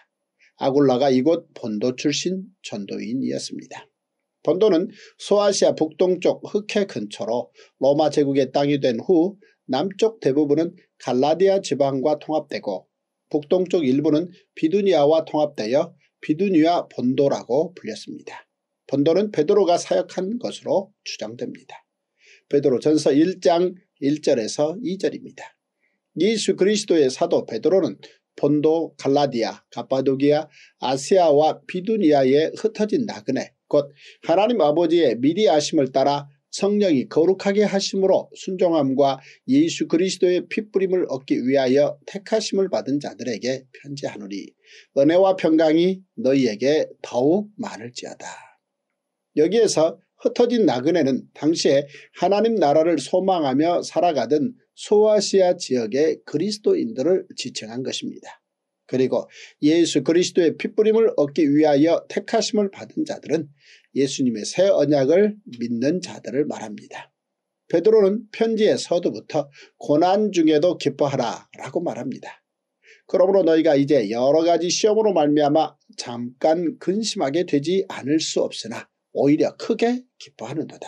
아굴라가 이곳 본도 출신 전도인이었습니다. 본도는 소아시아 북동쪽 흑해 근처로 로마 제국의 땅이 된 후 남쪽 대부분은 갈라디아 지방과 통합되고 북동쪽 일부는 비두니아와 통합되어 비두니아 본도라고 불렸습니다. 본도는 베드로가 사역한 것으로 추정됩니다. 베드로 전서 1장 1절에서 2절입니다. 예수 그리스도의 사도 베드로는 본도, 갈라디아, 가파도기아, 아시아와 비두니아에 흩어진 나그네, 곧 하나님 아버지의 미리 아심을 따라 성령이 거룩하게 하심으로 순종함과 예수 그리스도의 핏뿌림을 얻기 위하여 택하심을 받은 자들에게 편지하노니 은혜와 평강이 너희에게 더욱 많을지어다. 여기에서 흩어진 나그네는 당시에 하나님 나라를 소망하며 살아가던 소아시아 지역의 그리스도인들을 지칭한 것입니다. 그리고 예수 그리스도의 핏부림을 얻기 위하여 택하심을 받은 자들은 예수님의 새 언약을 믿는 자들을 말합니다. 베드로는 편지에서도부터 고난 중에도 기뻐하라 라고 말합니다. 그러므로 너희가 이제 여러가지 시험으로 말미암아 잠깐 근심하게 되지 않을 수 없으나 오히려 크게 기뻐하는도다.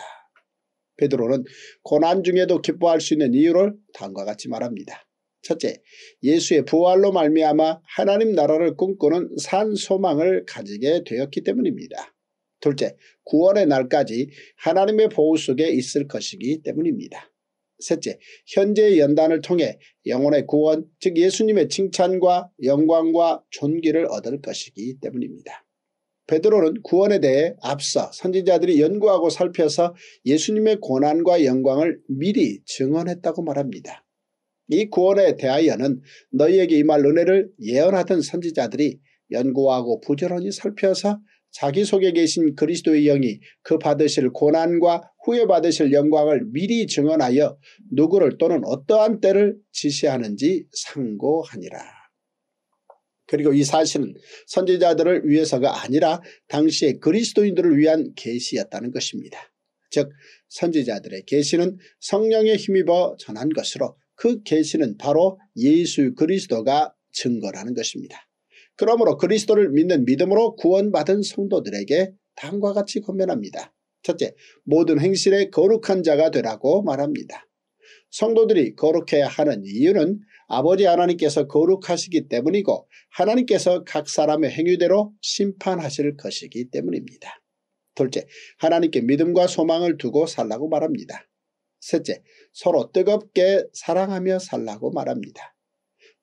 베드로는 고난 중에도 기뻐할 수 있는 이유를 다음과 같이 말합니다. 첫째, 예수의 부활로 말미암아 하나님 나라를 꿈꾸는 산 소망을 가지게 되었기 때문입니다. 둘째, 구원의 날까지 하나님의 보호 속에 있을 것이기 때문입니다. 셋째, 현재의 연단을 통해 영혼의 구원, 즉 예수님의 칭찬과 영광과 존귀를 얻을 것이기 때문입니다. 베드로는 구원에 대해 앞서 선지자들이 연구하고 살펴서 예수님의 고난과 영광을 미리 증언했다고 말합니다. 이 구원에 대하여는 너희에게 임할 은혜를 예언하던 선지자들이 연구하고 부지런히 살펴서 자기 속에 계신 그리스도의 영이 그 받으실 고난과 후에 받으실 영광을 미리 증언하여 누구를 또는 어떠한 때를 지시하는지 상고하니라. 그리고 이 사실은 선지자들을 위해서가 아니라 당시의 그리스도인들을 위한 계시였다는 것입니다. 즉 선지자들의 계시는 성령에 힘입어 전한 것으로 그 계시는 바로 예수 그리스도가 증거라는 것입니다. 그러므로 그리스도를 믿는 믿음으로 구원받은 성도들에게 다음과 같이 권면합니다. 첫째, 모든 행실에 거룩한 자가 되라고 말합니다. 성도들이 거룩해야 하는 이유는 아버지 하나님께서 거룩하시기 때문이고 하나님께서 각 사람의 행위대로 심판하실 것이기 때문입니다. 둘째, 하나님께 믿음과 소망을 두고 살라고 말합니다. 셋째, 서로 뜨겁게 사랑하며 살라고 말합니다.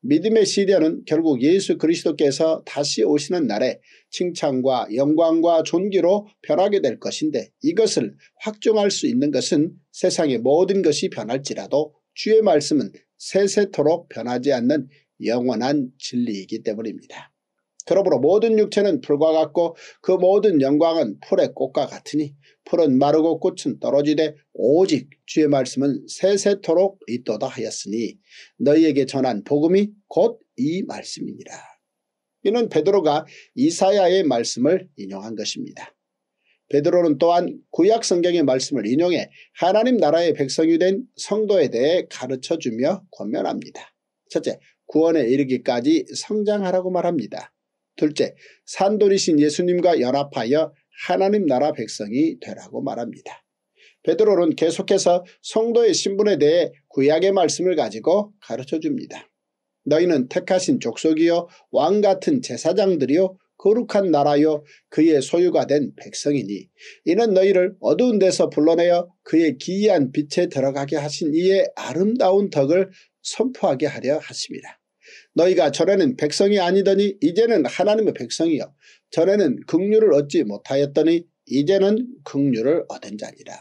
믿음의 시대는 결국 예수 그리스도께서 다시 오시는 날에 칭찬과 영광과 존귀로 변하게 될 것인데 이것을 확정할 수 있는 것은 세상의 모든 것이 변할지라도 주의 말씀은 세세토록 변하지 않는 영원한 진리이기 때문입니다. 그러므로 모든 육체는 풀과 같고 그 모든 영광은 풀의 꽃과 같으니 풀은 마르고 꽃은 떨어지되 오직 주의 말씀은 세세토록 있도다 하였으니 너희에게 전한 복음이 곧 이 말씀이니라. 이는 베드로가 이사야의 말씀을 인용한 것입니다. 베드로는 또한 구약 성경의 말씀을 인용해 하나님 나라의 백성이 된 성도에 대해 가르쳐주며 권면합니다. 첫째, 구원에 이르기까지 성장하라고 말합니다. 둘째, 산돌이신 예수님과 연합하여 하나님 나라 백성이 되라고 말합니다. 베드로는 계속해서 성도의 신분에 대해 구약의 말씀을 가지고 가르쳐줍니다. 너희는 택하신 족속이요 왕같은 제사장들이요 거룩한 나라요 그의 소유가 된 백성이니 이는 너희를 어두운 데서 불러내어 그의 기이한 빛에 들어가게 하신 이의 아름다운 덕을 선포하게 하려 하십니다. 너희가 전에는 백성이 아니더니 이제는 하나님의 백성이요 전에는 긍류를 얻지 못하였더니 이제는 긍류를 얻은 자니라.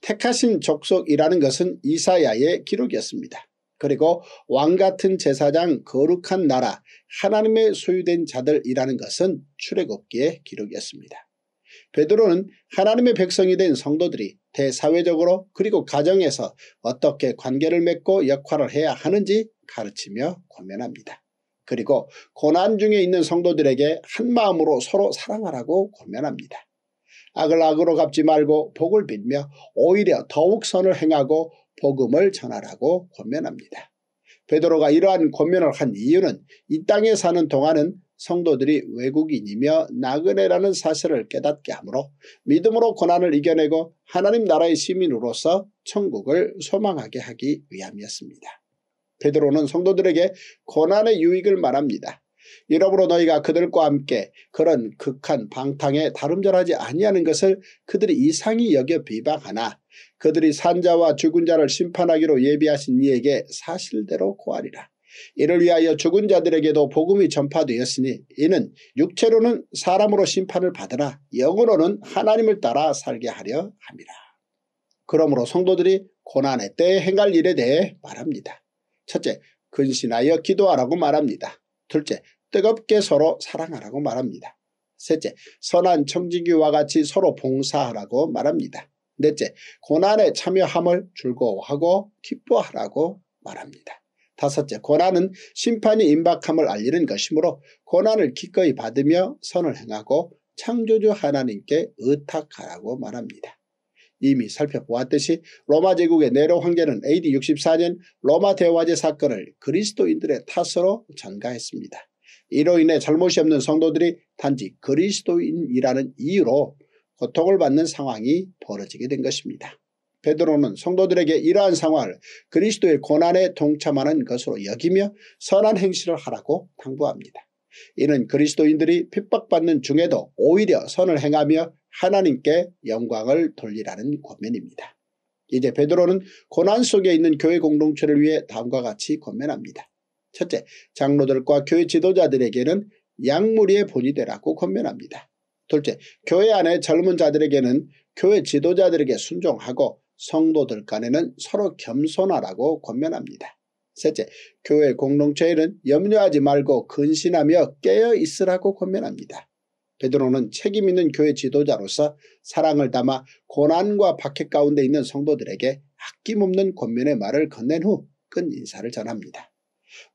택하신 족속이라는 것은 이사야의 기록이었습니다. 그리고 왕같은 제사장 거룩한 나라 하나님의 소유된 자들이라는 것은 출애굽기의 기록이었습니다. 베드로는 하나님의 백성이 된 성도들이 대사회적으로 그리고 가정에서 어떻게 관계를 맺고 역할을 해야 하는지 가르치며 권면합니다. 그리고 고난 중에 있는 성도들에게 한 마음으로 서로 사랑하라고 권면합니다. 악을 악으로 갚지 말고 복을 빌며 오히려 더욱 선을 행하고 복음을 전하라고 권면합니다. 베드로가 이러한 권면을 한 이유는 이 땅에 사는 동안은 성도들이 외국인이며 나그네라는 사실을 깨닫게 함으로 믿음으로 고난을 이겨내고 하나님 나라의 시민으로서 천국을 소망하게 하기 위함이었습니다. 베드로는 성도들에게 고난의 유익을 말합니다. 이러므로 너희가 그들과 함께 그런 극한 방탕에 다름절하지 아니하는 것을 그들이 이상히 여겨 비방하나 그들이 산자와 죽은 자를 심판하기로 예비하신 이에게 사실대로 고하리라. 이를 위하여 죽은 자들에게도 복음이 전파되었으니 이는 육체로는 사람으로 심판을 받으나 영으로는 하나님을 따라 살게 하려 합니다. 그러므로 성도들이 고난의 때에 행할 일에 대해 말합니다. 첫째, 근신하여 기도하라고 말합니다. 둘째, 뜨겁게 서로 사랑하라고 말합니다. 셋째, 선한 청지기와 같이 서로 봉사하라고 말합니다. 넷째, 고난에 참여함을 즐거워하고 기뻐하라고 말합니다. 다섯째, 고난은 심판이 임박함을 알리는 것이므로 고난을 기꺼이 받으며 선을 행하고 창조주 하나님께 의탁하라고 말합니다. 이미 살펴보았듯이 로마 제국의 네로 황제는 AD 64년 로마 대화제 사건을 그리스도인들의 탓으로 전가했습니다. 이로 인해 잘못이 없는 성도들이 단지 그리스도인이라는 이유로 고통을 받는 상황이 벌어지게 된 것입니다. 베드로는 성도들에게 이러한 상황을 그리스도의 고난에 동참하는 것으로 여기며 선한 행실을 하라고 당부합니다. 이는 그리스도인들이 핍박받는 중에도 오히려 선을 행하며 하나님께 영광을 돌리라는 권면입니다. 이제 베드로는 고난 속에 있는 교회 공동체를 위해 다음과 같이 권면합니다. 첫째, 장로들과 교회 지도자들에게는 양무리의 본이 되라고 권면합니다. 둘째, 교회 안에 젊은 자들에게는 교회 지도자들에게 순종하고 성도들 간에는 서로 겸손하라고 권면합니다. 셋째, 교회 공동체에는 염려하지 말고 근신하며 깨어 있으라고 권면합니다. 베드로는 책임 있는 교회 지도자로서 사랑을 담아 고난과 박해 가운데 있는 성도들에게 아낌없는 권면의 말을 건넨 후 끝 인사를 전합니다.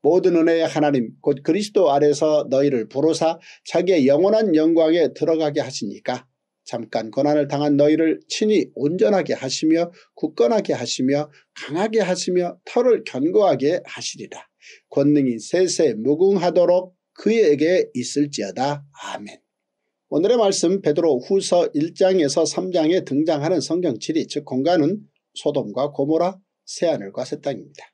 모든 은혜의 하나님 곧 그리스도 아래서 너희를 부로사 자기의 영원한 영광에 들어가게 하시니까 잠깐 고난을 당한 너희를 친히 온전하게 하시며 굳건하게 하시며 강하게 하시며 털을 견고하게 하시리라. 권능이 세세 무궁하도록 그에게 있을지어다. 아멘. 오늘의 말씀 베드로 후서 1장에서 3장에 등장하는 성경칠이 즉 공간은 소돔과 고모라 새하늘과 새 땅입니다.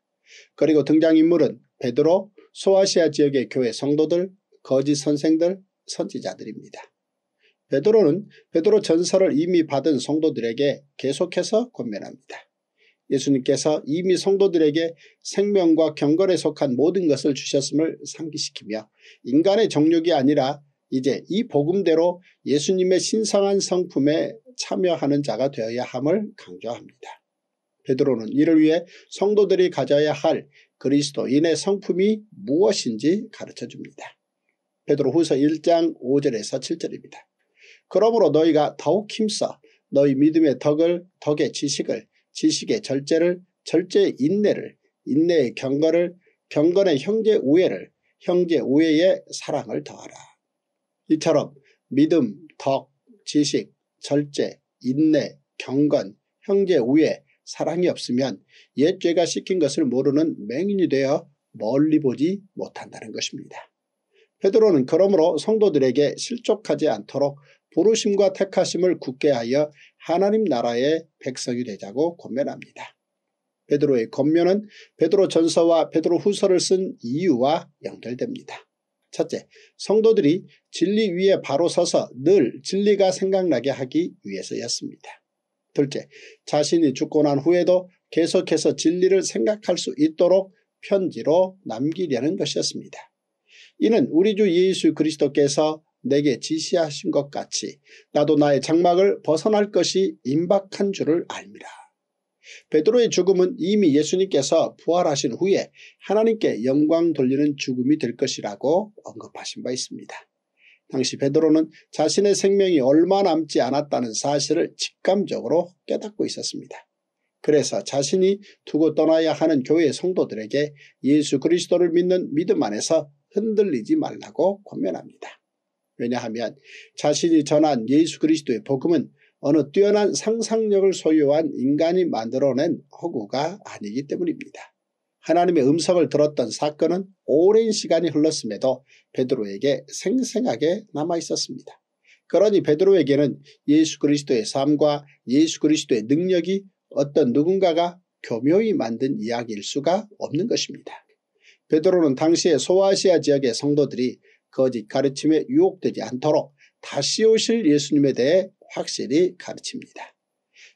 그리고 등장인물은 베드로 소아시아 지역의 교회 성도들 거짓 선생들 선지자들입니다. 베드로는 베드로 전서를 이미 받은 성도들에게 계속해서 권면합니다. 예수님께서 이미 성도들에게 생명과 경건에 속한 모든 것을 주셨음을 상기시키며 인간의 정욕이 아니라 이제 이 복음대로 예수님의 신성한 성품에 참여하는 자가 되어야 함을 강조합니다. 베드로는 이를 위해 성도들이 가져야 할 그리스도인의 성품이 무엇인지 가르쳐줍니다. 베드로 후서 1장 5절에서 7절입니다. 그러므로 너희가 더욱 힘써 너희 믿음의 덕을 덕의 지식을 지식의 절제를 절제의 인내를 인내의 경건을 경건의 형제 우애를 형제 우애의 사랑을 더하라. 이처럼 믿음, 덕, 지식, 절제, 인내, 경건, 형제 우애, 사랑이 없으면 옛 죄가 시킨 것을 모르는 맹인이 되어 멀리 보지 못한다는 것입니다. 베드로는 그러므로 성도들에게 실족하지 않도록 부르심과 택하심을 굳게 하여 하나님 나라의 백성이 되자고 권면합니다. 베드로의 권면은 베드로 전서와 베드로 후서를 쓴 이유와 연결됩니다. 첫째, 성도들이 진리 위에 바로 서서 늘 진리가 생각나게 하기 위해서였습니다. 둘째, 자신이 죽고 난 후에도 계속해서 진리를 생각할 수 있도록 편지로 남기려는 것이었습니다. 이는 우리 주 예수 그리스도께서 내게 지시하신 것 같이 나도 나의 장막을 벗어날 것이 임박한 줄을 압니다. 베드로의 죽음은 이미 예수님께서 부활하신 후에 하나님께 영광 돌리는 죽음이 될 것이라고 언급하신 바 있습니다. 당시 베드로는 자신의 생명이 얼마 남지 않았다는 사실을 직감적으로 깨닫고 있었습니다. 그래서 자신이 두고 떠나야 하는 교회의 성도들에게 예수 그리스도를 믿는 믿음 안에서 흔들리지 말라고 권면합니다. 왜냐하면 자신이 전한 예수 그리스도의 복음은 어느 뛰어난 상상력을 소유한 인간이 만들어낸 허구가 아니기 때문입니다. 하나님의 음성을 들었던 사건은 오랜 시간이 흘렀음에도 베드로에게 생생하게 남아있었습니다. 그러니 베드로에게는 예수 그리스도의 삶과 예수 그리스도의 능력이 어떤 누군가가 교묘히 만든 이야기일 수가 없는 것입니다. 베드로는 당시에 소아시아 지역의 성도들이 거짓 가르침에 유혹되지 않도록 다시 오실 예수님에 대해 확실히 가르칩니다.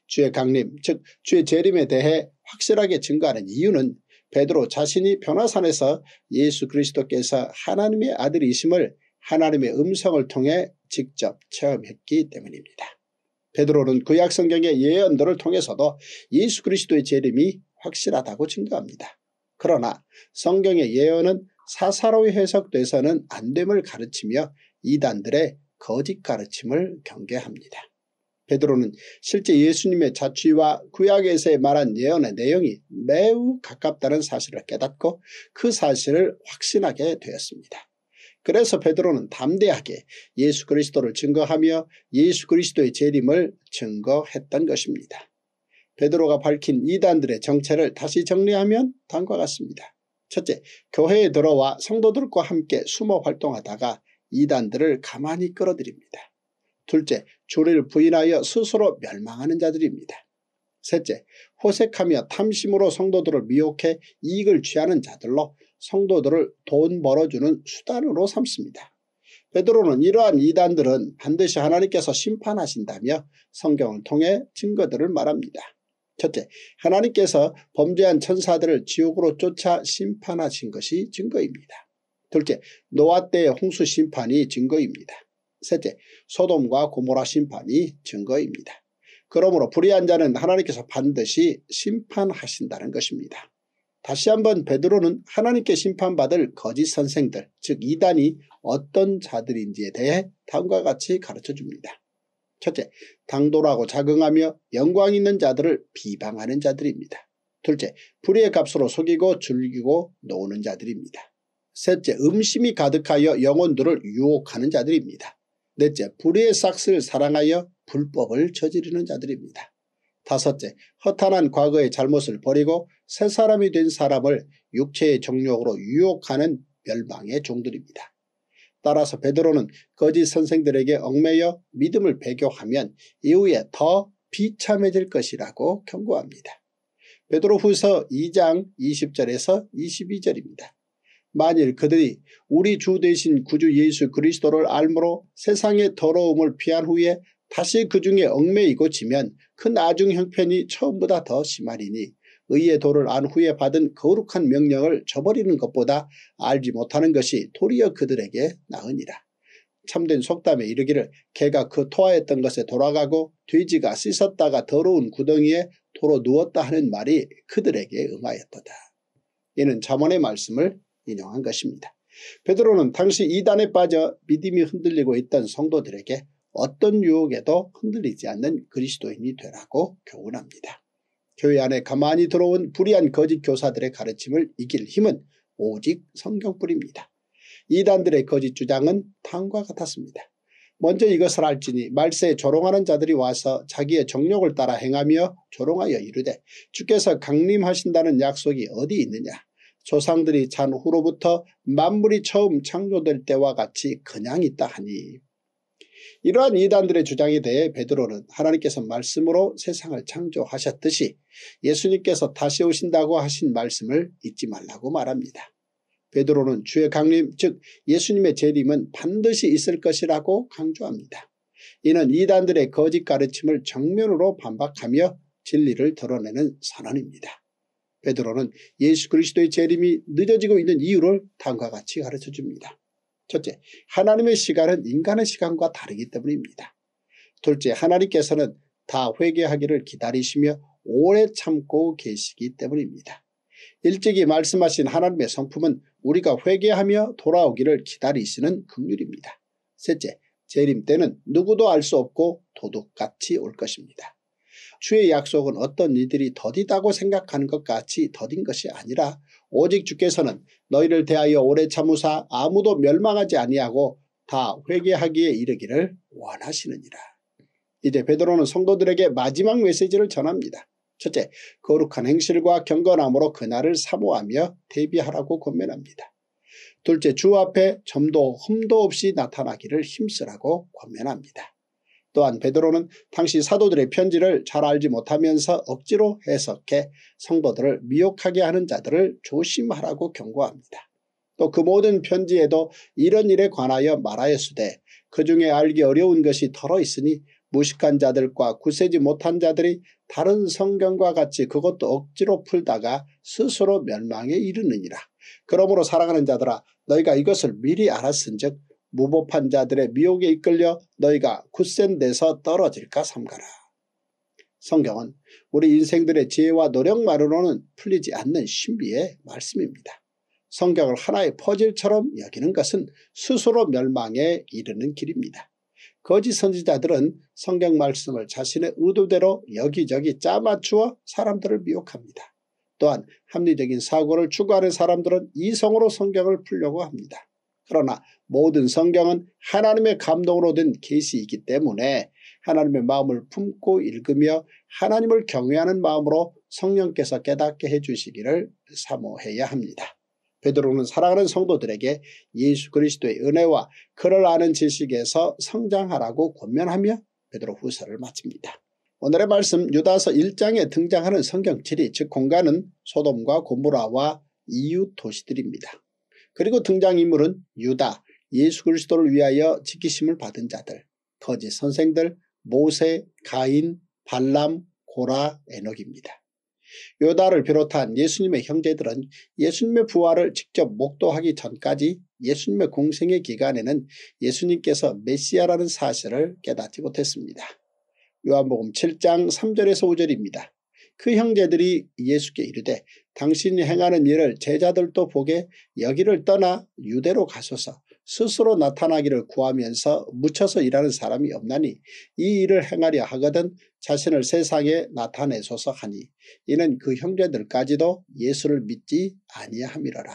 주의 강림 즉 주의 재림에 대해 확실하게 증거하는 이유는 베드로 자신이 변화산에서 예수 그리스도께서 하나님의 아들이심을 하나님의 음성을 통해 직접 체험했기 때문입니다. 베드로는 구약 그 성경의 예언들을 통해서도 예수 그리스도의 재림이 확실하다고 증거합니다. 그러나 성경의 예언은 사사로이 해석돼서는 안됨을 가르치며 이단들의 거짓 가르침을 경계합니다. 베드로는 실제 예수님의 자취와 구약에서 말한 예언의 내용이 매우 가깝다는 사실을 깨닫고 그 사실을 확신하게 되었습니다. 그래서 베드로는 담대하게 예수 그리스도를 증거하며 예수 그리스도의 재림을 증거했던 것입니다. 베드로가 밝힌 이단들의 정체를 다시 정리하면 다음과 같습니다. 첫째, 교회에 들어와 성도들과 함께 숨어 활동하다가 이단들을 가만히 끌어들입니다. 둘째, 주를 부인하여 스스로 멸망하는 자들입니다. 셋째, 호색하며 탐심으로 성도들을 미혹해 이익을 취하는 자들로 성도들을 돈 벌어주는 수단으로 삼습니다. 베드로는 이러한 이단들은 반드시 하나님께서 심판하신다며 성경을 통해 증거들을 말합니다. 첫째, 하나님께서 범죄한 천사들을 지옥으로 쫓아 심판하신 것이 증거입니다. 둘째, 노아 때의 홍수 심판이 증거입니다. 셋째, 소돔과 고모라 심판이 증거입니다. 그러므로 불의한 자는 하나님께서 반드시 심판하신다는 것입니다. 다시 한번 베드로는 하나님께 심판받을 거짓 선생들 즉 이단이 어떤 자들인지에 대해 다음과 같이 가르쳐줍니다. 첫째, 당돌하고 자긍하며 영광 있는 자들을 비방하는 자들입니다. 둘째, 불의의 값으로 속이고 즐기고 노는 자들입니다. 셋째, 음심이 가득하여 영혼들을 유혹하는 자들입니다. 넷째, 불의의 싹스를 사랑하여 불법을 저지르는 자들입니다. 다섯째, 허탄한 과거의 잘못을 버리고 새 사람이 된 사람을 육체의 정욕으로 유혹하는 멸망의 종들입니다. 따라서 베드로는 거짓 선생들에게 얽매여 믿음을 배교하면 이후에 더 비참해질 것이라고 경고합니다. 베드로 후서 2장 20절에서 22절입니다. 만일 그들이 우리 주 대신 구주 예수 그리스도를 알므로 세상의 더러움을 피한 후에 다시 그 중에 얽매이고 지면 큰아중 그 형편이 처음보다 더 심하리니 의의 도를 안 후에 받은 거룩한 명령을 저버리는 것보다 알지 못하는 것이 도리어 그들에게 나으니라. 참된 속담에 이르기를 개가 그 토하였던 것에 돌아가고 돼지가 씻었다가 더러운 구덩이에 도로 누웠다 하는 말이 그들에게 응하였도다. 이는 자문의 말씀을 인용한 것입니다. 베드로는 당시 이단에 빠져 믿음이 흔들리고 있던 성도들에게 어떤 유혹에도 흔들리지 않는 그리스도인이 되라고 교훈합니다. 교회 안에 가만히 들어온 불의한 거짓 교사들의 가르침을 이길 힘은 오직 성경뿐입니다. 이단들의 거짓 주장은 탕과 같았습니다. 먼저 이것을 알지니 말세에 조롱하는 자들이 와서 자기의 정욕을 따라 행하며 조롱하여 이르되 주께서 강림하신다는 약속이 어디 있느냐 조상들이 잔 후로부터 만물이 처음 창조될 때와 같이 그냥 있다 하니 이러한 이단들의 주장에 대해 베드로는 하나님께서 말씀으로 세상을 창조하셨듯이 예수님께서 다시 오신다고 하신 말씀을 잊지 말라고 말합니다. 베드로는 주의 강림 즉 예수님의 재림은 반드시 있을 것이라고 강조합니다. 이는 이단들의 거짓 가르침을 정면으로 반박하며 진리를 드러내는 선언입니다. 베드로는 예수 그리스도의 재림이 늦어지고 있는 이유를 다음과 같이 가르쳐줍니다. 첫째, 하나님의 시간은 인간의 시간과 다르기 때문입니다. 둘째, 하나님께서는 다 회개하기를 기다리시며 오래 참고 계시기 때문입니다. 일찍이 말씀하신 하나님의 성품은 우리가 회개하며 돌아오기를 기다리시는 긍휼입니다. 셋째, 재림 때는 누구도 알 수 없고 도둑같이 올 것입니다. 주의 약속은 어떤 이들이 더디다고 생각하는 것 같이 더딘 것이 아니라 오직 주께서는 너희를 대하여 오래 참으사 아무도 멸망하지 아니하고 다 회개하기에 이르기를 원하시느니라. 이제 베드로는 성도들에게 마지막 메시지를 전합니다. 첫째, 거룩한 행실과 경건함으로 그날을 사모하며 대비하라고 권면합니다. 둘째, 주 앞에 점도 흠도 없이 나타나기를 힘쓰라고 권면합니다. 또한 베드로는 당시 사도들의 편지를 잘 알지 못하면서 억지로 해석해 성도들을 미혹하게 하는 자들을 조심하라고 경고합니다. 또 그 모든 편지에도 이런 일에 관하여 말하였으되 그 중에 알기 어려운 것이 덜어 있으니 무식한 자들과 구세지 못한 자들이 다른 성경과 같이 그것도 억지로 풀다가 스스로 멸망에 이르느니라. 그러므로 사랑하는 자들아 너희가 이것을 미리 알았은즉 무법한 자들의 미혹에 이끌려 너희가 굳센 데서 떨어질까 삼가라. 성경은 우리 인생들의 지혜와 노력만으로는 풀리지 않는 신비의 말씀입니다. 성경을 하나의 퍼즐처럼 여기는 것은 스스로 멸망에 이르는 길입니다. 거짓 선지자들은 성경 말씀을 자신의 의도대로 여기저기 짜맞추어 사람들을 미혹합니다. 또한 합리적인 사고를 추구하는 사람들은 이성으로 성경을 풀려고 합니다. 그러나 모든 성경은 하나님의 감동으로 된 계시이기 때문에 하나님의 마음을 품고 읽으며 하나님을 경외하는 마음으로 성령께서 깨닫게 해주시기를 사모해야 합니다. 베드로는 사랑하는 성도들에게 예수 그리스도의 은혜와 그를 아는 지식에서 성장하라고 권면하며 베드로 후서를 마칩니다. 오늘의 말씀 유다서 1장에 등장하는 성경 지리 즉 공간은 소돔과 고무라와 이웃 도시들입니다. 그리고 등장인물은 유다 예수 그리스도를 위하여 지키심을 받은 자들, 거짓 선생들, 모세, 가인, 발람, 고라, 에녹입니다. 요다를 비롯한 예수님의 형제들은 예수님의 부활을 직접 목도하기 전까지 예수님의 공생의 기간에는 예수님께서 메시아라는 사실을 깨닫지 못했습니다. 요한복음 7장 3절에서 5절입니다. 그 형제들이 예수께 이르되 당신이 행하는 일을 제자들도 보게 여기를 떠나 유대로 가소서 스스로 나타나기를 구하면서 묻혀서 일하는 사람이 없나니 이 일을 행하려 하거든 자신을 세상에 나타내소서 하니 이는 그 형제들까지도 예수를 믿지 아니함이러라.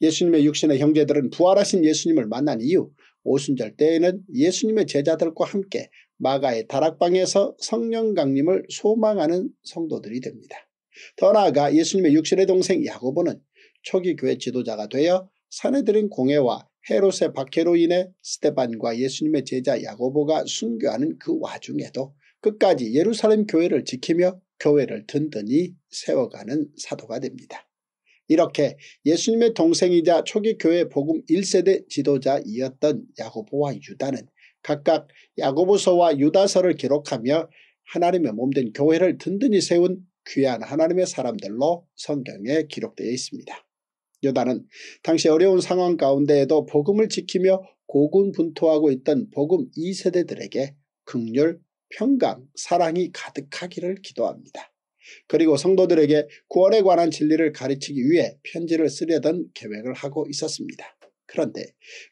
예수님의 육신의 형제들은 부활하신 예수님을 만난 이후 오순절 때에는 예수님의 제자들과 함께 마가의 다락방에서 성령 강림을 소망하는 성도들이 됩니다. 더 나아가 예수님의 육신의 동생 야고보는 초기 교회 지도자가 되어 사내들은 공회와 헤롯의 박해로 인해 스테반과 예수님의 제자 야고보가 순교하는 그 와중에도 끝까지 예루살렘 교회를 지키며 교회를 든든히 세워가는 사도가 됩니다. 이렇게 예수님의 동생이자 초기 교회 복음 1세대 지도자이었던 야고보와 유다는 각각 야고보서와 유다서를 기록하며 하나님의 몸된 교회를 든든히 세운 귀한 하나님의 사람들로 성경에 기록되어 있습니다. 여다는 당시 어려운 상황 가운데에도 복음을 지키며 고군분투하고 있던 복음 2세대들에게 극률, 평강, 사랑이 가득하기를 기도합니다. 그리고 성도들에게 구원에 관한 진리를 가르치기 위해 편지를 쓰려던 계획을 하고 있었습니다. 그런데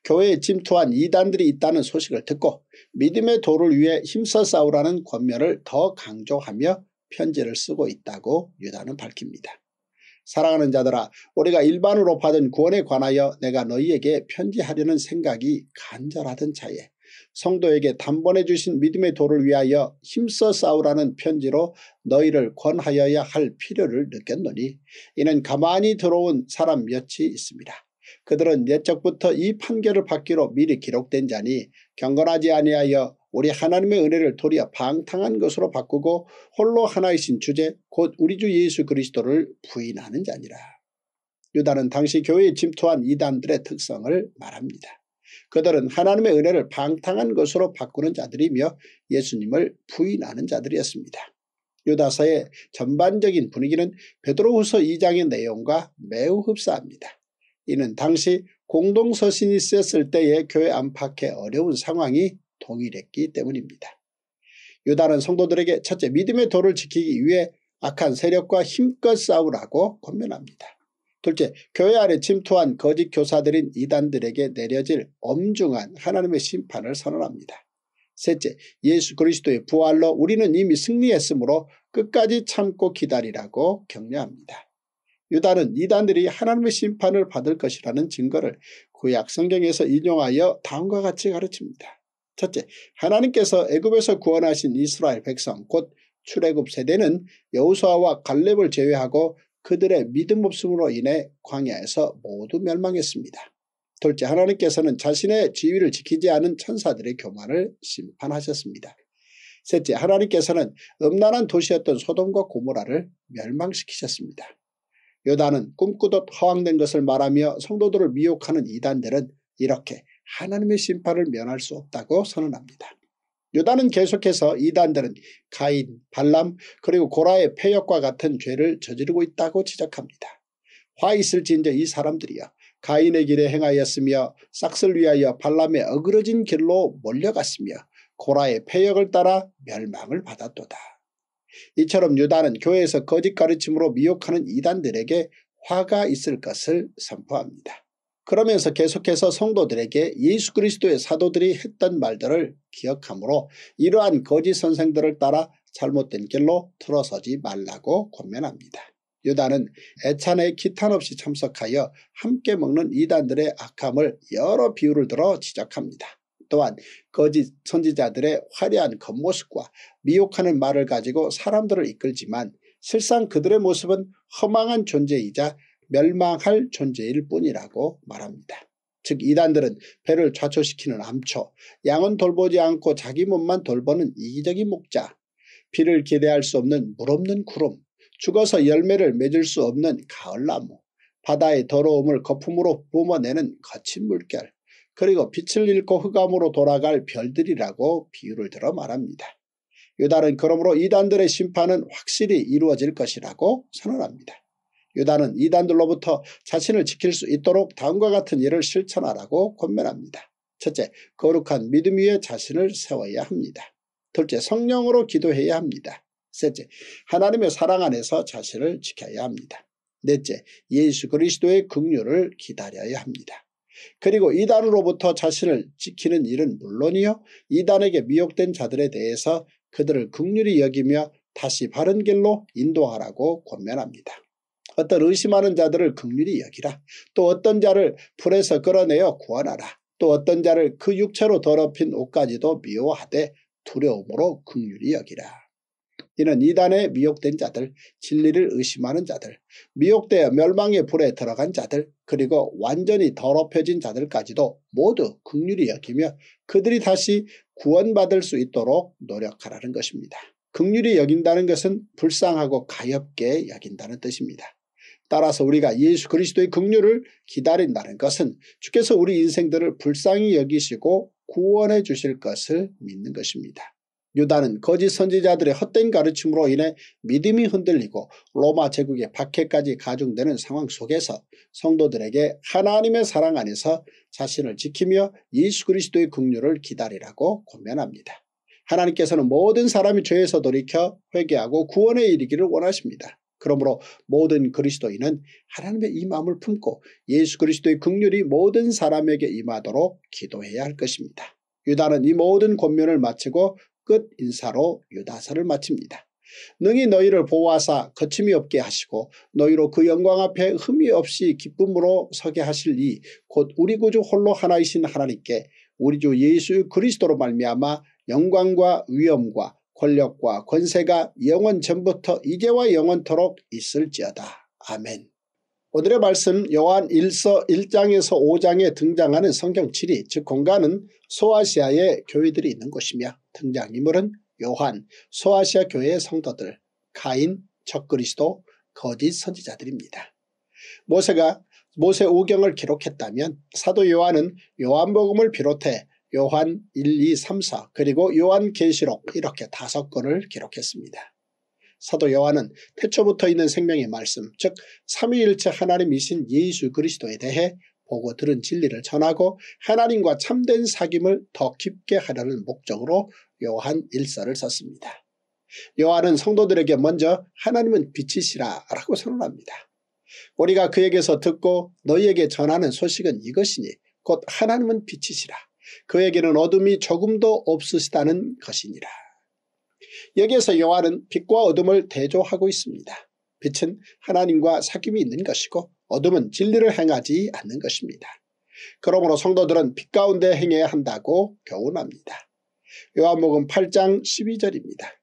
교회에 침투한 이단들이 있다는 소식을 듣고 믿음의 도를 위해 힘써 싸우라는 권면을 더 강조하며 편지를 쓰고 있다고 유다는 밝힙니다. 사랑하는 자들아 우리가 일반으로 받은 구원에 관하여 내가 너희에게 편지하려는 생각이 간절하던 차에 성도에게 단번에 주신 믿음의 도를 위하여 힘써 싸우라는 편지로 너희를 권하여야 할 필요를 느꼈노니 이는 가만히 들어온 사람 몇이 있습니다. 그들은 예적부터이 판결을 받기로 미리 기록된 자니 경건하지 아니하여 우리 하나님의 은혜를 도리어 방탕한 것으로 바꾸고 홀로 하나이신 주제 곧 우리 주 예수 그리스도를 부인하는 자니라. 유다는 당시 교회에 침투한 이단들의 특성을 말합니다. 그들은 하나님의 은혜를 방탕한 것으로 바꾸는 자들이며 예수님을 부인하는 자들이었습니다. 유다서의 전반적인 분위기는 베드로후서 2장의 내용과 매우 흡사합니다. 이는 당시 공동서신이 쓰였을 때의 교회 안팎의 어려운 상황이 동일했기 때문입니다. 유다는 성도들에게 첫째 믿음의 도를 지키기 위해 악한 세력과 힘껏 싸우라고 권면합니다. 둘째 교회 안에 침투한 거짓 교사들인 이단들에게 내려질 엄중한 하나님의 심판을 선언합니다. 셋째 예수 그리스도의 부활로 우리는 이미 승리했으므로 끝까지 참고 기다리라고 격려합니다. 유다는 이단들이 하나님의 심판을 받을 것이라는 증거를 구약 성경에서 인용하여 다음과 같이 가르칩니다. 첫째, 하나님께서 애굽에서 구원하신 이스라엘 백성 곧 출애굽 세대는 여호수아와 갈렙을 제외하고 그들의 믿음 없음으로 인해 광야에서 모두 멸망했습니다. 둘째, 하나님께서는 자신의 지위를 지키지 않은 천사들의 교만을 심판하셨습니다. 셋째, 하나님께서는 음란한 도시였던 소돔과 고모라를 멸망시키셨습니다. 요단은 꿈꾸듯 허황된 것을 말하며 성도들을 미혹하는 이단들은 이렇게 하나님의 심판을 면할 수 없다고 선언합니다. 유다는 계속해서 이단들은 가인, 발람 그리고 고라의 폐역과 같은 죄를 저지르고 있다고 지적합니다. 화 있을진저 이 사람들이여 가인의 길에 행하였으며 싹슬 위하여 발람의 어그러진 길로 몰려갔으며 고라의 폐역을 따라 멸망을 받았도다. 이처럼 유다는 교회에서 거짓 가르침으로 미혹하는 이단들에게 화가 있을 것을 선포합니다. 그러면서 계속해서 성도들에게 예수 그리스도의 사도들이 했던 말들을 기억하므로 이러한 거짓 선생들을 따라 잘못된 길로 들어서지 말라고 권면합니다. 유다는 애찬에 기탄 없이 참석하여 함께 먹는 이단들의 악함을 여러 비유를 들어 지적합니다. 또한 거짓 선지자들의 화려한 겉모습과 미혹하는 말을 가지고 사람들을 이끌지만 실상 그들의 모습은 허망한 존재이자 멸망할 존재일 뿐이라고 말합니다. 즉 이단들은 배를 좌초시키는 암초, 양은 돌보지 않고 자기 몸만 돌보는 이기적인 목자, 비를 기대할 수 없는 물없는 구름, 죽어서 열매를 맺을 수 없는 가을나무, 바다의 더러움을 거품으로 뿜어내는 거친 물결, 그리고 빛을 잃고 흑암으로 돌아갈 별들이라고 비유를 들어 말합니다. 유달은 그러므로 이단들의 심판은 확실히 이루어질 것이라고 선언합니다. 유다는 이단들로부터 자신을 지킬 수 있도록 다음과 같은 일을 실천하라고 권면합니다. 첫째, 거룩한 믿음 위에 자신을 세워야 합니다. 둘째, 성령으로 기도해야 합니다. 셋째, 하나님의 사랑 안에서 자신을 지켜야 합니다. 넷째, 예수 그리스도의 극휼을 기다려야 합니다. 그리고 이단으로부터 자신을 지키는 일은 물론이요 이단에게 미혹된 자들에 대해서 그들을 극률히 여기며 다시 바른 길로 인도하라고 권면합니다. 어떤 의심하는 자들을 극률이 여기라. 또 어떤 자를 불에서 끌어내어 구원하라. 또 어떤 자를 그 육체로 더럽힌 옷까지도 미워하되 두려움으로 극률이 여기라. 이는 이단에 미혹된 자들, 진리를 의심하는 자들, 미혹되어 멸망의 불에 들어간 자들, 그리고 완전히 더럽혀진 자들까지도 모두 극률이 여기며 그들이 다시 구원받을 수 있도록 노력하라는 것입니다. 극률이 여긴다는 것은 불쌍하고 가엽게 여긴다는 뜻입니다. 따라서 우리가 예수 그리스도의 긍휼을 기다린다는 것은 주께서 우리 인생들을 불쌍히 여기시고 구원해 주실 것을 믿는 것입니다. 유다는 거짓 선지자들의 헛된 가르침으로 인해 믿음이 흔들리고 로마 제국의 박해까지 가중되는 상황 속에서 성도들에게 하나님의 사랑 안에서 자신을 지키며 예수 그리스도의 긍휼을 기다리라고 권면합니다. 하나님께서는 모든 사람이 죄에서 돌이켜 회개하고 구원에 이르기를 원하십니다. 그러므로 모든 그리스도인은 하나님의 이 마음을 품고 예수 그리스도의 극률이 모든 사람에게 임하도록 기도해야 할 것입니다. 유다는 이 모든 권면을 마치고 끝 인사로 유다서를 마칩니다. 능히 너희를 보호하사 거침이 없게 하시고 너희로 그 영광 앞에 흠이 없이 기쁨으로 서게 하실 이 곧 우리 구주 홀로 하나이신 하나님께 우리 주 예수 그리스도로 말미암아 영광과 위엄과 권력과 권세가 영원 전부터 이제와 영원토록 있을지어다. 아멘. 오늘의 말씀 요한 1서 1장에서 5장에 등장하는 성경칠이 즉 공간은 소아시아의 교회들이 있는 곳이며 등장인물은 요한, 소아시아 교회의 성도들, 가인, 적그리스도, 거짓 선지자들입니다. 모세가 모세 오경을 기록했다면 사도 요한은 요한복음을 비롯해 요한 1, 2, 3, 4 그리고 요한 계시록 이렇게 다섯 권을 기록했습니다. 사도 요한은 태초부터 있는 생명의 말씀 즉 삼위일체 하나님이신 예수 그리스도에 대해 보고 들은 진리를 전하고 하나님과 참된 사귐을 더 깊게 하려는 목적으로 요한 일서를 썼습니다. 요한은 성도들에게 먼저 하나님은 빛이시라 라고 선언합니다. 우리가 그에게서 듣고 너희에게 전하는 소식은 이것이니 곧 하나님은 빛이시라 그에게는 어둠이 조금도 없으시다는 것이니라. 여기에서 영화는 빛과 어둠을 대조하고 있습니다. 빛은 하나님과 사귐이 있는 것이고 어둠은 진리를 행하지 않는 것입니다. 그러므로 성도들은 빛 가운데 행해야 한다고 교훈합니다. 요한복음 8장 12절입니다.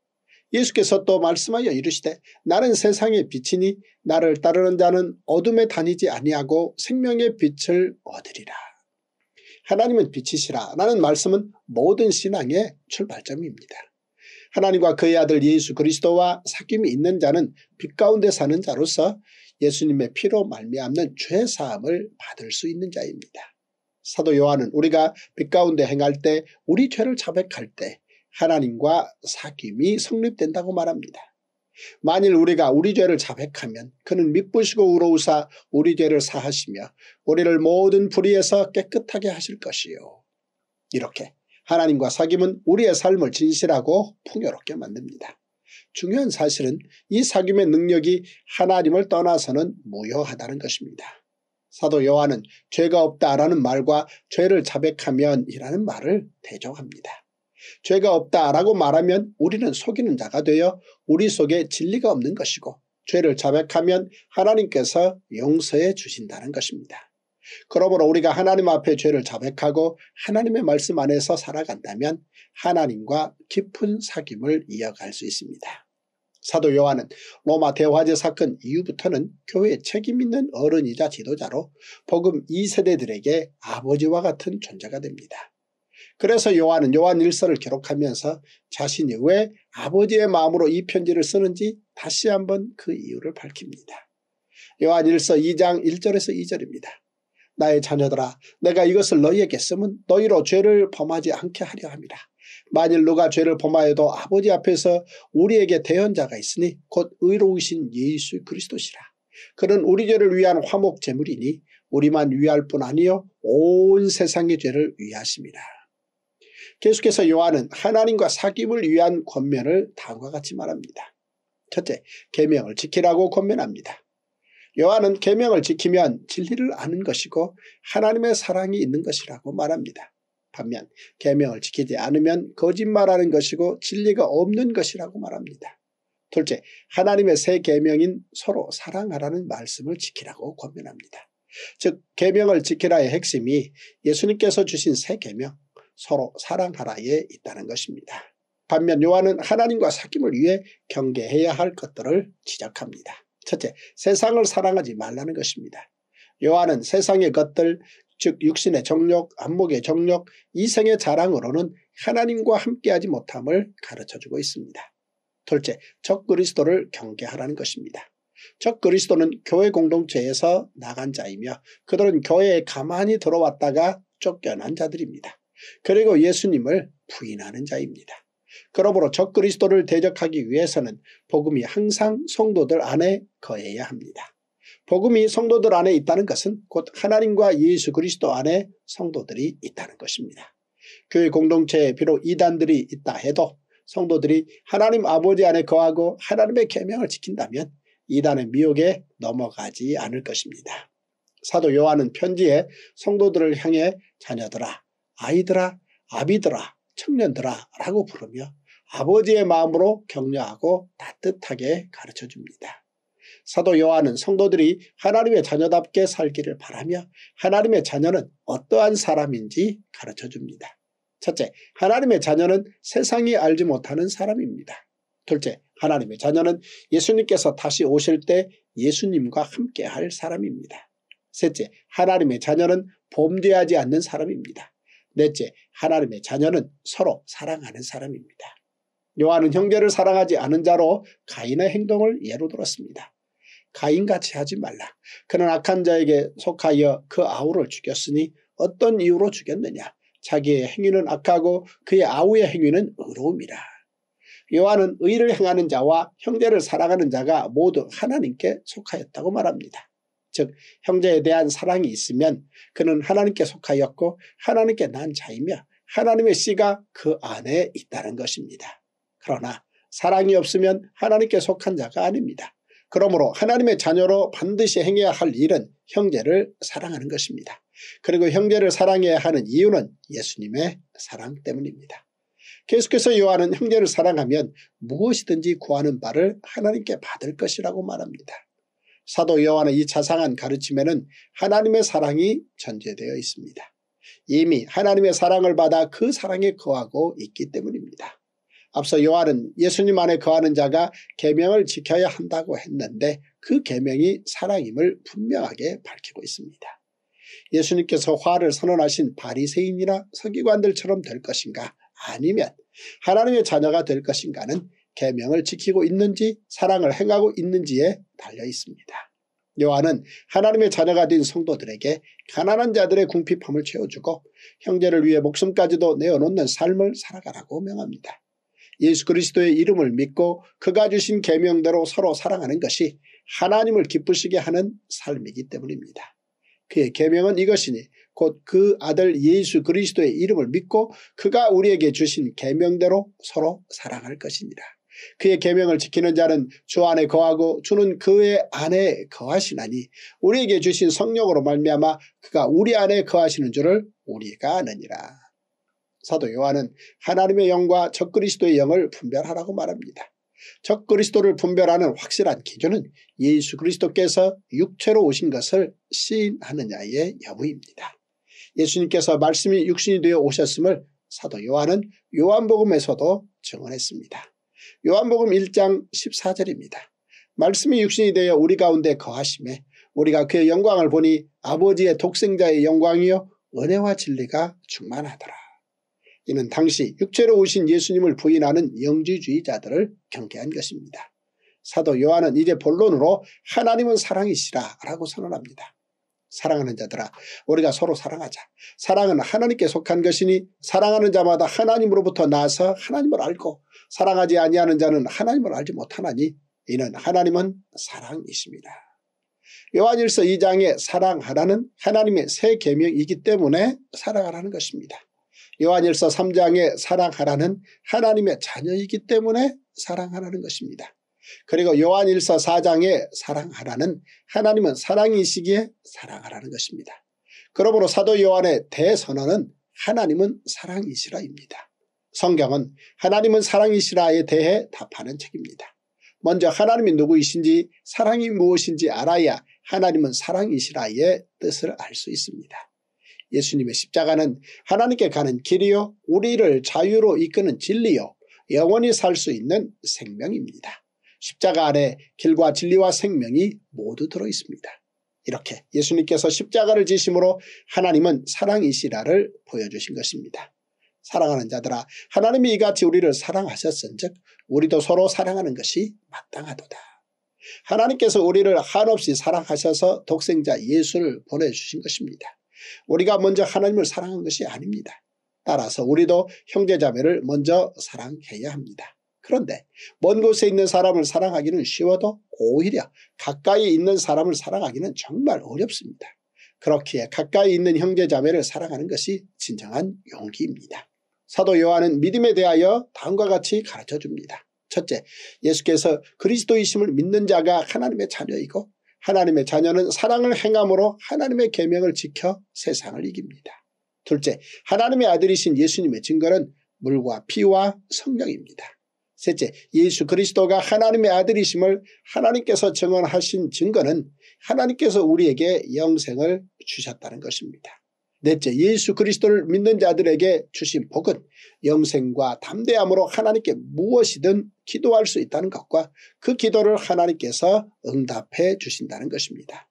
예수께서 또 말씀하여 이르시되 나는 세상의 빛이니 나를 따르는 자는 어둠에 다니지 아니하고 생명의 빛을 얻으리라. 하나님은 빛이시라 라는 말씀은 모든 신앙의 출발점입니다. 하나님과 그의 아들 예수 그리스도와 사귐이 있는 자는 빛 가운데 사는 자로서 예수님의 피로 말미암는 죄사함을 받을 수 있는 자입니다. 사도 요한은 우리가 빛 가운데 행할 때 우리 죄를 자백할 때 하나님과 사귐이 성립된다고 말합니다. 만일 우리가 우리 죄를 자백하면 그는 믿부시고 우러우사 우리 죄를 사하시며 우리를 모든 불의에서 깨끗하게 하실 것이요. 이렇게 하나님과 사귐은 우리의 삶을 진실하고 풍요롭게 만듭니다. 중요한 사실은 이 사귐의 능력이 하나님을 떠나서는 무효하다는 것입니다. 사도 요한은 죄가 없다라는 말과 죄를 자백하면 이라는 말을 대조합니다. 죄가 없다라고 말하면 우리는 속이는 자가 되어 우리 속에 진리가 없는 것이고 죄를 자백하면 하나님께서 용서해 주신다는 것입니다. 그러므로 우리가 하나님 앞에 죄를 자백하고 하나님의 말씀 안에서 살아간다면 하나님과 깊은 사귐을 이어갈 수 있습니다. 사도 요한은 로마 대화제 사건 이후부터는 교회의 책임있는 어른이자 지도자로 복음 2세대들에게 아버지와 같은 존재가 됩니다. 그래서 요한은 요한 일서를 기록하면서 자신이 왜 아버지의 마음으로 이 편지를 쓰는지 다시 한번 그 이유를 밝힙니다. 요한 일서 2장 1절에서 2절입니다. 나의 자녀들아 내가 이것을 너희에게 쓰면 너희로 죄를 범하지 않게 하려 합니다. 만일 누가 죄를 범하여도 아버지 앞에서 우리에게 대현자가 있으니 곧 의로우신 예수 그리스도시라. 그는 우리 죄를 위한 화목 제물이니 우리만 위할 뿐 아니요 온 세상의 죄를 위하십니다. 계속해서 요한은 하나님과 사귐을 위한 권면을 다음과 같이 말합니다. 첫째, 계명을 지키라고 권면합니다. 요한은 계명을 지키면 진리를 아는 것이고 하나님의 사랑이 있는 것이라고 말합니다. 반면 계명을 지키지 않으면 거짓말하는 것이고 진리가 없는 것이라고 말합니다. 둘째, 하나님의 새 계명인 서로 사랑하라는 말씀을 지키라고 권면합니다. 즉 계명을 지키라의 핵심이 예수님께서 주신 새 계명, 서로 사랑하라에 있다는 것입니다. 반면 요한은 하나님과 사귐을 위해 경계해야 할 것들을 지적합니다. 첫째, 세상을 사랑하지 말라는 것입니다. 요한은 세상의 것들, 즉 육신의 정력 안목의 정력 이생의 자랑으로는 하나님과 함께하지 못함을 가르쳐주고 있습니다. 둘째, 적 그리스도를 경계하라는 것입니다. 적 그리스도는 교회 공동체에서 나간 자이며 그들은 교회에 가만히 들어왔다가 쫓겨난 자들입니다. 그리고 예수님을 부인하는 자입니다. 그러므로 적그리스도를 대적하기 위해서는 복음이 항상 성도들 안에 거해야 합니다. 복음이 성도들 안에 있다는 것은 곧 하나님과 예수 그리스도 안에 성도들이 있다는 것입니다. 교회 공동체에 비록 이단들이 있다 해도 성도들이 하나님 아버지 안에 거하고 하나님의 계명을 지킨다면 이단의 미혹에 넘어가지 않을 것입니다. 사도 요한은 편지에 성도들을 향해 자녀들아 아이들아, 아비들아, 청년들아라고 부르며 아버지의 마음으로 격려하고 따뜻하게 가르쳐 줍니다. 사도 요한은 성도들이 하나님의 자녀답게 살기를 바라며 하나님의 자녀는 어떠한 사람인지 가르쳐 줍니다. 첫째, 하나님의 자녀는 세상이 알지 못하는 사람입니다. 둘째, 하나님의 자녀는 예수님께서 다시 오실 때 예수님과 함께할 사람입니다. 셋째, 하나님의 자녀는 범죄하지 않는 사람입니다. 넷째, 하나님의 자녀는 서로 사랑하는 사람입니다. 요한은 형제를 사랑하지 않은 자로 가인의 행동을 예로 들었습니다. 가인같이 하지 말라. 그는 악한 자에게 속하여 그 아우를 죽였으니 어떤 이유로 죽였느냐. 자기의 행위는 악하고 그의 아우의 행위는 의로움이라. 요한은 의를 행하는 자와 형제를 사랑하는 자가 모두 하나님께 속하였다고 말합니다. 즉 형제에 대한 사랑이 있으면 그는 하나님께 속하였고 하나님께 난 자이며 하나님의 씨가 그 안에 있다는 것입니다. 그러나 사랑이 없으면 하나님께 속한 자가 아닙니다. 그러므로 하나님의 자녀로 반드시 행해야 할 일은 형제를 사랑하는 것입니다. 그리고 형제를 사랑해야 하는 이유는 예수님의 사랑 때문입니다. 계속해서 요한은 형제를 사랑하면 무엇이든지 구하는 바를 하나님께 받을 것이라고 말합니다. 사도 요한의 이차상한 가르침에는 하나님의 사랑이 전제되어 있습니다. 이미 하나님의 사랑을 받아 그 사랑에 거하고 있기 때문입니다. 앞서 요한은 예수님 안에 거하는 자가 계명을 지켜야 한다고 했는데 그 계명이 사랑임을 분명하게 밝히고 있습니다. 예수님께서 화를 선언하신 바리새인이나 서기관들처럼 될 것인가 아니면 하나님의 자녀가 될 것인가는 계명을 지키고 있는지 사랑을 행하고 있는지에 달려 있습니다. 요한은 하나님의 자녀가 된 성도들에게 가난한 자들의 궁핍함을 채워주고 형제를 위해 목숨까지도 내어놓는 삶을 살아가라고 명합니다. 예수 그리스도의 이름을 믿고 그가 주신 계명대로 서로 사랑하는 것이 하나님을 기쁘시게 하는 삶이기 때문입니다. 그의 계명은 이것이니 곧 그 아들 예수 그리스도의 이름을 믿고 그가 우리에게 주신 계명대로 서로 사랑할 것입니다. 그의 계명을 지키는 자는 주 안에 거하고 주는 그의 안에 거하시나니 우리에게 주신 성령으로 말미암아 그가 우리 안에 거하시는 줄을 우리가 아느니라. 사도 요한은 하나님의 영과 적그리스도의 영을 분별하라고 말합니다. 적그리스도를 분별하는 확실한 기준은 예수 그리스도께서 육체로 오신 것을 시인하느냐의 여부입니다. 예수님께서 말씀이 육신이 되어 오셨음을 사도 요한은 요한복음에서도 증언했습니다. 요한복음 1장 14절입니다. 말씀이 육신이 되어 우리 가운데 거하심에 우리가 그의 영광을 보니 아버지의 독생자의 영광이요 은혜와 진리가 충만하더라. 이는 당시 육체로 오신 예수님을 부인하는 영지주의자들을 경계한 것입니다. 사도 요한은 이제 본론으로 하나님은 사랑이시라 라고 선언합니다. 사랑하는 자들아 우리가 서로 사랑하자. 사랑은 하나님께 속한 것이니 사랑하는 자마다 하나님으로부터 나서 하나님을 알고 사랑하지 아니하는 자는 하나님을 알지 못하나니 이는 하나님은 사랑이십니다. 요한일서 2장에 사랑하라는 하나님의 새 계명이기 때문에 사랑하라는 것입니다. 요한일서 3장에 사랑하라는 하나님의 자녀이기 때문에 사랑하라는 것입니다. 그리고 요한일서 4장에 사랑하라는 하나님은 사랑이시기에 사랑하라는 것입니다. 그러므로 사도 요한의 대선언은 하나님은 사랑이시라입니다. 성경은 하나님은 사랑이시라에 대해 답하는 책입니다. 먼저 하나님이 누구이신지 사랑이 무엇인지 알아야 하나님은 사랑이시라의 뜻을 알 수 있습니다. 예수님의 십자가는 하나님께 가는 길이요 우리를 자유로 이끄는 진리요 영원히 살 수 있는 생명입니다. 십자가 아래 길과 진리와 생명이 모두 들어있습니다. 이렇게 예수님께서 십자가를 지심으로 하나님은 사랑이시라를 보여주신 것입니다. 사랑하는 자들아 하나님이 이같이 우리를 사랑하셨은즉 우리도 서로 사랑하는 것이 마땅하도다. 하나님께서 우리를 한없이 사랑하셔서 독생자 예수를 보내주신 것입니다. 우리가 먼저 하나님을 사랑한 것이 아닙니다. 따라서 우리도 형제자매를 먼저 사랑해야 합니다. 그런데 먼 곳에 있는 사람을 사랑하기는 쉬워도 오히려 가까이 있는 사람을 사랑하기는 정말 어렵습니다. 그렇기에 가까이 있는 형제자매를 사랑하는 것이 진정한 용기입니다. 사도 요한은 믿음에 대하여 다음과 같이 가르쳐줍니다. 첫째, 예수께서 그리스도이심을 믿는 자가 하나님의 자녀이고 하나님의 자녀는 사랑을 행함으로 하나님의 계명을 지켜 세상을 이깁니다. 둘째, 하나님의 아들이신 예수님의 증거는 물과 피와 성령입니다. 셋째, 예수 그리스도가 하나님의 아들이심을 하나님께서 증언하신 증거는 하나님께서 우리에게 영생을 주셨다는 것입니다. 넷째, 예수 그리스도를 믿는 자들에게 주신 복은 영생과 담대함으로 하나님께 무엇이든 기도할 수 있다는 것과 그 기도를 하나님께서 응답해 주신다는 것입니다.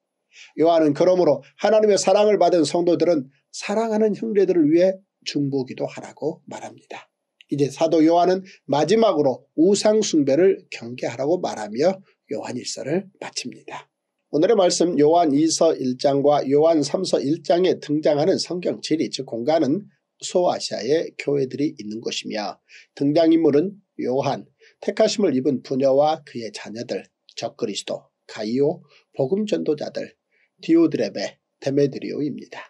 요한은 그러므로 하나님의 사랑을 받은 성도들은 사랑하는 형제들을 위해 중보기도 하라고 말합니다. 이제 사도 요한은 마지막으로 우상 숭배를 경계하라고 말하며 요한일서를 마칩니다. 오늘의 말씀 요한 2서 1장과 요한 3서 1장에 등장하는 성경 지리 즉 공간은 소아시아의 교회들이 있는 곳이며 등장인물은 요한, 택하심을 입은 부녀와 그의 자녀들, 적그리스도, 가이오, 복음전도자들, 디오드레베, 데메드리오입니다.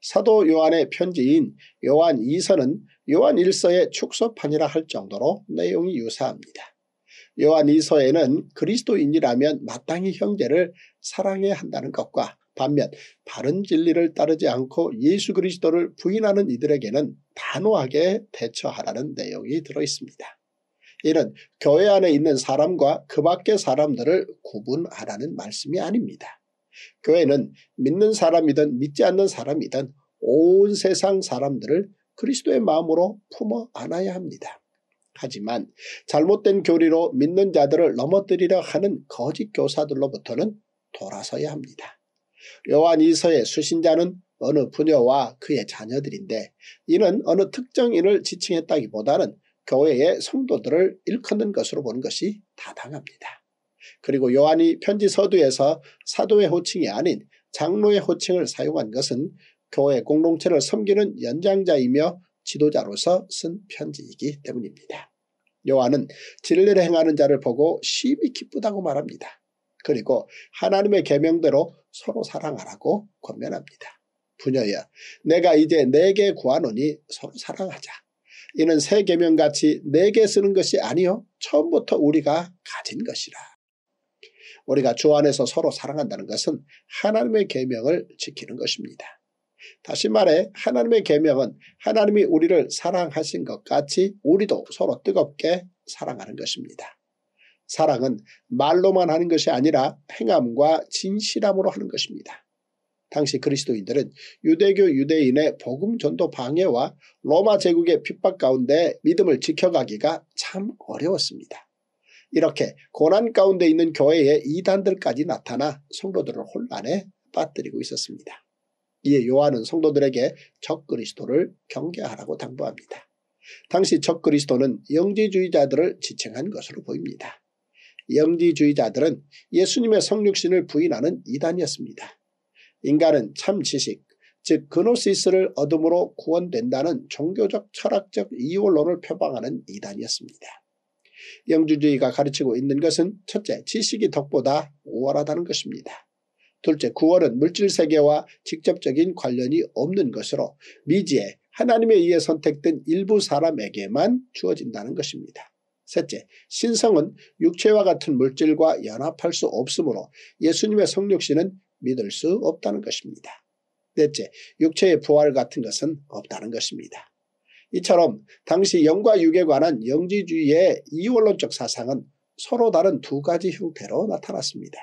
사도 요한의 편지인 요한 2서는 요한 1서의 축소판이라 할 정도로 내용이 유사합니다. 요한이서에는 그리스도인이라면 마땅히 형제를 사랑해야 한다는 것과 반면 바른 진리를 따르지 않고 예수 그리스도를 부인하는 이들에게는 단호하게 대처하라는 내용이 들어있습니다. 이는 교회 안에 있는 사람과 그 밖의 사람들을 구분하라는 말씀이 아닙니다. 교회는 믿는 사람이든 믿지 않는 사람이든 온 세상 사람들을 그리스도의 마음으로 품어 안아야 합니다. 하지만 잘못된 교리로 믿는 자들을 넘어뜨리려 하는 거짓 교사들로부터는 돌아서야 합니다. 요한 이서의 수신자는 어느 부녀와 그의 자녀들인데 이는 어느 특정인을 지칭했다기보다는 교회의 성도들을 일컫는 것으로 보는 것이 타당합니다. 그리고 요한이 편지 서두에서 사도의 호칭이 아닌 장로의 호칭을 사용한 것은 교회 공동체를 섬기는 연장자이며 지도자로서 쓴 편지이기 때문입니다. 요한은 진리를 행하는 자를 보고 심히 기쁘다고 말합니다. 그리고 하나님의 계명대로 서로 사랑하라고 권면합니다. 부녀야 내가 이제 내게 구하노니 서로 사랑하자. 이는 새 계명같이 내게 쓰는 것이 아니요 처음부터 우리가 가진 것이라. 우리가 주 안에서 서로 사랑한다는 것은 하나님의 계명을 지키는 것입니다. 다시 말해 하나님의 계명은 하나님이 우리를 사랑하신 것 같이 우리도 서로 뜨겁게 사랑하는 것입니다. 사랑은 말로만 하는 것이 아니라 행함과 진실함으로 하는 것입니다. 당시 그리스도인들은 유대교 유대인의 복음 전도 방해와 로마 제국의 핍박 가운데 믿음을 지켜가기가 참 어려웠습니다. 이렇게 고난 가운데 있는 교회의 이단들까지 나타나 성도들을 혼란에 빠뜨리고 있었습니다. 이에 요한은 성도들에게 적그리스도를 경계하라고 당부합니다. 당시 적그리스도는 영지주의자들을 지칭한 것으로 보입니다. 영지주의자들은 예수님의 성육신을 부인하는 이단이었습니다. 인간은 참 지식, 즉 그노시스를 얻음으로 구원된다는 종교적 철학적 이원론을 표방하는 이단이었습니다. 영주주의가 가르치고 있는 것은 첫째, 지식이 덕보다 우월하다는 것입니다. 둘째, 9월은 물질 세계와 직접적인 관련이 없는 것으로 미지에 하나님에 의해 선택된 일부 사람에게만 주어진다는 것입니다. 셋째, 신성은 육체와 같은 물질과 연합할 수 없으므로 예수님의 성육신은 믿을 수 없다는 것입니다. 넷째, 육체의 부활 같은 것은 없다는 것입니다. 이처럼 당시 영과 육에 관한 영지주의의 이원론적 사상은 서로 다른 두 가지 형태로 나타났습니다.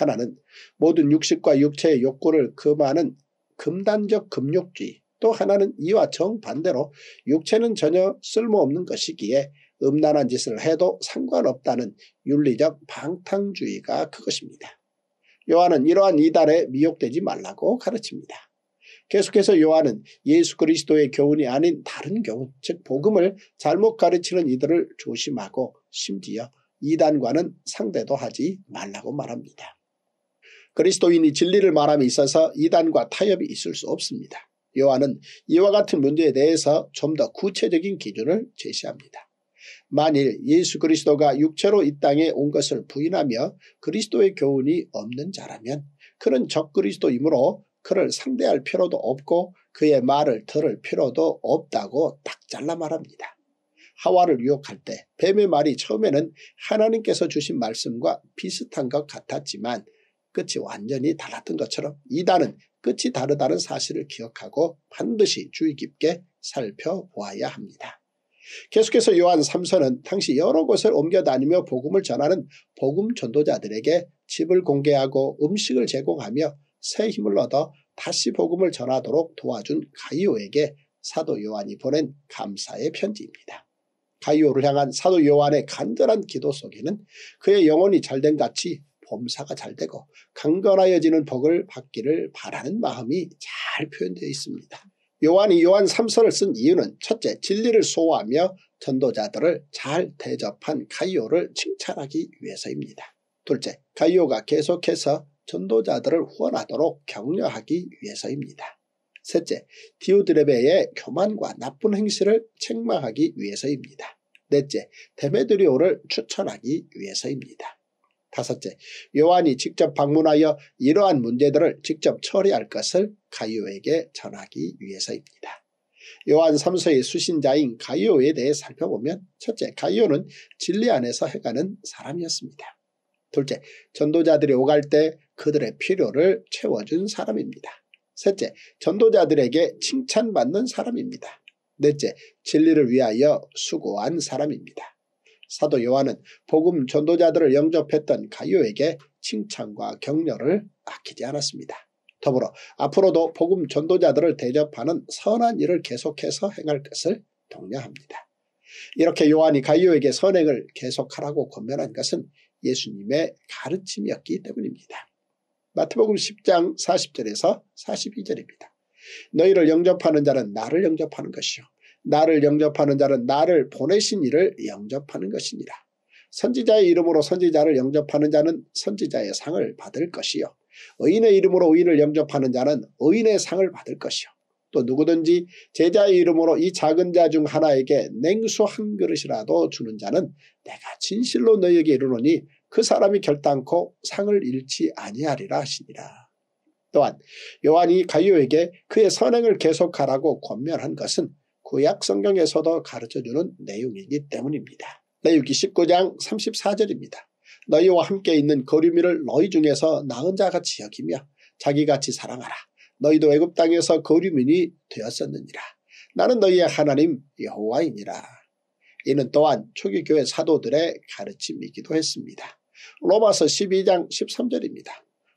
하나는 모든 육식과 육체의 욕구를 금하는 금단적 금욕주의 또 하나는 이와 정반대로 육체는 전혀 쓸모없는 것이기에 음란한 짓을 해도 상관없다는 윤리적 방탕주의가 그것입니다. 요한은 이러한 이달에 미혹되지 말라고 가르칩니다. 계속해서 요한은 예수 그리스도의 교훈이 아닌 다른 교훈 즉 복음을 잘못 가르치는 이들을 조심하고 심지어 이단과는 상대도 하지 말라고 말합니다. 그리스도인이 진리를 말함에 있어서 이단과 타협이 있을 수 없습니다. 요한은 이와 같은 문제에 대해서 좀 더 구체적인 기준을 제시합니다. 만일 예수 그리스도가 육체로 이 땅에 온 것을 부인하며 그리스도의 교훈이 없는 자라면 그는 적그리스도이므로 그를 상대할 필요도 없고 그의 말을 들을 필요도 없다고 딱 잘라 말합니다. 하와를 유혹할 때 뱀의 말이 처음에는 하나님께서 주신 말씀과 비슷한 것 같았지만 끝이 완전히 달랐던 것처럼 이단은 끝이 다르다는 사실을 기억하고 반드시 주의 깊게 살펴보아야 합니다. 계속해서 요한 3서는 당시 여러 곳을 옮겨다니며 복음을 전하는 복음 전도자들에게 집을 공개하고 음식을 제공하며 새 힘을 얻어 다시 복음을 전하도록 도와준 가이오에게 사도 요한이 보낸 감사의 편지입니다. 가이오를 향한 사도 요한의 간절한 기도 속에는 그의 영혼이 잘 된 같이 범사가 잘 되고 강건하여지는 복을 받기를 바라는 마음이 잘 표현되어 있습니다. 요한이 요한 3서를 쓴 이유는 첫째 진리를 소화하며 전도자들을 잘 대접한 가이오를 칭찬하기 위해서입니다. 둘째 가이오가 계속해서 전도자들을 후원하도록 격려하기 위해서입니다. 셋째 디오드레베의 교만과 나쁜 행실을 책망하기 위해서입니다. 넷째 데메드리오를 추천하기 위해서입니다. 다섯째, 요한이 직접 방문하여 이러한 문제들을 직접 처리할 것을 가요에게 전하기 위해서입니다. 요한 3서의 수신자인 가요에 대해 살펴보면 첫째, 가요는 진리 안에서 해가는 사람이었습니다. 둘째, 전도자들이 오갈 때 그들의 필요를 채워준 사람입니다. 셋째, 전도자들에게 칭찬받는 사람입니다. 넷째, 진리를 위하여 수고한 사람입니다. 사도 요한은 복음 전도자들을 영접했던 가요에게 칭찬과 격려를 아끼지 않았습니다. 더불어 앞으로도 복음 전도자들을 대접하는 선한 일을 계속해서 행할 것을 독려합니다. 이렇게 요한이 가요에게 선행을 계속하라고 권면한 것은 예수님의 가르침이었기 때문입니다. 마태복음 10장 40절에서 42절입니다. 너희를 영접하는 자는 나를 영접하는 것이요 나를 영접하는 자는 나를 보내신 이를 영접하는 것이니라. 선지자의 이름으로 선지자를 영접하는 자는 선지자의 상을 받을 것이요. 의인의 이름으로 의인을 영접하는 자는 의인의 상을 받을 것이요. 또 누구든지 제자의 이름으로 이 작은 자 중 하나에게 냉수 한 그릇이라도 주는 자는 내가 진실로 너에게 이르노니 그 사람이 결단코 상을 잃지 아니하리라 하시니라. 또한 요한이 가이에게 그의 선행을 계속하라고 권면한 것은 구약 성경에서도 가르쳐주는 내용이기 때문입니다. 레위기 19장 34절입니다. 너희와 함께 있는 거류민을 너희 중에서 나은 자같이 여기며 자기같이 사랑하라. 너희도 애굽 땅에서 거류민이 되었었느니라. 나는 너희의 하나님 여호와이니라. 이는 또한 초기교회 사도들의 가르침이기도 했습니다. 로마서 12장 13절입니다.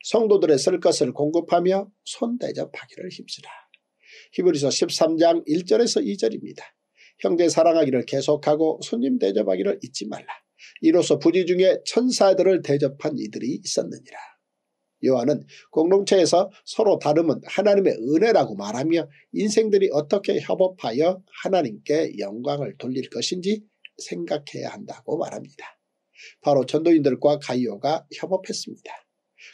성도들의 쓸 것을 공급하며 손대접하기를 힘쓰라. 히브리서 13장 1절에서 2절입니다. 형제 사랑하기를 계속하고 손님 대접하기를 잊지 말라. 이로써 부지 중에 천사들을 대접한 이들이 있었느니라. 요한은 공동체에서 서로 다름은 하나님의 은혜라고 말하며 인생들이 어떻게 협업하여 하나님께 영광을 돌릴 것인지 생각해야 한다고 말합니다. 바로 전도인들과 가이오가 협업했습니다.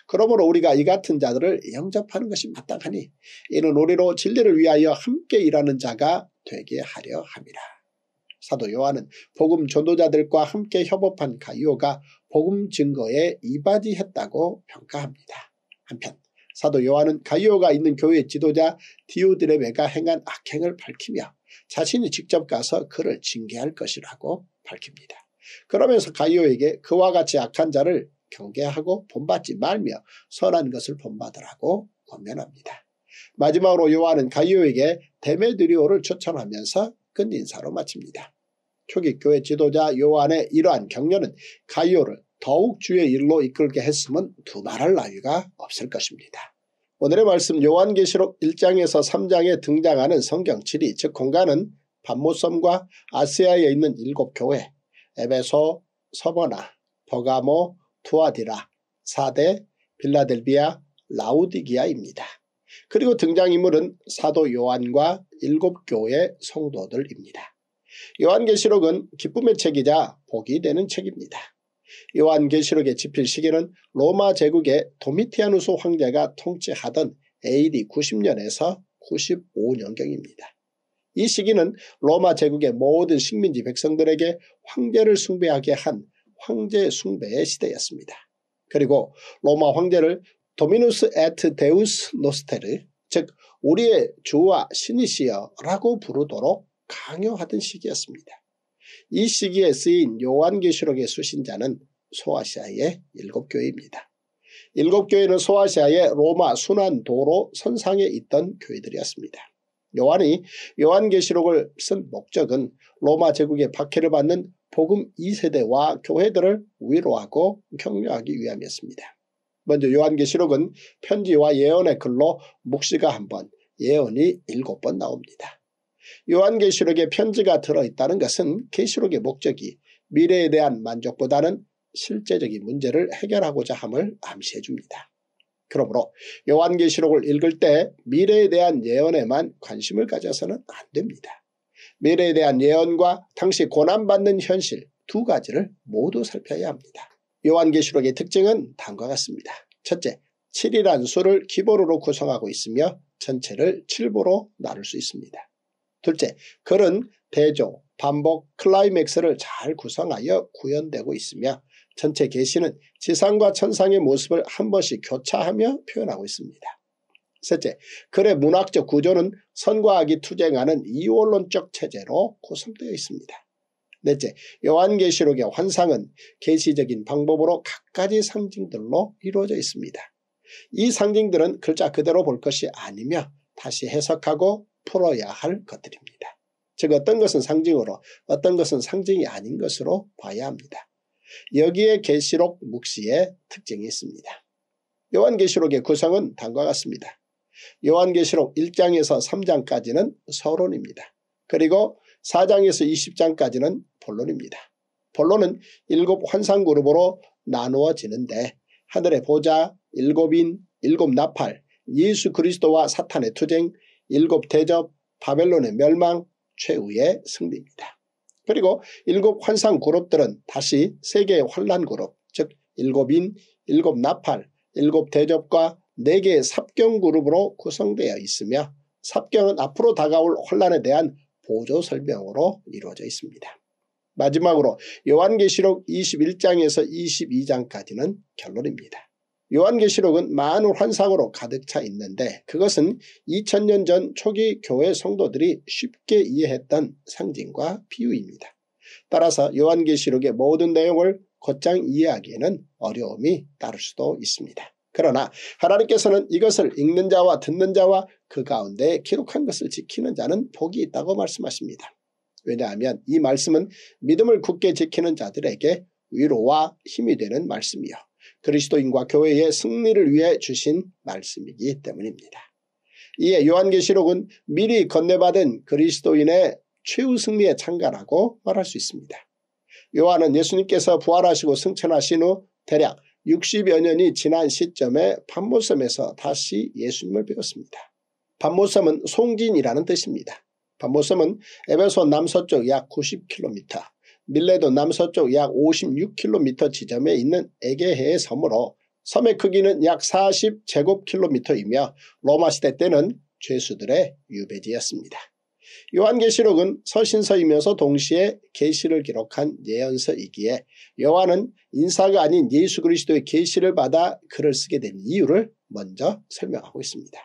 그러므로 우리가 이 같은 자들을 영접하는 것이 마땅하니 이는 우리로 진리를 위하여 함께 일하는 자가 되게 하려 합니다. 사도 요한은 복음 전도자들과 함께 협업한 가이오가 복음 증거에 이바지했다고 평가합니다. 한편 사도 요한은 가이오가 있는 교회 지도자 디오드레베가 행한 악행을 밝히며 자신이 직접 가서 그를 징계할 것이라고 밝힙니다. 그러면서 가이오에게 그와 같이 악한 자를 경계하고 본받지 말며 선한 것을 본받으라고 권면합니다. 마지막으로 요한은 가이오에게 데메드리오를 추천하면서 끝인사로 마칩니다. 초기 교회 지도자 요한의 이러한 격려는 가이오를 더욱 주의 일로 이끌게 했으면 두말할 나위가 없을 것입니다. 오늘의 말씀 요한계시록 1장에서 3장에 등장하는 성경 7위 즉 공간은 반모섬과 아세아에 있는 일곱 교회 에베소, 서버나 버가모, 투아디라, 사대 빌라델비아 라우디기아입니다. 그리고 등장인물은 사도 요한과 일곱 교회 성도들입니다. 요한계시록은 기쁨의 책이자 복이 되는 책입니다. 요한계시록의 집필 시기는 로마 제국의 도미티아누스 황제가 통치하던 AD 90년에서 95년경입니다. 이 시기는 로마 제국의 모든 식민지 백성들에게 황제를 숭배하게 한 황제 숭배의 시대였습니다. 그리고 로마 황제를 도미누스 에트 데우스 노스테르 즉 우리의 주와 신이시여라고 부르도록 강요하던 시기였습니다. 이 시기에 쓰인 요한계시록의 수신자는 소아시아의 일곱 교회입니다. 일곱 교회는 소아시아의 로마 순환도로 선상에 있던 교회들이었습니다. 요한이 요한계시록을 쓴 목적은 로마 제국의 박해를 받는 복음 2세대와 교회들을 위로하고 격려하기 위함이었습니다. 먼저 요한계시록은 편지와 예언의 글로 묵시가 한번 예언이 일곱 번 나옵니다. 요한계시록에 편지가 들어있다는 것은 계시록의 목적이 미래에 대한 만족보다는 실제적인 문제를 해결하고자 함을 암시해 줍니다. 그러므로 요한계시록을 읽을 때 미래에 대한 예언에만 관심을 가져서는 안 됩니다. 미래에 대한 예언과 당시 고난받는 현실 두 가지를 모두 살펴야 합니다. 요한계시록의 특징은 다음과 같습니다. 첫째, 7이란 수를 기본으로 구성하고 있으며 전체를 7보로 나눌 수 있습니다. 둘째, 글은 대조, 반복, 클라이맥스를 잘 구성하여 구현되고 있으며 전체 계시는 지상과 천상의 모습을 한 번씩 교차하며 표현하고 있습니다. 셋째, 글의 문학적 구조는 선과 악이 투쟁하는 이원론적 체제로 구성되어 있습니다. 넷째, 요한계시록의 환상은 계시적인 방법으로 각가지 상징들로 이루어져 있습니다. 이 상징들은 글자 그대로 볼 것이 아니며 다시 해석하고 풀어야 할 것들입니다. 즉 어떤 것은 상징으로 어떤 것은 상징이 아닌 것으로 봐야 합니다. 여기에 계시록 묵시의 특징이 있습니다. 요한계시록의 구성은 다음과 같습니다. 요한계시록 1장에서 3장까지는 서론입니다. 그리고 4장에서 20장까지는 본론입니다. 본론은 일곱 환상그룹으로 나누어지는데 하늘의 보좌, 일곱인, 일곱 나팔, 예수 그리스도와 사탄의 투쟁, 일곱 대접, 바벨론의 멸망, 최후의 승리입니다. 그리고 일곱 환상 그룹들은 다시 세계의 환란 그룹, 즉 일곱인, 일곱 나팔, 일곱 대접과 4개의 삽경 그룹으로 구성되어 있으며 삽경은 앞으로 다가올 혼란에 대한 보조 설명으로 이루어져 있습니다. 마지막으로 요한계시록 21장에서 22장까지는 결론입니다. 요한계시록은 많은 환상으로 가득 차 있는데 그것은 2000년 전 초기 교회 성도들이 쉽게 이해했던 상징과 비유입니다. 따라서 요한계시록의 모든 내용을 곧장 이해하기에는 어려움이 따를 수도 있습니다. 그러나 하나님께서는 이것을 읽는 자와 듣는 자와 그 가운데 기록한 것을 지키는 자는 복이 있다고 말씀하십니다. 왜냐하면 이 말씀은 믿음을 굳게 지키는 자들에게 위로와 힘이 되는 말씀이요. 그리스도인과 교회의 승리를 위해 주신 말씀이기 때문입니다. 이에 요한계시록은 미리 건네받은 그리스도인의 최후 승리에 참가라고 말할 수 있습니다. 요한은 예수님께서 부활하시고 승천하신 후 대략 60여 년이 지난 시점에 반모섬에서 다시 예수님을 배웠습니다. 반모섬은 송진이라는 뜻입니다. 반모섬은 에베소 남서쪽 약 90km, 밀레도 남서쪽 약 56km 지점에 있는 에게해의 섬으로 섬의 크기는 약 40제곱킬로미터이며 로마시대 때는 죄수들의 유배지였습니다. 요한계시록은 서신서이면서 동시에 계시를 기록한 예언서이기에 요한은 인사가 아닌 예수 그리스도의 계시를 받아 글을 쓰게 된 이유를 먼저 설명하고 있습니다.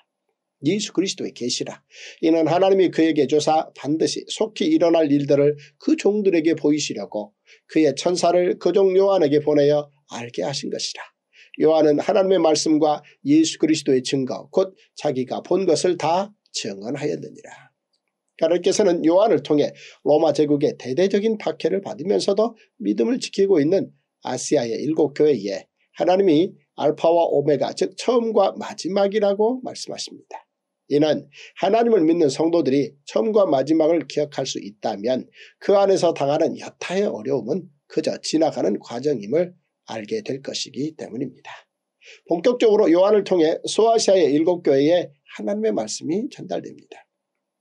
예수 그리스도의 계시라. 이는 하나님이 그에게 조사 반드시 속히 일어날 일들을 그 종들에게 보이시려고 그의 천사를 그 종 요한에게 보내어 알게 하신 것이라. 요한은 하나님의 말씀과 예수 그리스도의 증거 곧 자기가 본 것을 다 증언하였느니라. 가르께서는 요한을 통해 로마 제국의 대대적인 박해를 받으면서도 믿음을 지키고 있는 아시아의 일곱 교회에 하나님이 알파와 오메가 즉 처음과 마지막이라고 말씀하십니다. 이는 하나님을 믿는 성도들이 처음과 마지막을 기억할 수 있다면 그 안에서 당하는 여타의 어려움은 그저 지나가는 과정임을 알게 될 것이기 때문입니다. 본격적으로 요한을 통해 소아시아의 일곱 교회에 하나님의 말씀이 전달됩니다.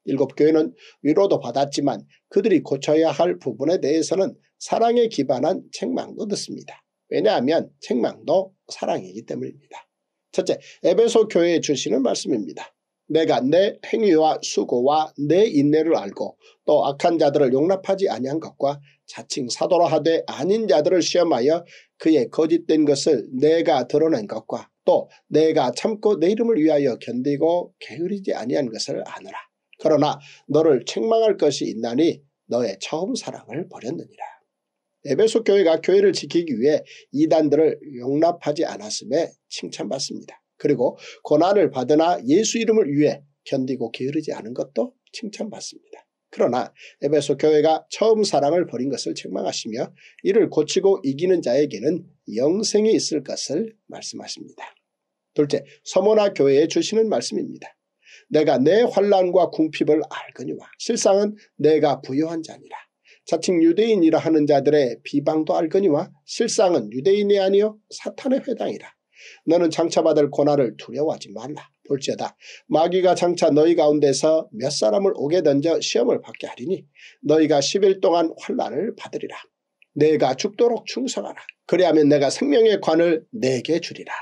일곱 교회는 위로도 받았지만 그들이 고쳐야 할 부분에 대해서는 사랑에 기반한 책망도 듣습니다. 왜냐하면 책망도 사랑이기 때문입니다. 첫째, 에베소 교회에 주시는 말씀입니다. 내가 내 행위와 수고와 내 인내를 알고 또 악한 자들을 용납하지 아니한 것과 자칭 사도로 하되 아닌 자들을 시험하여 그의 거짓된 것을 내가 드러낸 것과 또 내가 참고 내 이름을 위하여 견디고 게으르지 아니한 것을 아느라. 그러나 너를 책망할 것이 있나니 너의 처음 사랑을 버렸느니라. 에베소 교회가 교회를 지키기 위해 이단들을 용납하지 않았음에 칭찬받습니다. 그리고 고난을 받으나 예수 이름을 위해 견디고 게으르지 않은 것도 칭찬받습니다. 그러나 에베소 교회가 처음 사랑을 버린 것을 책망하시며 이를 고치고 이기는 자에게는 영생이 있을 것을 말씀하십니다. 둘째, 서모나 교회에 주시는 말씀입니다. 내가 내 환란과 궁핍을 알거니와 실상은 내가 부여한 자니라. 자칭 유대인이라 하는 자들의 비방도 알거니와 실상은 유대인이 아니요 사탄의 회당이라. 너는 장차 받을 고난을 두려워하지 말라. 볼지어다 마귀가 장차 너희 가운데서 몇 사람을 오게 던져 시험을 받게 하리니 너희가 10일 동안 환란을 받으리라. 내가 죽도록 충성하라. 그리하면 내가 생명의 관을 내게 주리라.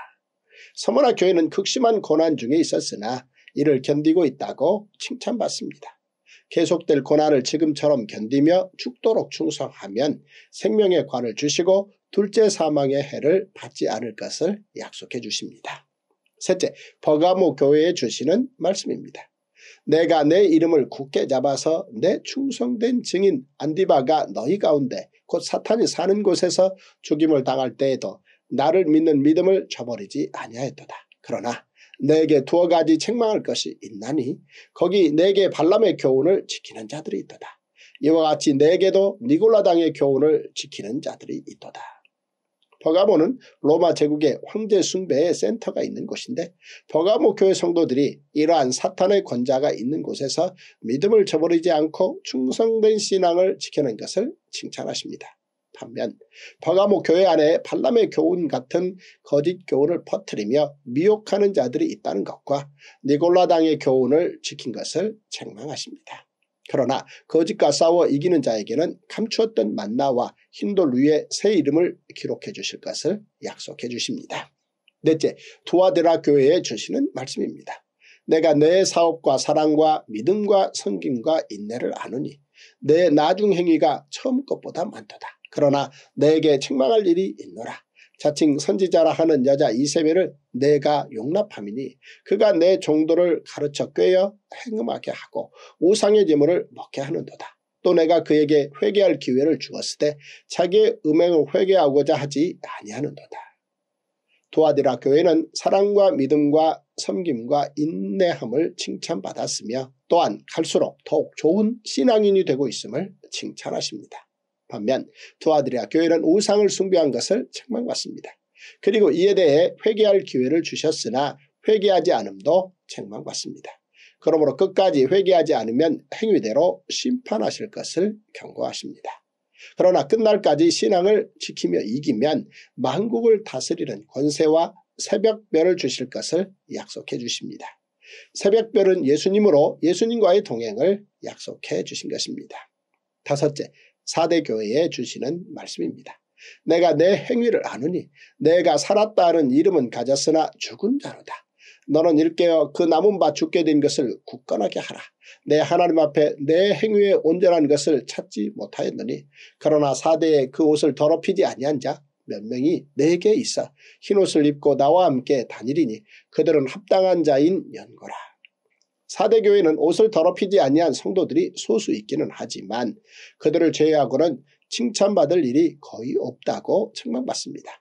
서머나 교회는 극심한 고난 중에 있었으나 이를 견디고 있다고 칭찬받습니다. 계속될 고난을 지금처럼 견디며 죽도록 충성하면 생명의 관을 주시고 둘째 사망의 해를 받지 않을 것을 약속해 주십니다. 셋째, 버가모 교회에 주시는 말씀입니다. 내가 내 이름을 굳게 잡아서 내 충성된 증인 안디바가 너희 가운데 곧 사탄이 사는 곳에서 죽임을 당할 때에도 나를 믿는 믿음을 저버리지 아니하였도다. 그러나 내게 두어 가지 책망할 것이 있나니 거기 내게 발람의 교훈을 지키는 자들이 있도다. 이와 같이 내게도 니골라당의 교훈을 지키는 자들이 있도다. 버가모는 로마 제국의 황제 숭배의 센터가 있는 곳인데 버가모 교회 성도들이 이러한 사탄의 권자가 있는 곳에서 믿음을 저버리지 않고 충성된 신앙을 지켜낸 것을 칭찬하십니다. 반면 바가모 교회 안에 발람의 교훈 같은 거짓 교훈을 퍼뜨리며 미혹하는 자들이 있다는 것과 니골라당의 교훈을 지킨 것을 책망하십니다. 그러나 거짓과 싸워 이기는 자에게는 감추었던 만나와 흰돌 위에 새 이름을 기록해 주실 것을 약속해 주십니다. 넷째, 두아데라 교회에 주시는 말씀입니다. 내가 내 사업과 사랑과 믿음과 성김과 인내를 아느니 내 나중 행위가 처음 것보다 많도다. 그러나 내게 책망할 일이 있노라. 자칭 선지자라 하는 여자 이세벨을 내가 용납함이니 그가 내 정도를 가르쳐 꿰어 행음하게 하고 우상의 제물을 먹게 하는도다. 또 내가 그에게 회개할 기회를 주었을 때 자기의 음행을 회개하고자 하지 아니하는도다. 도아디라 교회는 사랑과 믿음과 섬김과 인내함을 칭찬받았으며 또한 갈수록 더욱 좋은 신앙인이 되고 있음을 칭찬하십니다. 반면 두아들이아 교회는 우상을 숭배한 것을 책망받습니다. 그리고 이에 대해 회개할 기회를 주셨으나 회개하지 않음도 책망받습니다. 그러므로 끝까지 회개하지 않으면 행위대로 심판하실 것을 경고하십니다. 그러나 끝날까지 신앙을 지키며 이기면 만국을 다스리는 권세와 새벽별을 주실 것을 약속해 주십니다. 새벽별은 예수님으로 예수님과의 동행을 약속해 주신 것입니다. 다섯째, 사대 교회에 주시는 말씀입니다. 내가 내 행위를 아느니 내가 살았다 는 이름은 가졌으나 죽은 자로다. 너는 일깨어 그 남은 바 죽게 된 것을 굳건하게 하라. 내 하나님 앞에 내 행위에 온전한 것을 찾지 못하였느니 그러나 사대에 그 옷을 더럽히지 아니한 자 몇 명이 내게 있어 흰옷을 입고 나와 함께 다니리니 그들은 합당한 자인 연고라. 4대 교회는 옷을 더럽히지 아니한 성도들이 소수 있기는 하지만 그들을 제외하고는 칭찬받을 일이 거의 없다고 책망받습니다.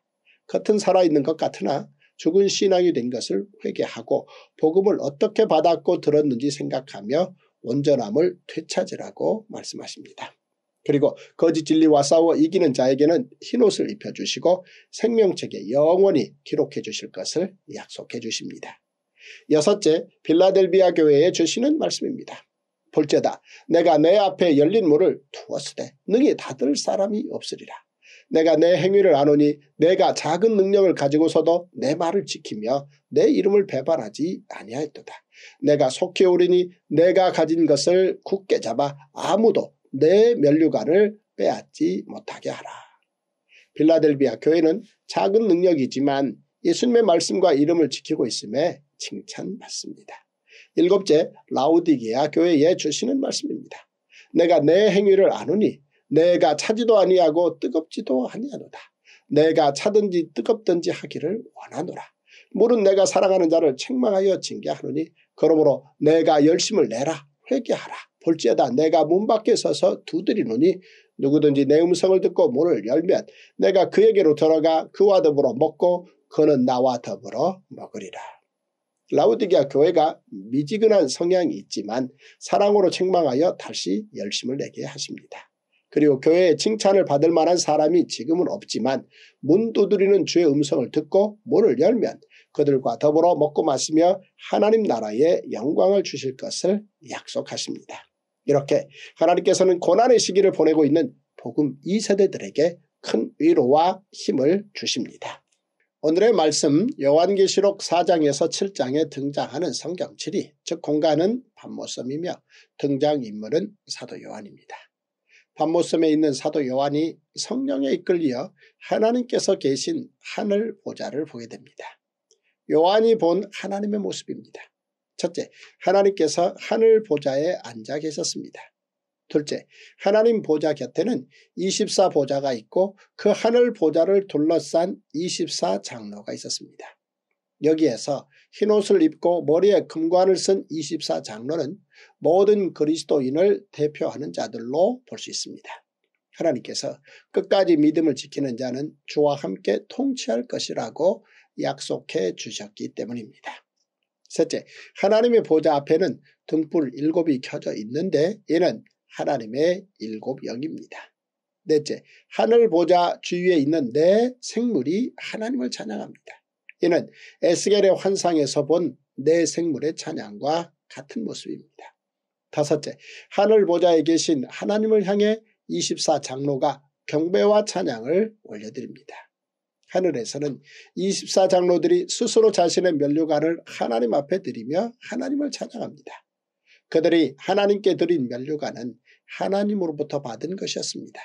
겉은 살아있는 것 같으나 죽은 신앙이 된 것을 회개하고 복음을 어떻게 받았고 들었는지 생각하며 온전함을 되찾으라고 말씀하십니다. 그리고 거짓 진리와 싸워 이기는 자에게는 흰옷을 입혀주시고 생명책에 영원히 기록해 주실 것을 약속해 주십니다. 여섯째, 빌라델비아 교회에 주시는 말씀입니다. 볼째다. 내가 내 앞에 열린 문을 두었으되 능히 닫을 사람이 없으리라. 내가 내 행위를 아노니 내가 작은 능력을 가지고서도 내 말을 지키며 내 이름을 배반하지 아니하였도다. 내가 속히 오리니 내가 가진 것을 굳게 잡아 아무도 내 면류관을 빼앗지 못하게 하라. 빌라델비아 교회는 작은 능력이지만 예수님의 말씀과 이름을 지키고 있음에 칭찬받습니다. 일곱째, 라우디게아 교회에 주시는 말씀입니다. 내가 내 행위를 아누니 내가 차지도 아니하고 뜨겁지도 아니하노다. 내가 차든지 뜨겁든지 하기를 원하노라. 물은 내가 사랑하는 자를 책망하여 징계하노니 그러므로 내가 열심을 내라 회개하라. 볼지어다 내가 문 밖에 서서 두드리노니 누구든지 내 음성을 듣고 문을 열면 내가 그에게로 들어가 그와 더불어 먹고 그는 나와 더불어 먹으리라. 라우디기아 교회가 미지근한 성향이 있지만 사랑으로 책망하여 다시 열심을 내게 하십니다. 그리고 교회의 칭찬을 받을 만한 사람이 지금은 없지만 문 두드리는 주의 음성을 듣고 문을 열면 그들과 더불어 먹고 마시며 하나님 나라에 영광을 주실 것을 약속하십니다. 이렇게 하나님께서는 고난의 시기를 보내고 있는 복음 2세대들에게 큰 위로와 힘을 주십니다. 오늘의 말씀 요한계시록 4장에서 7장에 등장하는 성경칠이 즉 공간은 반모섬이며 등장인물은 사도 요한입니다. 반모섬에 있는 사도 요한이 성령에 이끌려 하나님께서 계신 하늘 보좌를 보게 됩니다. 요한이 본 하나님의 모습입니다. 첫째, 하나님께서 하늘 보좌에 앉아 계셨습니다. 둘째, 하나님 보좌 곁에는 24보좌가 있고 그 하늘 보좌를 둘러싼 24장로가 있었습니다. 여기에서 흰옷을 입고 머리에 금관을 쓴 24장로는 모든 그리스도인을 대표하는 자들로 볼 수 있습니다. 하나님께서 끝까지 믿음을 지키는 자는 주와 함께 통치할 것이라고 약속해 주셨기 때문입니다. 셋째, 하나님의 보좌 앞에는 등불 일곱이 켜져 있는데 이는 하나님의 일곱 영입니다. 넷째, 하늘 보좌 주위에 있는 내 생물이 하나님을 찬양합니다. 이는 에스겔의 환상에서 본 내 생물의 찬양과 같은 모습입니다. 다섯째, 하늘 보좌에 계신 하나님을 향해 24장로가 경배와 찬양을 올려드립니다. 하늘에서는 24장로들이 스스로 자신의 면류관을 하나님 앞에 드리며 하나님을 찬양합니다. 그들이 하나님께 드린 면류관은 하나님으로부터 받은 것이었습니다.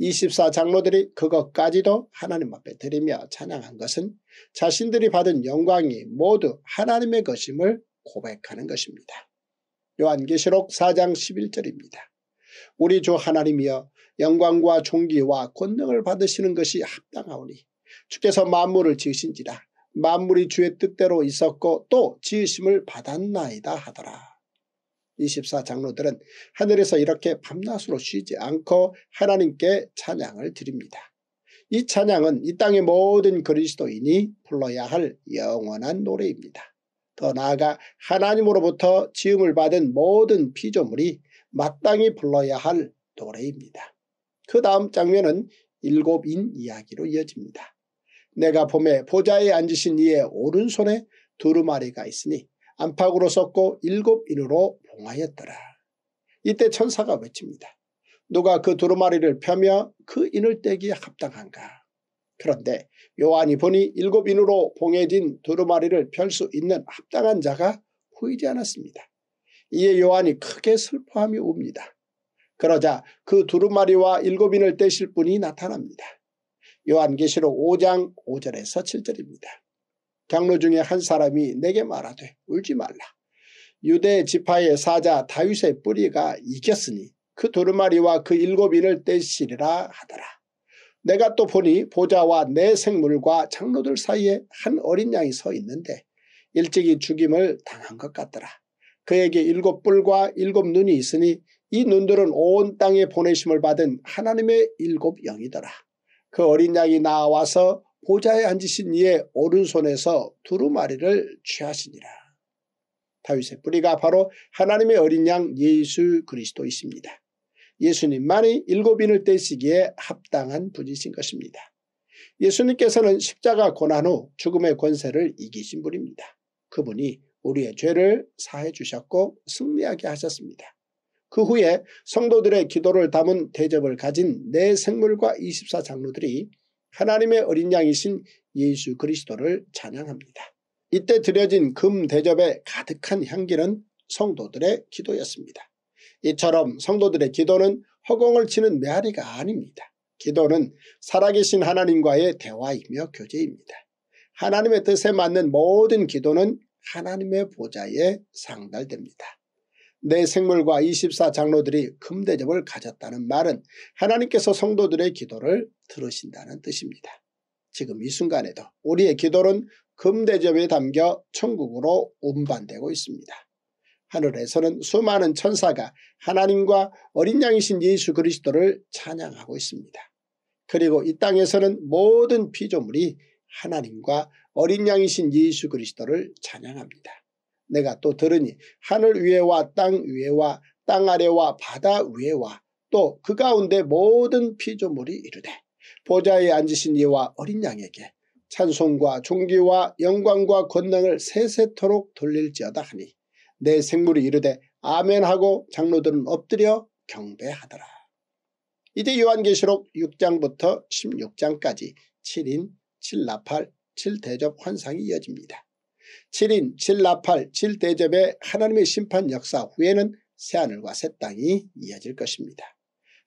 24장로들이 그것까지도 하나님 앞에 드리며 찬양한 것은 자신들이 받은 영광이 모두 하나님의 것임을 고백하는 것입니다. 요한계시록 4장 11절입니다. 우리 주 하나님이여 영광과 종기와 권능을 받으시는 것이 합당하오니 주께서 만물을 지으신지라 만물이 주의 뜻대로 있었고 또 지으심을 받았나이다 하더라. 24장로들은 하늘에서 이렇게 밤낮으로 쉬지 않고 하나님께 찬양을 드립니다. 이 찬양은 이 땅의 모든 그리스도인이 불러야 할 영원한 노래입니다. 더 나아가 하나님으로부터 지음을 받은 모든 피조물이 마땅히 불러야 할 노래입니다. 그 다음 장면은 일곱인 이야기로 이어집니다. 내가 봄에 보좌에 앉으신 이의 오른손에 두루마리가 있으니 안팎으로 섞고 일곱 인으로 봉하였더라. 이때 천사가 외칩니다. 누가 그 두루마리를 펴며 그 인을 떼기에 합당한가. 그런데 요한이 보니 일곱 인으로 봉해진 두루마리를 펼 수 있는 합당한 자가 보이지 않았습니다. 이에 요한이 크게 슬퍼함이 옵니다. 그러자 그 두루마리와 일곱 인을 떼실 분이 나타납니다. 요한계시록 5장 5절에서 7절입니다. 장로 중에 한 사람이 내게 말하되 울지 말라. 유대 지파의 사자 다윗의 뿌리가 익혔으니 그 두루마리와 그 일곱 인을 떼시리라 하더라. 내가 또 보니 보좌와 내 생물과 장로들 사이에 한 어린 양이 서 있는데 일찍이 죽임을 당한 것 같더라. 그에게 일곱 뿔과 일곱 눈이 있으니 이 눈들은 온 땅에 보내심을 받은 하나님의 일곱 영이더라. 그 어린 양이 나와서 보좌에 앉으신 이의 오른손에서 두루마리를 취하시니라. 다윗의 뿌리가 바로 하나님의 어린 양 예수 그리스도이십니다. 예수님만이 일곱 인을 떼시기에 합당한 분이신 것입니다. 예수님께서는 십자가 고난 후 죽음의 권세를 이기신 분입니다. 그분이 우리의 죄를 사해 주셨고 승리하게 하셨습니다. 그 후에 성도들의 기도를 담은 대접을 가진 내 생물과 24장로들이 하나님의 어린 양이신 예수 그리스도를 찬양합니다. 이때 들려진금 대접에 가득한 향기는 성도들의 기도였습니다. 이처럼 성도들의 기도는 허공을 치는 메아리가 아닙니다. 기도는 살아계신 하나님과의 대화이며 교제입니다. 하나님의 뜻에 맞는 모든 기도는 하나님의 보좌에 상달됩니다. 내 생물과 24장로들이 금대접을 가졌다는 말은 하나님께서 성도들의 기도를 들으신다는 뜻입니다. 지금 이 순간에도 우리의 기도는 금대접에 담겨 천국으로 운반되고 있습니다. 하늘에서는 수많은 천사가 하나님과 어린 양이신 예수 그리스도를 찬양하고 있습니다. 그리고 이 땅에서는 모든 피조물이 하나님과 어린 양이신 예수 그리스도를 찬양합니다. 내가 또 들으니 하늘 위에와 땅 위에와 땅 아래와 바다 위에와 또 그 가운데 모든 피조물이 이르되 보좌에 앉으신 이와 어린 양에게 찬송과 종기와 영광과 권능을 세세토록 돌릴지어다 하니 내 생물이 이르되 아멘하고 장로들은 엎드려 경배하더라. 이제 요한계시록 6장부터 16장까지 7인 7나팔 7대접 환상이 이어집니다. 7인 7나팔 7대접의 하나님의 심판 역사 후에는 새하늘과 새 땅이 이어질 것입니다.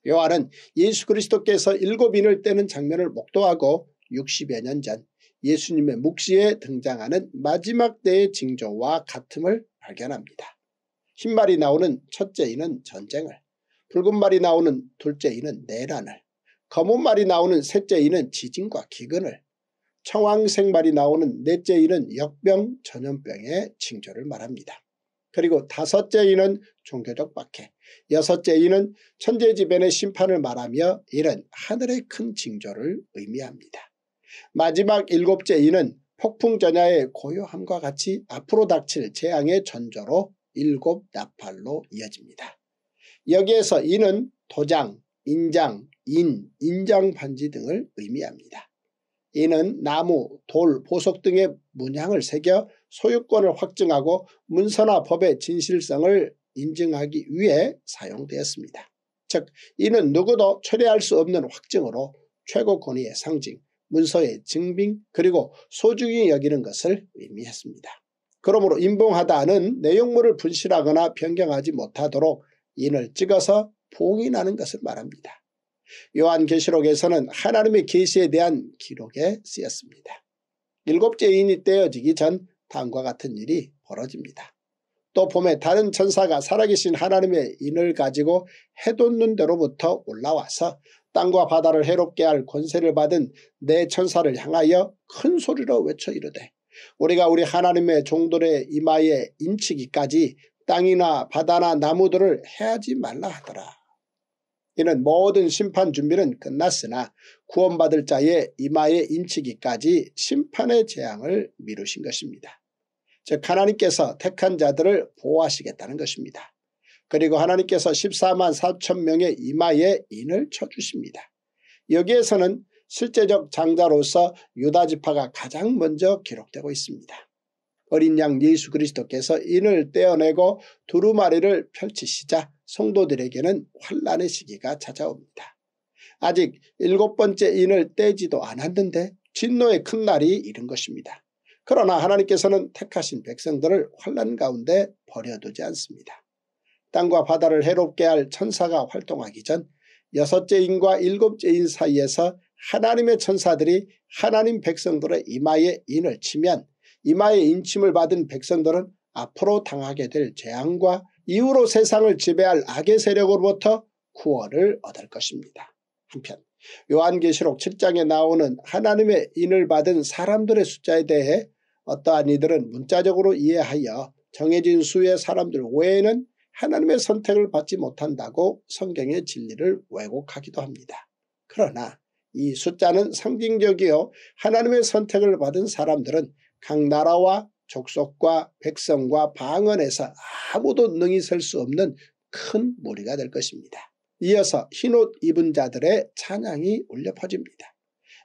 요한은 예수 그리스도께서 일곱 인을 떼는 장면을 목도하고 60여 년 전 예수님의 묵시에 등장하는 마지막 때의 징조와 같음을 발견합니다. 흰말이 나오는 첫째 인은 전쟁을, 붉은 말이 나오는 둘째 인은 내란을, 검은 말이 나오는 셋째 인은 지진과 기근을, 청황색 말이 나오는 넷째 인은 역병, 전염병의 징조를 말합니다. 그리고 다섯째 인은 종교적 박해, 여섯째 이는 천재지변의 심판을 말하며 이는 하늘의 큰 징조를 의미합니다. 마지막 일곱째 이는 폭풍전야의 고요함과 같이 앞으로 닥칠 재앙의 전조로 일곱 나팔로 이어집니다. 여기에서 이는 도장, 인장, 인, 인장 반지 등을 의미합니다. 이는 나무, 돌, 보석 등의 문양을 새겨 소유권을 확증하고 문서나 법의 진실성을 인증하기 위해 사용되었습니다. 즉 이는 누구도 철회할 수 없는 확증으로 최고 권위의 상징, 문서의 증빙 그리고 소중히 여기는 것을 의미했습니다. 그러므로 인봉하다는 내용물을 분실하거나 변경하지 못하도록 인을 찍어서 봉인하는 것을 말합니다. 요한계시록에서는 하나님의 계시에 대한 기록에 쓰였습니다. 일곱째 인이 떼어지기 전 다음과 같은 일이 벌어집니다. 또 봄에 다른 천사가 살아계신 하나님의 인을 가지고 해돋는 데로부터 올라와서 땅과 바다를 해롭게 할 권세를 받은 내 천사를 향하여 큰 소리로 외쳐 이르되 우리가 우리 하나님의 종들의 이마에 인치기까지 땅이나 바다나 나무들을 해하지 말라 하더라. 이는 모든 심판 준비는 끝났으나 구원받을 자의 이마에 인치기까지 심판의 재앙을 미루신 것입니다. 즉 하나님께서 택한 자들을 보호하시겠다는 것입니다. 그리고 하나님께서 14만 4천 명의 이마에 인을 쳐주십니다. 여기에서는 실제적 장자로서 유다지파가 가장 먼저 기록되고 있습니다. 어린 양 예수 그리스도께서 인을 떼어내고 두루마리를 펼치시자 성도들에게는 환란의 시기가 찾아옵니다. 아직 일곱 번째 인을 떼지도 않았는데 진노의 큰 날이 이른 것입니다. 그러나 하나님께서는 택하신 백성들을 환란 가운데 버려두지 않습니다. 땅과 바다를 해롭게 할 천사가 활동하기 전 여섯째 인과 일곱째 인 사이에서 하나님의 천사들이 하나님 백성들의 이마에 인을 치면 이마에 인침을 받은 백성들은 앞으로 당하게 될 재앙과 이후로 세상을 지배할 악의 세력으로부터 구원을 얻을 것입니다. 한편 요한계시록 7장에 나오는 하나님의 인을 받은 사람들의 숫자에 대해 어떠한 이들은 문자적으로 이해하여 정해진 수의 사람들 외에는 하나님의 선택을 받지 못한다고 성경의 진리를 왜곡하기도 합니다. 그러나 이 숫자는 상징적이요 하나님의 선택을 받은 사람들은 각 나라와 족속과 백성과 방언에서 아무도 능히 설 수 없는 큰 무리가 될 것입니다. 이어서 흰옷 입은 자들의 찬양이 울려 퍼집니다.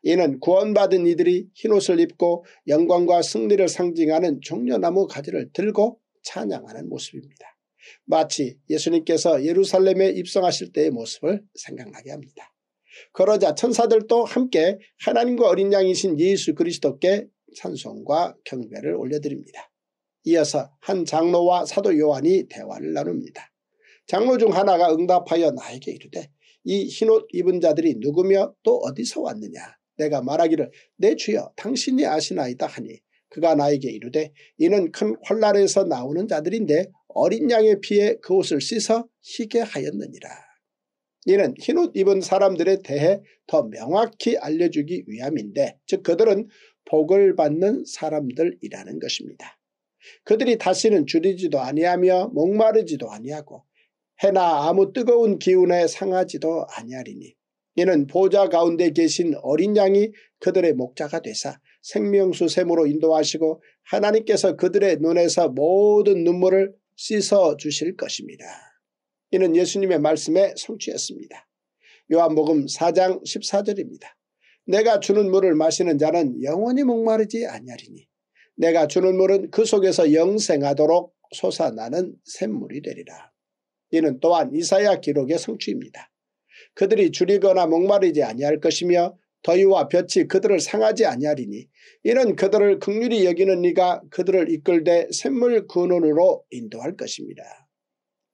이는 구원받은 이들이 흰옷을 입고 영광과 승리를 상징하는 종려나무 가지를 들고 찬양하는 모습입니다. 마치 예수님께서 예루살렘에 입성하실 때의 모습을 생각나게 합니다. 그러자 천사들도 함께 하나님과 어린 양이신 예수 그리스도께 찬송과 경배를 올려드립니다. 이어서 한 장로와 사도 요한이 대화를 나눕니다. 장로 중 하나가 응답하여 나에게 이르되 이 흰옷 입은 자들이 누구며 또 어디서 왔느냐 내가 말하기를 내 주여 당신이 아시나이다 하니 그가 나에게 이르되 이는 큰 혼란에서 나오는 자들인데 어린 양에 피해그 옷을 씻어 희게 하였느니라. 이는 흰옷 입은 사람들에 대해 더 명확히 알려주기 위함인데 즉 그들은 복을 받는 사람들이라는 것입니다. 그들이 다시는 줄이지도 아니하며 목마르지도 아니하고 해나 아무 뜨거운 기운에 상하지도 아니하리니 이는 보좌 가운데 계신 어린 양이 그들의 목자가 되사 생명수 샘으로 인도하시고 하나님께서 그들의 눈에서 모든 눈물을 씻어 주실 것입니다. 이는 예수님의 말씀에 성취했습니다. 요한복음 4장 14절입니다. 내가 주는 물을 마시는 자는 영원히 목마르지 아니하리니 내가 주는 물은 그 속에서 영생하도록 솟아나는 샘물이 되리라. 이는 또한 이사야 기록의 성취입니다. 그들이 줄이거나 목마르지 아니할 것이며 더위와 볕이 그들을 상하지 아니하리니 이는 그들을 극률히 여기는 이가 그들을 이끌되 샘물 근원으로 인도할 것입니다.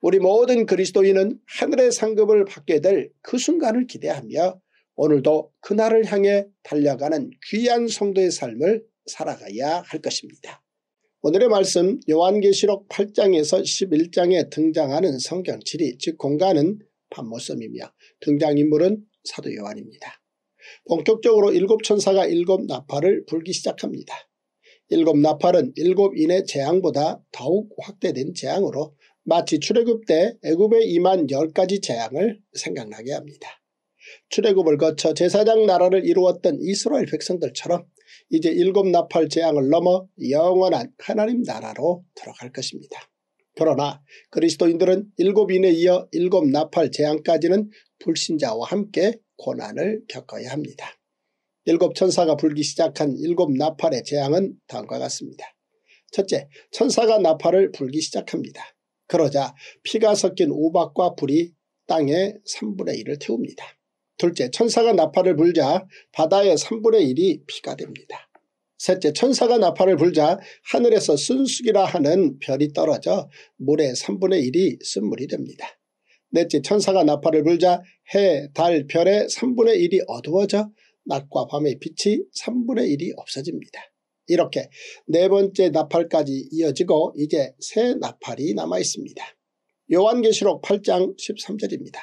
우리 모든 그리스도인은 하늘의 상급을 받게 될 그 순간을 기대하며 오늘도 그날을 향해 달려가는 귀한 성도의 삶을 살아가야 할 것입니다. 오늘의 말씀 요한계시록 8장에서 11장에 등장하는 성경칠이 즉 공간은 밤모섬이며 등장인물은 사도 요한입니다. 본격적으로 일곱 천사가 일곱 나팔을 불기 시작합니다. 일곱 나팔은 일곱 인의 재앙보다 더욱 확대된 재앙으로 마치 출애굽 때 애굽에 임한 열 가지 재앙을 생각나게 합니다. 출애굽을 거쳐 제사장 나라를 이루었던 이스라엘 백성들처럼 이제 일곱 나팔 재앙을 넘어 영원한 하나님 나라로 들어갈 것입니다. 그러나 그리스도인들은 일곱 인에 이어 일곱 나팔 재앙까지는 불신자와 함께 고난을 겪어야 합니다. 일곱 천사가 불기 시작한 일곱 나팔의 재앙은 다음과 같습니다. 첫째, 천사가 나팔을 불기 시작합니다. 그러자 피가 섞인 우박과 불이 땅의 3분의 1을 태웁니다. 둘째, 천사가 나팔을 불자 바다의 3분의 1이 피가 됩니다. 셋째, 천사가 나팔을 불자 하늘에서 순숙이라 하는 별이 떨어져 물의 3분의 1이 쓴물이 됩니다. 넷째 천사가 나팔을 불자 해, 달, 별의 3분의 1이 어두워져 낮과 밤의 빛이 3분의 1이 없어집니다. 이렇게 네 번째 나팔까지 이어지고 이제 새 나팔이 남아 있습니다. 요한계시록 8장 13절입니다.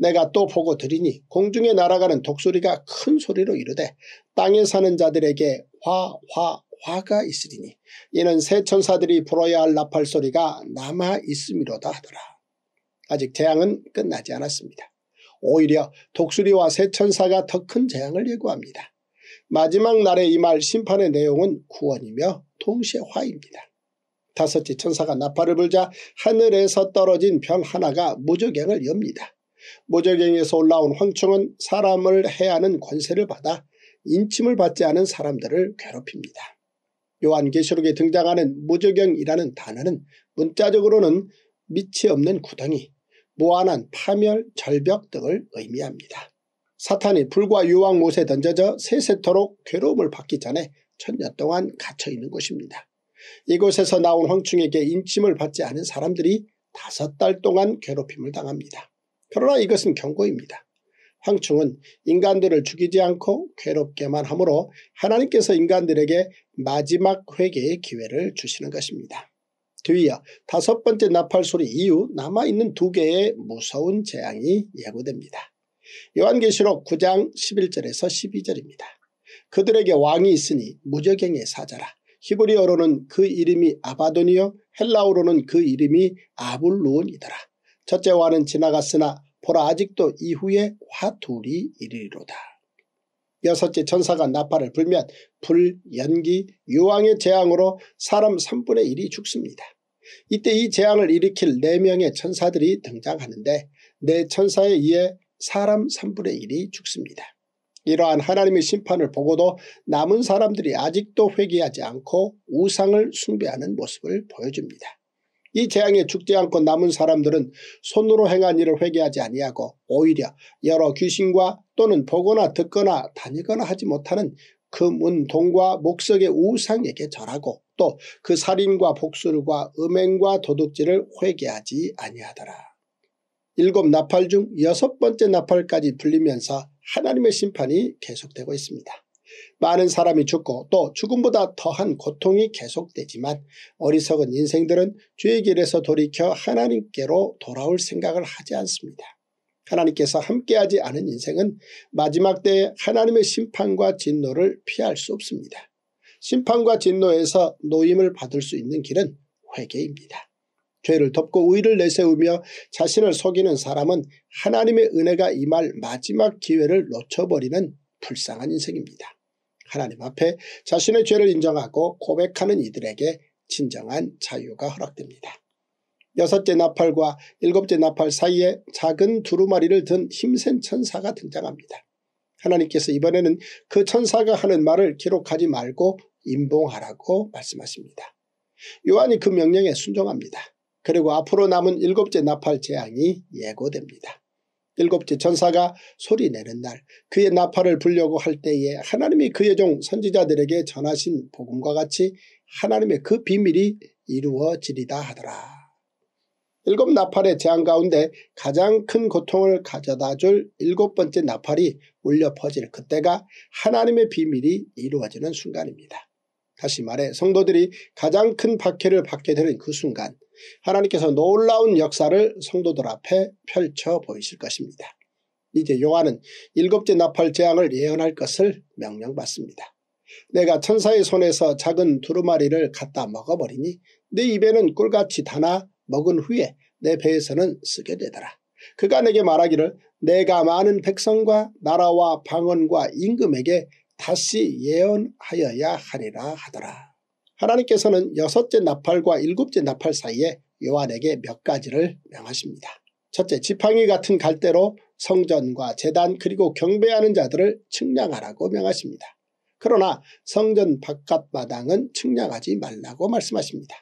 내가 또 보고 들으니 공중에 날아가는 독수리가 큰 소리로 이르되 땅에 사는 자들에게 화, 화, 화가 있으리니 이는 새 천사들이 불어야 할 나팔 소리가 남아 있음이로다 하더라. 아직 재앙은 끝나지 않았습니다. 오히려 독수리와 새천사가 더 큰 재앙을 예고합니다. 마지막 날에 이 말 심판의 내용은 구원이며 동시에 화입니다. 다섯째 천사가 나팔을 불자 하늘에서 떨어진 병 하나가 무적행을 엽니다. 무적행에서 올라온 황충은 사람을 해하는 권세를 받아 인침을 받지 않은 사람들을 괴롭힙니다. 요한계시록에 등장하는 무적행이라는 단어는 문자적으로는 밑이 없는 구덩이, 무한한 파멸, 절벽 등을 의미합니다. 사탄이 불과 유황 못에 던져져 세세토록 괴로움을 받기 전에 천 년 동안 갇혀있는 곳입니다. 이곳에서 나온 황충에게 인침을 받지 않은 사람들이 다섯 달 동안 괴롭힘을 당합니다. 그러나 이것은 경고입니다. 황충은 인간들을 죽이지 않고 괴롭게만 하므로 하나님께서 인간들에게 마지막 회개의 기회를 주시는 것입니다. 뒤이어 다섯 번째 나팔 소리 이후 남아있는 두 개의 무서운 재앙이 예고됩니다. 요한계시록 9장 11절에서 12절입니다. 그들에게 왕이 있으니 무적행의 사자라. 히브리어로는 그 이름이 아바돈이요 헬라어로는 그 이름이 아불루온이더라. 첫째 왕은 지나갔으나 보라 아직도 이후에 화 둘이 이르리로다. 여섯째 천사가 나팔을 불면 불, 연기, 유황의 재앙으로 사람 3분의 1이 죽습니다. 이때 이 재앙을 일으킬 4명의 천사들이 등장하는데 내 네 천사에 의해 사람 3분의 1이 죽습니다. 이러한 하나님의 심판을 보고도 남은 사람들이 아직도 회개하지 않고 우상을 숭배하는 모습을 보여줍니다. 이 재앙에 죽지 않고 남은 사람들은 손으로 행한 일을 회개하지 아니하고 오히려 여러 귀신과 또는 보거나 듣거나 다니거나 하지 못하는 금, 그 은, 동과 목석의 우상에게 절하고 또 그 살인과 복술과 음행과 도둑질을 회개하지 아니하더라. 일곱 나팔 중 여섯 번째 나팔까지 불리면서 하나님의 심판이 계속되고 있습니다. 많은 사람이 죽고 또 죽음보다 더한 고통이 계속되지만 어리석은 인생들은 죄의 길에서 돌이켜 하나님께로 돌아올 생각을 하지 않습니다. 하나님께서 함께하지 않은 인생은 마지막 때 하나님의 심판과 진노를 피할 수 없습니다. 심판과 진노에서 노임을 받을 수 있는 길은 회개입니다. 죄를 덮고 의를 내세우며 자신을 속이는 사람은 하나님의 은혜가 임할 마지막 기회를 놓쳐버리는 불쌍한 인생입니다. 하나님 앞에 자신의 죄를 인정하고 고백하는 이들에게 진정한 자유가 허락됩니다. 여섯째 나팔과 일곱째 나팔 사이에 작은 두루마리를 든 힘센 천사가 등장합니다. 하나님께서 이번에는 그 천사가 하는 말을 기록하지 말고 임봉하라고 말씀하십니다. 요한이 그 명령에 순종합니다. 그리고 앞으로 남은 일곱째 나팔 재앙이 예고됩니다. 일곱째 천사가 소리내는 날 그의 나팔을 불려고 할 때에 하나님이 그의 종 선지자들에게 전하신 복음과 같이 하나님의 그 비밀이 이루어지리다 하더라. 일곱 나팔의 재앙 가운데 가장 큰 고통을 가져다 줄 일곱 번째 나팔이 울려 퍼질 그때가 하나님의 비밀이 이루어지는 순간입니다. 다시 말해 성도들이 가장 큰 박해를 받게 되는 그 순간 하나님께서 놀라운 역사를 성도들 앞에 펼쳐 보이실 것입니다. 이제 요한은 일곱째 나팔 재앙을 예언할 것을 명령받습니다. 내가 천사의 손에서 작은 두루마리를 갖다 먹어버리니 네 입에는 꿀같이 다나 먹은 후에 내 배에서는 쓰게 되더라. 그가 내게 말하기를 내가 많은 백성과 나라와 방언과 임금에게 다시 예언하여야 하리라 하더라. 하나님께서는 여섯째 나팔과 일곱째 나팔 사이에 요한에게 몇 가지를 명하십니다. 첫째, 지팡이 같은 갈대로 성전과 재단 그리고 경배하는 자들을 측량하라고 명하십니다. 그러나 성전 바깥마당은 측량하지 말라고 말씀하십니다.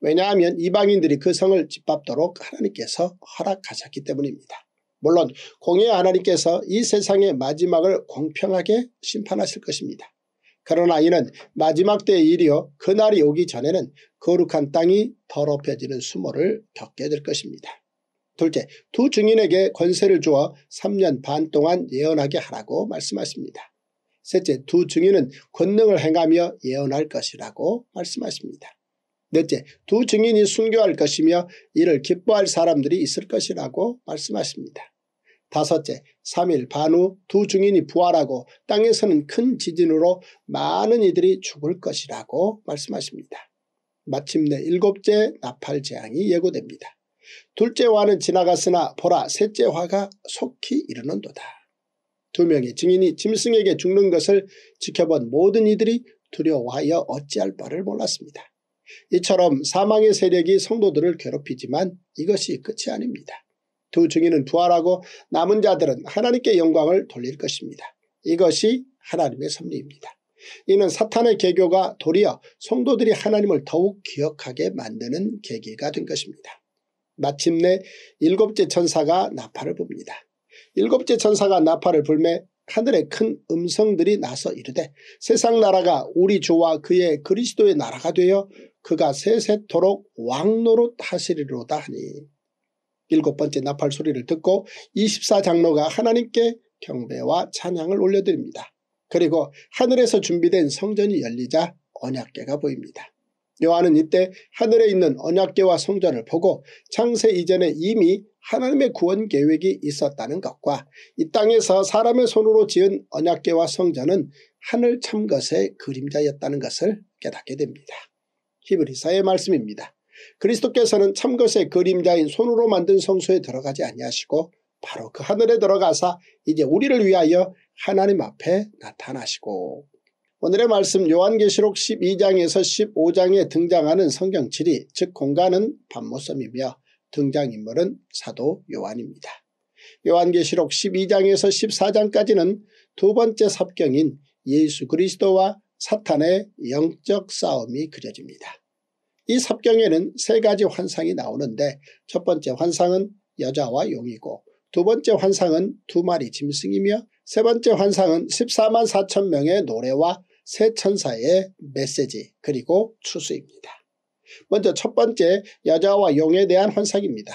왜냐하면 이방인들이 그 성을 짓밟도록 하나님께서 허락하셨기 때문입니다. 물론 공의 하나님께서 이 세상의 마지막을 공평하게 심판하실 것입니다. 그러나 이는 마지막 때의 일이요 그날이 오기 전에는 거룩한 땅이 더럽혀지는 수모를 겪게 될 것입니다. 둘째, 두 증인에게 권세를 주어 3년 반 동안 예언하게 하라고 말씀하십니다. 셋째, 두 증인은 권능을 행하며 예언할 것이라고 말씀하십니다. 넷째, 두 증인이 순교할 것이며 이를 기뻐할 사람들이 있을 것이라고 말씀하십니다. 다섯째, 3일 반 후 두 증인이 부활하고 땅에서는 큰 지진으로 많은 이들이 죽을 것이라고 말씀하십니다. 마침내 일곱째 나팔 재앙이 예고됩니다. 둘째 화는 지나갔으나 보라 셋째 화가 속히 이르는도다. 두 명의 증인이 짐승에게 죽는 것을 지켜본 모든 이들이 두려워하여 어찌할 바를 몰랐습니다. 이처럼 사망의 세력이 성도들을 괴롭히지만 이것이 끝이 아닙니다. 두 증인은 부활하고 남은 자들은 하나님께 영광을 돌릴 것입니다. 이것이 하나님의 섭리입니다. 이는 사탄의 개교가 도리어 성도들이 하나님을 더욱 기억하게 만드는 계기가 된 것입니다. 마침내 일곱째 천사가 나팔을 봅니다. 일곱째 천사가 나팔을 불매 하늘에 큰 음성들이 나서 이르되 세상 나라가 우리 주와 그의 그리스도의 나라가 되어 그가 세세토록 왕노릇 하시리로다 하니 일곱 번째 나팔 소리를 듣고 24장로가 하나님께 경배와 찬양을 올려드립니다. 그리고 하늘에서 준비된 성전이 열리자 언약계가 보입니다. 요한은 이때 하늘에 있는 언약계와 성전을 보고 창세 이전에 이미 하나님의 구원 계획이 있었다는 것과 이 땅에서 사람의 손으로 지은 언약계와 성전은 하늘 참것의 그림자였다는 것을 깨닫게 됩니다. 히브리사의 말씀입니다. 그리스도께서는 참것의 그림자인 손으로 만든 성소에 들어가지 아니하시고 바로 그 하늘에 들어가사 이제 우리를 위하여 하나님 앞에 나타나시고 오늘의 말씀 요한계시록 12장에서 15장에 등장하는 성경칠이 즉 공간은 반모섬이며 등장인물은 사도 요한입니다. 요한계시록 12장에서 14장까지는 두 번째 삽경인 예수 그리스도와 사탄의 영적 싸움이 그려집니다. 이섭경에는세 가지 환상이 나오는데 첫 번째 환상은 여자와 용이고 두 번째 환상은 두 마리 짐승이며 세 번째 환상은 14만 4천 명의 노래와 세 천사의 메시지 그리고 추수입니다. 먼저 첫 번째 여자와 용에 대한 환상입니다.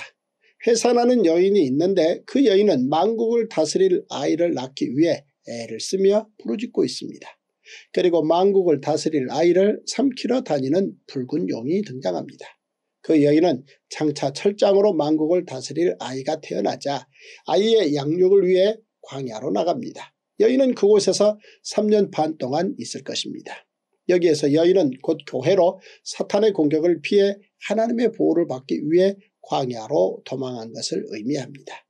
회산하는 여인이 있는데 그 여인은 만국을 다스릴 아이를 낳기 위해 애를 쓰며 부르짖고 있습니다. 그리고 망국을 다스릴 아이를 삼키러 다니는 붉은 용이 등장합니다. 그 여인은 장차 철장으로 망국을 다스릴 아이가 태어나자 아이의 양육을 위해 광야로 나갑니다. 여인은 그곳에서 3년 반 동안 있을 것입니다. 여기에서 여인은 곧 교회로 사탄의 공격을 피해 하나님의 보호를 받기 위해 광야로 도망한 것을 의미합니다.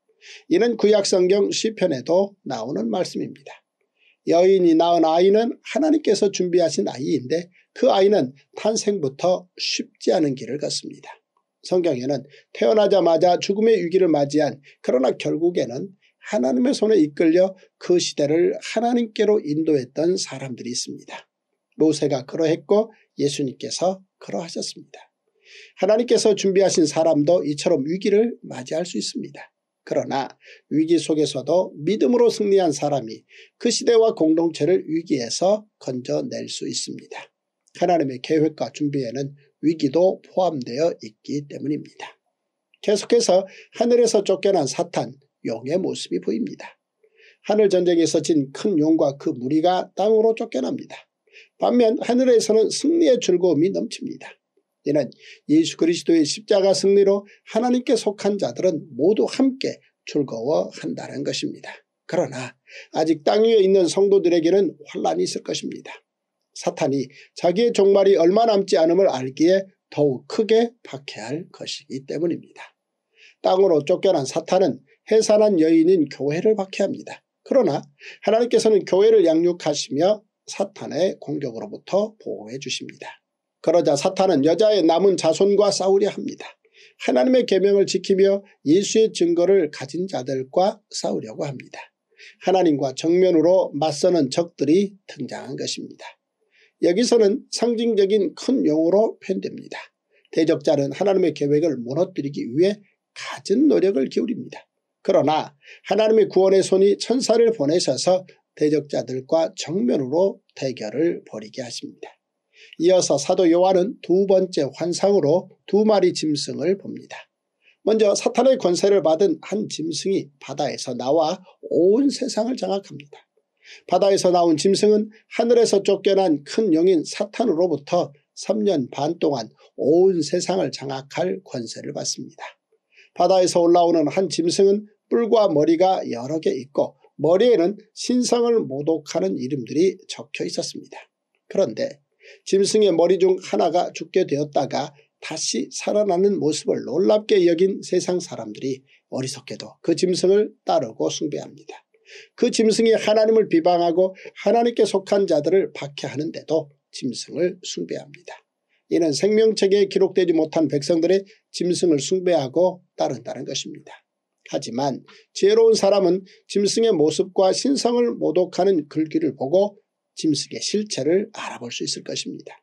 이는 구약성경 시편에도 나오는 말씀입니다. 여인이 낳은 아이는 하나님께서 준비하신 아이인데 그 아이는 탄생부터 쉽지 않은 길을 걷습니다. 성경에는 태어나자마자 죽음의 위기를 맞이한 그러나 결국에는 하나님의 손에 이끌려 그 시대를 하나님께로 인도했던 사람들이 있습니다. 모세가 그러했고 예수님께서 그러하셨습니다. 하나님께서 준비하신 사람도 이처럼 위기를 맞이할 수 있습니다. 그러나 위기 속에서도 믿음으로 승리한 사람이 그 시대와 공동체를 위기에서 건져낼 수 있습니다. 하나님의 계획과 준비에는 위기도 포함되어 있기 때문입니다. 계속해서 하늘에서 쫓겨난 사탄, 용의 모습이 보입니다. 하늘 전쟁에서 진 큰 용과 그 무리가 땅으로 쫓겨납니다. 반면 하늘에서는 승리의 즐거움이 넘칩니다. 이는 예수 그리스도의 십자가 승리로 하나님께 속한 자들은 모두 함께 즐거워한다는 것입니다. 그러나 아직 땅 위에 있는 성도들에게는 환란이 있을 것입니다. 사탄이 자기의 종말이 얼마 남지 않음을 알기에 더욱 크게 박해할 것이기 때문입니다. 땅으로 쫓겨난 사탄은 해산한 여인인 교회를 박해합니다. 그러나 하나님께서는 교회를 양육하시며 사탄의 공격으로부터 보호해 주십니다. 그러자 사탄은 여자의 남은 자손과 싸우려 합니다. 하나님의 계명을 지키며 예수의 증거를 가진 자들과 싸우려고 합니다. 하나님과 정면으로 맞서는 적들이 등장한 것입니다. 여기서는 상징적인 큰 용어로 표현됩니다. 대적자는 하나님의 계획을 무너뜨리기 위해 가진 노력을 기울입니다. 그러나 하나님의 구원의 손이 천사를 보내셔서 대적자들과 정면으로 대결을 벌이게 하십니다. 이어서 사도 요한은 두 번째 환상으로 두 마리 짐승을 봅니다. 먼저 사탄의 권세를 받은 한 짐승이 바다에서 나와 온 세상을 장악합니다. 바다에서 나온 짐승은 하늘에서 쫓겨난 큰 영인 사탄으로부터 3년 반 동안 온 세상을 장악할 권세를 받습니다. 바다에서 올라오는 한 짐승은 뿔과 머리가 여러 개 있고 머리에는 신성을 모독하는 이름들이 적혀 있었습니다. 그런데 짐승의 머리 중 하나가 죽게 되었다가 다시 살아나는 모습을 놀랍게 여긴 세상 사람들이 어리석게도 그 짐승을 따르고 숭배합니다. 그 짐승이 하나님을 비방하고 하나님께 속한 자들을 박해하는데도 짐승을 숭배합니다. 이는 생명책에 기록되지 못한 백성들의 짐승을 숭배하고 따른다는 것입니다. 하지만 지혜로운 사람은 짐승의 모습과 신성을 모독하는 글귀를 보고 짐승의 실체를 알아볼 수 있을 것입니다.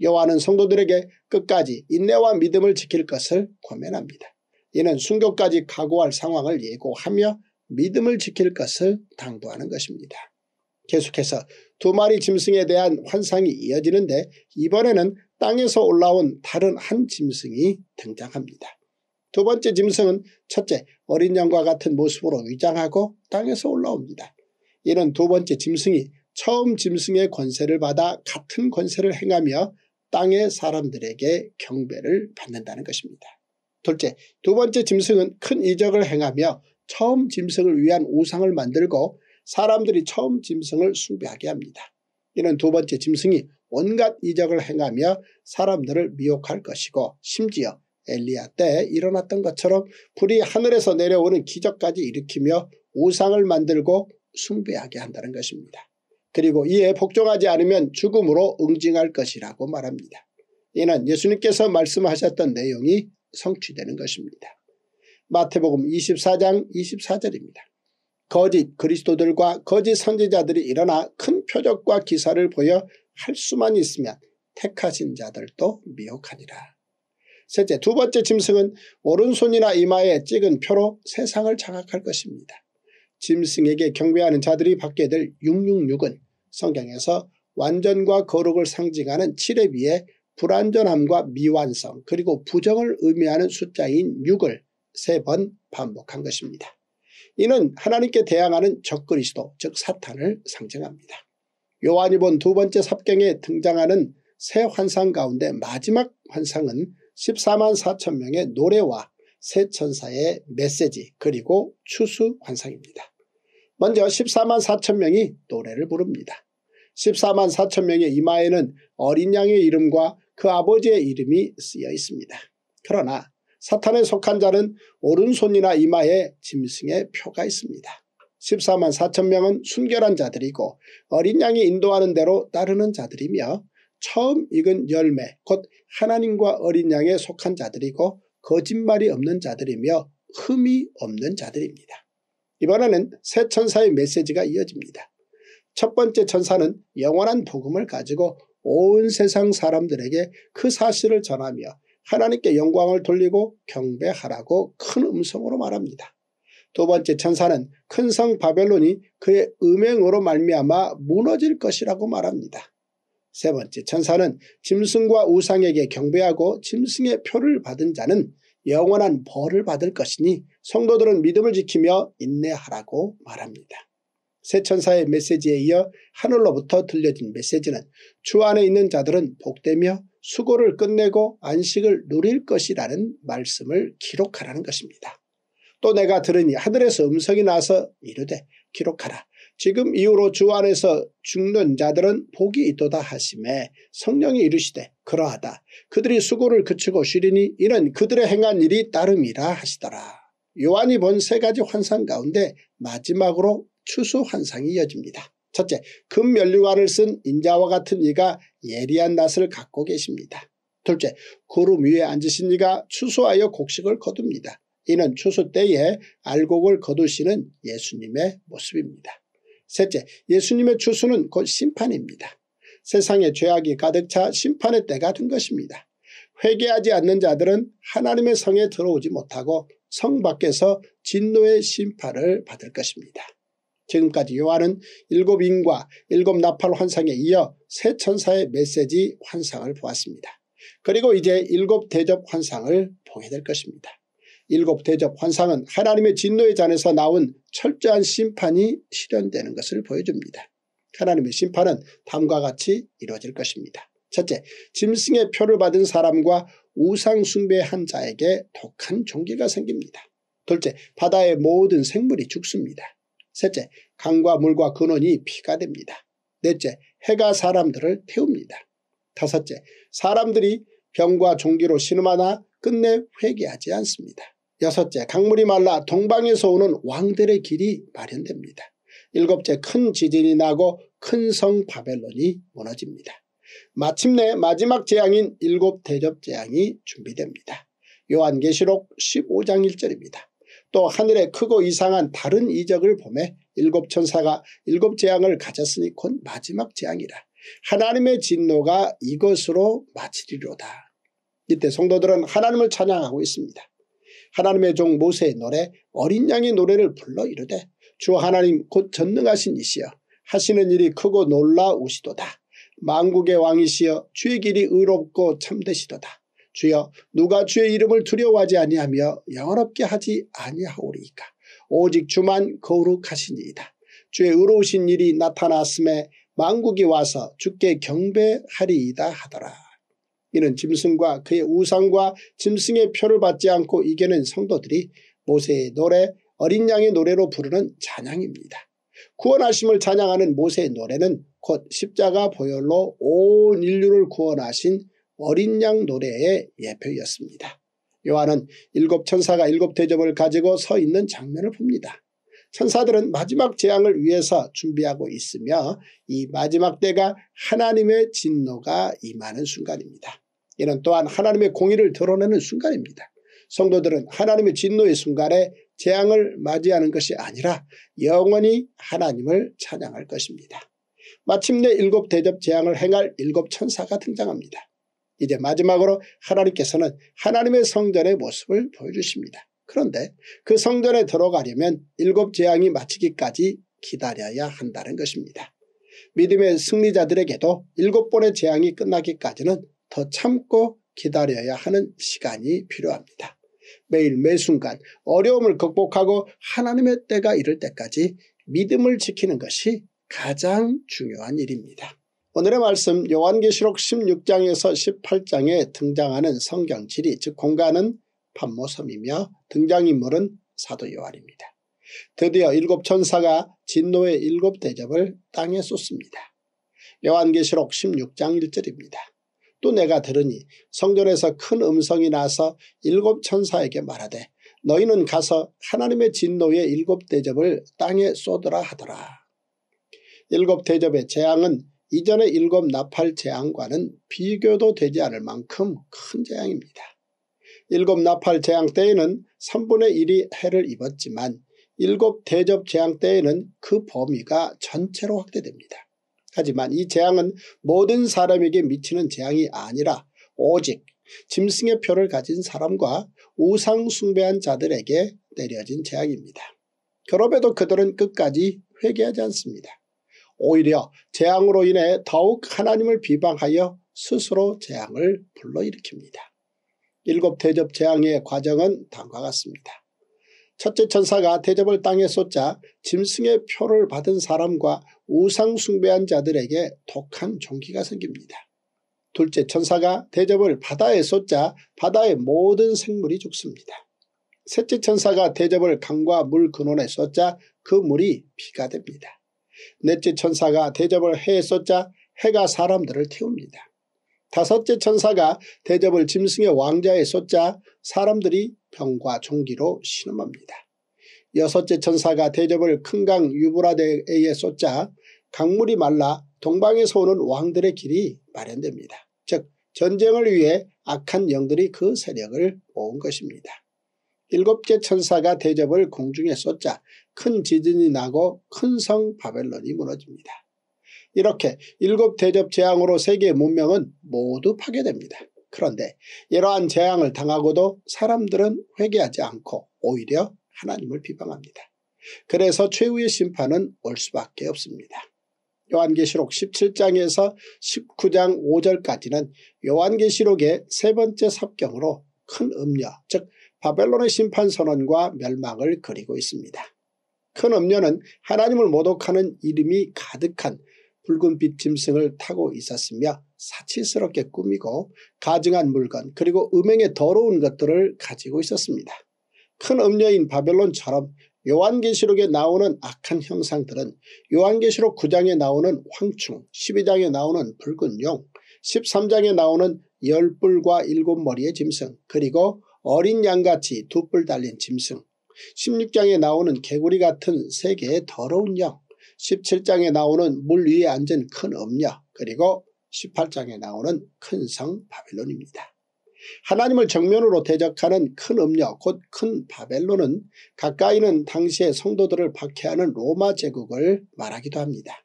여호와는 성도들에게 끝까지 인내와 믿음을 지킬 것을 권면합니다. 이는 순교까지 각오할 상황을 예고하며 믿음을 지킬 것을 당부하는 것입니다. 계속해서 두 마리 짐승에 대한 환상이 이어지는데 이번에는 땅에서 올라온 다른 한 짐승이 등장합니다. 두 번째 짐승은 첫째 어린 양과 같은 모습으로 위장하고 땅에서 올라옵니다. 이는 두 번째 짐승이 처음 짐승의 권세를 받아 같은 권세를 행하며 땅의 사람들에게 경배를 받는다는 것입니다. 둘째, 두 번째 짐승은 큰 이적을 행하며 처음 짐승을 위한 우상을 만들고 사람들이 처음 짐승을 숭배하게 합니다. 이는 두 번째 짐승이 온갖 이적을 행하며 사람들을 미혹할 것이고 심지어 엘리야 때 일어났던 것처럼 불이 하늘에서 내려오는 기적까지 일으키며 우상을 만들고 숭배하게 한다는 것입니다. 그리고 이에 복종하지 않으면 죽음으로 응징할 것이라고 말합니다. 이는 예수님께서 말씀하셨던 내용이 성취되는 것입니다. 마태복음 24장 24절입니다. 거짓 그리스도들과 거짓 선지자들이 일어나 큰 표적과 기사를 보여 할 수만 있으면 택하신 자들도 미혹하니라. 셋째 두 번째 짐승은 오른손이나 이마에 찍은 표로 세상을 장악할 것입니다. 짐승에게 경배하는 자들이 받게 될 666은 성경에서 완전과 거룩을 상징하는 7에 비해 불완전함과 미완성 그리고 부정을 의미하는 숫자인 6을 세 번 반복한 것입니다. 이는 하나님께 대항하는 적그리스도 즉 사탄을 상징합니다. 요한이 본 두 번째 삽경에 등장하는 새 환상 가운데 마지막 환상은 14만 4천 명의 노래와 새 천사의 메시지 그리고 추수 환상입니다. 먼저 14만 4천 명이 노래를 부릅니다. 14만 4천 명의 이마에는 어린 양의 이름과 그 아버지의 이름이 쓰여 있습니다. 그러나 사탄에 속한 자는 오른손이나 이마에 짐승의 표가 있습니다. 14만 4천 명은 순결한 자들이고 어린 양이 인도하는 대로 따르는 자들이며 처음 익은 열매 곧 하나님과 어린 양에 속한 자들이고 거짓말이 없는 자들이며 흠이 없는 자들입니다. 이번에는 새 천사의 메시지가 이어집니다. 첫 번째 천사는 영원한 복음을 가지고 온 세상 사람들에게 그 사실을 전하며 하나님께 영광을 돌리고 경배하라고 큰 음성으로 말합니다. 두 번째 천사는 큰 성 바벨론이 그의 음행으로 말미암아 무너질 것이라고 말합니다. 세 번째 천사는 짐승과 우상에게 경배하고 짐승의 표를 받은 자는 영원한 벌을 받을 것이니 성도들은 믿음을 지키며 인내하라고 말합니다. 새천사의 메시지에 이어 하늘로부터 들려진 메시지는 주 안에 있는 자들은 복되며 수고를 끝내고 안식을 누릴 것이라는 말씀을 기록하라는 것입니다. 또 내가 들으니 하늘에서 음성이 나서 이르되 기록하라. 지금 이후로 주 안에서 죽는 자들은 복이 있도다 하심에 성령이 이르시되 그러하다. 그들이 수고를 그치고 쉬리니 이는 그들의 행한 일이 따름이라 하시더라. 요한이 본 세 가지 환상 가운데 마지막으로 추수 환상이 이어집니다. 첫째, 금면류관을 쓴 인자와 같은 이가 예리한 낫을 갖고 계십니다. 둘째, 구름 위에 앉으신 이가 추수하여 곡식을 거둡니다. 이는 추수 때에 알곡을 거두시는 예수님의 모습입니다. 셋째, 예수님의 추수는 곧 심판입니다. 세상에 죄악이 가득 차 심판의 때가 된 것입니다. 회개하지 않는 자들은 하나님의 성에 들어오지 못하고 성 밖에서 진노의 심판을 받을 것입니다. 지금까지 요한은 일곱 인과 일곱 나팔 환상에 이어 새 천사의 메시지 환상을 보았습니다. 그리고 이제 일곱 대접 환상을 보게 될 것입니다. 일곱 대접 환상은 하나님의 진노의 잔에서 나온 철저한 심판이 실현되는 것을 보여줍니다. 하나님의 심판은 다음과 같이 이루어질 것입니다. 첫째, 짐승의 표를 받은 사람과 우상숭배한 자에게 독한 종기가 생깁니다. 둘째, 바다의 모든 생물이 죽습니다. 셋째, 강과 물과 근원이 피가 됩니다. 넷째, 해가 사람들을 태웁니다. 다섯째, 사람들이 병과 종기로 신음하나 끝내 회개하지 않습니다. 여섯째, 강물이 말라 동방에서 오는 왕들의 길이 마련됩니다. 일곱째, 큰 지진이 나고 큰 성 바벨론이 무너집니다. 마침내 마지막 재앙인 일곱 대접 재앙이 준비됩니다. 요한계시록 15장 1절입니다. 또 하늘에 크고 이상한 다른 이적을 보매 일곱 천사가 일곱 재앙을 가졌으니 곧 마지막 재앙이라. 하나님의 진노가 이것으로 마치리로다. 이때 성도들은 하나님을 찬양하고 있습니다. 하나님의 종 모세의 노래 어린 양의 노래를 불러 이르되 주 하나님 곧 전능하신 이시여 하시는 일이 크고 놀라우시도다. 만국의 왕이시여 주의 길이 의롭고 참되시도다. 주여 누가 주의 이름을 두려워하지 아니하며 영원롭게 하지 아니하오리이까. 오직 주만 거룩하시니이다. 주의 의로우신 일이 나타났음에 만국이 와서 주께 경배하리이다 하더라. 이는 짐승과 그의 우상과 짐승의 표를 받지 않고 이겨낸 성도들이 모세의 노래 어린 양의 노래로 부르는 찬양입니다. 구원하심을 찬양하는 모세의 노래는 곧 십자가 보혈로 온 인류를 구원하신 어린 양 노래의 예표였습니다. 요한은 일곱 천사가 일곱 대접을 가지고 서 있는 장면을 봅니다. 천사들은 마지막 재앙을 위해서 준비하고 있으며 이 마지막 때가 하나님의 진노가 임하는 순간입니다. 이는 또한 하나님의 공의를 드러내는 순간입니다. 성도들은 하나님의 진노의 순간에 재앙을 맞이하는 것이 아니라 영원히 하나님을 찬양할 것입니다. 마침내 일곱 대접 재앙을 행할 일곱 천사가 등장합니다. 이제 마지막으로 하나님께서는 하나님의 성전의 모습을 보여주십니다. 그런데 그 성전에 들어가려면 일곱 재앙이 마치기까지 기다려야 한다는 것입니다. 믿음의 승리자들에게도 일곱 번의 재앙이 끝나기까지는 더 참고 기다려야 하는 시간이 필요합니다. 매일 매순간 어려움을 극복하고 하나님의 때가 이를 때까지 믿음을 지키는 것이 가장 중요한 일입니다. 오늘의 말씀 요한계시록 16장에서 18장에 등장하는 성경 지리 즉 공간은 판모섬이며 등장인물은 사도 요한입니다. 드디어 일곱 천사가 진노의 일곱 대접을 땅에 쏟습니다. 요한계시록 16장 1절입니다. 또 내가 들으니 성전에서 큰 음성이 나서 일곱 천사에게 말하되 너희는 가서 하나님의 진노의 일곱 대접을 땅에 쏟으라 하더라. 일곱 대접의 재앙은 이전의 일곱 나팔 재앙과는 비교도 되지 않을 만큼 큰 재앙입니다. 일곱 나팔 재앙 때에는 3분의 1이 해를 입었지만 일곱 대접 재앙 때에는 그 범위가 전체로 확대됩니다. 하지만 이 재앙은 모든 사람에게 미치는 재앙이 아니라 오직 짐승의 표를 가진 사람과 우상 숭배한 자들에게 내려진 재앙입니다. 그럼에도 그들은 끝까지 회개하지 않습니다. 오히려 재앙으로 인해 더욱 하나님을 비방하여 스스로 재앙을 불러일으킵니다. 일곱 대접 재앙의 과정은 다음과 같습니다. 첫째 천사가 대접을 땅에 쏟자 짐승의 표를 받은 사람과 우상 숭배한 자들에게 독한 종기가 생깁니다. 둘째 천사가 대접을 바다에 쏟자 바다의 모든 생물이 죽습니다. 셋째 천사가 대접을 강과 물 근원에 쏟자 그 물이 비가 됩니다. 넷째 천사가 대접을 해에 쏟자 해가 사람들을 태웁니다. 다섯째 천사가 대접을 짐승의 왕자에 쏟자 사람들이 병과 종기로 신음합니다. 여섯째 천사가 대접을 큰강 유브라데에 쏟자 강물이 말라 동방에서 오는 왕들의 길이 마련됩니다. 즉 전쟁을 위해 악한 영들이 그 세력을 모은 것입니다. 일곱째 천사가 대접을 공중에 쏟자 큰 지진이 나고 큰 성 바벨론이 무너집니다. 이렇게 일곱 대접 재앙으로 세계의 문명은 모두 파괴됩니다. 그런데 이러한 재앙을 당하고도 사람들은 회개하지 않고 오히려 하나님을 비방합니다. 그래서 최후의 심판은 올 수밖에 없습니다. 요한계시록 17장에서 19장 5절까지는 요한계시록의 세 번째 삽경으로 큰 음녀 즉 바벨론의 심판 선언과 멸망을 그리고 있습니다. 큰 음녀는 하나님을 모독하는 이름이 가득한 붉은빛 짐승을 타고 있었으며 사치스럽게 꾸미고 가증한 물건 그리고 음행의 더러운 것들을 가지고 있었습니다. 큰 음녀인 바벨론처럼 요한계시록에 나오는 악한 형상들은 요한계시록 9장에 나오는 황충, 12장에 나오는 붉은 용, 13장에 나오는 열불과 일곱 머리의 짐승, 그리고 어린 양같이 두 뿔 달린 짐승 16장에 나오는 개구리 같은 세계의 더러운 영 17장에 나오는 물 위에 앉은 큰 음녀 그리고 18장에 나오는 큰 성 바벨론입니다. 하나님을 정면으로 대적하는 큰 음녀 곧 큰 바벨론은 가까이는 당시의 성도들을 박해하는 로마 제국을 말하기도 합니다.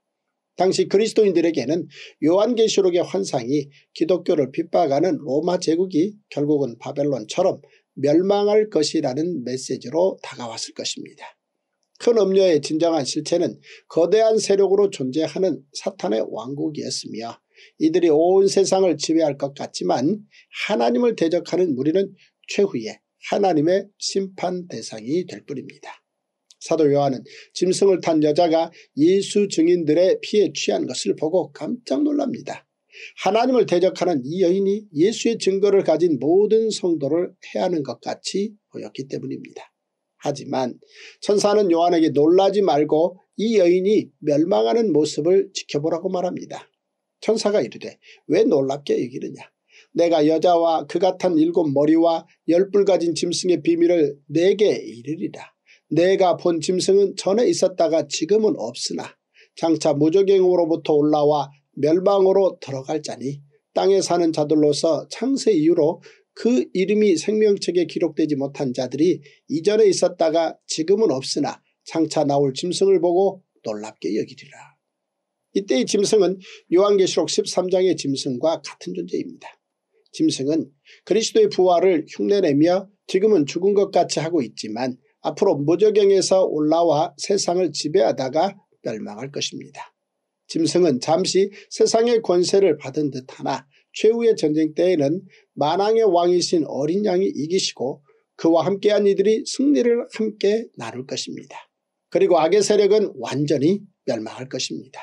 당시 그리스도인들에게는 요한계시록의 환상이 기독교를 핍박하는 로마 제국이 결국은 바벨론처럼 멸망할 것이라는 메시지로 다가왔을 것입니다. 큰 음료의 진정한 실체는 거대한 세력으로 존재하는 사탄의 왕국이었으며 이들이 온 세상을 지배할 것 같지만 하나님을 대적하는 무리는 최후에 하나님의 심판 대상이 될 뿐입니다. 사도 요한은 짐승을 탄 여자가 예수 증인들의 피에 취한 것을 보고 깜짝 놀랍니다. 하나님을 대적하는 이 여인이 예수의 증거를 가진 모든 성도를 해하는 것 같이 보였기 때문입니다. 하지만 천사는 요한에게 놀라지 말고 이 여인이 멸망하는 모습을 지켜보라고 말합니다. 천사가 이르되 왜 놀랍게 여기느냐 내가 여자와 그 같은 일곱 머리와 열불 가진 짐승의 비밀을 내게 이르리라. 내가 본 짐승은 전에 있었다가 지금은 없으나 장차 무적행으로부터 올라와 멸망으로 들어갈 자니 땅에 사는 자들로서 창세 이후로 그 이름이 생명책에 기록되지 못한 자들이 이전에 있었다가 지금은 없으나 장차 나올 짐승을 보고 놀랍게 여기리라. 이때의 짐승은 요한계시록 13장의 짐승과 같은 존재입니다. 짐승은 그리스도의 부활을 흉내내며 지금은 죽은 것 같이 하고 있지만 앞으로 무적경에서 올라와 세상을 지배하다가 멸망할 것입니다. 짐승은 잠시 세상의 권세를 받은 듯하나 최후의 전쟁 때에는 만왕의 왕이신 어린 양이 이기시고 그와 함께한 이들이 승리를 함께 나눌 것입니다. 그리고 악의 세력은 완전히 멸망할 것입니다.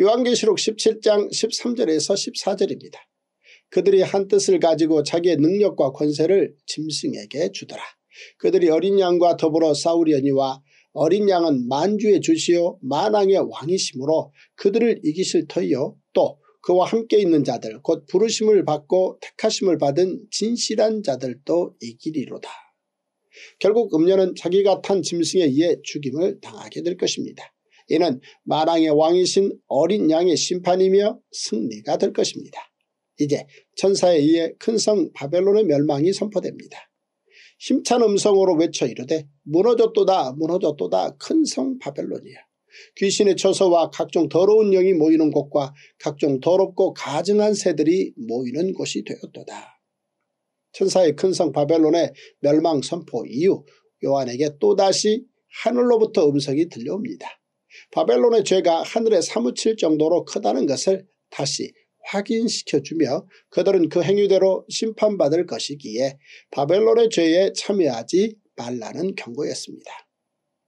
요한계시록 17장 13절에서 14절입니다. 그들이 한 뜻을 가지고 자기의 능력과 권세를 짐승에게 주더라. 그들이 어린 양과 더불어 싸우려니와 어린 양은 만주의 주시요 만왕의 왕이시므로 그들을 이기실 터이요 또 그와 함께 있는 자들 곧 부르심을 받고 택하심을 받은 진실한 자들도 이기리로다. 결국 음녀는 자기가 탄 짐승에 의해 죽임을 당하게 될 것입니다. 이는 만왕의 왕이신 어린 양의 심판이며 승리가 될 것입니다. 이제 천사에 의해 큰 성 바벨론의 멸망이 선포됩니다. 힘찬 음성으로 외쳐 이르되 무너졌도다 무너졌도다 큰 성 바벨론이야. 귀신의 처소와 각종 더러운 영이 모이는 곳과 각종 더럽고 가증한 새들이 모이는 곳이 되었도다. 천사의 큰 성 바벨론의 멸망 선포 이후 요한에게 또다시 하늘로부터 음성이 들려옵니다. 바벨론의 죄가 하늘에 사무칠 정도로 크다는 것을 다시 확인시켜주며 그들은 그 행위대로 심판받을 것이기에 바벨론의 죄에 참여하지 말라는 경고였습니다.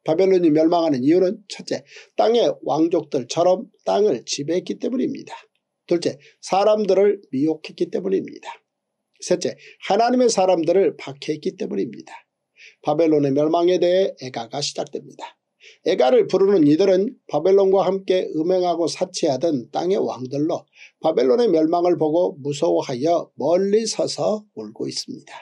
바벨론이 멸망하는 이유는 첫째, 땅의 왕족들처럼 땅을 지배했기 때문입니다. 둘째, 사람들을 미혹했기 때문입니다. 셋째, 하나님의 사람들을 박해했기 때문입니다. 바벨론의 멸망에 대해 애가가 시작됩니다. 에가를 부르는 이들은 바벨론과 함께 음행하고 사치하던 땅의 왕들로 바벨론의 멸망을 보고 무서워하여 멀리 서서 울고 있습니다.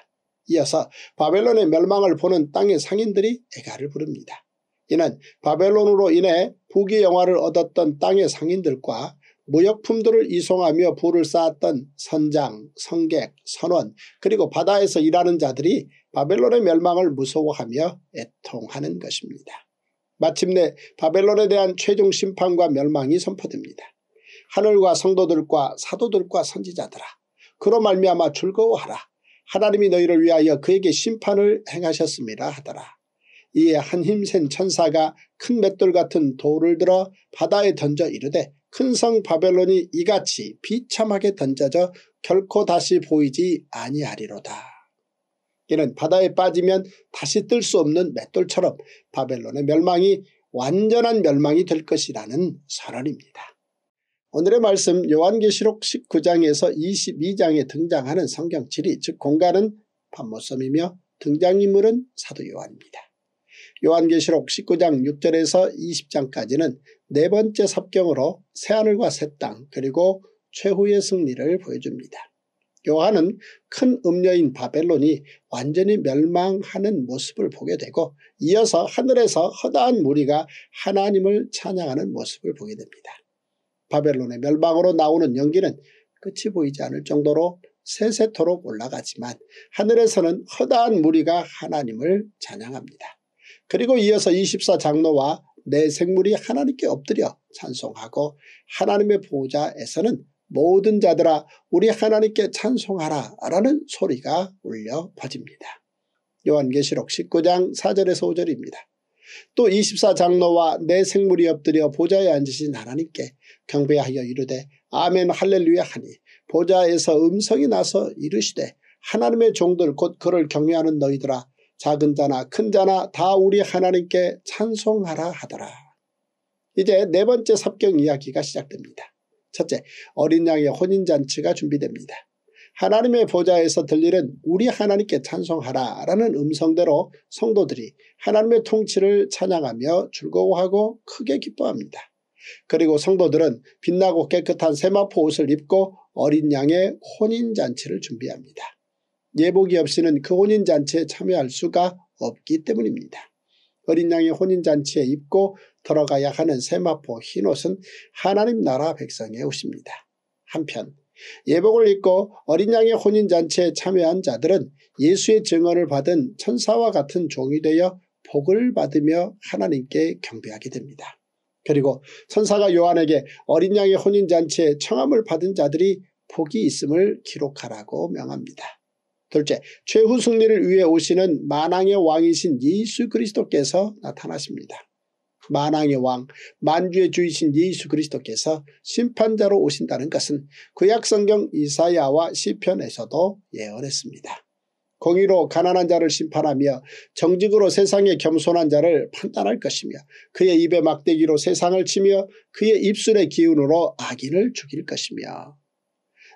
이어서 바벨론의 멸망을 보는 땅의 상인들이 에가를 부릅니다. 이는 바벨론으로 인해 부귀 영화를 얻었던 땅의 상인들과 무역품들을 이송하며 부를 쌓았던 선장, 성객, 선원 그리고 바다에서 일하는 자들이 바벨론의 멸망을 무서워하며 애통하는 것입니다. 마침내 바벨론에 대한 최종 심판과 멸망이 선포됩니다. 하늘과 성도들과 사도들과 선지자들아 그로 말미암아 즐거워하라. 하나님이 너희를 위하여 그에게 심판을 행하셨습니다 하더라. 이에 한 힘센 천사가 큰 맷돌 같은 돌을 들어 바다에 던져 이르되 큰 성 바벨론이 이같이 비참하게 던져져 결코 다시 보이지 아니하리로다. 이는 바다에 빠지면 다시 뜰 수 없는 맷돌처럼 바벨론의 멸망이 완전한 멸망이 될 것이라는 선언입니다. 오늘의 말씀 요한계시록 19장에서 22장에 등장하는 성경 지리 즉 공간은 반모섬이며 등장인물은 사도 요한입니다. 요한계시록 19장 6절에서 20장까지는 네 번째 섭경으로 새하늘과 새 땅 그리고 최후의 승리를 보여줍니다. 요한은 큰 음녀인 바벨론이 완전히 멸망하는 모습을 보게 되고 이어서 하늘에서 허다한 무리가 하나님을 찬양하는 모습을 보게 됩니다. 바벨론의 멸망으로 나오는 연기는 끝이 보이지 않을 정도로 세세토록 올라가지만 하늘에서는 허다한 무리가 하나님을 찬양합니다. 그리고 이어서 24장로와 내 생물이 하나님께 엎드려 찬송하고 하나님의 보호자에서는 모든 자들아 우리 하나님께 찬송하라 라는 소리가 울려 퍼집니다. 요한계시록 19장 4절에서 5절입니다. 또 24장로와 내 생물이 엎드려 보좌에 앉으신 하나님께 경배하여 이르되 아멘 할렐루야 하니 보좌에서 음성이 나서 이르시되 하나님의 종들 곧 그를 경외하는 너희들아 작은 자나 큰 자나 다 우리 하나님께 찬송하라 하더라. 이제 네 번째 삽경 이야기가 시작됩니다. 첫째, 어린 양의 혼인잔치가 준비됩니다. 하나님의 보좌에서 들리는 우리 하나님께 찬송하라 라는 음성대로 성도들이 하나님의 통치를 찬양하며 즐거워하고 크게 기뻐합니다. 그리고 성도들은 빛나고 깨끗한 세마포 옷을 입고 어린 양의 혼인잔치를 준비합니다. 예복이 없이는 그 혼인잔치에 참여할 수가 없기 때문입니다. 어린 양의 혼인잔치에 입고 들어가야 하는 세마포 흰옷은 하나님 나라 백성의 옷입니다. 한편 예복을 입고 어린 양의 혼인잔치에 참여한 자들은 예수의 증언을 받은 천사와 같은 종이 되어 복을 받으며 하나님께 경배하게 됩니다. 그리고 천사가 요한에게 어린 양의 혼인잔치에 청함을 받은 자들이 복이 있음을 기록하라고 명합니다. 둘째, 최후 승리를 위해 오시는 만왕의 왕이신 예수 그리스도께서 나타나십니다. 만왕의 왕, 만주의 주이신 예수 그리스도께서 심판자로 오신다는 것은 구약성경 이사야와 시편에서도 예언했습니다. 공의로 가난한 자를 심판하며 정직으로 세상에 겸손한 자를 판단할 것이며 그의 입에 막대기로 세상을 치며 그의 입술의 기운으로 악인을 죽일 것이며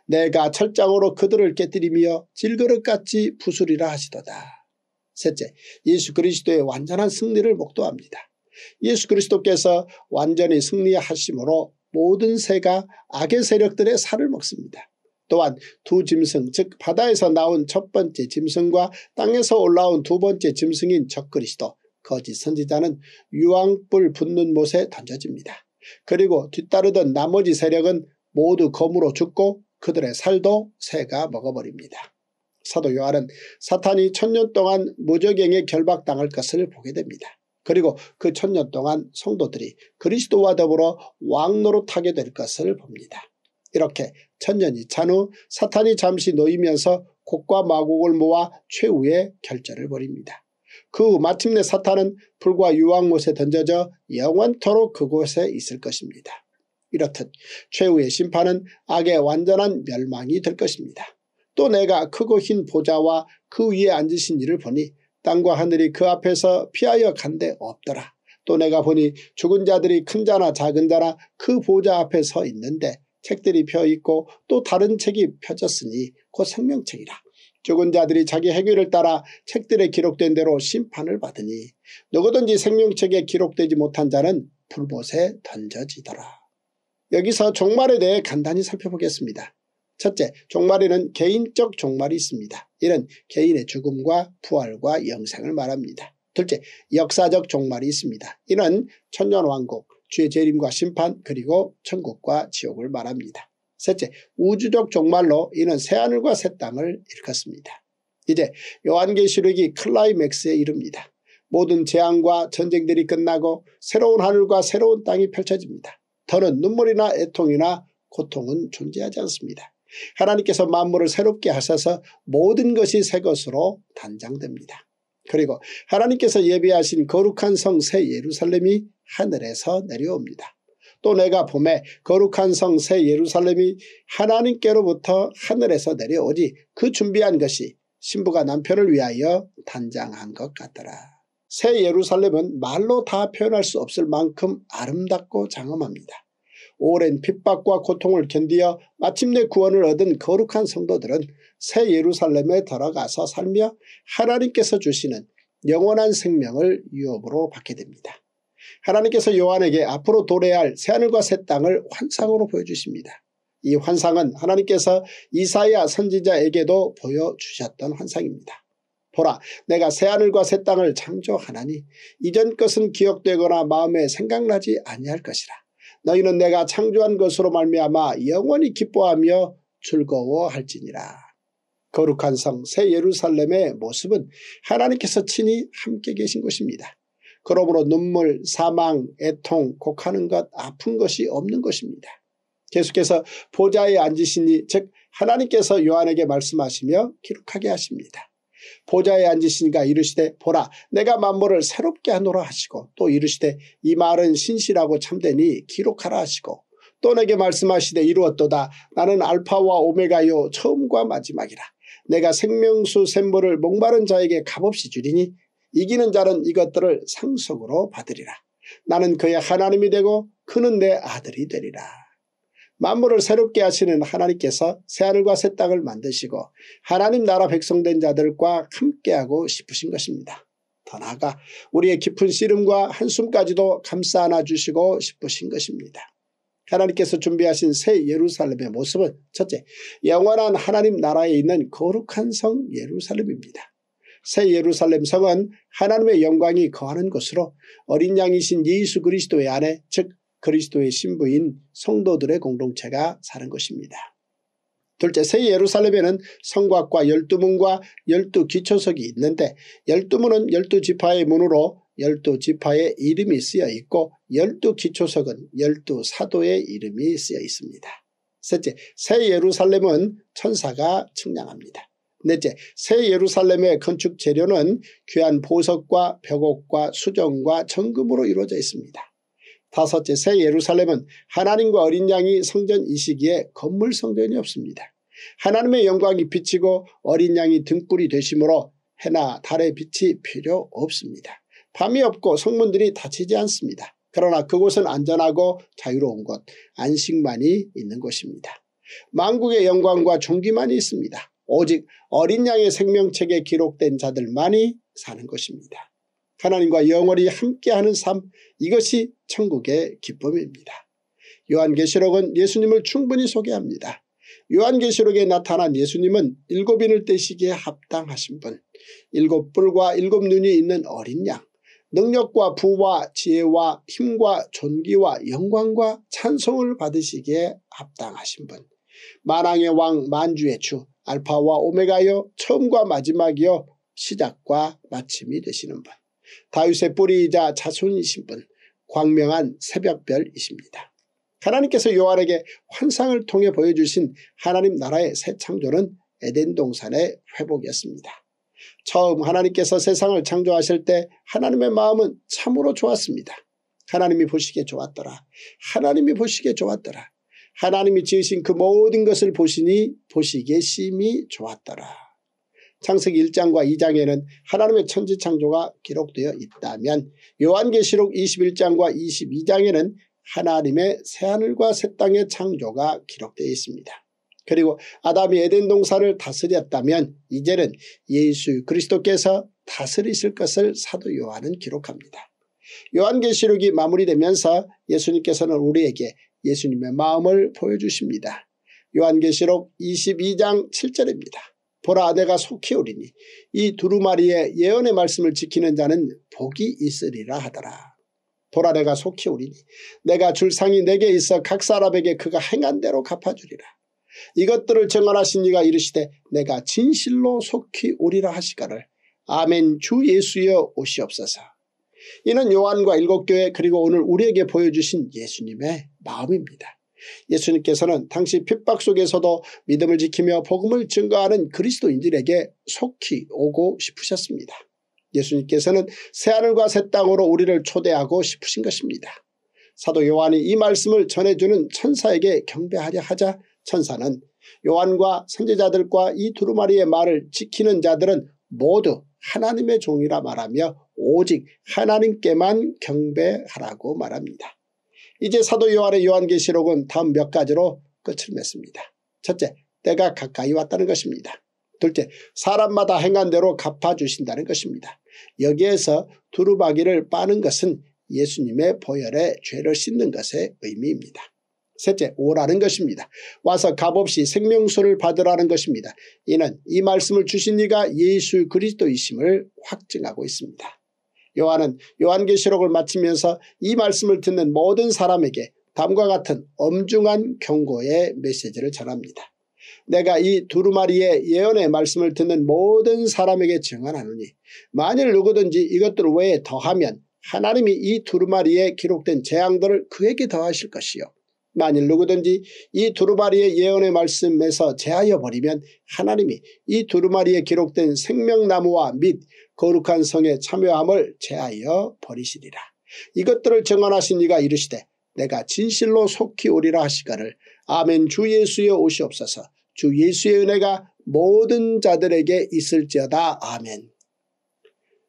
내가 철장으로 그들을 깨뜨리며 질그릇같이 부수리라 하시도다. 셋째, 예수 그리스도의 완전한 승리를 목도합니다. 예수 그리스도께서 완전히 승리하심으로 모든 새가 악의 세력들의 살을 먹습니다. 또한 두 짐승 즉 바다에서 나온 첫 번째 짐승과 땅에서 올라온 두 번째 짐승인 적그리스도 거짓 선지자는 유황불 붙는 못에 던져집니다. 그리고 뒤따르던 나머지 세력은 모두 검으로 죽고 그들의 살도 새가 먹어버립니다. 사도 요한은 사탄이 천년 동안 무적행에 결박당할 것을 보게 됩니다. 그리고 그 천년 동안 성도들이 그리스도와 더불어 왕노릇하게 될 것을 봅니다. 이렇게 천년이 찬 후 사탄이 잠시 놓이면서 곡과 마곡을 모아 최후의 결전을 벌입니다. 그 후 마침내 사탄은 불과 유황못에 던져져 영원토록 그곳에 있을 것입니다. 이렇듯 최후의 심판은 악의 완전한 멸망이 될 것입니다. 또 내가 크고 흰 보좌와 그 위에 앉으신 이를 보니 땅과 하늘이 그 앞에서 피하여 간 데 없더라. 또 내가 보니 죽은 자들이 큰 자나 작은 자나 그 보좌 앞에 서 있는데 책들이 펴있고 또 다른 책이 펴졌으니 곧 생명책이라. 죽은 자들이 자기 행위를 따라 책들에 기록된 대로 심판을 받으니 누구든지 생명책에 기록되지 못한 자는 불못에 던져지더라. 여기서 종말에 대해 간단히 살펴보겠습니다. 첫째, 종말에는 개인적 종말이 있습니다. 이는 개인의 죽음과 부활과 영생을 말합니다. 둘째, 역사적 종말이 있습니다. 이는 천년왕국, 주의 재림과 심판, 그리고 천국과 지옥을 말합니다. 셋째, 우주적 종말로 이는 새하늘과 새 땅을 일컫습니다. 이제 요한계시록이 클라이맥스에 이릅니다. 모든 재앙과 전쟁들이 끝나고 새로운 하늘과 새로운 땅이 펼쳐집니다. 더는 눈물이나 애통이나 고통은 존재하지 않습니다. 하나님께서 만물을 새롭게 하셔서 모든 것이 새 것으로 단장됩니다. 그리고 하나님께서 예비하신 거룩한 성 새 예루살렘이 하늘에서 내려옵니다. 또 내가 봄에 거룩한 성 새 예루살렘이 하나님께로부터 하늘에서 내려오지그 준비한 것이 신부가 남편을 위하여 단장한 것 같더라. 새 예루살렘은 말로 다 표현할 수 없을 만큼 아름답고 장엄합니다. 오랜 핍박과 고통을 견디어 마침내 구원을 얻은 거룩한 성도들은 새 예루살렘에 들어가서 살며 하나님께서 주시는 영원한 생명을 유업으로 받게 됩니다. 하나님께서 요한에게 앞으로 도래할 새하늘과 새 땅을 환상으로 보여주십니다. 이 환상은 하나님께서 이사야 선지자에게도 보여주셨던 환상입니다. 보라 내가 새하늘과 새 땅을 창조하나니 이전 것은 기억되거나 마음에 생각나지 아니할 것이라 너희는 내가 창조한 것으로 말미암아 영원히 기뻐하며 즐거워할지니라. 거룩한 성 새 예루살렘의 모습은 하나님께서 친히 함께 계신 것입니다. 그러므로 눈물, 사망, 애통, 곡하는 것, 아픈 것이 없는 것입니다. 계속해서 보좌에 앉으시니 즉 하나님께서 요한에게 말씀하시며 기록하게 하십니다. 보좌에 앉으시니까 이르시되 보라 내가 만물을 새롭게 하노라 하시고 또 이르시되 이 말은 신실하고 참되니 기록하라 하시고 또 내게 말씀하시되 이루었도다 나는 알파와 오메가요 처음과 마지막이라 내가 생명수 샘물을 목마른 자에게 값없이 주리니 이기는 자는 이것들을 상속으로 받으리라 나는 그의 하나님이 되고 그는 내 아들이 되리라. 만물을 새롭게 하시는 하나님께서 새하늘과 새 땅을 만드시고 하나님 나라 백성된 자들과 함께하고 싶으신 것입니다. 더 나아가 우리의 깊은 씨름과 한숨까지도 감싸 안아주시고 싶으신 것입니다. 하나님께서 준비하신 새 예루살렘의 모습은 첫째, 영원한 하나님 나라에 있는 거룩한 성 예루살렘입니다. 새 예루살렘 성은 하나님의 영광이 거하는 곳으로 어린 양이신 예수 그리스도의 아내 즉 그리스도의 신부인 성도들의 공동체가 사는 것입니다. 둘째, 새 예루살렘에는 성곽과 열두 문과 열두 기초석이 있는데 열두 문은 열두 지파의 문으로 열두 지파의 이름이 쓰여 있고 열두 기초석은 열두 사도의 이름이 쓰여 있습니다. 셋째, 새 예루살렘은 천사가 측량합니다. 넷째, 새 예루살렘의 건축 재료는 귀한 보석과 벽옥과 수정과 정금으로 이루어져 있습니다. 다섯째 새 예루살렘은 하나님과 어린 양이 성전이 시기에 건물 성전이 없습니다. 하나님의 영광이 비치고 어린 양이 등불이 되심으로 해나 달의 빛이 필요 없습니다. 밤이 없고 성문들이 닫히지 않습니다. 그러나 그곳은 안전하고 자유로운 곳, 안식만이 있는 곳입니다. 만국의 영광과 종기만이 있습니다. 오직 어린 양의 생명책에 기록된 자들만이 사는 것입니다. 하나님과 영원히 함께하는 삶 이것이 천국의 기쁨입니다. 요한계시록은 예수님을 충분히 소개합니다. 요한계시록에 나타난 예수님은 일곱인을 떼시기에 합당하신 분, 일곱 뿔과 일곱 눈이 있는 어린 양, 능력과 부와 지혜와 힘과 존귀와 영광과 찬송을 받으시기에 합당하신 분, 만왕의 왕 만주의 주, 알파와 오메가여 처음과 마지막이여 시작과 마침이 되시는 분, 다윗의 뿌리이자 자손이신 분 광명한 새벽별이십니다. 하나님께서 요한에게 환상을 통해 보여주신 하나님 나라의 새 창조는 에덴 동산의 회복이었습니다. 처음 하나님께서 세상을 창조하실 때 하나님의 마음은 참으로 좋았습니다. 하나님이 보시기에 좋았더라. 하나님이 보시기에 좋았더라. 하나님이 지으신 그 모든 것을 보시니 보시기에 심히 좋았더라. 창세기 1장과 2장에는 하나님의 천지 창조가 기록되어 있다면 요한계시록 21장과 22장에는 하나님의 새하늘과 새 땅의 창조가 기록되어 있습니다. 그리고 아담이 에덴 동산을 다스렸다면 이제는 예수 그리스도께서 다스리실 것을 사도 요한은 기록합니다. 요한계시록이 마무리되면서 예수님께서는 우리에게 예수님의 마음을 보여주십니다. 요한계시록 22장 7절입니다. 보라 내가 속히 오리니 이 두루마리의 예언의 말씀을 지키는 자는 복이 있으리라 하더라. 보라 내가 속히 오리니 내가 줄 상이 내게 있어 각 사람에게 그가 행한 대로 갚아주리라. 이것들을 증언하신 이가 이르시되 내가 진실로 속히 오리라 하시거를 아멘 주 예수여 오시옵소서. 이는 요한과 일곱 교회 그리고 오늘 우리에게 보여주신 예수님의 마음입니다. 예수님께서는 당시 핍박 속에서도 믿음을 지키며 복음을 증거하는 그리스도인들에게 속히 오고 싶으셨습니다. 예수님께서는 새하늘과 새 땅으로 우리를 초대하고 싶으신 것입니다. 사도 요한이 이 말씀을 전해주는 천사에게 경배하려 하자 천사는 요한과 선제자들과 이 두루마리의 말을 지키는 자들은 모두 하나님의 종이라 말하며 오직 하나님께만 경배하라고 말합니다. 이제 사도 요한의 요한계시록은 다음 몇 가지로 끝을 맺습니다. 첫째, 때가 가까이 왔다는 것입니다. 둘째, 사람마다 행한 대로 갚아주신다는 것입니다. 여기에서 두루마기를 빠는 것은 예수님의 보혈에 죄를 씻는 것의 의미입니다. 셋째, 오라는 것입니다. 와서 값없이 생명수를 받으라는 것입니다. 이는 이 말씀을 주신 이가 예수 그리스도이심을 확증하고 있습니다. 요한은 요한계시록을 마치면서 이 말씀을 듣는 모든 사람에게 다음과 같은 엄중한 경고의 메시지를 전합니다. 내가 이 두루마리의 예언의 말씀을 듣는 모든 사람에게 증언하느니 만일 누구든지 이것들 외에 더하면 하나님이 이 두루마리에 기록된 재앙들을 그에게 더하실 것이요. 만일 누구든지 이 두루마리의 예언의 말씀에서 제하여 버리면 하나님이 이 두루마리에 기록된 생명나무와 및 거룩한 성에 참여함을 제하여 버리시리라. 이것들을 증언하신 이가 이르시되 내가 진실로 속히 오리라 하시거를 아멘 주 예수여 오시옵소서 주 예수의 은혜가 모든 자들에게 있을지어다 아멘.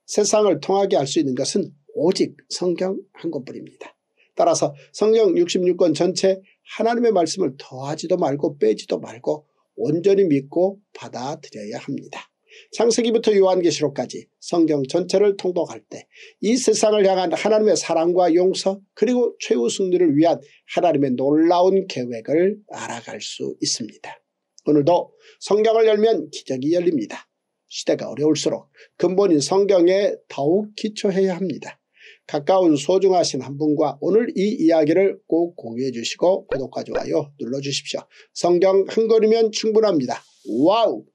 세상을 통하게 할 수 있는 것은 오직 성경 한 권뿐입니다. 따라서 성경 66권 전체 하나님의 말씀을 더하지도 말고 빼지도 말고 온전히 믿고 받아들여야 합니다. 창세기부터 요한계시록까지 성경 전체를 통독할 때 이 세상을 향한 하나님의 사랑과 용서 그리고 최후 승리를 위한 하나님의 놀라운 계획을 알아갈 수 있습니다. 오늘도 성경을 열면 기적이 열립니다. 시대가 어려울수록 근본인 성경에 더욱 기초해야 합니다. 가까운 소중하신 한 분과 오늘 이 이야기를 꼭 공유해 주시고 구독과 좋아요 눌러주십시오. 성경 한 걸이면 충분합니다. 와우!